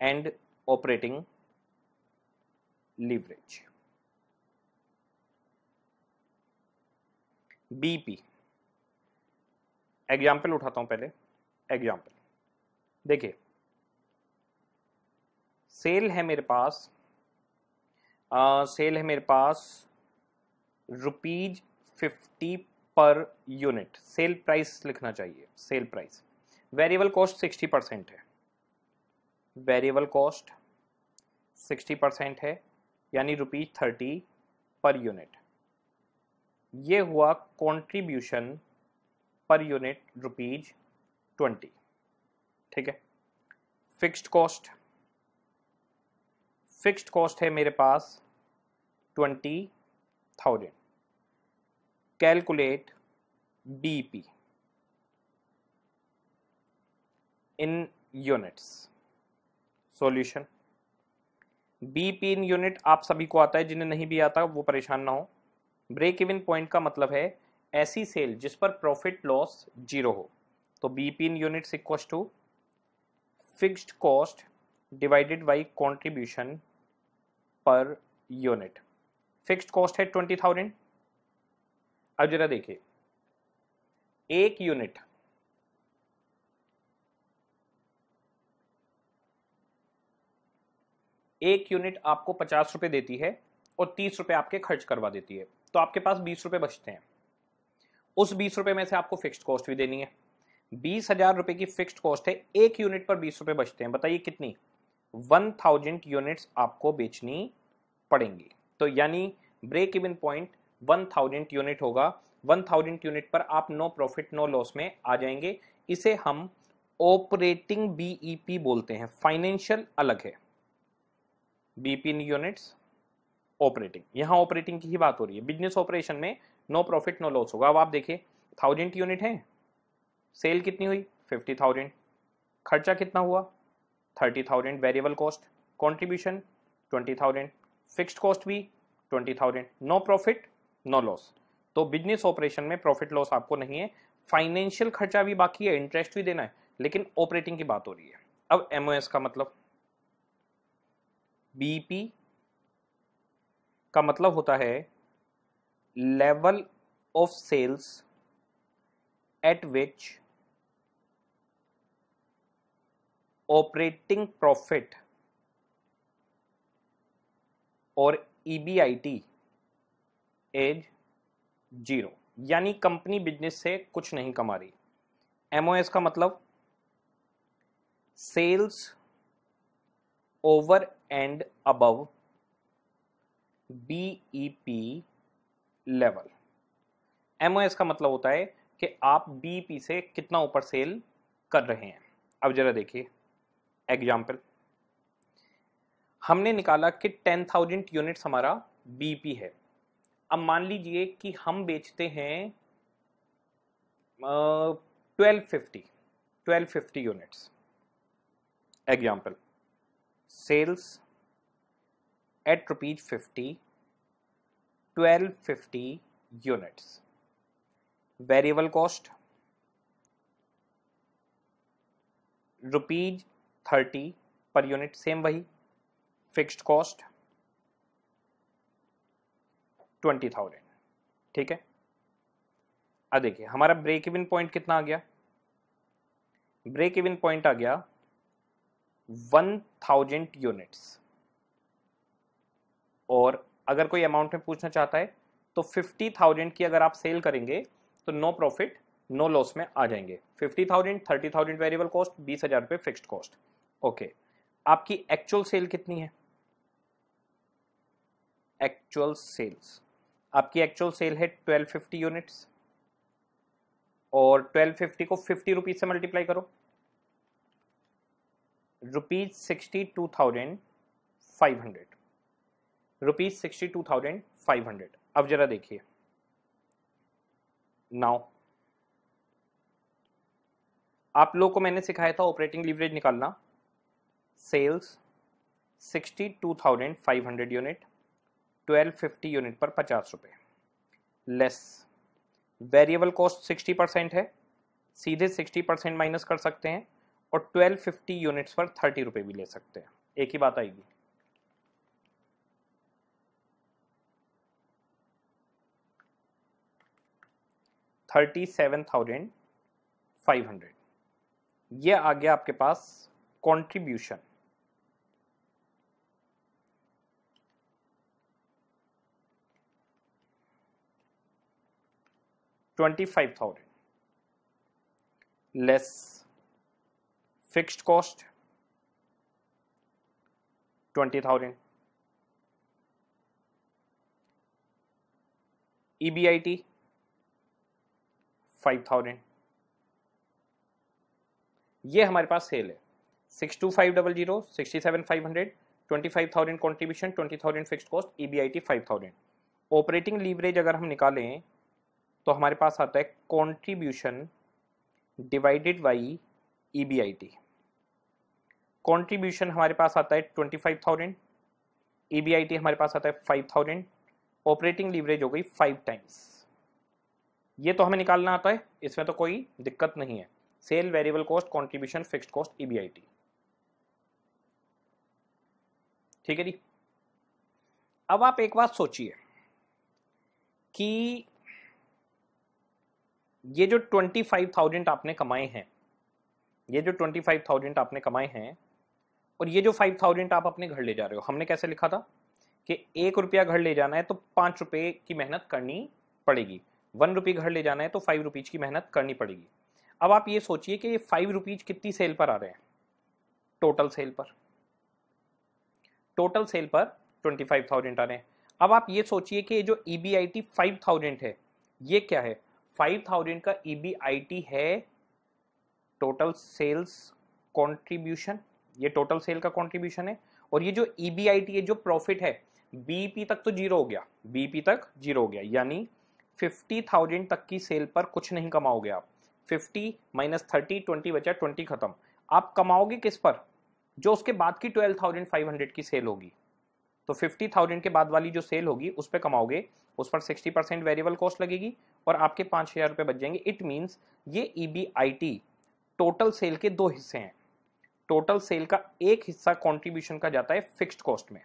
and operating leverage BP example उठाता हूं पहले एग्जाम्पल देखिए सेल है मेरे पास आ, सेल है मेरे पास rupees fifty per unit sale price लिखना चाहिए sale price variable cost sixty percent है वेरिएबल कॉस्ट सिक्सटी परसेंट है यानी रुपीज थर्टी पर यूनिट ये हुआ contribution per unit rupees twenty ठीक है फिक्स्ड कॉस्ट फिक्स्ड कॉस्ट है मेरे पास twenty thousand calculate BP in units solution BP in unit आप सभी को आता है जिन्हें नहीं भी आता वो परेशान ना हो ब्रेक इवन पॉइंट का मतलब है ऐसी सेल जिस पर प्रॉफिट लॉस जीरो हो तो BP in units equal to fixed cost divided by contribution per unit fixed cost है ट्वेंटी थाउजेंड अब जरा देखिए एक यूनिट एक यूनिट आपको पचास रुपए देती है और तीस रुपए आपके खर्च करवा देती है तो आपके पास बीस रुपए बचते हैं उस बीस रुपए में से आपको फिक्स्ड कॉस्ट भी देनी है बीस हजार रुपए की फिक्स्ड कॉस्ट है एक यूनिट पर बीस रुपए बचते हैं बताइए कितनी वन थाउजेंड यूनिट्स आपको बेचनी पड़ेंगी तो यानी break even point one thousand unit होगा वन थाउजेंड यूनिट पर आप नो प्रॉफिट नो लॉस में आ जाएंगे इसे हम ऑपरेटिंग बीईपी e बोलते हैं फाइनेंशियल अलग है बीपी यूनिट्स ऑपरेटिंग यहां ऑपरेटिंग की ही बात हो रही है बिजनेस ऑपरेशन में नो प्रॉफिट नो लॉस होगा अब आप देखिए थाउजेंड यूनिट है सेल कितनी हुई फिफ्टी थाउजेंड खर्चा कितना हुआ thirty thousand variable cost contribution twenty thousand fixed cost भी twenty thousand no profit no loss तो बिजनेस ऑपरेशन में प्रॉफिट लॉस आपको नहीं है फाइनेंशियल खर्चा भी बाकी है इंटरेस्ट भी देना है लेकिन ऑपरेटिंग की बात हो रही है अब एमओएस का मतलब बीपी e का मतलब होता है level of sales at which operating profit और ईबीआईटी e एज जीरो यानी कंपनी बिजनेस से कुछ नहीं कमा रही एमओएस का मतलब sales over and above BEP e level MOS का मतलब होता है कि आप बीपी e से कितना ऊपर सेल कर रहे हैं अब जरा देखिए एग्जाम्पल हमने निकाला कि टेन थाउजेंड यूनिट्स हमारा बीपी है अब मान लीजिए कि हम बेचते हैं twelve fifty twelve fifty units example sales at rupees fifty twelve fifty units variable cost rupees thirty per unit same वही फिक्स्ड कॉस्ट ट्वेंटी थाउजेंड ठीक है अब देखिए हमारा ब्रेक इवन पॉइंट कितना आ गया ब्रेक इवन पॉइंट आ गया वन थाउजेंड यूनिट्स और अगर कोई अमाउंट में पूछना चाहता है तो फिफ्टी थाउजेंड की अगर आप सेल करेंगे तो नो प्रॉफिट नो लॉस में आ जाएंगे fifty thousand thirty thousand variable cost बीस हजार रुपये फिक्स्ड कॉस्ट ओके okay. आपकी एक्चुअल सेल कितनी है एक्चुअल सेल्स आपकी एक्चुअल सेल है 1250 यूनिट्स और 1250 को 50 रुपीज से मल्टीप्लाई करो rupees sixty two thousand five hundred rupees sixty two thousand five hundred अब जरा देखिए नाउ आप लोग को मैंने सिखाया था ऑपरेटिंग लीवरेज निकालना सेल्स 62,500 यूनिट 1250 यूनिट पर पचास रुपये लेस वेरिएबल कॉस्ट 60 परसेंट है सीधे 60 परसेंट माइनस कर सकते हैं और 1250 यूनिट्स पर थर्टी रुपये भी ले सकते हैं एक ही बात आएगी thirty seven thousand five hundred यह आ गया आपके पास contribution. Twenty-five thousand less fixed cost twenty thousand EBIT 5000 ये हमारे पास सेल है six two five double zero sixty seven five hundred twenty five thousand contribution twenty thousand fix cost E B I T five thousand operating leverage अगर हम निकालें तो हमारे पास आता है contribution divided by E B I T contribution हमारे पास आता है twenty five thousand E e B I T हमारे पास आता है फाइव थाउजेंड ऑपरेटिंग लीवरेज हो गई फाइव टाइम्स ये तो हमें निकालना आता है इसमें तो कोई दिक्कत नहीं है sale variable cost contribution fix cost E B I T ठीक है जी अब आप एक बात सोचिए कि ये जो ट्वेंटी फाइव थाउजेंड आपने कमाए हैं ये जो ट्वेंटी फाइव थाउजेंड आपने कमाए हैं और ये जो फाइव थाउजेंड आप अपने घर ले जा रहे हो हमने कैसे लिखा था कि एक रुपया घर ले जाना है तो पांच रुपए की मेहनत करनी पड़ेगी वन रुपये घर ले जाना है तो फाइव रुपीज़ की मेहनत करनी पड़ेगी अब आप ये सोचिए कि ये फाइव रुपीज़ कितनी सेल पर आ रहे हैं टोटल सेल पर टोटल सेल पर 25,000 आ रहे हैं अब आप ये सोचिए कि ये जो E B I T five thousand है ये क्या है फाइव थाउजेंड का ई बी आई टी है टोटल सेल्स कॉन्ट्रीब्यूशन ये टोटल सेल का कॉन्ट्रीब्यूशन है और ये जो ई बी आई टी है जो प्रॉफिट है बीपी e तक तो जीरो हो गया बीपी e तक जीरो हो गया यानी फिफ्टी थाउजेंड तक की सेल पर कुछ नहीं कमाओगे आप फिफ्टी माइनस थर्टी ट्वेंटी बचा ट्वेंटी खत्म आप कमाओगे किस पर जो उसके बाद की ट्वेल्व थाउजेंड फाइव हंड्रेड की सेल होगी तो फिफ्टी थाउजेंड के बाद वाली जो सेल होगी उस पर कमाओगे उस पर सिक्सटी परसेंट वेरिएबल कॉस्ट लगेगी और आपके पाँच हज़ार रुपये बच जाएंगे इट मीन्स ये E B I T total sale के दो हिस्से हैं टोटल सेल का एक हिस्सा कॉन्ट्रीब्यूशन का जाता है फिक्स्ड कॉस्ट में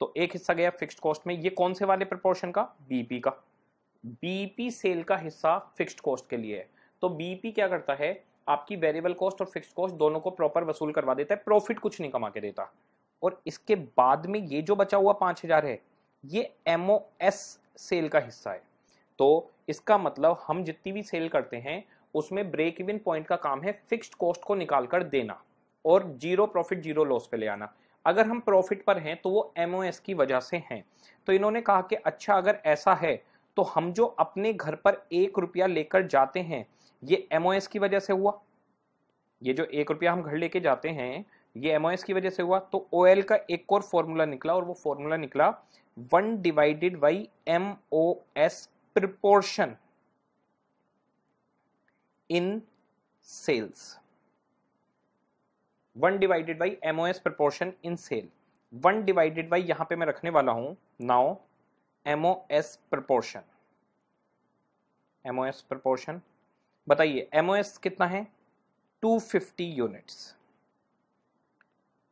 तो एक हिस्सा गया फिक्स्ड कॉस्ट में ये कौन से वाले प्रपोर्शन का बीपी का बीपी सेल का हिस्सा फिक्स्ड कॉस्ट के लिए है तो बीपी क्या करता है आपकी वेरिएबल कॉस्ट और फिक्स कॉस्ट दोनों को प्रॉपर वसूल करवा देता है प्रॉफिट कुछ नहीं कमा के देता और इसके बाद में ये जो बचा हुआ पांच हजार है ये एम सेल का हिस्सा है तो इसका मतलब हम जितनी भी सेल करते हैं उसमें ब्रेक इवन पॉइंट का काम है फिक्स्ड कॉस्ट को निकाल कर देना और जीरो प्रॉफिट जीरो लॉस पे ले आना अगर हम प्रॉफिट पर हैं तो वो एम की वजह से हैं तो इन्होंने कहा कि अच्छा अगर ऐसा है तो हम जो अपने घर पर एक रुपया लेकर जाते हैं ये एमओएस की वजह से हुआ ये जो एक रुपया हम घर लेके जाते हैं ये एमओएस की वजह से हुआ तो ओ का एक और फॉर्मूला निकला और वो फॉर्मूला निकला one divided by M O S in sales one divided by MOS proportion in sale one divided by यहां पे मैं रखने वाला हूं now MOS proportion MOS proportion बताइए एमओएस कितना है 250 यूनिट्स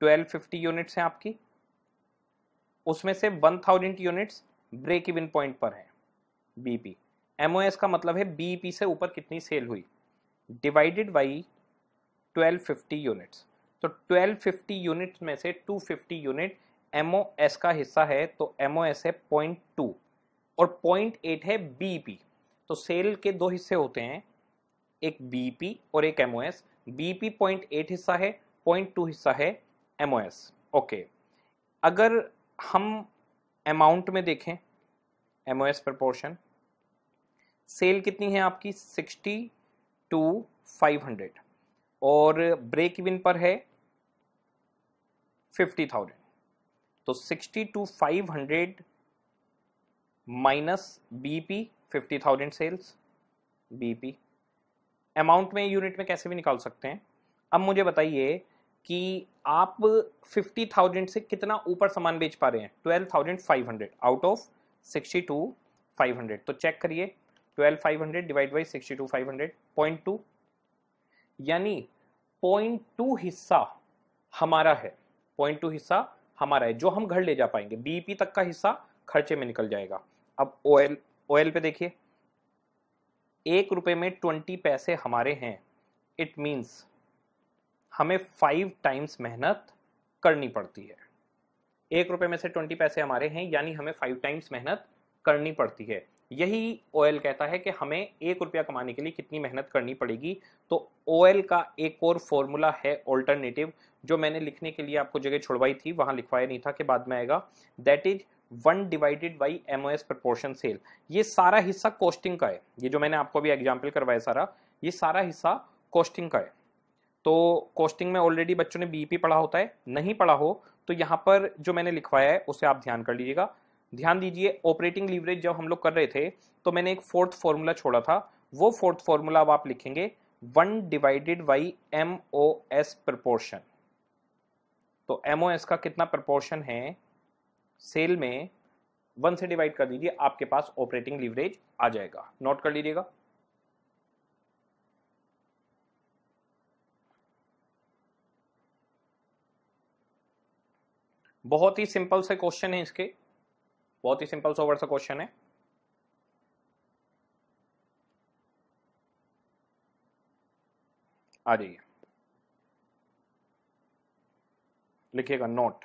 1250 यूनिट्स हैं आपकी उसमें से 1000 यूनिट्स ब्रेक इवन पॉइंट पर है बीपी एमओएस का मतलब है बीपी से ऊपर कितनी सेल हुई डिवाइडेड बाई 1250 यूनिट्स तो 1250 यूनिट्स में से 250 यूनिट एमओएस का हिस्सा है तो एमओएस है पॉइंट टू और पॉइंट एट है बीपी तो सेल के दो हिस्से होते हैं एक बीपी और एक एमओएस बीपी पॉइंट एट हिस्सा है पॉइंट टू हिस्सा है एमओएस ओके अगर हम अमाउंट में देखें एमओएस प्रपोर्शन सेल कितनी है आपकी सिक्सटी टू फाइव हंड्रेड और ब्रेक इवन पर है फिफ्टी थाउजेंड तो sixty two five hundred minus BP fifty thousand sales BP amount में यूनिट में कैसे भी निकाल सकते हैं अब मुझे बताइए कि आप फिफ्टी थाउजेंड से कितना ऊपर सामान बेच पा रहे हैं twelve thousand five hundred out of sixty two five hundred तो चेक करिए twelve five hundred divide by sixty two five hundred point two यानी पॉइंट टू हिस्सा हमारा है पॉइंट टू हिस्सा हमारा है जो हम घर ले जा पाएंगे बीपी तक का हिस्सा खर्चे में निकल जाएगा अब ओएल ओएल पे देखिए एक रुपए में ट्वेंटी पैसे हमारे हैं इट मीन्स हमें फाइव टाइम्स मेहनत करनी पड़ती है एक रुपए में से ट्वेंटी पैसे हमारे हैं यानी हमें फाइव टाइम्स मेहनत करनी पड़ती है यही ओएल कहता है कि हमें एक रुपया कमाने के लिए कितनी मेहनत करनी पड़ेगी तो ओएल का एक और फॉर्मूला है ऑल्टरनेटिव जो मैंने लिखने के लिए आपको जगह छुड़वाई थी वहां लिखवाया नहीं था कि बाद में आएगा that is one divided by M proportion sale ये सारा हिस्सा कॉस्टिंग का है ये जो मैंने आपको अभी एग्जाम्पल करवाया सारा ये सारा हिस्सा कॉस्टिंग का है तो कॉस्टिंग में ऑलरेडी बच्चों ने बीपी e पढ़ा होता है नहीं पढ़ा हो तो यहाँ पर जो मैंने लिखवाया है उसे आप ध्यान कर लीजिएगा ध्यान दीजिए ऑपरेटिंग लीवरेज जब हम लोग कर रहे थे तो मैंने एक फोर्थ फॉर्मूला छोड़ा था वो फोर्थ फॉर्मूला अब आप लिखेंगे one divided by M O S proportion तो एम ओ एस का कितना प्रपोर्शन है सेल में वन से डिवाइड कर दीजिए आपके पास ऑपरेटिंग लीवरेज आ जाएगा नोट कर लीजिएगा बहुत ही सिंपल से क्वेश्चन है इसके बहुत ही सिंपल सोवर सा क्वेश्चन है आ जाइए लिखिएगा note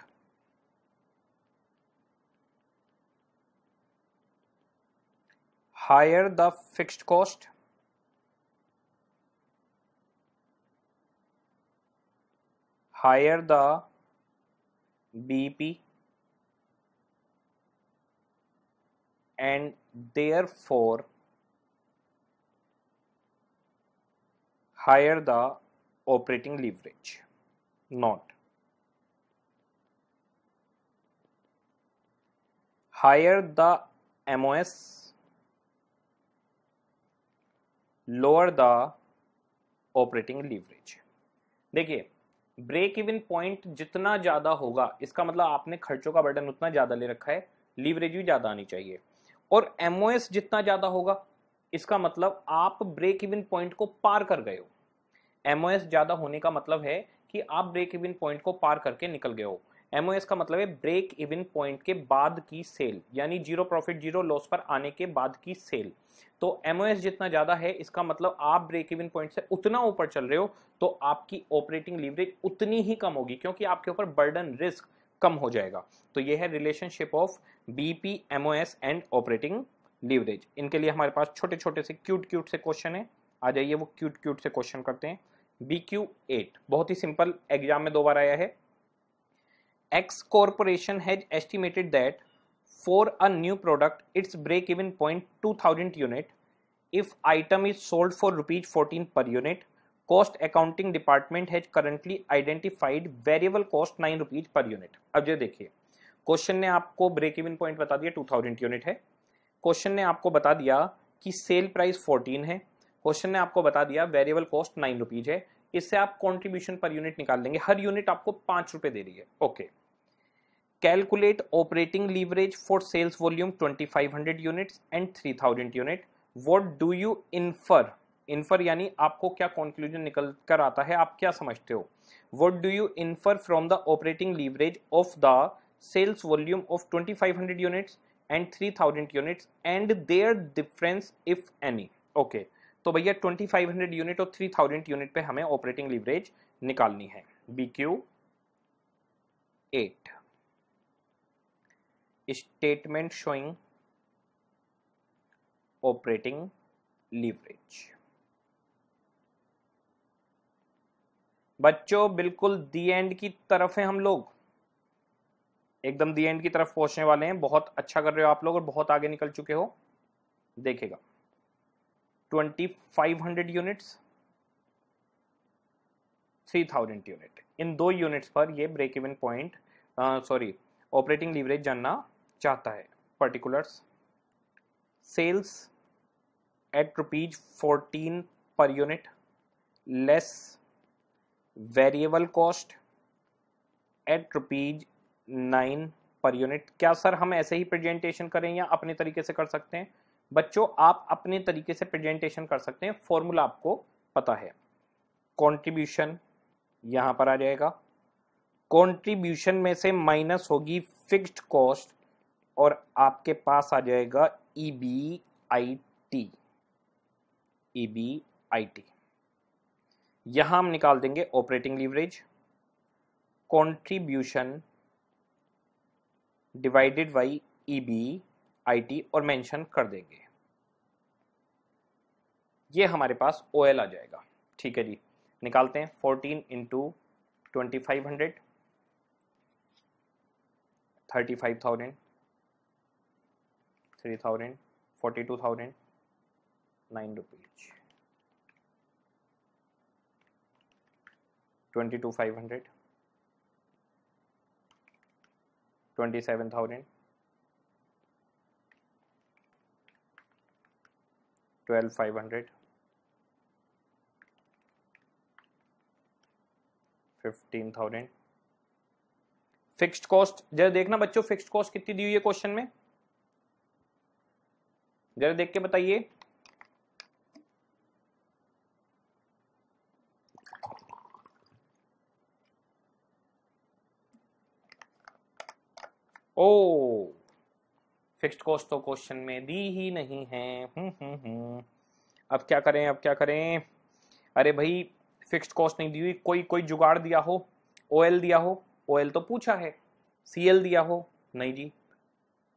higher the fixed cost higher the BP and therefore higher the operating leverage not higher the MOS lower the operating leverage देखिए ब्रेक इवन पॉइंट जितना ज़्यादा होगा इसका मतलब आपने खर्चों का बर्डन उतना ज़्यादा ले रखा है लीवरेज भी ज़्यादा आनी चाहिए और एमओएस जितना ज़्यादा होगा इसका मतलब आप ब्रेक इवन पॉइंट को पार कर गए हो एमओएस ज़्यादा होने का मतलब है कि आप ब्रेक इवन पॉइंट को पार करके निकल गए हो एस का मतलब है ब्रेक इवन पॉइंट के बाद की सेल यानी जीरो प्रॉफिट जीरो लॉस पर आने के बाद की सेल तो एम जितना ज़्यादा है इसका मतलब आप ब्रेक इवन पॉइंट से उतना ऊपर चल रहे हो तो आपकी ऑपरेटिंग लीवरेज उतनी ही कम होगी क्योंकि आपके ऊपर बर्डन रिस्क कम हो जाएगा तो ये है relationship of B P M and operating leverage इनके लिए हमारे पास छोटे छोटे से क्यूट क्यूट से क्वेश्चन है आ जाइए वो क्यूट क्यूट से क्वेश्चन करते हैं बी क्यू एट बहुत ही सिंपल एग्जाम में दो बार आया है X Corporation has estimated that for a new product, its break-even point 2000 unit. If item is sold for rupees 14 per unit, cost accounting department has currently identified variable cost 9 rupees per unit. अब ये देखिए question ने आपको break even point बता दिया 2000 unit है Question ने आपको बता दिया कि sale price 14 है Question ने आपको बता दिया variable cost नाइन rupees है इससे आप कंट्रीब्यूशन पर यूनिट निकाल लेंगे हर यूनिट आपको पाँच रुपए दे रही है okay okay. Calculate operating leverage for sales volume 2500 units and 3000 unit What do you infer infer यानी आपको क्या कॉन्क्लूजन निकल कर आता है आप क्या समझते हो what do you infer from the operating leverage of the sales volume of 2500 units and 3000 units and their difference if any okay तो भैया 2500 यूनिट और 3000 यूनिट पे हमें ऑपरेटिंग लीवरेज निकालनी है B Q eight statement showing operating leverage बच्चों बिल्कुल दी एंड की तरफ है हम लोग एकदम दी एंड की तरफ पहुंचने वाले हैं बहुत अच्छा कर रहे हो आप लोग और बहुत आगे निकल चुके हो देखेगा 2500 यूनिट्स 3000 यूनिट इन दो यूनिट्स पर ये break even point sorry operating leverage जानना चाहता है particulars sales at rupees fourteen per unit less variable cost at rupees nine per unit क्या सर हम ऐसे ही प्रेजेंटेशन करें या अपने तरीके से कर सकते हैं बच्चों आप अपने तरीके से प्रेजेंटेशन कर सकते हैं फॉर्मूला आपको पता है कंट्रीब्यूशन यहां पर आ जाएगा कंट्रीब्यूशन में से माइनस होगी फिक्स्ड कॉस्ट और आपके पास आ जाएगा E B I T E B I T यहां हम निकाल देंगे operating leverage contribution divided by E B I T और मेंशन कर देंगे ये हमारे पास ओ एल आ जाएगा ठीक है जी निकालते हैं fourteen into twenty five hundred thirty five thousand three thousand forty two thousand nine rupees twenty two five hundred twenty seven thousand twelve five hundred fifteen thousand fixed cost जरा देखना बच्चों फिक्स्ड कॉस्ट कितनी दी हुई है क्वेश्चन में जरा देख के बताइए ओ फिक्स्ड कॉस्ट तो क्वेश्चन में दी ही नहीं है हम्म, हम्म हम्म अब क्या करें अब क्या करें अरे भाई फिक्स्ड कॉस्ट नहीं दी हुई कोई कोई जुगाड़ दिया हो ओएल दिया हो ओएल तो पूछा है सीएल दिया हो नहीं जी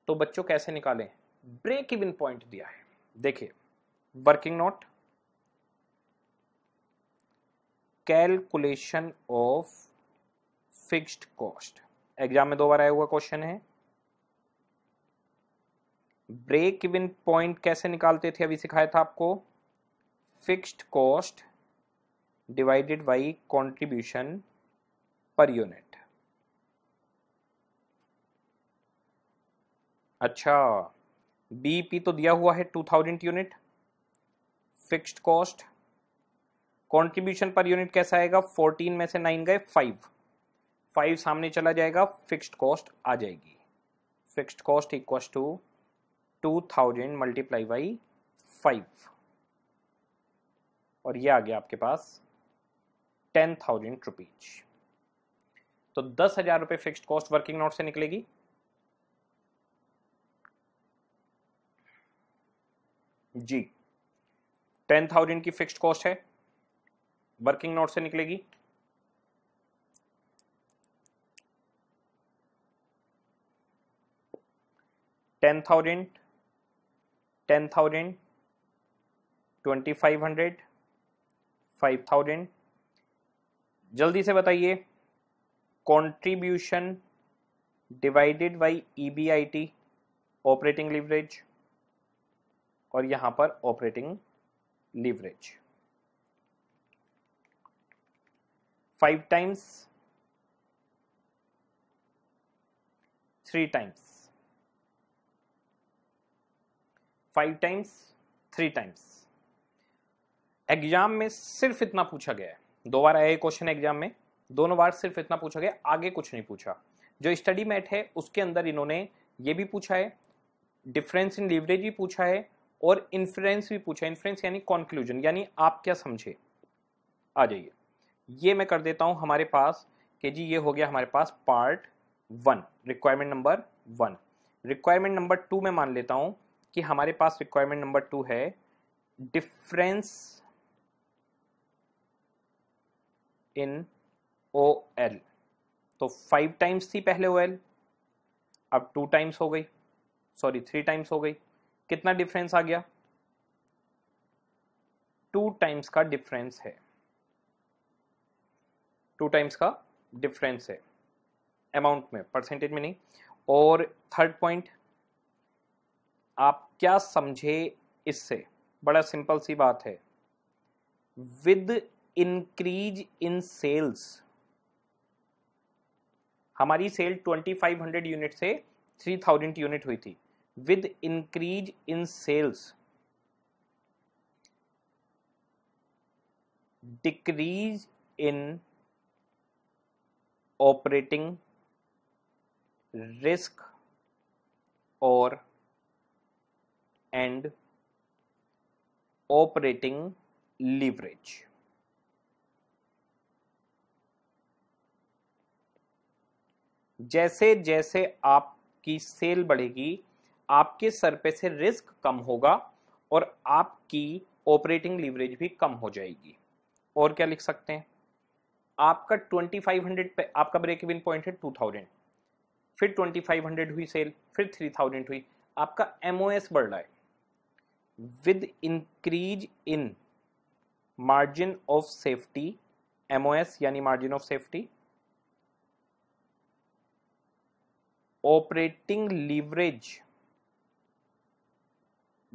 तो बच्चों कैसे निकालें ब्रेक इवन पॉइंट दिया है देखिए working note calculation of fixed cost exam में दो बार आया हुआ क्वेश्चन है ब्रेक इवन पॉइंट कैसे निकालते थे अभी सिखाया था आपको fixed cost divided by contribution per unit अच्छा बीपी तो दिया हुआ है two thousand unit fixed cost contribution per unit कैसा आएगा फोर्टीन में से नाइन गए फाइव फाइव सामने चला जाएगा फिक्स्ड कॉस्ट आ जाएगी fixed cost equal to two thousand multiply by five और ये आ गया आपके पास टेन थाउजेंड रुपीज तो दस हजार रुपये फिक्स्ड कॉस्ट वर्किंग नोट से निकलेगी जी टेन थाउजेंड की फिक्स्ड कॉस्ट है वर्किंग नोट से निकलेगी ten thousand ten thousand twenty five hundred five thousand जल्दी से बताइए contribution divided by EBIT operating leverage और यहां पर operating leverage five times three times five times three times exam में सिर्फ इतना पूछा गया है दो बार आया क्वेश्चन एग्जाम में दोनों बार सिर्फ इतना पूछा गया आगे कुछ नहीं पूछा जो स्टडी मैट है उसके अंदर इन्होंने ये भी पूछा है डिफरेंस इन लीवरेज भी पूछा है और इन्फ्रेंस भी पूछा इन्फ्रेंस यानी कॉन्क्लूजन यानी आप क्या समझे आ जाइए ये मैं कर देता हूँ हमारे पास कि जी ये हो गया हमारे पास part one requirement number one requirement number two में मान लेता हूँ कि हमारे पास रिक्वायरमेंट नंबर टू है डिफरेंस इन ओ एल तो फाइव टाइम्स थी पहले ओ एल अब टू टाइम्स हो गई सॉरी थ्री टाइम्स हो गई कितना डिफरेंस आ गया टू टाइम्स का डिफरेंस है टू टाइम्स का डिफरेंस है अमाउंट में परसेंटेज में नहीं और थर्ड पॉइंट आप क्या समझे इससे बड़ा सिंपल सी बात है विद इंक्रीज इन सेल्स हमारी सेल 2500 यूनिट से 3000 यूनिट हुई थी with increase in sales decrease in operating risk और एंड ऑपरेटिंग लीवरेज जैसे जैसे आपकी सेल बढ़ेगी आपके सर पे से रिस्क कम होगा और आपकी ऑपरेटिंग लीवरेज भी कम हो जाएगी और क्या लिख सकते हैं आपका 2500 पे आपका ब्रेक इवन पॉइंट है 2000 फिर 2500 हुई सेल फिर 3000 हुई आपका एमओएस बढ़ रहा है with increase in margin of safety MOS यानी margin of safety operating leverage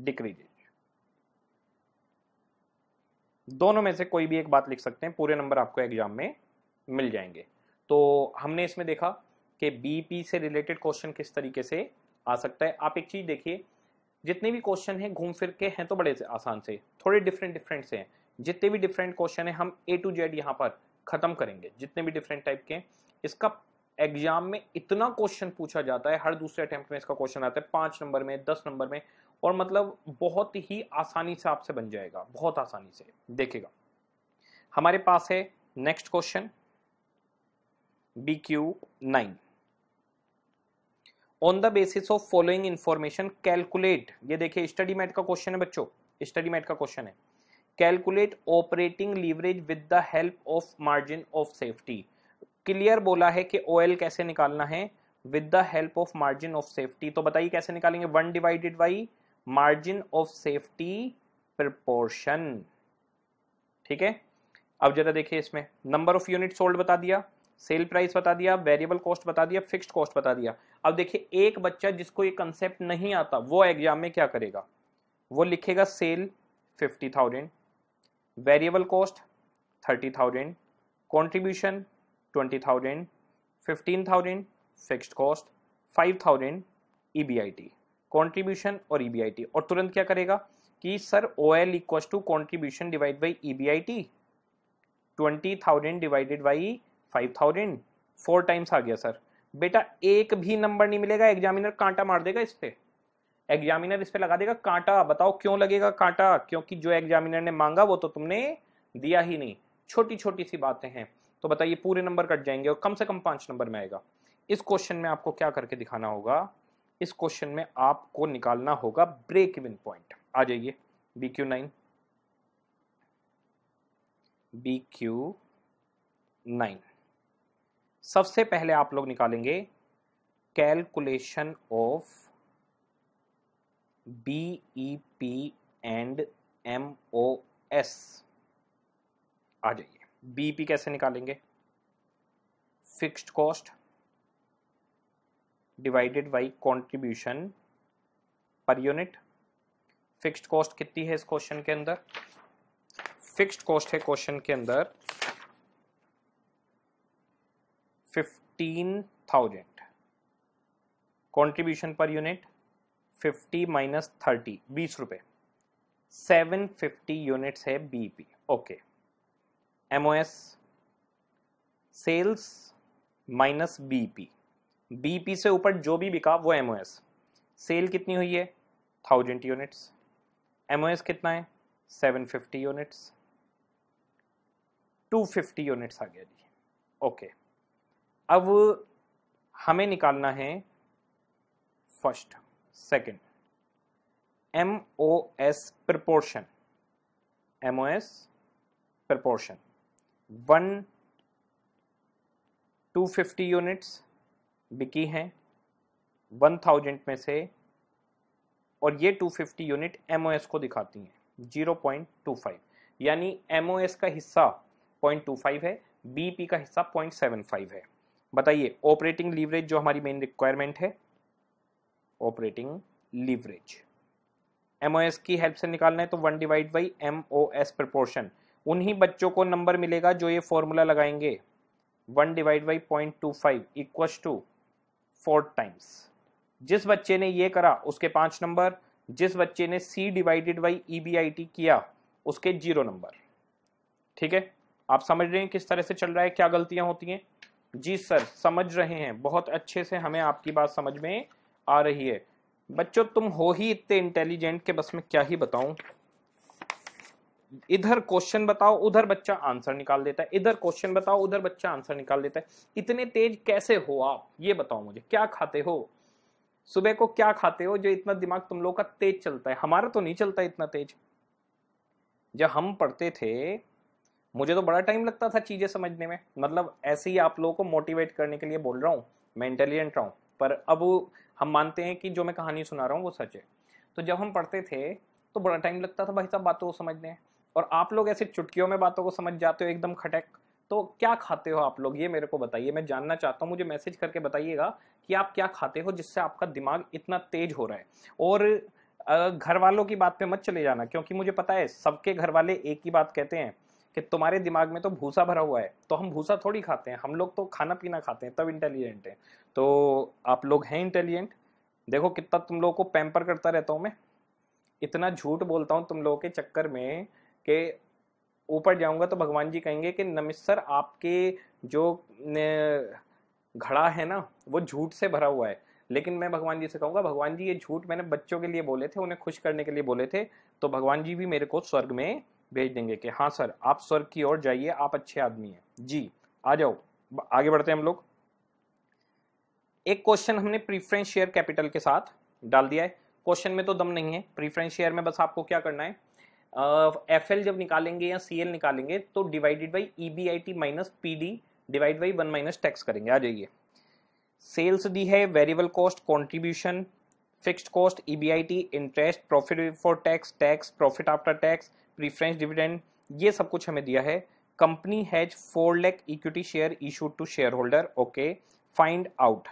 decreases दोनों में से कोई भी एक बात लिख सकते हैं पूरे नंबर आपको एग्जाम में मिल जाएंगे तो हमने इसमें देखा कि बीपी से रिलेटेड क्वेश्चन किस तरीके से आ सकता है आप एक चीज़ देखिए जितने भी क्वेश्चन हैं घूम फिर के हैं तो बड़े आसान से थोड़े डिफरेंट डिफरेंट से हैं जितने भी डिफरेंट क्वेश्चन हैं हम ए टू जेड यहाँ पर ख़त्म करेंगे जितने भी डिफरेंट टाइप के हैं इसका एग्जाम में इतना क्वेश्चन पूछा जाता है हर दूसरे अटैम्प्ट में इसका क्वेश्चन आता है पाँच नंबर में दस नंबर में और मतलब बहुत ही आसानी से आपसे बन जाएगा बहुत आसानी से देखेगा हमारे पास है next question B Q nine on the basis of following information calculate ये देखिए स्टडी मैट का क्वेश्चन है बच्चों स्टडी मैट का क्वेश्चन है calculate operating leverage with the help of margin of safety clear बोला है कि ओएल कैसे निकालना है with the help of margin of safety तो बताइए कैसे निकालेंगे one divided by margin of safety proportion ठीक है अब जरा देखिए इसमें नंबर ऑफ यूनिट सोल्ड बता दिया सेल प्राइस बता दिया वेरिएबल कॉस्ट बता दिया फिक्स्ड कॉस्ट बता दिया अब देखिए एक बच्चा जिसको ये कंसेप्ट नहीं आता वो एग्जाम में क्या करेगा वो लिखेगा sale fifty thousand variable cost thirty thousand contribution twenty thousand fifteen thousand fix cost five thousand E B I T contribution और ईबीआईटी e और तुरंत क्या करेगा कि sir O L equal to contribution divide by T twenty thousand divided by five thousand four times आ गया सर बेटा एक भी नंबर नहीं मिलेगा एग्जामिनर कांटा मार देगा इस पर एग्जामिनर इस पर लगा देगा कांटा बताओ क्यों लगेगा कांटा क्योंकि जो एग्जामिनर ने मांगा वो तो तुमने दिया ही नहीं छोटी छोटी सी बातें हैं तो बताइए पूरे नंबर कट जाएंगे और कम से कम पांच नंबर में आएगा इस क्वेश्चन में आपको क्या करके दिखाना होगा इस क्वेश्चन में आपको निकालना होगा ब्रेक इवन पॉइंट आ जाइए B Q nine B Q nine सबसे पहले आप लोग निकालेंगे calculation of B E P and M O S आ जाइए बीपी e कैसे निकालेंगे fixed cost divided by contribution per unit fixed cost कितनी है इस क्वेश्चन के अंदर फिक्स्ड कॉस्ट है क्वेश्चन के अंदर fifteen thousand contribution per unit fifty minus thirty बीस रुपए सेवन फिफ्टी यूनिट्स है BP okay MOS sales minus BP BP से ऊपर जो भी बिका वो एमओएस सेल कितनी हुई है थाउजेंड यूनिट्स एमओएस कितना है seven fifty units two fifty units आ गया जी ओके अब हमें निकालना है first second M O S proportion M O S proportion one two fifty units बिकी हैं 1000 में से और ये 250 यूनिट एम को दिखाती हैं 0.25 यानी एम का हिस्सा 0.25 है बीपी का हिस्सा 0.75 है बताइए ऑपरेटिंग लीवरेज जो हमारी मेन रिक्वायरमेंट है ऑपरेटिंग लीवरेज एम की हेल्प से निकालना है तो one divide by M O S proportion उन्हीं बच्चों को नंबर मिलेगा जो ये फॉर्मूला लगाएंगे one divide by point two five equal to four times जिस बच्चे ने ये करा उसके पांच नंबर जिस बच्चे ने C divided by E B I T किया उसके जीरो नंबर ठीक है आप समझ रहे हैं किस तरह से चल रहा है क्या गलतियां होती हैं जी सर समझ रहे हैं बहुत अच्छे से हमें आपकी बात समझ में आ रही है बच्चों तुम हो ही इतने इंटेलिजेंट के बस में क्या ही बताऊं इधर क्वेश्चन बताओ उधर बच्चा आंसर निकाल देता है इधर क्वेश्चन बताओ उधर बच्चा आंसर निकाल देता है इतने तेज कैसे हो आप ये बताओ मुझे क्या खाते हो सुबह को क्या खाते हो जो इतना दिमाग तुम लोग का तेज चलता है हमारा तो नहीं चलता इतना तेज जब हम पढ़ते थे मुझे तो बड़ा टाइम लगता था चीजें समझने में मतलब ऐसे ही आप लोगों को मोटिवेट करने के लिए बोल रहा हूँ मैं इंटेलिजेंट रहा हूँ पर अब हम मानते हैं कि जो मैं कहानी सुना रहा हूँ वो सच है तो जब हम पढ़ते थे तो बड़ा टाइम लगता था भाई साहब बातों को समझने और आप लोग ऐसे चुटकियों में बातों को समझ जाते हो एकदम खटक तो क्या खाते हो आप लोग ये मेरे को बताइए मैं जानना चाहता हूँ मुझे मैसेज करके बताइएगा कि आप क्या खाते हो जिससे आपका दिमाग इतना तेज हो रहा है और घर वालों की बात पे मत चले जाना क्योंकि मुझे पता है सबके घर वाले एक ही बात कहते हैं कि तुम्हारे दिमाग में तो भूसा भरा हुआ है तो हम भूसा थोड़ी खाते हैं हम लोग तो खाना पीना खाते हैं तब इंटेलिजेंट है तो आप लोग हैं इंटेलिजेंट देखो कितना तुम लोगों को पैम्पर करता रहता हूँ मैं इतना झूठ बोलता हूँ तुम लोगों के चक्कर में कि ऊपर जाऊंगा तो भगवान जी कहेंगे कि नमिस्सर आपके जो घड़ा है ना वो झूठ से भरा हुआ है लेकिन मैं भगवान जी से कहूंगा भगवान जी ये झूठ मैंने बच्चों के लिए बोले थे उन्हें खुश करने के लिए बोले थे तो भगवान जी भी मेरे को स्वर्ग में भेज देंगे कि हाँ सर आप स्वर्ग की ओर जाइए आप अच्छे आदमी हैं जी आ जाओ आगे बढ़ते हैं हम लोग एक क्वेश्चन हमने प्रीफरेंस शेयर कैपिटल के साथ डाल दिया है क्वेश्चन में तो दम नहीं है प्रीफरेंस शेयर में बस आपको क्या करना है एफ एल जब निकालेंगे या सी एल निकालेंगे तो divided by E B I T minus P D divide by one minus tax करेंगे आ जाइए सेल्स दी है variable cost contribution fixed cost E B I T interest profit before tax tax profit after tax preference dividend ये सब कुछ हमें दिया है company has four lakh equity share issued to share holder okay find out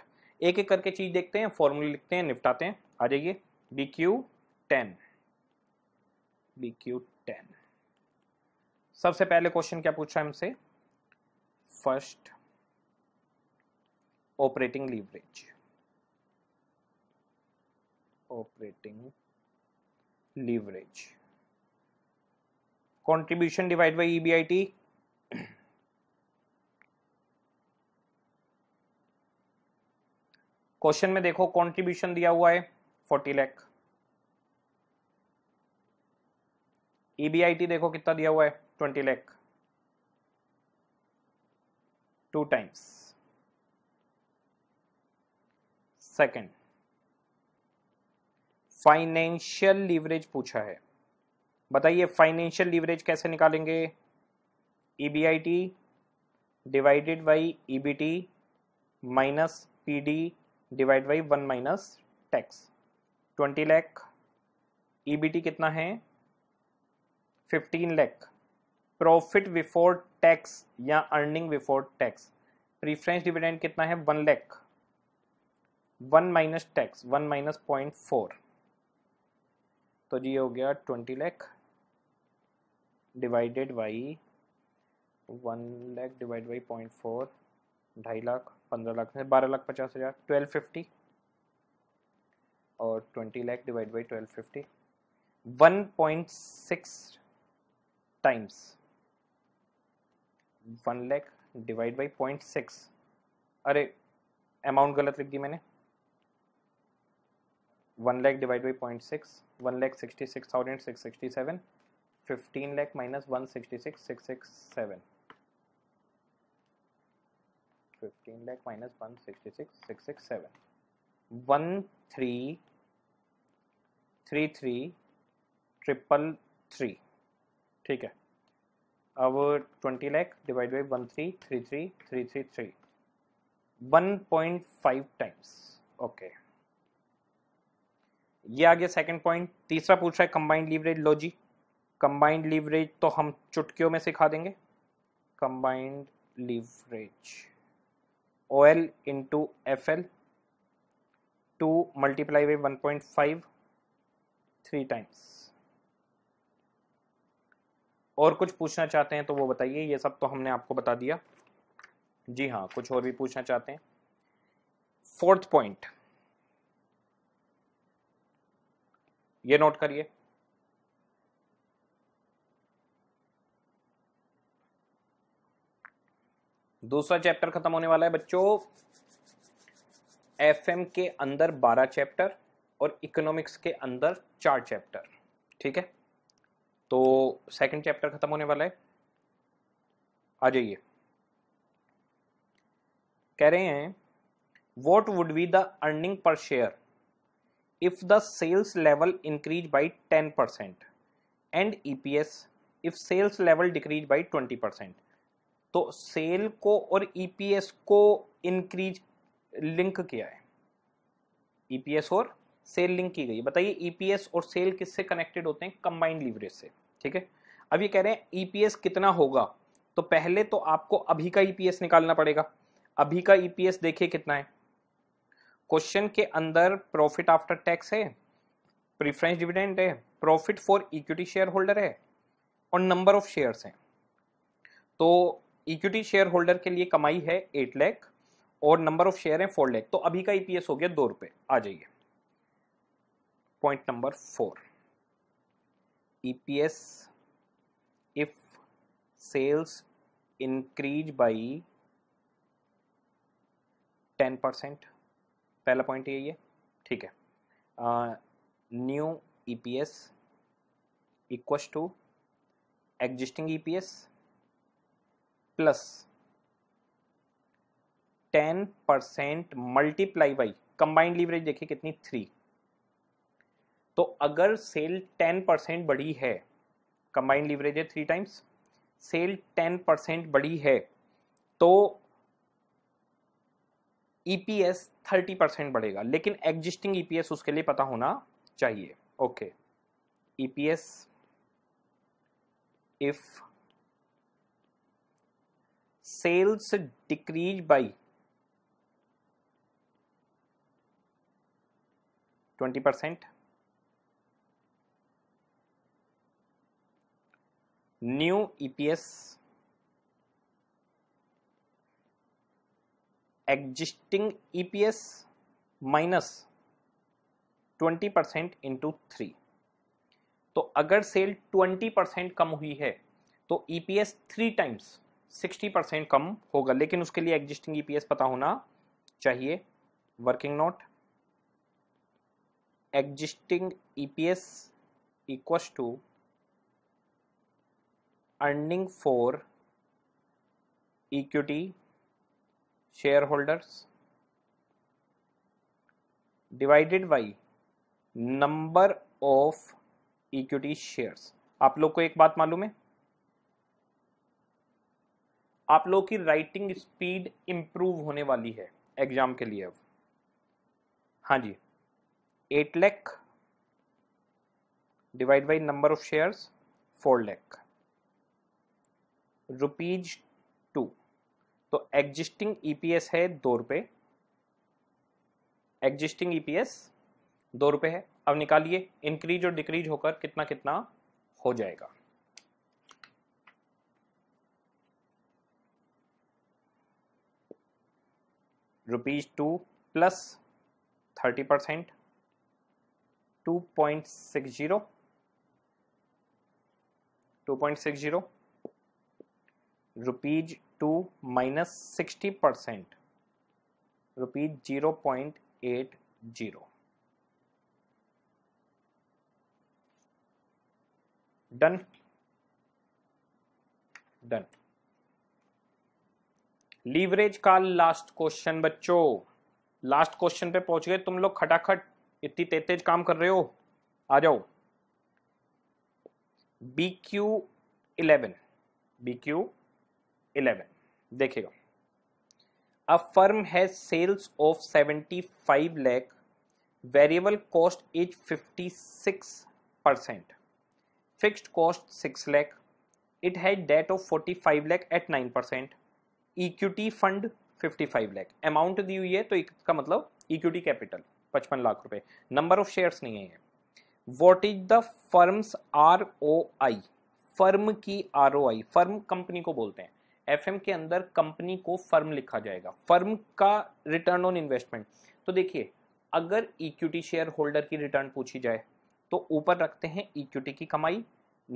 एक एक करके चीज देखते हैं फॉर्मूले लिखते हैं निपटाते हैं आ जाइए B Q ten B Q ten सबसे पहले क्वेश्चन क्या पूछा हमसे first operating leverage operating leverage contribution divide I T question में देखो कॉन्ट्रीब्यूशन दिया हुआ है फोर्टी लैख ईबीआईटी e देखो कितना दिया हुआ है twenty lakh two times second financial leverage पूछा है बताइए फाइनेंशियल लीवरेज कैसे निकालेंगे EBIT divided by EBT minus PD divide by one minus tax twenty lakh EBT कितना है fifteen lakh profit before tax या earning before tax preference dividend कितना है one lakh one minus tax one minus point four तो ये हो गया twenty lakh divided by one lakh divide by point four ढाई लाख पंद्रह लाख से बारह लाख पचास हज़ार ट्वेल्व फिफ्टी और twenty lakh divide by twelve fifty one point six times 1 lakh divide by point six अरे अमाउंट गलत लिख दी मैंने one lakh divide by point six one lakh sixty six thousand six sixty seven fifteen lakh minus one sixty six six six seven fifteen lakh minus one sixty six six six seven one three three three triple three ठीक है अब twenty lakh divide by one three three three three three three one point five times okay ये आ गया सेकंड पॉइंट तीसरा पूछ रहा है कंबाइंड लीवरेज लो जी कंबाइंड लीवरेज तो हम चुटकियों में सिखा देंगे combined leverage O L into F L two multiply by one point five three times और कुछ पूछना चाहते हैं तो वो बताइए ये सब तो हमने आपको बता दिया जी हाँ कुछ और भी पूछना चाहते हैं फोर्थ पॉइंट ये नोट करिए दूसरा चैप्टर खत्म होने वाला है बच्चों एफएम के अंदर 12 चैप्टर और इकोनॉमिक्स के अंदर चार चैप्टर ठीक है तो सेकंड चैप्टर ख़त्म होने वाला है आ जाइए कह रहे हैं what would be the earning per share if the sales level increase by ten percent and EPS if sales level decrease by twenty percent तो सेल को और ईपीएस e को इंक्रीज लिंक किया है ईपीएस e और सेल लिंक की गई बताइए ईपीएस e और सेल किससे कनेक्टेड होते हैं कंबाइंड लीवरेज से ठीक है अब ये कह रहे हैं ईपीएस e कितना होगा तो पहले तो आपको अभी का ईपीएस e निकालना पड़ेगा अभी का ईपीएस देखिए कितना है क्वेश्चन के अंदर प्रॉफिट आफ्टर टैक्स है प्रीफ्रेंस डिविडेंड है profit for equity share holder है और नंबर ऑफ शेयर्स हैं तो इक्विटी शेयर होल्डर के लिए कमाई है एट लैख और नंबर ऑफ शेयर है फोर लैख तो अभी का ईपीएस हो गया दो रुपये आ जाइए point number 4 EPS if sales increase by 10 percent पहला पॉइंट यही है ठीक है new E P S equals to existing E P S plus ten percent multiply by combined leverage देखिए कितनी थ्री तो अगर सेल टेन परसेंट बढ़ी है कंबाइंड लीवरेज है three times sale ten percent बढ़ी है तो ईपीएस e थर्टी परसेंट बढ़ेगा लेकिन एग्जिस्टिंग ईपीएस e उसके लिए पता होना चाहिए okay EPS if sales decrease by twenty percent new EPS existing EPS minus twenty percent into three तो अगर सेल ट्वेंटी परसेंट कम हुई है तो EPS three times sixty percent कम होगा लेकिन उसके लिए एग्जिस्टिंग ईपीएस पता होना चाहिए working note existing EPS equals to earning for equity shareholders divided by number of equity shares आप लोग को एक बात मालूम है आप लोग की राइटिंग स्पीड इंप्रूव होने वाली है एग्जाम के लिए अब हाँ जी eight lakh divide by number of shares four lakh rupees two तो एग्जिस्टिंग ईपीएस e है दो रुपए एग्जिस्टिंग ईपीएस e दो रुपए है अब निकालिए इंक्रीज और डिक्रीज होकर कितना कितना हो जाएगा rupees two plus thirty percent two point six zero two point six zero rupees two minus sixty percent rupees zero point eight zero done done leverage का लास्ट क्वेश्चन बच्चों लास्ट क्वेश्चन पे पहुंच गए तुम लोग खटाखट इतनी तेज तेज काम कर रहे हो आ जाओ B Q eleven B Q eleven देखिएगा a firm has sales of seventy five lakh variable cost is fifty six percent fix cost six lakh it has debt of forty five lakh at nine percent equity fund fifty five lakh amount दी हुई है तो इसका मतलब इक्विटी कैपिटल पचपन लाख रुपए नंबर ऑफ शेयर्स नहीं है what is the firm's R O I firm की R O I firm company को बोलते हैं एफ के अंदर कंपनी को फर्म लिखा जाएगा फर्म का रिटर्न ऑन इन्वेस्टमेंट तो देखिए अगर इक्विटी शेयर होल्डर की रिटर्न पूछी जाए तो ऊपर रखते हैं इक्विटी की कमाई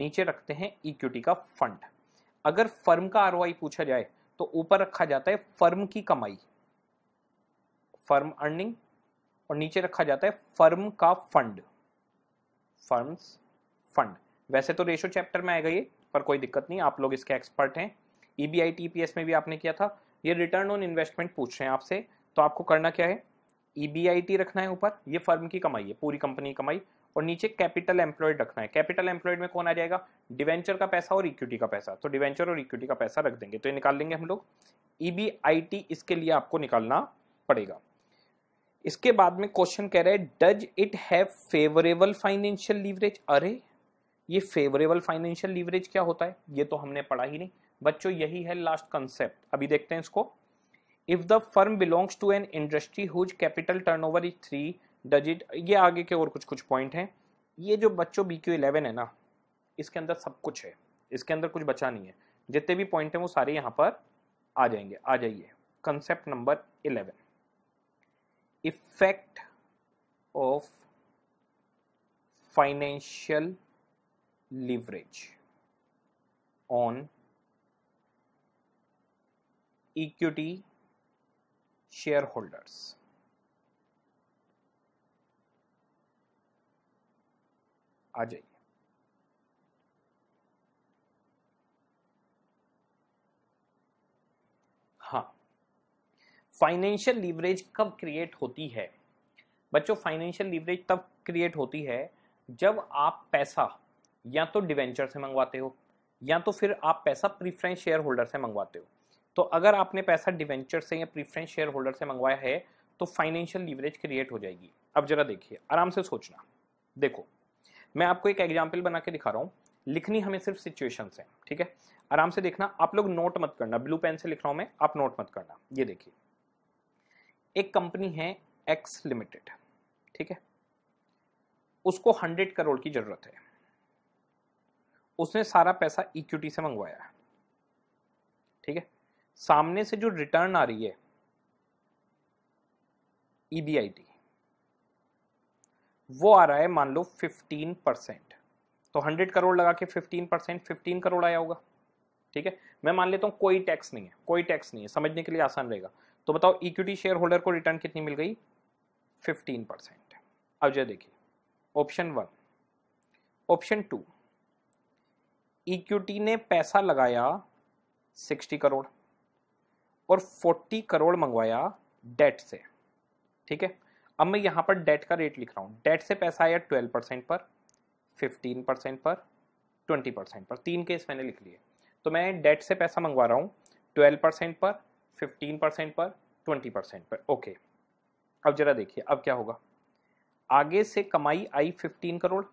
नीचे रखते हैं इक्विटी का फंड अगर फर्म का आर पूछा जाए तो ऊपर रखा जाता है फर्म की कमाई फर्म अर्निंग और नीचे रखा जाता है फर्म का फंड फर्म्स फंड वैसे तो रेशो चैप्टर में आएगा ये पर कोई दिक्कत नहीं आप लोग इसके एक्सपर्ट हैं ईबीआईटीपीएस e में भी आपने किया था ये रिटर्न ऑन इन्वेस्टमेंट पूछ रहे हैं आपसे तो आपको करना क्या है ई बी आई टी रखना है ऊपर ये फर्म की कमाई है पूरी कंपनी की कमाई और नीचे कैपिटल एम्प्लॉयड रखना है कैपिटल एम्प्लॉयड में कौन आ जाएगा डिवेंचर का पैसा और इक्विटी का पैसा तो डिवेंचर और इक्विटी का पैसा रख देंगे तो ये निकाल लेंगे हम लोग ई e इसके लिए आपको निकालना पड़ेगा इसके बाद में क्वेश्चन कह रहे हैं does it have favourable financial leverage अरे ये फेवरेबल फाइनेंशियल लीवरेज क्या होता है ये तो हमने पढ़ा ही नहीं बच्चों यही है लास्ट कंसेप्ट अभी देखते हैं इसको if the firm belongs to an industry whose capital turnover is three digit ये आगे के और कुछ कुछ पॉइंट हैं ये जो बच्चों बी क्यू इलेवन है ना इसके अंदर सब कुछ है इसके अंदर कुछ बचा नहीं है जितने भी पॉइंट हैं वो सारे यहाँ पर आ जाएंगे आ जाइए concept number eleven effect of financial leverage on equity shareholders. आ जाइए हाँ फाइनेंशियल लीवरेज कब क्रिएट होती है बच्चों फाइनेंशियल लीवरेज तब क्रिएट होती है जब आप पैसा या तो डिवेंचर से मंगवाते हो या तो फिर आप पैसा प्रीफरेंस शेयर होल्डर से मंगवाते हो तो अगर आपने पैसा डिवेंचर से या प्रीफ्रेंस शेयर होल्डर से मंगवाया है तो फाइनेंशियल लीवरेज क्रिएट हो जाएगी अब जरा देखिए आराम से सोचना देखो मैं आपको एक एग्जाम्पल बना के दिखा रहा हूँ लिखनी हमें सिर्फ सिचुएशन है ठीक है आराम से देखना आप लोग नोट मत करना ब्लू पेन से लिख रहा हूँ मैं आप नोट मत करना ये देखिए एक कंपनी है एक्स लिमिटेड ठीक है उसको हंड्रेड करोड़ की जरूरत है उसने सारा पैसा इक्विटी से मंगवाया ठीक है सामने से जो रिटर्न आ रही है ईबीआईटी e वो आ रहा है मान लो 15 परसेंट तो 100 करोड़ लगा के 15 परसेंट फिफ्टीन करोड़ आया होगा ठीक है मैं मान लेता हूं कोई टैक्स नहीं है कोई टैक्स नहीं है समझने के लिए आसान रहेगा तो बताओ इक्विटी शेयर होल्डर को रिटर्न कितनी मिल गई 15 परसेंट अब जो देखिए option one option two equity ने पैसा लगाया 60 करोड़ और 40 करोड़ मंगवाया डेट से ठीक है अब मैं यहाँ पर डेट का रेट लिख रहा हूँ डेट से पैसा आया 12 परसेंट पर 15 परसेंट पर 20 परसेंट पर तीन केस मैंने लिख लिए तो मैं डेट से पैसा मंगवा रहा हूँ 12 परसेंट पर 15 परसेंट पर 20 परसेंट पर ओके अब जरा देखिए अब क्या होगा आगे से कमाई आई 15 करोड़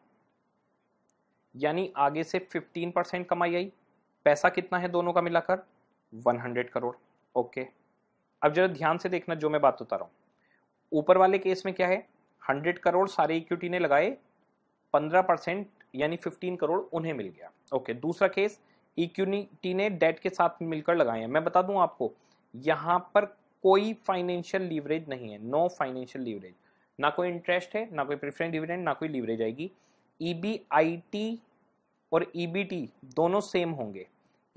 यानी आगे से 15 परसेंट कमाई आई पैसा कितना है दोनों का मिलाकर 100 करोड़ ओके अब जरा ध्यान से देखना जो मैं बात बता रहा हूँ ऊपर वाले केस में क्या है हंड्रेड करोड़ सारे इक्विटी ने लगाए पंद्रह परसेंट यानी फिफ्टीन करोड़ उन्हें मिल गया ओके दूसरा केस इक्विटी ने डेट के साथ मिलकर लगाए हैं मैं बता दूं आपको यहाँ पर कोई फाइनेंशियल लीवरेज नहीं है नो फाइनेंशियल लीवरेज ना कोई इंटरेस्ट है ना कोई प्रिफरेंस डिविडेंड ना कोई लीवरेज आएगी ई e और ई e दोनों सेम होंगे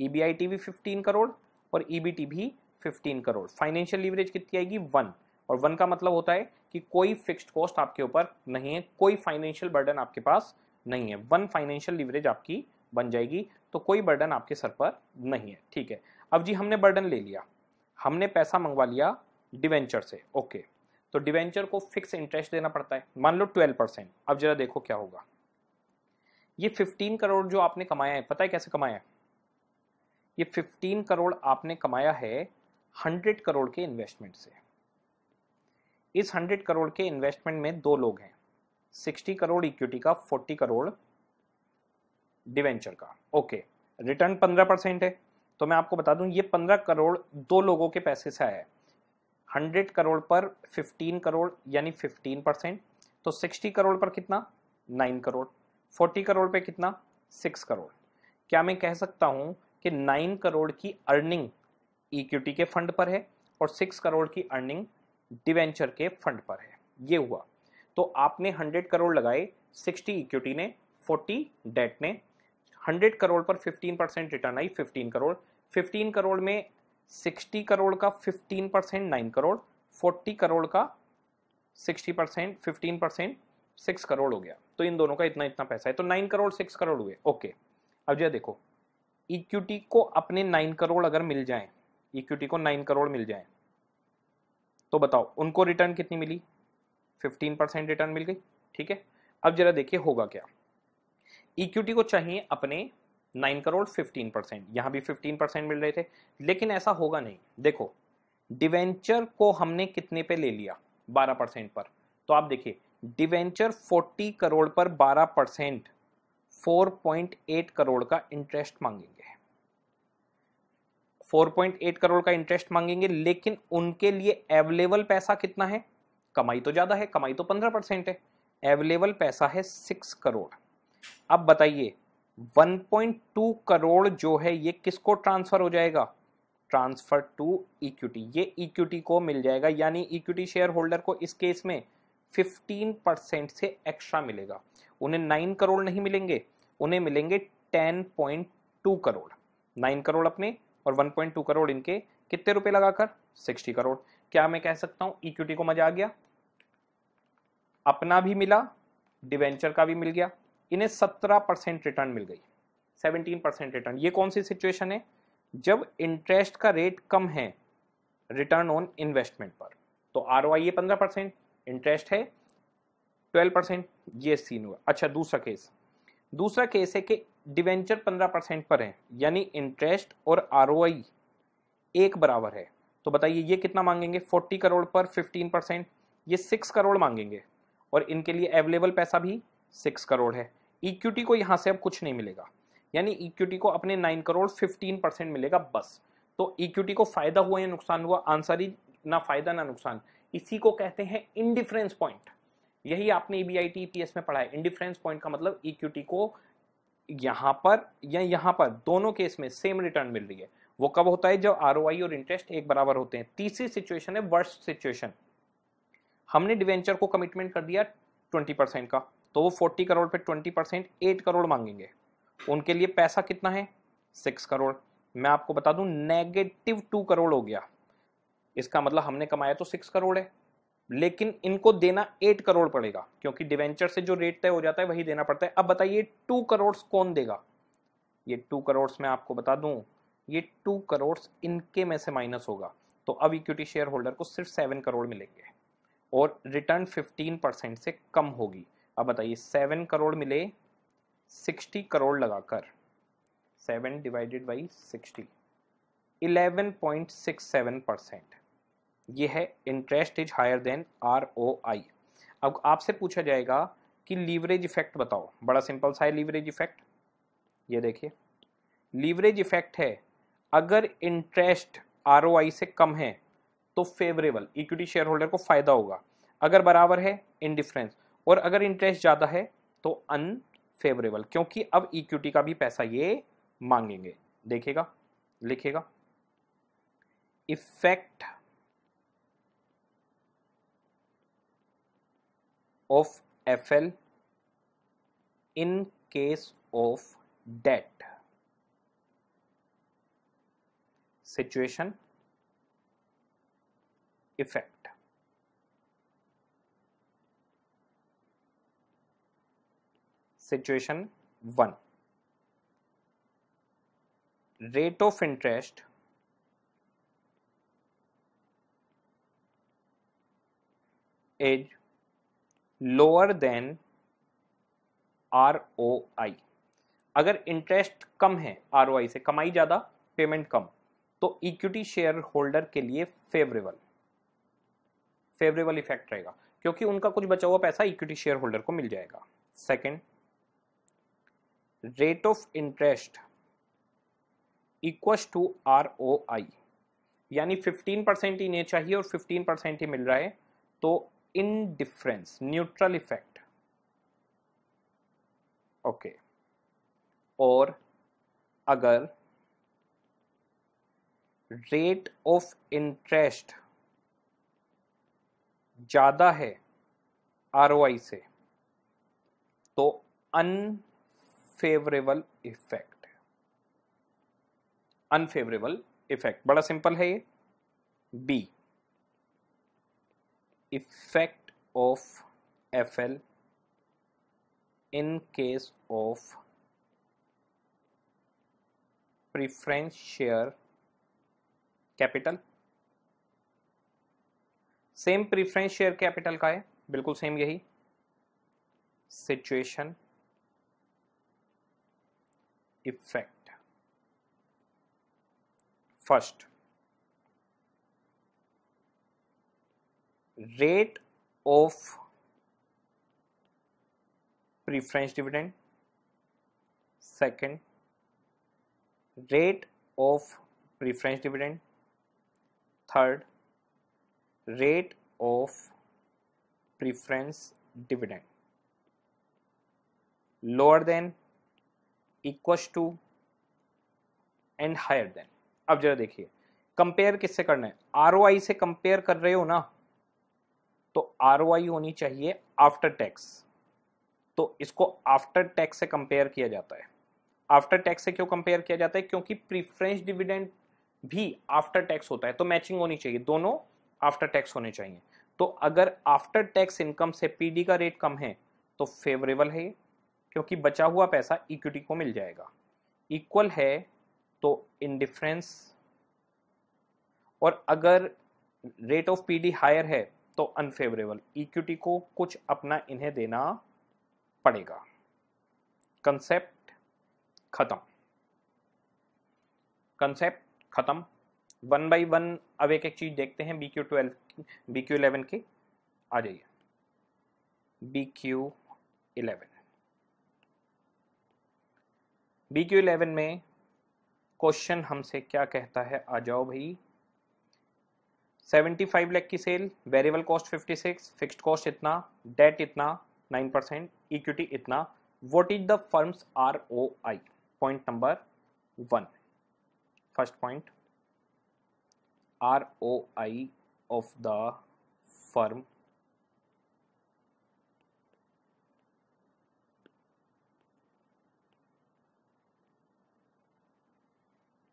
ई e भी फिफ्टीन करोड़ और ई भी फिफ्टीन करोड़ फाइनेंशियल लीवरेज कितनी आएगी वन और वन का मतलब होता है कि कोई फिक्स्ड कॉस्ट आपके ऊपर नहीं है कोई फाइनेंशियल बर्डन आपके पास नहीं है वन फाइनेंशियल लीवरेज आपकी बन जाएगी तो कोई बर्डन आपके सर पर नहीं है ठीक है अब जी हमने बर्डन ले लिया हमने पैसा मंगवा लिया डिवेंचर से ओके तो डिवेंचर को फिक्स इंटरेस्ट देना पड़ता है मान लो ट्वेल्व परसेंट अब जरा देखो क्या होगा ये फिफ्टीन करोड़ जो आपने कमाया है पता है कैसे कमाया है ये फिफ्टीन करोड़ आपने कमाया है हंड्रेड करोड़ के इन्वेस्टमेंट से इस हंड्रेड करोड़ के इन्वेस्टमेंट में दो लोग हैं सिक्सटी करोड़ इक्विटी का फोर्टी करोड़ डिवेंचर का ओके रिटर्न पंद्रह परसेंट है तो मैं आपको बता दूं ये पंद्रह करोड़ दो लोगों के पैसे से आया है हंड्रेड करोड़ पर फिफ्टीन करोड़ यानी फिफ्टीन परसेंट तो सिक्सटी करोड़ पर कितना नाइन करोड़ फोर्टी करोड़ पे कितना सिक्स करोड़ क्या मैं कह सकता हूं कि नाइन करोड़ की अर्निंग इक्विटी के फंड पर है और सिक्स करोड़ की अर्निंग डिवेंचर के फंड पर है ये हुआ तो आपने हंड्रेड करोड़ लगाए सिक्सटी इक्विटी ने फोर्टी डेट ने हंड्रेड करोड़ पर फिफ्टीन परसेंट रिटर्न आई फिफ्टीन करोड़ फिफ्टीन करोड़ में सिक्सटी करोड़ का fifteen percent nine crore forty crore का sixty percent fifteen percent six crore हो गया तो इन दोनों का इतना इतना पैसा है तो नाइन करोड़ सिक्स करोड़ हुए ओके अब जो देखो इक्विटी को अपने नाइन करोड़ अगर मिल जाए इक्विटी को नाइन करोड़ मिल जाए तो बताओ उनको रिटर्न कितनी मिली फिफ्टीन परसेंट रिटर्न मिल गई ठीक है अब जरा देखिए होगा क्या इक्विटी को चाहिए अपने नाइन करोड़ फिफ्टीन परसेंट यहाँ भी फिफ्टीन परसेंट मिल रहे थे लेकिन ऐसा होगा नहीं देखो डिवेंचर को हमने कितने पे ले लिया बारह परसेंट पर तो आप देखिए डिवेंचर फोर्टी करोड़ पर बारह percent four point eight crore का इंटरेस्ट मांगेंगे 4.8 करोड़ का इंटरेस्ट मांगेंगे लेकिन उनके लिए अवेलेबल पैसा कितना है कमाई तो ज़्यादा है कमाई तो 15 परसेंट है अवेलेबल पैसा है 6 करोड़ अब बताइए 1.2 करोड़ जो है ये किसको ट्रांसफर हो जाएगा ट्रांसफर टू इक्विटी ये इक्विटी को मिल जाएगा यानी इक्विटी शेयर होल्डर को इस केस में 15 परसेंट से एक्स्ट्रा मिलेगा उन्हें 9 करोड़ नहीं मिलेंगे उन्हें मिलेंगे 10.2 करोड़ 9 करोड़ अपने और 1.2 करोड़ इनके कितने रुपए लगाकर 60 करोड़ क्या मैं कह सकता हूं इक्विटी को मजा आ गया अपना भी मिला डिवेंचर का भी मिल गया इन्हें 17 परसेंट रिटर्न मिल गई 17 परसेंट रिटर्न ये कौन सी सिचुएशन है जब इंटरेस्ट का रेट कम है रिटर्न ऑन इन्वेस्टमेंट पर तो आर ओ पंद्रह इंटरेस्ट है ट्वेल्व परसेंट ये सीन हुआ अच्छा दूसरा केस दूसरा केस है कि डिवेंचर पंद्रह परसेंट पर है यानी इंटरेस्ट और आर एक बराबर है तो बताइए ये कितना मांगेंगे फोर्टी करोड़ पर फिफ्टीन परसेंट ये सिक्स करोड़ मांगेंगे और इनके लिए अवेलेबल पैसा भी सिक्स करोड़ है इक्विटी को यहाँ से अब कुछ नहीं मिलेगा यानी इक्विटी को अपने नाइन करोड़ फिफ्टीन परसेंट मिलेगा बस तो इक्विटी को फायदा हुआ या नुकसान हुआ आंसर ही ना फायदा ना नुकसान इसी को कहते हैं इंडिफरेंस पॉइंट यही आपने E B I T P S में पढ़ा है इंडिफरेंस पॉइंट का मतलब इक्विटी को यहां पर या यहां पर दोनों केस में सेम रिटर्न मिल रही है वो कब होता है जब आर और इंटरेस्ट एक बराबर होते हैं तीसरी सिचुएशन है वर्स्ट सिचुएशन हमने डिवेंचर को कमिटमेंट कर दिया ट्वेंटी परसेंट का तो वो फोर्टी करोड़ पे ट्वेंटी परसेंट एट करोड़ मांगेंगे उनके लिए पैसा कितना है सिक्स करोड़ मैं आपको बता दूं नेगेटिव टू करोड़ हो गया इसका मतलब हमने कमाया तो सिक्स करोड़ है लेकिन इनको देना एट करोड़ पड़ेगा क्योंकि डिवेंचर से जो रेट तय हो जाता है वही देना पड़ता है अब बताइए टू करोड़ कौन देगा ये टू करोड़ मैं आपको बता दू ये टू करोड़ इनके में से माइनस होगा तो अब इक्विटी शेयर होल्डर को सिर्फ सेवन करोड़ मिलेंगे और रिटर्न फिफ्टीन परसेंट से कम होगी अब बताइए सेवन करोड़ मिले सिक्सटी करोड़ लगाकर seven divided by sixty eleven point six seven percent ये है interest is higher than R O I अब आपसे पूछा जाएगा कि लीवरेज इफेक्ट बताओ बड़ा सिंपल सा है लीवरेज इफेक्ट ये देखिए लीवरेज इफेक्ट है अगर इंटरेस्ट आर से कम है तो फेवरेबल इक्विटी शेयर होल्डर को फायदा होगा अगर बराबर है इनडिफरेंस और अगर इंटरेस्ट ज़्यादा है तो अनफेवरेबल क्योंकि अब इक्विटी का भी पैसा ये मांगेंगे देखेगा लिखेगा effect of FL in case of debt situation effect situation 1 rate of interest age. Lower than R O I अगर इंटरेस्ट कम है आर ओ आई से कमाई ज़्यादा पेमेंट कम तो इक्विटी शेयर होल्डर के लिए फेवरेबल फेवरेबल इफेक्ट रहेगा क्योंकि उनका कुछ बचा हुआ पैसा इक्विटी शेयर होल्डर को मिल जाएगा second rate of interest equal to R O I यानी 15 परसेंट ही नहीं चाहिए और 15 परसेंट ही मिल रहा है तो indifference neutral effect ओके और अगर रेट ऑफ इंटरेस्ट ज़्यादा है आर से तो अनफेवरेबल इफेक्ट अनफेवरेबल इफेक्ट बड़ा सिंपल है ये B effect of FL in case of preference share capital same preference share capital का है बिल्कुल सेम यही situation effect first rate of preference dividend second rate of preference dividend third rate of preference dividend lower than equals to and higher than अब जरा देखिए कंपेयर किससे करना है आर से कंपेयर कर रहे हो ना आर होनी चाहिए आफ्टर टैक्स तो इसको आफ्टर टैक्स से कंपेयर किया जाता है आफ्टर टैक्स से क्यों कंपेयर किया जाता है क्योंकि प्रीफरेंस डिविडेंड भी आफ्टर टैक्स होता है तो मैचिंग होनी चाहिए दोनों आफ्टर टैक्स होने चाहिए तो अगर आफ्टर टैक्स इनकम से पीडी का रेट कम है तो फेवरेबल है क्योंकि बचा हुआ पैसा इक्विटी को मिल जाएगा इक्वल है तो इनडिफरेंस और अगर रेट ऑफ पीडी हायर है तो अनफेवरेबल इक्विटी को कुछ अपना इन्हें देना पड़ेगा कंसेप्ट खत्म कंसेप्ट खत्म वन बाई वन अब एक एक चीज देखते हैं B Q twelve BQ eleven के आ जाइए बीक्यू इलेवन बीक्यू इलेवन में क्वेश्चन हमसे क्या कहता है आ जाओ भाई सेवेंटी फाइव लैख की sale variable cost fifty six fix cost इतना डेट इतना नाइन परसेंट इक्विटी इतना what is the firm's R O I point number one first point R O I of the firm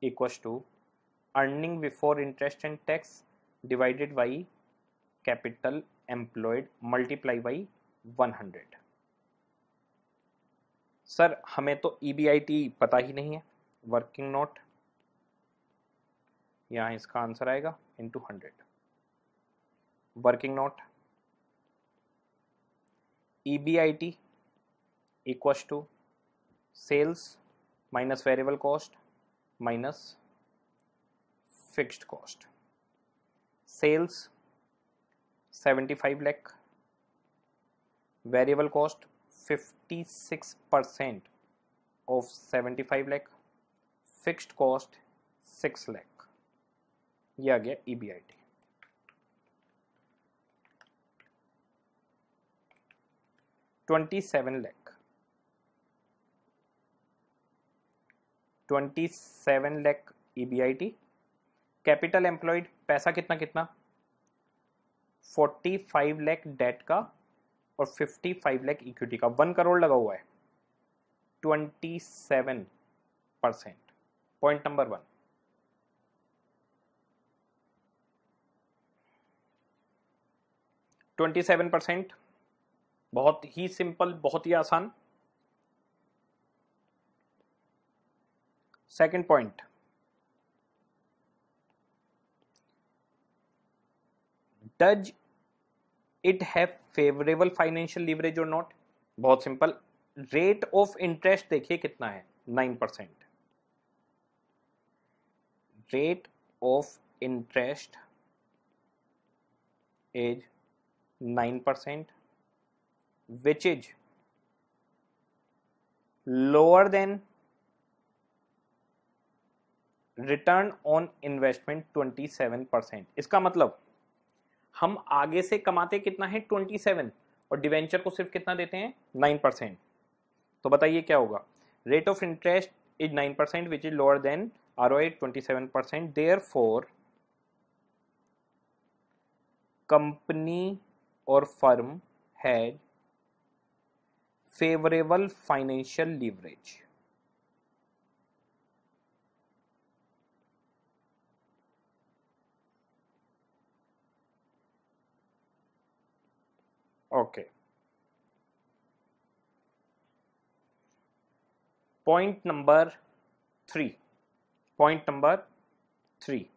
equal to earning before interest and tax divided by capital employed multiply by 100 sir हमें तो ई e पता ही नहीं है वर्किंग नोट यहाँ इसका आंसर आएगा into hundred working note E B I T to sales minus variable cost minus fixed cost sales 75 lakh variable cost 56 percent of 75 lakh fixed cost 6 lakh ये आ गया EBIT twenty seven lakh twenty seven lakh E B I T capital employed पैसा कितना कितना फोर्टी फाइव लैख डेट का और फिफ्टी फाइव लैख इक्विटी का वन करोड़ लगा हुआ है twenty seven percent point number one twenty seven percent बहुत ही सिंपल बहुत ही आसान second point does it have favourable financial leverage और नॉट बहुत सिंपल रेट ऑफ इंटरेस्ट देखिए कितना है nine percent rate of interest is nine percent which is lower than return on investment twenty seven percent इसका मतलब हम आगे से कमाते कितना है ट्वेंटी सेवन और डिवेंचर को सिर्फ कितना देते हैं नाइन परसेंट तो बताइए क्या होगा rate of interest is nine percent which is lower than R O twenty seven percent therefore company और firm had favourable financial leverage Okay. Point number three. Point number three.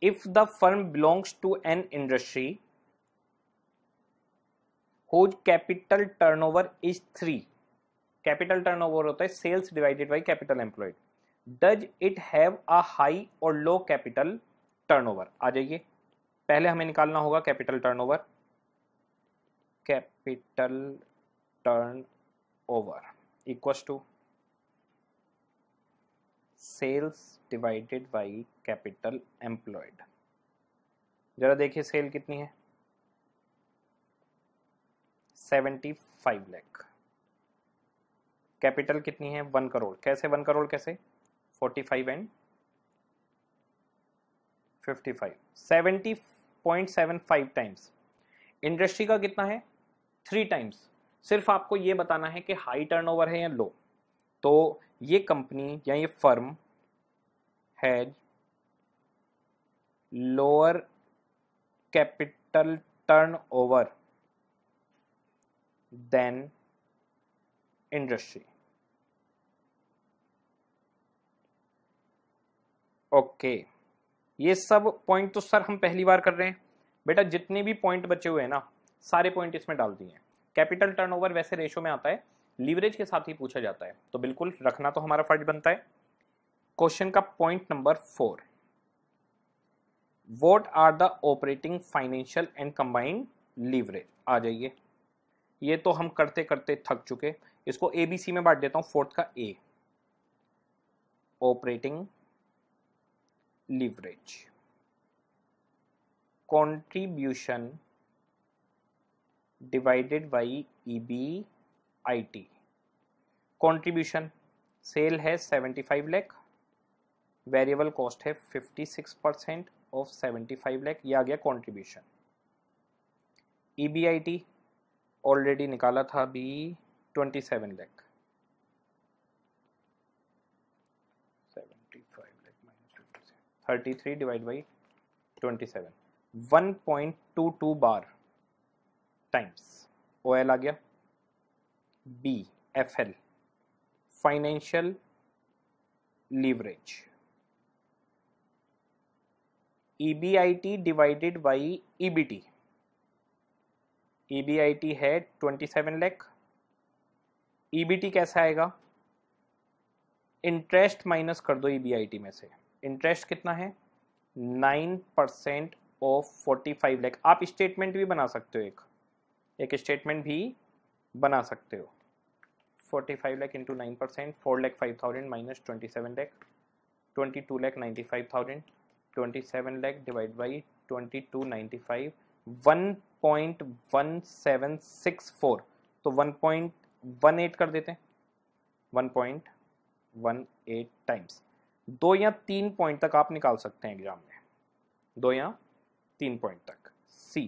If the firm belongs to an industry whose capital turnover is three, capital turnover होता है sales divided by capital employed. Does it have a high or low capital turnover? आ जाइए पहले हमें निकालना होगा capital turnover capital turnover equal to sales divided by capital employed जरा देखिए सेल कितनी है सेवेंटी फाइव लैख कैपिटल कितनी है वन करोड़ कैसे वन करोड़ कैसे forty five and fifty five seventy five times industry का कितना है थ्री टाइम्स सिर्फ आपको ये बताना है कि हाई टर्नओवर है या लो तो ये कंपनी या ये firm has lower capital turnover than industry okay okay. ये सब पॉइंट तो सर हम पहली बार कर रहे हैं बेटा जितने भी पॉइंट बचे हुए हैं ना सारे पॉइंट इसमें डाल दिए हैं कैपिटल टर्नओवर वैसे रेशो में आता है लीवरेज के साथ ही पूछा जाता है तो बिल्कुल रखना तो हमारा फर्ज बनता है क्वेश्चन का point number four what are the operating financial and combined leverage आ जाइए ये तो हम करते करते थक चुके इसको एबीसी में बांट देता हूं फोर्थ का A operating leverage contribution divided by EBIT contribution sale है 75 लैख वेरिएबल कॉस्ट है 56 परसेंट ऑफ 75 लैख यह आ गया आई टी ऑलरेडी निकाला था अभी 27 lakh thirty three divide by twenty seven one point two two बार टाइम्स ओ एल आ गया B F L financial leverage EBIT divided by I EBIT है ट्वेंटी सेवन लैख ईबीटी कैसा आएगा इंटरेस्ट माइनस कर दो ईबीआईटी e में से इंटरेस्ट कितना है nine percent of forty five lakh आप स्टेटमेंट भी बना सकते हो एक एक स्टेटमेंट भी बना सकते हो forty five lakh into nine percent four lakh five thousand minus twenty seven lakh twenty two lakh ninety five thousand twenty seven lakh divide by twenty two ninety five one point one seven six four तो वन पॉइंट वन एट कर देते हैं one point one eight times दो या तीन पॉइंट तक आप निकाल सकते हैं एग्जाम में दो या तीन पॉइंट तक C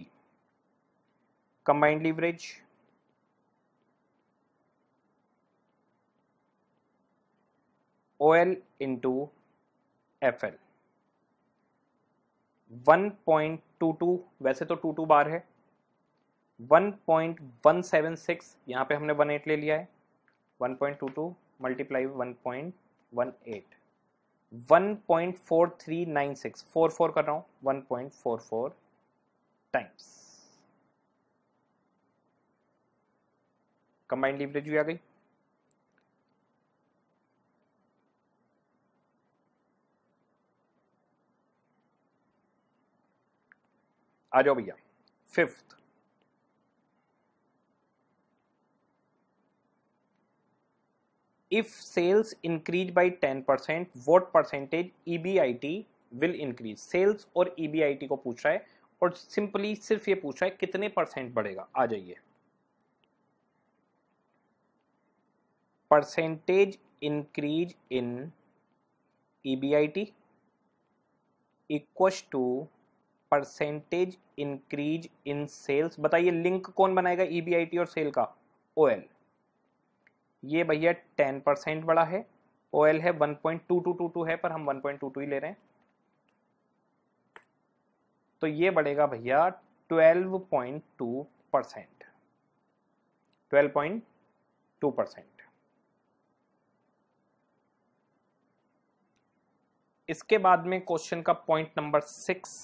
combined leverage O L into F L 1.22 वैसे तो 22 बार है 1.176 यहां पे हमने 18 ले लिया है 1.22 मल्टीप्लाई एट 1.4396 फोर फोर कर रहा हूं 1.44 टाइम्स कंबाइंड लीवरेज भी आ गई आ जाओ भैया fifth sales increase ten percent increase percentage E B I T will increase sales और ई बी आई टी को पूछ रहा है और सिंपली सिर्फ ये पूछ रहा है कितने परसेंट बढ़ेगा आ जाइए percentage increase in EBIT equals to percentage increase in sales बताइए लिंक कौन बनाएगा ईबीआईटी e और सेल का ओएल ये भैया टेन परसेंट बड़ा है ओ है one point two two two two है पर हम वन पॉइंट टू टू ही ले रहे हैं तो ये बढ़ेगा भैया twelve point two percent twelve point two percent इसके बाद में क्वेश्चन का point number six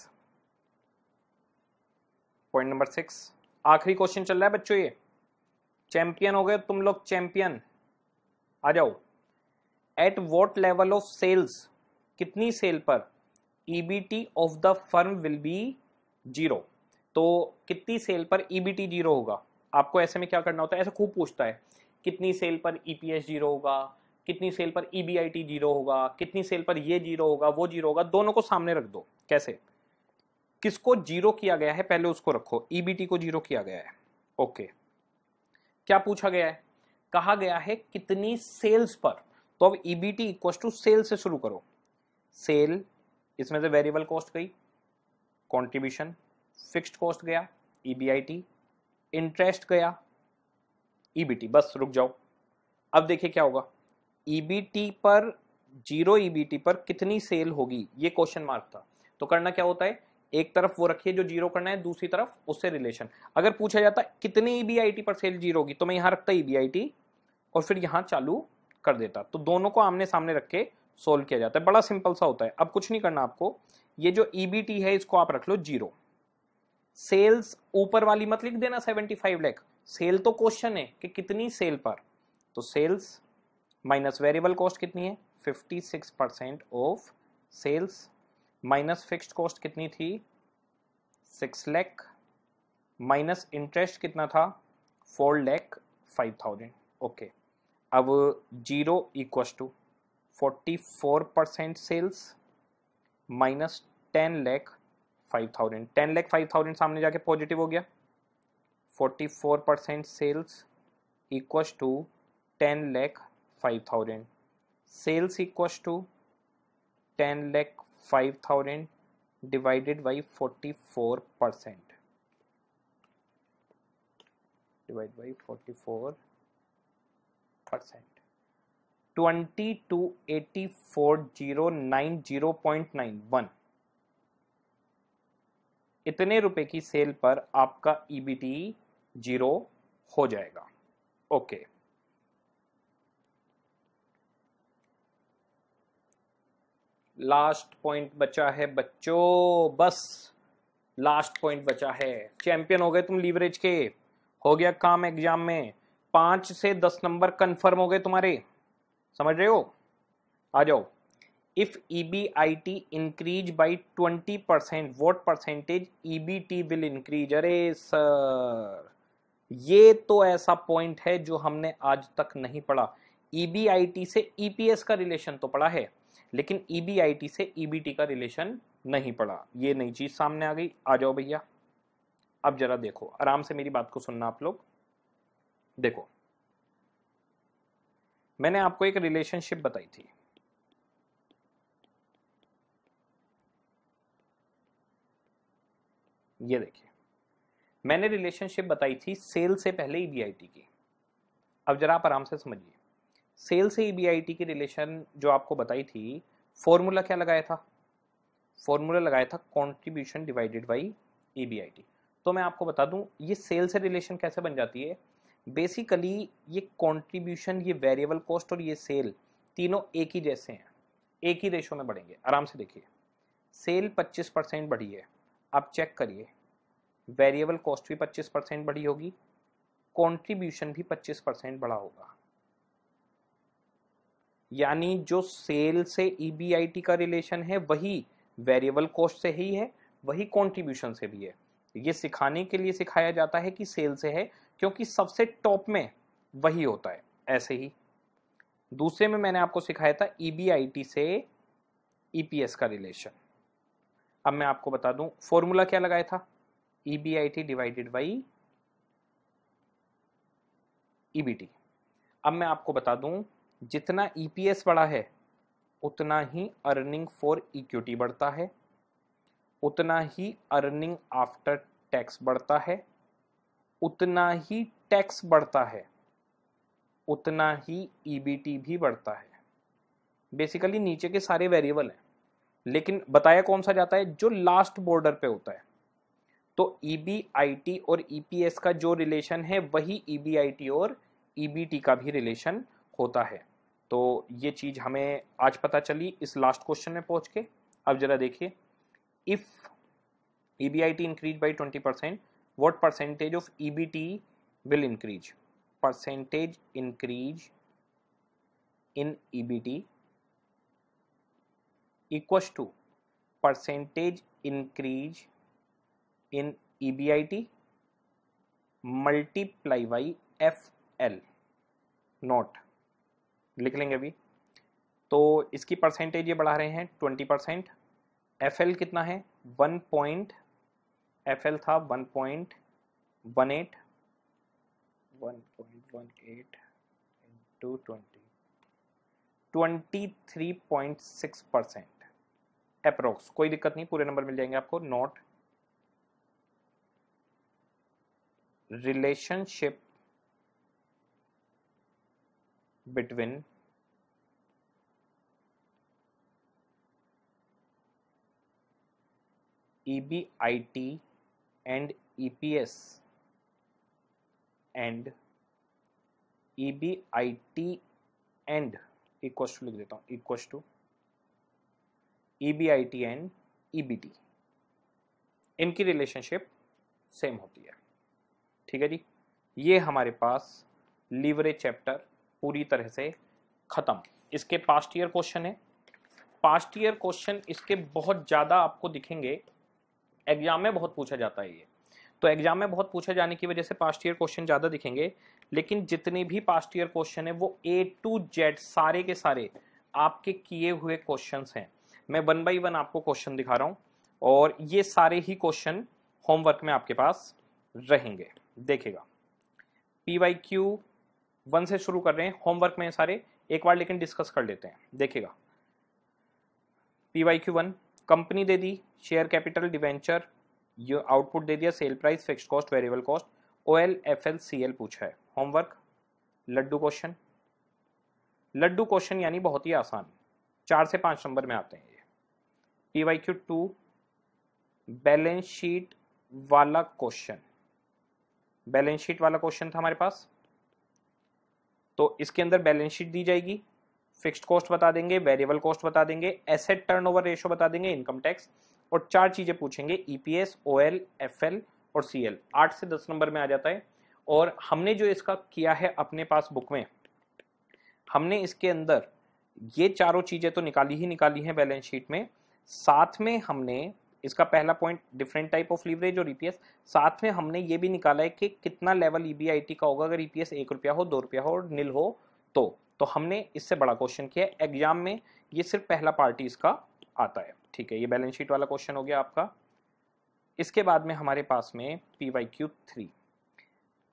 point number six आखिरी क्वेश्चन चल रहा है बच्चों ये चैंपियन हो गए तुम लोग चैंपियन आ जाओ at what level of sales कितनी सेल पर EBT of the firm will be zero तो कितनी सेल पर ईबीटी e जीरो होगा आपको ऐसे में क्या करना होता है ऐसा खूब पूछता है कितनी सेल पर ईपीएस e जीरो होगा कितनी सेल पर ईबीआईटी e जीरो होगा कितनी सेल पर ये जीरो होगा वो जीरो होगा दोनों को सामने रख दो कैसे किसको जीरो किया गया है पहले उसको रखो ईबीटी को जीरो किया गया है ओके क्या पूछा गया है कहा गया है कितनी सेल्स पर तो अब ईबीटी इक्व टू सेल से शुरू करो सेल इसमें से वेरिएबल कॉस्ट गई कंट्रीब्यूशन फिक्स्ड कॉस्ट गया ईबीआईटी e इंटरेस्ट गया ईबीटी e बस रुक जाओ अब देखिए क्या होगा ईबीटी e पर जीरो ईबीटी पर कितनी सेल होगी ये क्वेश्चन मार्क था तो करना क्या होता है एक तरफ वो रखिए जो जीरो करना है दूसरी तरफ उससे रिलेशन अगर पूछा जाता कितनी ईबीआईटी पर सेल जीरो होगी तो मैं यहाँ रखता ईबीआईटी और फिर यहाँ चालू कर देता तो दोनों को आमने सामने रख के सोल्व किया जाता है बड़ा सिंपल सा होता है अब कुछ नहीं करना आपको ये जो ईबीटी e है इसको आप रख लो जीरो सेल्स ऊपर वाली मत लिख देना फाइव लैख सेल तो क्वेश्चन है कि कितनी सेल पर तो सेल्स माइनस वेरिएबल कॉस्ट कितनी है six percent of sales minus fixed cost कितनी थी सिक्स लैख माइनस इंटरेस्ट कितना था four lakh five thousand okay अब zero equal to forty four percent sales minus ten lakh five thousand ten lakh five thousand सामने जाके पॉजिटिव हो गया forty four percent sales equal to ten lakh five thousand sales equal to ten lakh 5000 divided by 44 percent divided by 44 percent 20 to 84090.91 इतने रुपए की सेल पर आपका ईबीटी जीरो हो जाएगा ओके okay. लास्ट पॉइंट बचा है बच्चों बस लास्ट पॉइंट बचा है चैंपियन हो गए तुम लीवरेज के हो गया काम एग्जाम में पांच से दस नंबर कंफर्म हो गए तुम्हारे समझ रहे हो आ जाओ if by twenty percent what percentage E B T will increase अरे सर ये तो ऐसा पॉइंट है जो हमने आज तक नहीं पढ़ा टी e से एस e का रिलेशन तो पढ़ा है लेकिन ईबीआईटी e से ईबीटी e का रिलेशन नहीं पड़ा ये नई चीज सामने आ गई आ जाओ भैया अब जरा देखो आराम से मेरी बात को सुनना आप लोग देखो मैंने आपको एक रिलेशनशिप बताई थी ये देखिए मैंने रिलेशनशिप बताई थी सेल से पहले ईबीआईटी e की अब जरा आप आराम से समझिए सेल से ई की रिलेशन जो आपको बताई थी फॉर्मूला क्या लगाया था फॉर्मूला लगाया था कॉन्ट्रीब्यूशन डिवाइडेड बाई ई तो मैं आपको बता दूं ये सेल से रिलेशन कैसे बन जाती है बेसिकली ये कॉन्ट्रीब्यूशन ये वेरिएबल कॉस्ट और ये सेल तीनों एक ही जैसे हैं एक ही रेशो में बढ़ेंगे आराम से देखिए सेल 25 परसेंट बढ़ी है आप चेक करिए वेरिएबल कॉस्ट भी 25 परसेंट बढ़ी होगी कॉन्ट्रीब्यूशन भी 25 परसेंट बढ़ा होगा यानी जो सेल से ई e का रिलेशन है वही वेरिएबल कॉस्ट से ही है वही कॉन्ट्रीब्यूशन से भी है ये सिखाने के लिए सिखाया जाता है कि सेल से है क्योंकि सबसे टॉप में वही होता है ऐसे ही दूसरे में मैंने आपको सिखाया था ई e से ई e का रिलेशन अब मैं आपको बता दूं फॉर्मूला क्या लगाया था E B I T divided by EBT T अब मैं आपको बता दूं जितना ईपीएस e बढ़ा है उतना ही अर्निंग फॉर इक्विटी बढ़ता है उतना ही अर्निंग आफ्टर टैक्स बढ़ता है उतना ही टैक्स बढ़ता है उतना ही ईबीटी e भी बढ़ता है बेसिकली नीचे के सारे वेरिएबल हैं लेकिन बताया कौन सा जाता है जो लास्ट बॉर्डर पे होता है तो ईबीआईटी e और ईपीएस का जो रिलेशन है वही ईबीआईटी और ईबीटी का भी रिलेशन होता है तो ये चीज़ हमें आज पता चली इस लास्ट क्वेश्चन में पहुंच के अब जरा देखिए if E B I T increase by twenty percent what percentage of E B T will increase percentage increase in E B T percentage increase in EBIT multiply by F L not लिख लेंगे अभी तो इसकी परसेंटेज ये बढ़ा रहे हैं ट्वेंटी परसेंट एफ एल कितना है वन पॉइंट एफ था one point one eight one point one eight into twenty twenty three point six percent approx कोई दिक्कत नहीं पूरे नंबर मिल जाएंगे आपको not relationship between EBIT and EPS and EBIT and equals to लिख देता हूँ equals to EBIT and EBT इनकी रिलेशनशिप सेम होती है ठीक है जी ये हमारे पास लीवरेज चैप्टर पूरी तरह से ख़त्म इसके पास्ट ईयर क्वेश्चन है पास्ट ईयर क्वेश्चन इसके बहुत ज़्यादा आपको दिखेंगे एग्जाम में बहुत पूछा जाता है ये तो एग्जाम में बहुत पूछा जाने की वजह से पास्ट ईयर क्वेश्चन ज़्यादा दिखेंगे लेकिन जितने भी पास्ट ईयर क्वेश्चन है वो ए टू जेड सारे के सारे आपके किए हुए क्वेश्चन हैं मैं वन बाई वन आपको क्वेश्चन दिखा रहा हूँ और ये सारे ही क्वेश्चन होमवर्क में आपके पास रहेंगे देखेगा पी वाई क्यू वन से शुरू कर रहे हैं होमवर्क में सारे एक बार लेकिन डिस्कस कर लेते हैं देखिएगा P Y Q one company दे दी शेयर कैपिटल डिवेंचर आउटपुट दे दिया sale price fix cost variable cost O L F L C L पूछा है होमवर्क लड्डू क्वेश्चन लड्डू क्वेश्चन यानी बहुत ही आसान चार से पांच नंबर में आते हैं ये P Y Q two balance sheet वाला क्वेश्चन बैलेंस शीट वाला क्वेश्चन था हमारे पास तो इसके अंदर बैलेंस शीट दी जाएगी फिक्स्ड कॉस्ट बता देंगे वेरिएबल कॉस्ट बता देंगे एसेट टर्नओवर रेशियो बता देंगे इनकम टैक्स और चार चीजें पूछेंगे ईपीएस ओएल एफएल और सीएल आठ से दस नंबर में आ जाता है और हमने जो इसका किया है अपने पास बुक में हमने इसके अंदर ये चारों चीजें तो निकाली ही निकाली हैं बैलेंस शीट में साथ में हमने इसका पहला point different type of leverage और ईपीएस e साथ में हमने ये भी निकाला है कि कितना लेवल ईबीआईटी e का होगा अगर ईपीएस e एक रुपया हो दो रुपया हो और नील हो तो तो हमने इससे बड़ा क्वेश्चन किया एग्जाम में ये सिर्फ पहला पार्टी इसका आता है ठीक है ये बैलेंस शीट वाला क्वेश्चन हो गया आपका इसके बाद में हमारे पास में P Y Q three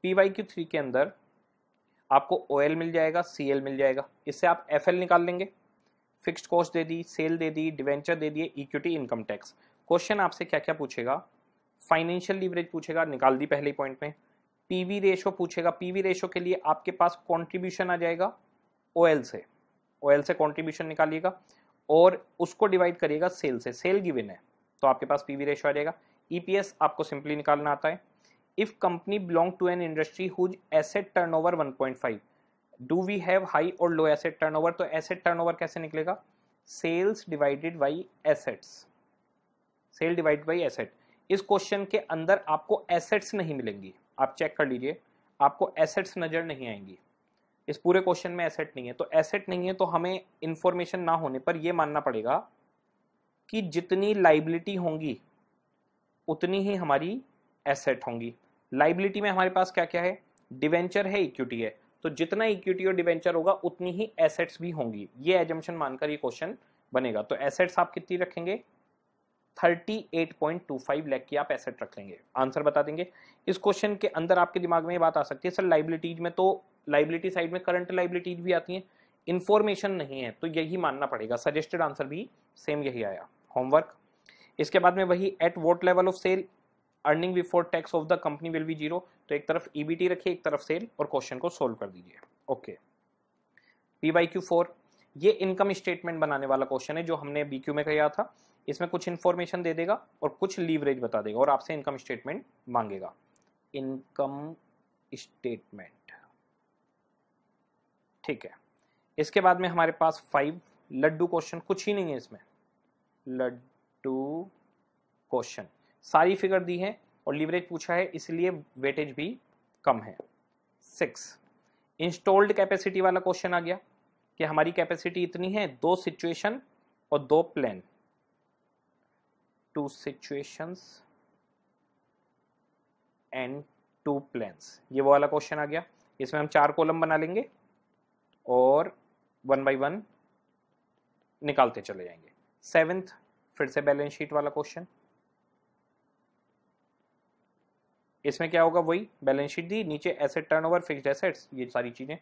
P Y Q three के अंदर आपको ओ मिल जाएगा सी मिल जाएगा इससे आप एफ एल निकाल लेंगे फिक्स्ड कॉस्ट दे दी सेल दे दी डिवेंचर दे दिए इक्विटी इनकम टैक्स क्वेश्चन आपसे क्या क्या पूछेगा फाइनेंशियल लीवरेज पूछेगा निकाल दी पहले पॉइंट में पीवी रेशो पूछेगा पीवी रेशो के लिए आपके पास कंट्रीब्यूशन आ जाएगा ओएल से ओएल से कंट्रीब्यूशन निकालिएगा और उसको डिवाइड करिएगा सेल से सेल गिवन है तो आपके पास पीवी रेशो आ जाएगा ईपीएस e आपको सिंपली निकालना आता है if company belong to an industry whose asset turnover 1.5 do we have high और लो एसेट टर्नओवर तो एसेट टर्नओवर कैसे निकलेगा sales divided by assets sale divide by asset इस क्वेश्चन के अंदर आपको एसेट्स नहीं मिलेंगी आप चेक कर लीजिए आपको एसेट्स नज़र नहीं आएंगी इस पूरे क्वेश्चन में एसेट नहीं है तो एसेट नहीं है तो हमें इन्फॉर्मेशन ना होने पर यह मानना पड़ेगा कि जितनी लाइबिलिटी होंगी उतनी ही हमारी एसेट होंगी लाइबिलिटी में हमारे पास क्या क्या है डिवेंचर है इक्विटी है तो जितना इक्विटी और डिवेंचर होगा उतनी ही एसेट्स भी होंगी ये एजम्पन मानकर ये क्वेश्चन बनेगा तो एसेट्स आप कितनी रखेंगे 38.25 लाख की आप एसेट रख लेंगे आंसर बता देंगे इस क्वेश्चन के अंदर आपके दिमाग में ये बात आ सकती है सर लाइबिलिटीज में तो लाइबिलिटी साइड में करंट लाइबिलिटीज भी आती है इन्फॉर्मेशन नहीं है तो यही मानना पड़ेगा सजेस्टेड आंसर भी सेम यही आया होमवर्क इसके बाद में वही at what level of sale earning before tax of the company will be zero तो एक तरफ ईबीटी e रखिए एक तरफ सेल और क्वेश्चन को सोल्व कर दीजिए okay P Y Q four ये इनकम स्टेटमेंट बनाने वाला क्वेश्चन है जो हमने बी क्यू में कहा था इसमें कुछ इन्फॉर्मेशन दे देगा और कुछ लीवरेज बता देगा और आपसे इनकम स्टेटमेंट मांगेगा इनकम स्टेटमेंट ठीक है इसके बाद में हमारे पास फाइव लड्डू क्वेश्चन कुछ ही नहीं है इसमें लड्डू क्वेश्चन सारी फिगर दी है और लीवरेज पूछा है इसलिए वेटेज भी कम है सिक्स इंस्टॉल्ड कैपेसिटी वाला क्वेश्चन आ गया कि हमारी कैपेसिटी इतनी है दो सिचुएशन और दो plan two situations and two plans ये वो वाला क्वेश्चन आ गया इसमें हम चार कॉलम बना लेंगे और वन बाई वन निकालते चले जाएंगे सेवेंथ फिर से बैलेंस शीट वाला क्वेश्चन इसमें क्या होगा वही बैलेंस शीट दी नीचे एसेट टर्नओवर फिक्स्ड एसेट्स ये सारी चीजें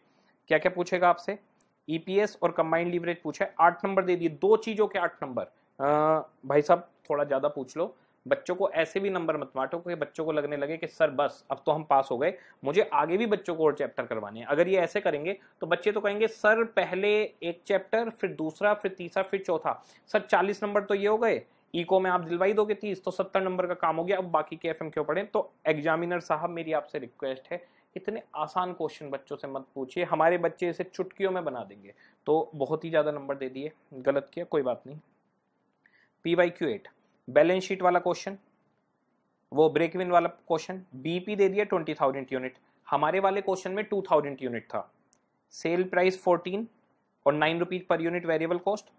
क्या क्या पूछेगा आपसे ईपीएस e और कंबाइंड लीवरेज पूछा है आठ नंबर दे दिए दो चीजों के आठ नंबर भाई साहब थोड़ा ज़्यादा पूछ लो बच्चों को ऐसे भी नंबर मत बांटो कि बच्चों को लगने लगे कि सर बस अब तो हम पास हो गए मुझे आगे भी बच्चों को और चैप्टर करवाने हैं अगर ये ऐसे करेंगे तो बच्चे तो कहेंगे सर पहले एक चैप्टर फिर दूसरा फिर तीसरा फिर चौथा सर चालीस नंबर तो ये हो गए इको में आप दिलवाई दोगे तीस तो सत्तर नंबर का काम हो गया अब बाकी के एफ एम क्यों पढ़े तो एग्जामिनर साहब मेरी आपसे रिक्वेस्ट है इतने आसान क्वेश्चन बच्चों से मत पूछिए हमारे बच्चे इसे चुटकियों में बना देंगे तो बहुत ही ज़्यादा नंबर दे दिए गलत किया कोई बात नहीं P Y Q eight balance sheet वाला क्वेश्चन वो ब्रेक इवन वाला क्वेश्चन बीपी दे दिया ट्वेंटी थाउजेंड यूनिट हमारे वाले क्वेश्चन में टू थाउजेंड यूनिट था सेल प्राइस फोर्टीन और nine rupees per unit variable cost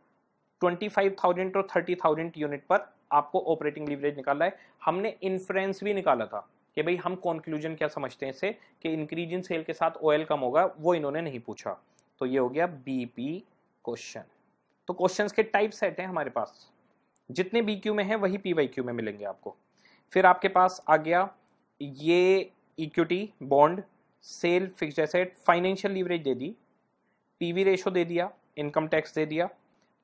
twenty five thousand और थर्टी थाउजेंड यूनिट पर आपको ऑपरेटिंग लीवरेज निकालना है हमने इन्फ्रेंस भी निकाला था कि भाई हम कॉन्क्लूजन क्या समझते हैं इसे कि इंक्रीज इन सेल के साथ ऑयल कम होगा वो इन्होंने नहीं पूछा तो ये हो गया बीपी क्वेश्चन तो क्वेश्चंस के टाइप सेट हैं हमारे पास जितने बी क्यू में है वही पी वाई क्यू में मिलेंगे आपको फिर आपके पास आ गया ये equity bond sale fix asset financial leverage दे दी पीवी रेशो दे दिया इनकम टैक्स दे दिया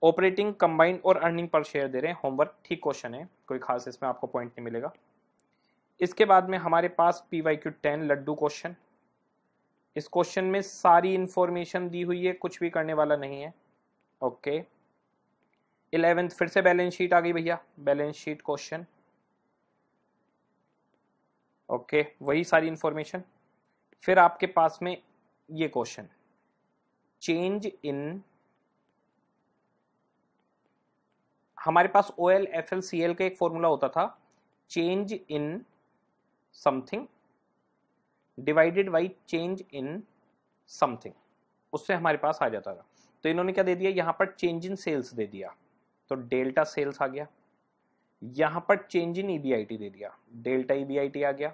ऑपरेटिंग कंबाइंड और अर्निंग पर शेयर दे रहे हैं होमवर्क ठीक क्वेश्चन है कोई खास इसमें आपको पॉइंट नहीं मिलेगा इसके बाद में हमारे पास पी वाई क्यू टेन लड्डू क्वेश्चन इस क्वेश्चन में सारी इंफॉर्मेशन दी हुई है कुछ भी करने वाला नहीं है ओके okay. इलेवेंथ फिर से बैलेंस शीट आ गई भैया बैलेंस शीट क्वेश्चन ओके वही सारी इंफॉर्मेशन फिर आपके पास में ये क्वेश्चन चेंज इन हमारे पास O L F L C L का एक फॉर्मूला होता था change in something divided by change in something उससे हमारे पास आ जाता था तो इन्होंने क्या दे दिया यहां पर चेंज इन सेल्स दे दिया तो डेल्टा सेल्स आ गया यहां पर चेंज इन ईबीआईटी e दे दिया डेल्टा ईबीआईटी e आ गया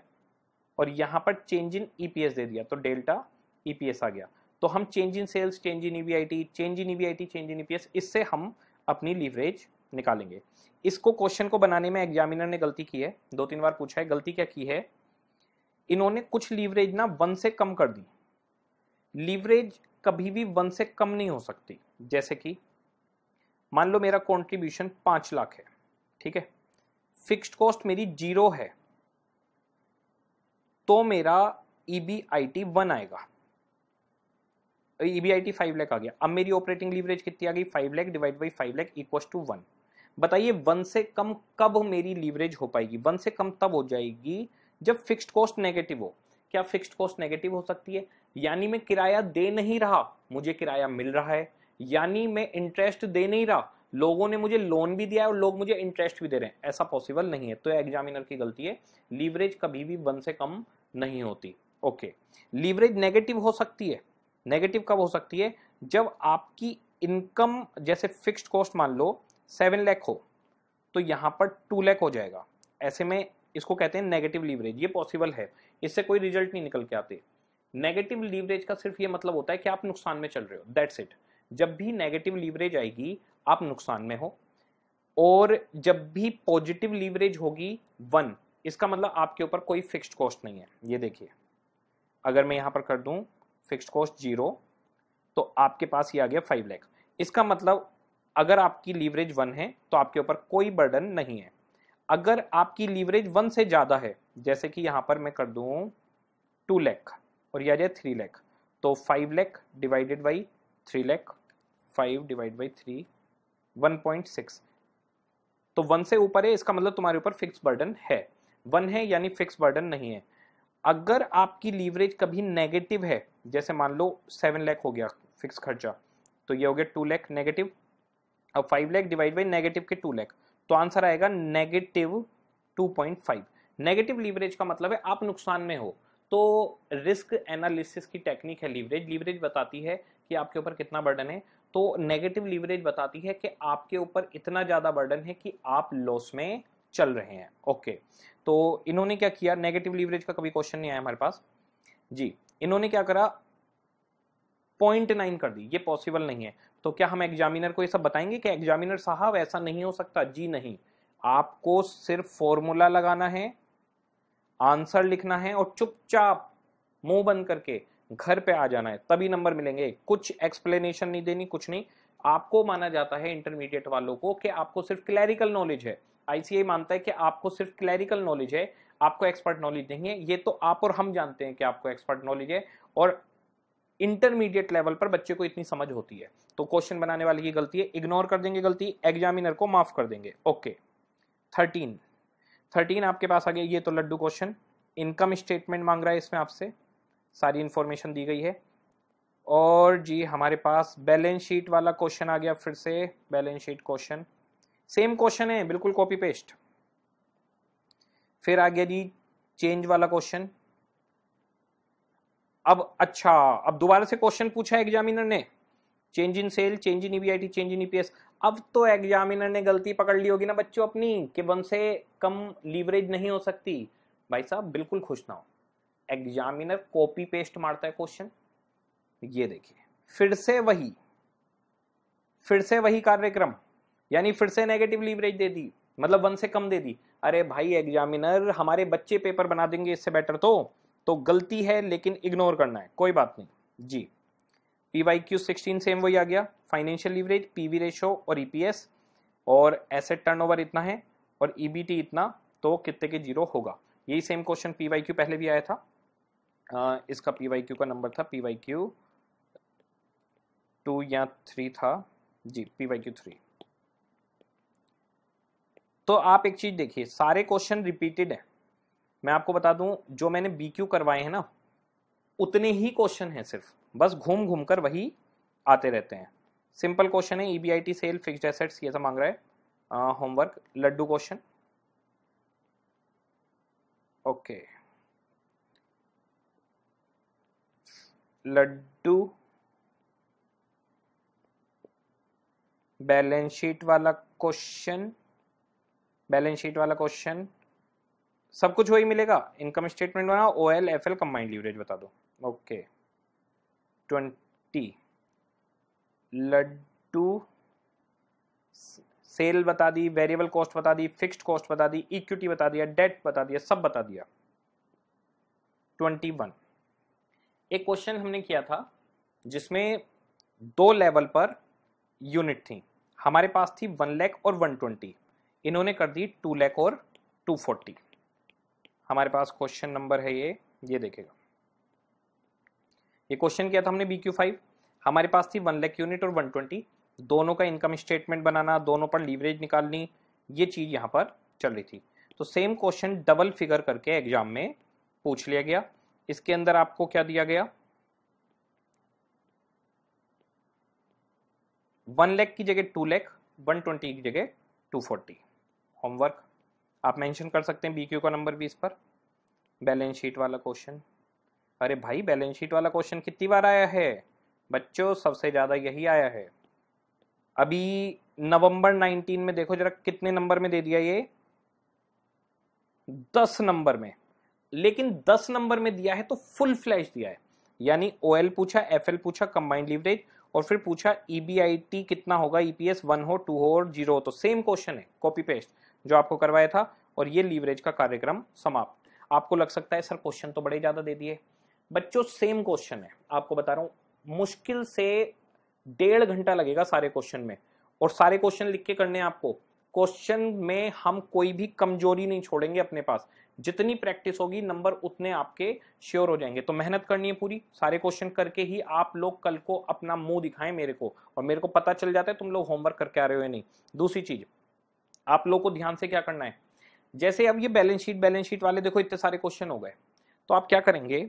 और यहां पर चेंज इन ईपीएस e दे दिया तो डेल्टा ईपीएस आ गया तो हम change in sales change in EBIT change in EBIT change in EPS इससे हम अपनी लीवरेज निकालेंगे इसको क्वेश्चन को बनाने में एग्जामिनर ने गलती की है दो तीन बार पूछा है गलती क्या की है इन्होंने कुछ लीवरेज ना वन से कम कर दी लीवरेज कभी भी वन से कम नहीं हो सकती जैसे कि मान लो मेरा कॉन्ट्रीब्यूशन पांच लाख है ठीक है फिक्स्ड कॉस्ट मेरी जीरो है तो मेरा ईबीआईटी e वन आएगा ईबीआईटी फाइव लैख आ गया अब मेरी ऑपरेटिंग लीवरेज कितनी आ गई five lakh divide by five lakh equal to one बताइए वन से कम कब मेरी लीवरेज हो पाएगी वन से कम तब हो जाएगी जब फिक्स्ड कॉस्ट नेगेटिव हो क्या फिक्स्ड कॉस्ट नेगेटिव हो सकती है यानी मैं किराया दे नहीं रहा मुझे किराया मिल रहा है यानी मैं इंटरेस्ट दे नहीं रहा लोगों ने मुझे लोन भी दिया है और लोग मुझे इंटरेस्ट भी दे रहे हैं ऐसा पॉसिबल नहीं है तो एग्जामिनर की गलती है लीवरेज कभी भी वन से कम नहीं होती ओके लीवरेज नेगेटिव हो सकती है नेगेटिव कब हो सकती है जब आपकी इनकम जैसे फिक्स्ड कॉस्ट मान लो सेवन लैख हो तो यहाँ पर टू लैख हो जाएगा ऐसे में इसको कहते हैं नेगेटिव लीवरेज ये पॉसिबल है इससे कोई रिजल्ट नहीं निकल के आते नेगेटिव लीवरेज का सिर्फ ये मतलब होता है कि आप नुकसान में चल रहे हो दैट्स इट जब भी नेगेटिव लीवरेज आएगी आप नुकसान में हो और जब भी पॉजिटिव लीवरेज होगी वन इसका मतलब आपके ऊपर कोई फिक्स्ड कॉस्ट नहीं है ये देखिए अगर मैं यहां पर कर दूं फिक्स्ड कॉस्ट जीरो तो आपके पास ये आ गया फाइव लैख इसका मतलब अगर आपकी लीवरेज वन है तो आपके ऊपर कोई बर्डन नहीं है अगर आपकी लीवरेज वन से ज़्यादा है जैसे कि यहां पर मैं कर दू टू लैख और यह आ जाए थ्री लैख तो five lakh divided by three lakh five divide by three one point six तो वन से ऊपर है इसका मतलब तुम्हारे ऊपर फिक्स बर्डन है वन है यानी फिक्स बर्डन नहीं है अगर आपकी लीवरेज कभी नेगेटिव है जैसे मान लो सेवन लैख हो गया फिक्स खर्चा तो ये हो गया टू लैख नेगेटिव अब five lakh divide by negative के टू लैख तो आंसर आएगा negative two point five negative leverage का मतलब है आप नुकसान में हो तो रिस्क एनालिसिस की टेक्निक है लीवरेज लीवरेज बताती है कि आपके ऊपर कितना बर्डन है तो नेगेटिव लीवरेज बताती है कि आपके ऊपर इतना ज़्यादा बर्डन है कि आप लॉस में चल रहे हैं ओके तो इन्होंने क्या किया नेगेटिव लीवरेज का कभी क्वेश्चन नहीं आया हमारे पास जी इन्होंने क्या करा पॉइंट नाइन कर दी ये पॉसिबल नहीं है तो क्या हम एग्जामिनर को ये सब बताएंगे कि एग्जामिनर साहब ऐसा नहीं हो सकता जी नहीं आपको सिर्फ फॉर्मूला लगाना है आंसर लिखना है और चुपचाप मुंह बंद करके घर पे आ जाना है तभी नंबर मिलेंगे कुछ एक्सप्लेनेशन नहीं देनी कुछ नहीं आपको माना जाता है इंटरमीडिएट वालों को कि आपको सिर्फ क्लैरिकल नॉलेज है आईसीआई मानता है कि आपको सिर्फ क्लैरिकल नॉलेज है आपको एक्सपर्ट नॉलेज नहीं है ये तो आप और हम जानते हैं कि आपको एक्सपर्ट नॉलेज है और इंटरमीडिएट लेवल पर बच्चे को इतनी समझ होती है तो क्वेश्चन बनाने वाले की गलती है इग्नोर कर देंगे गलती एग्जामिनर को माफ कर देंगे ओके थर्टीन थर्टीन आपके पास आ गया ये तो लड्डू क्वेश्चन इनकम स्टेटमेंट मांग रहा है इसमें आपसे सारी इन्फॉर्मेशन दी गई है और जी हमारे पास बैलेंस शीट वाला क्वेश्चन आ गया फिर से balance sheet question same question है बिल्कुल कॉपी पेस्ट फिर आ गया जी चेंज वाला क्वेश्चन अब अच्छा अब दोबारा से क्वेश्चन पूछा एग्जामिनर ने change in sale change in EBIT change in EPS अब तो एग्जामिनर ने गलती पकड़ ली होगी ना बच्चों अपनी कि वन से कम लीवरेज नहीं हो सकती भाई साहब बिल्कुल खुश ना हो एग्जामिनर कॉपी पेस्ट मारता है क्वेश्चन ये देखिए फिर से वही फिर से वही कार्यक्रम यानी फिर से नेगेटिव लीवरेज दे दी मतलब वन से कम दे दी अरे भाई एग्जामिनर हमारे बच्चे पेपर बना देंगे इससे बेटर तो तो गलती है लेकिन इग्नोर करना है कोई बात नहीं जी P Y Q sixteen same वही आ गया फाइनेंशियल लीवरेज पीवी रेशो और ईपीएस e और एसेट टर्नओवर इतना है और ईबीटी e इतना तो कितने के जीरो होगा यही same question P Y Q पहले भी आया था हाँ, इसका पी वाई क्यू का नंबर था पी वाई क्यू टू या थ्री था जी पी वाई क्यू थ्री तो आप एक चीज देखिए सारे क्वेश्चन रिपीटेड है मैं आपको बता दूं जो मैंने बी क्यू करवाए हैं ना उतने ही क्वेश्चन हैं सिर्फ बस घूम घूम कर वही आते रहते हैं सिंपल क्वेश्चन है ईबीआईटी सेल फिक्स्ड एसेट्स ये सब मांग रहा है होमवर्क हाँ, लड्डू क्वेश्चन ओके okay. लड्डू बैलेंस शीट वाला क्वेश्चन बैलेंस शीट वाला क्वेश्चन सब कुछ वही मिलेगा इनकम स्टेटमेंट बना O L F L combined leverage बता दो ओके ट्वेंटी लड्डू सेल बता दी वेरिएबल कॉस्ट बता दी फिक्स्ड कॉस्ट बता दी इक्विटी बता दिया डेट बता दिया सब बता दिया ट्वेंटी वन एक क्वेश्चन हमने किया था जिसमें दो लेवल पर यूनिट थी हमारे पास थी वन लैख और वन ट्वेंटी इन्होंने कर दी टू लैख और टू फोर्टी हमारे पास क्वेश्चन नंबर है ये ये देखेगा ये क्वेश्चन किया था हमने बी क्यू फाइव हमारे पास थी वन लैख यूनिट और वन ट्वेंटी दोनों का इनकम स्टेटमेंट बनाना दोनों पर लीवरेज निकालनी ये चीज़ यहाँ पर चल रही थी तो सेम क्वेश्चन डबल फिगर करके एग्जाम में पूछ लिया गया इसके अंदर आपको क्या दिया गया वन लेख की जगह टू लेख वन ट्वेंटी की जगह टू फोर्टी होमवर्क आप मेंशन कर सकते हैं बीक्यू का नंबर भी इस पर बैलेंस शीट वाला क्वेश्चन अरे भाई बैलेंस शीट वाला क्वेश्चन कितनी बार आया है बच्चों सबसे ज़्यादा यही आया है अभी नवंबर 19 में देखो जरा कितने नंबर में दे दिया ये दस नंबर में लेकिन 10 नंबर में दिया है तो फुल फ्लैश दिया है यानी ओ पूछा एफ पूछा कंबाइंड लीवरेज और फिर पूछा ई e कितना होगा ईपीएस e वन हो टू हो और जीरो हो तो सेम क्वेश्चन है कॉपी पेस्ट जो आपको करवाया था और ये लीवरेज का कार्यक्रम समाप्त आपको लग सकता है सर क्वेश्चन तो बड़े ज्यादा दे दिए बच्चों सेम क्वेश्चन है आपको बता रहा हूँ मुश्किल से डेढ़ घंटा लगेगा सारे क्वेश्चन में और सारे क्वेश्चन लिख के करने आपको क्वेश्चन में हम कोई भी कमजोरी नहीं छोड़ेंगे अपने पास जितनी प्रैक्टिस होगी नंबर उतने आपके श्योर हो जाएंगे तो मेहनत करनी है पूरी सारे क्वेश्चन करके ही आप लोग कल को अपना मुंह दिखाएं मेरे को और मेरे को पता चल जाता है तुम लोग होमवर्क करके आ रहे हो या नहीं दूसरी चीज आप लोग को ध्यान से क्या करना है जैसे अब ये बैलेंस शीट बैलेंस शीट वाले देखो इतने सारे क्वेश्चन हो गए तो आप क्या करेंगे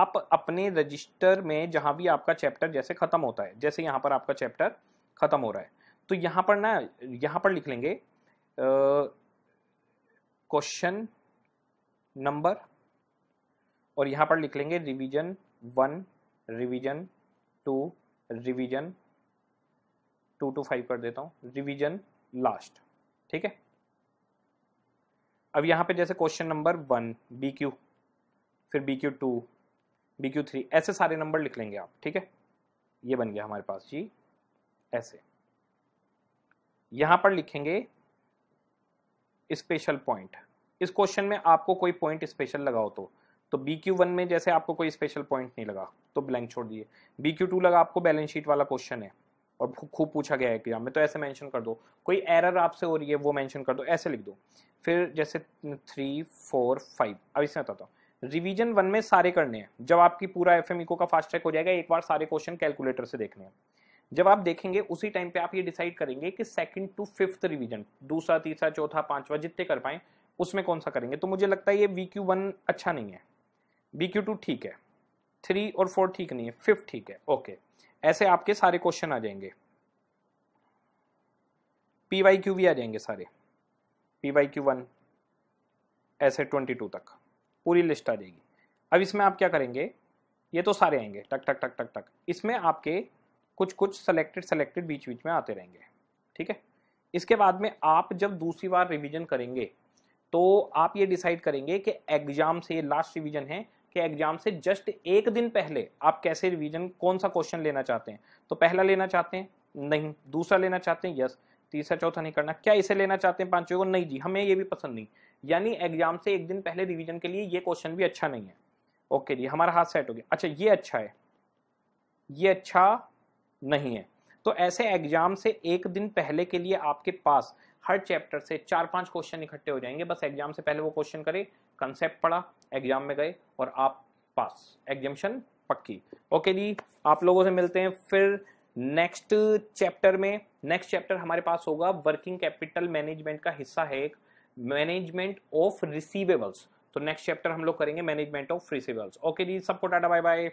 आप अपने रजिस्टर में जहां भी आपका चैप्टर जैसे खत्म होता है जैसे यहां पर आपका चैप्टर खत्म हो रहा है तो यहां पर ना यहां पर लिख लेंगे क्वेश्चन नंबर और यहां पर लिख लेंगे revision one revision two revision two two five कर देता हूँ रिवीजन लास्ट ठीक है अब यहाँ पे जैसे question number one B Q फिर B Q two B Q three ऐसे सारे नंबर लिख लेंगे आप ठीक है ये बन गया हमारे पास जी ऐसे यहां पर लिखेंगे स्पेशल पॉइंट इस क्वेश्चन में आपको कोई पॉइंट स्पेशल लगाओ तो तो BQ1 वन में जैसे आपको कोई स्पेशल पॉइंट नहीं लगा तो ब्लैंक छोड़ दिए BQ2 टू लगा आपको बैलेंस शीट वाला क्वेश्चन है और खूब पूछा गया है एग्जाम में तो ऐसे मेंशन कर दो कोई एरर आपसे हो रही है वो मेंशन कर दो ऐसे लिख दो फिर जैसे थ्री फोर फाइव अब इसमें बताता हूँ रिविजन वन में सारे करने हैं जब आपकी पूरा एफ एम का फास्ट ट्रैक हो जाएगा एक बार सारे क्वेश्चन कैलकुलेटर से देखने हैं जब आप देखेंगे उसी टाइम पे आप ये डिसाइड करेंगे कि सेकंड टू फिफ्थ रिवीजन दूसरा तीसरा चौथा पांचवा जितने कर पाए उसमें कौन सा करेंगे तो मुझे लगता है ये वी क्यू वन अच्छा नहीं है वी क्यू टू ठीक है थ्री और फोर ठीक नहीं है फिफ्थ ठीक है ओके ऐसे आपके सारे क्वेश्चन आ जाएंगे पी वाई क्यू भी आ जाएंगे सारे पी वाई क्यू वन ऐसे ट्वेंटी टू तक पूरी लिस्ट आ जाएगी अब इसमें आप क्या करेंगे ये तो सारे आएंगे टक टक टक टक टक इसमें आपके कुछ कुछ सेलेक्टेड सेलेक्टेड बीच बीच में आते रहेंगे ठीक है इसके बाद में आप जब दूसरी बार रिवीजन करेंगे तो आप ये डिसाइड करेंगे कि एग्जाम से लास्ट रिवीजन है कि एग्जाम से जस्ट एक दिन पहले आप कैसे रिवीजन कौन सा क्वेश्चन लेना चाहते हैं तो पहला लेना चाहते हैं नहीं दूसरा लेना चाहते हैं यस तीसरा चौथा नहीं करना क्या इसे लेना चाहते हैं पांचवें को नहीं जी हमें ये भी पसंद नहीं यानी एग्जाम से एक दिन पहले रिविजन के लिए ये क्वेश्चन भी अच्छा नहीं है ओके जी हमारा हाथ सेट हो गया अच्छा ये अच्छा है ये अच्छा नहीं है तो ऐसे एग्जाम से एक दिन पहले के लिए आपके पास हर चैप्टर से चार पांच क्वेश्चन इकट्ठे हो जाएंगे बस एग्जाम से पहले वो क्वेश्चन करे कंसेप्ट पढ़ा एग्जाम में गए और आप पास एग्जामेशन पक्की ओके जी आप लोगों से मिलते हैं फिर नेक्स्ट चैप्टर में नेक्स्ट चैप्टर हमारे पास होगा वर्किंग कैपिटल मैनेजमेंट का हिस्सा है एक मैनेजमेंट ऑफ रिसीवेबल्स तो नेक्स्ट चैप्टर हम लोग करेंगे मैनेजमेंट ऑफ रिसीवेबल्स ओके जी सबको टाटा बाय बाय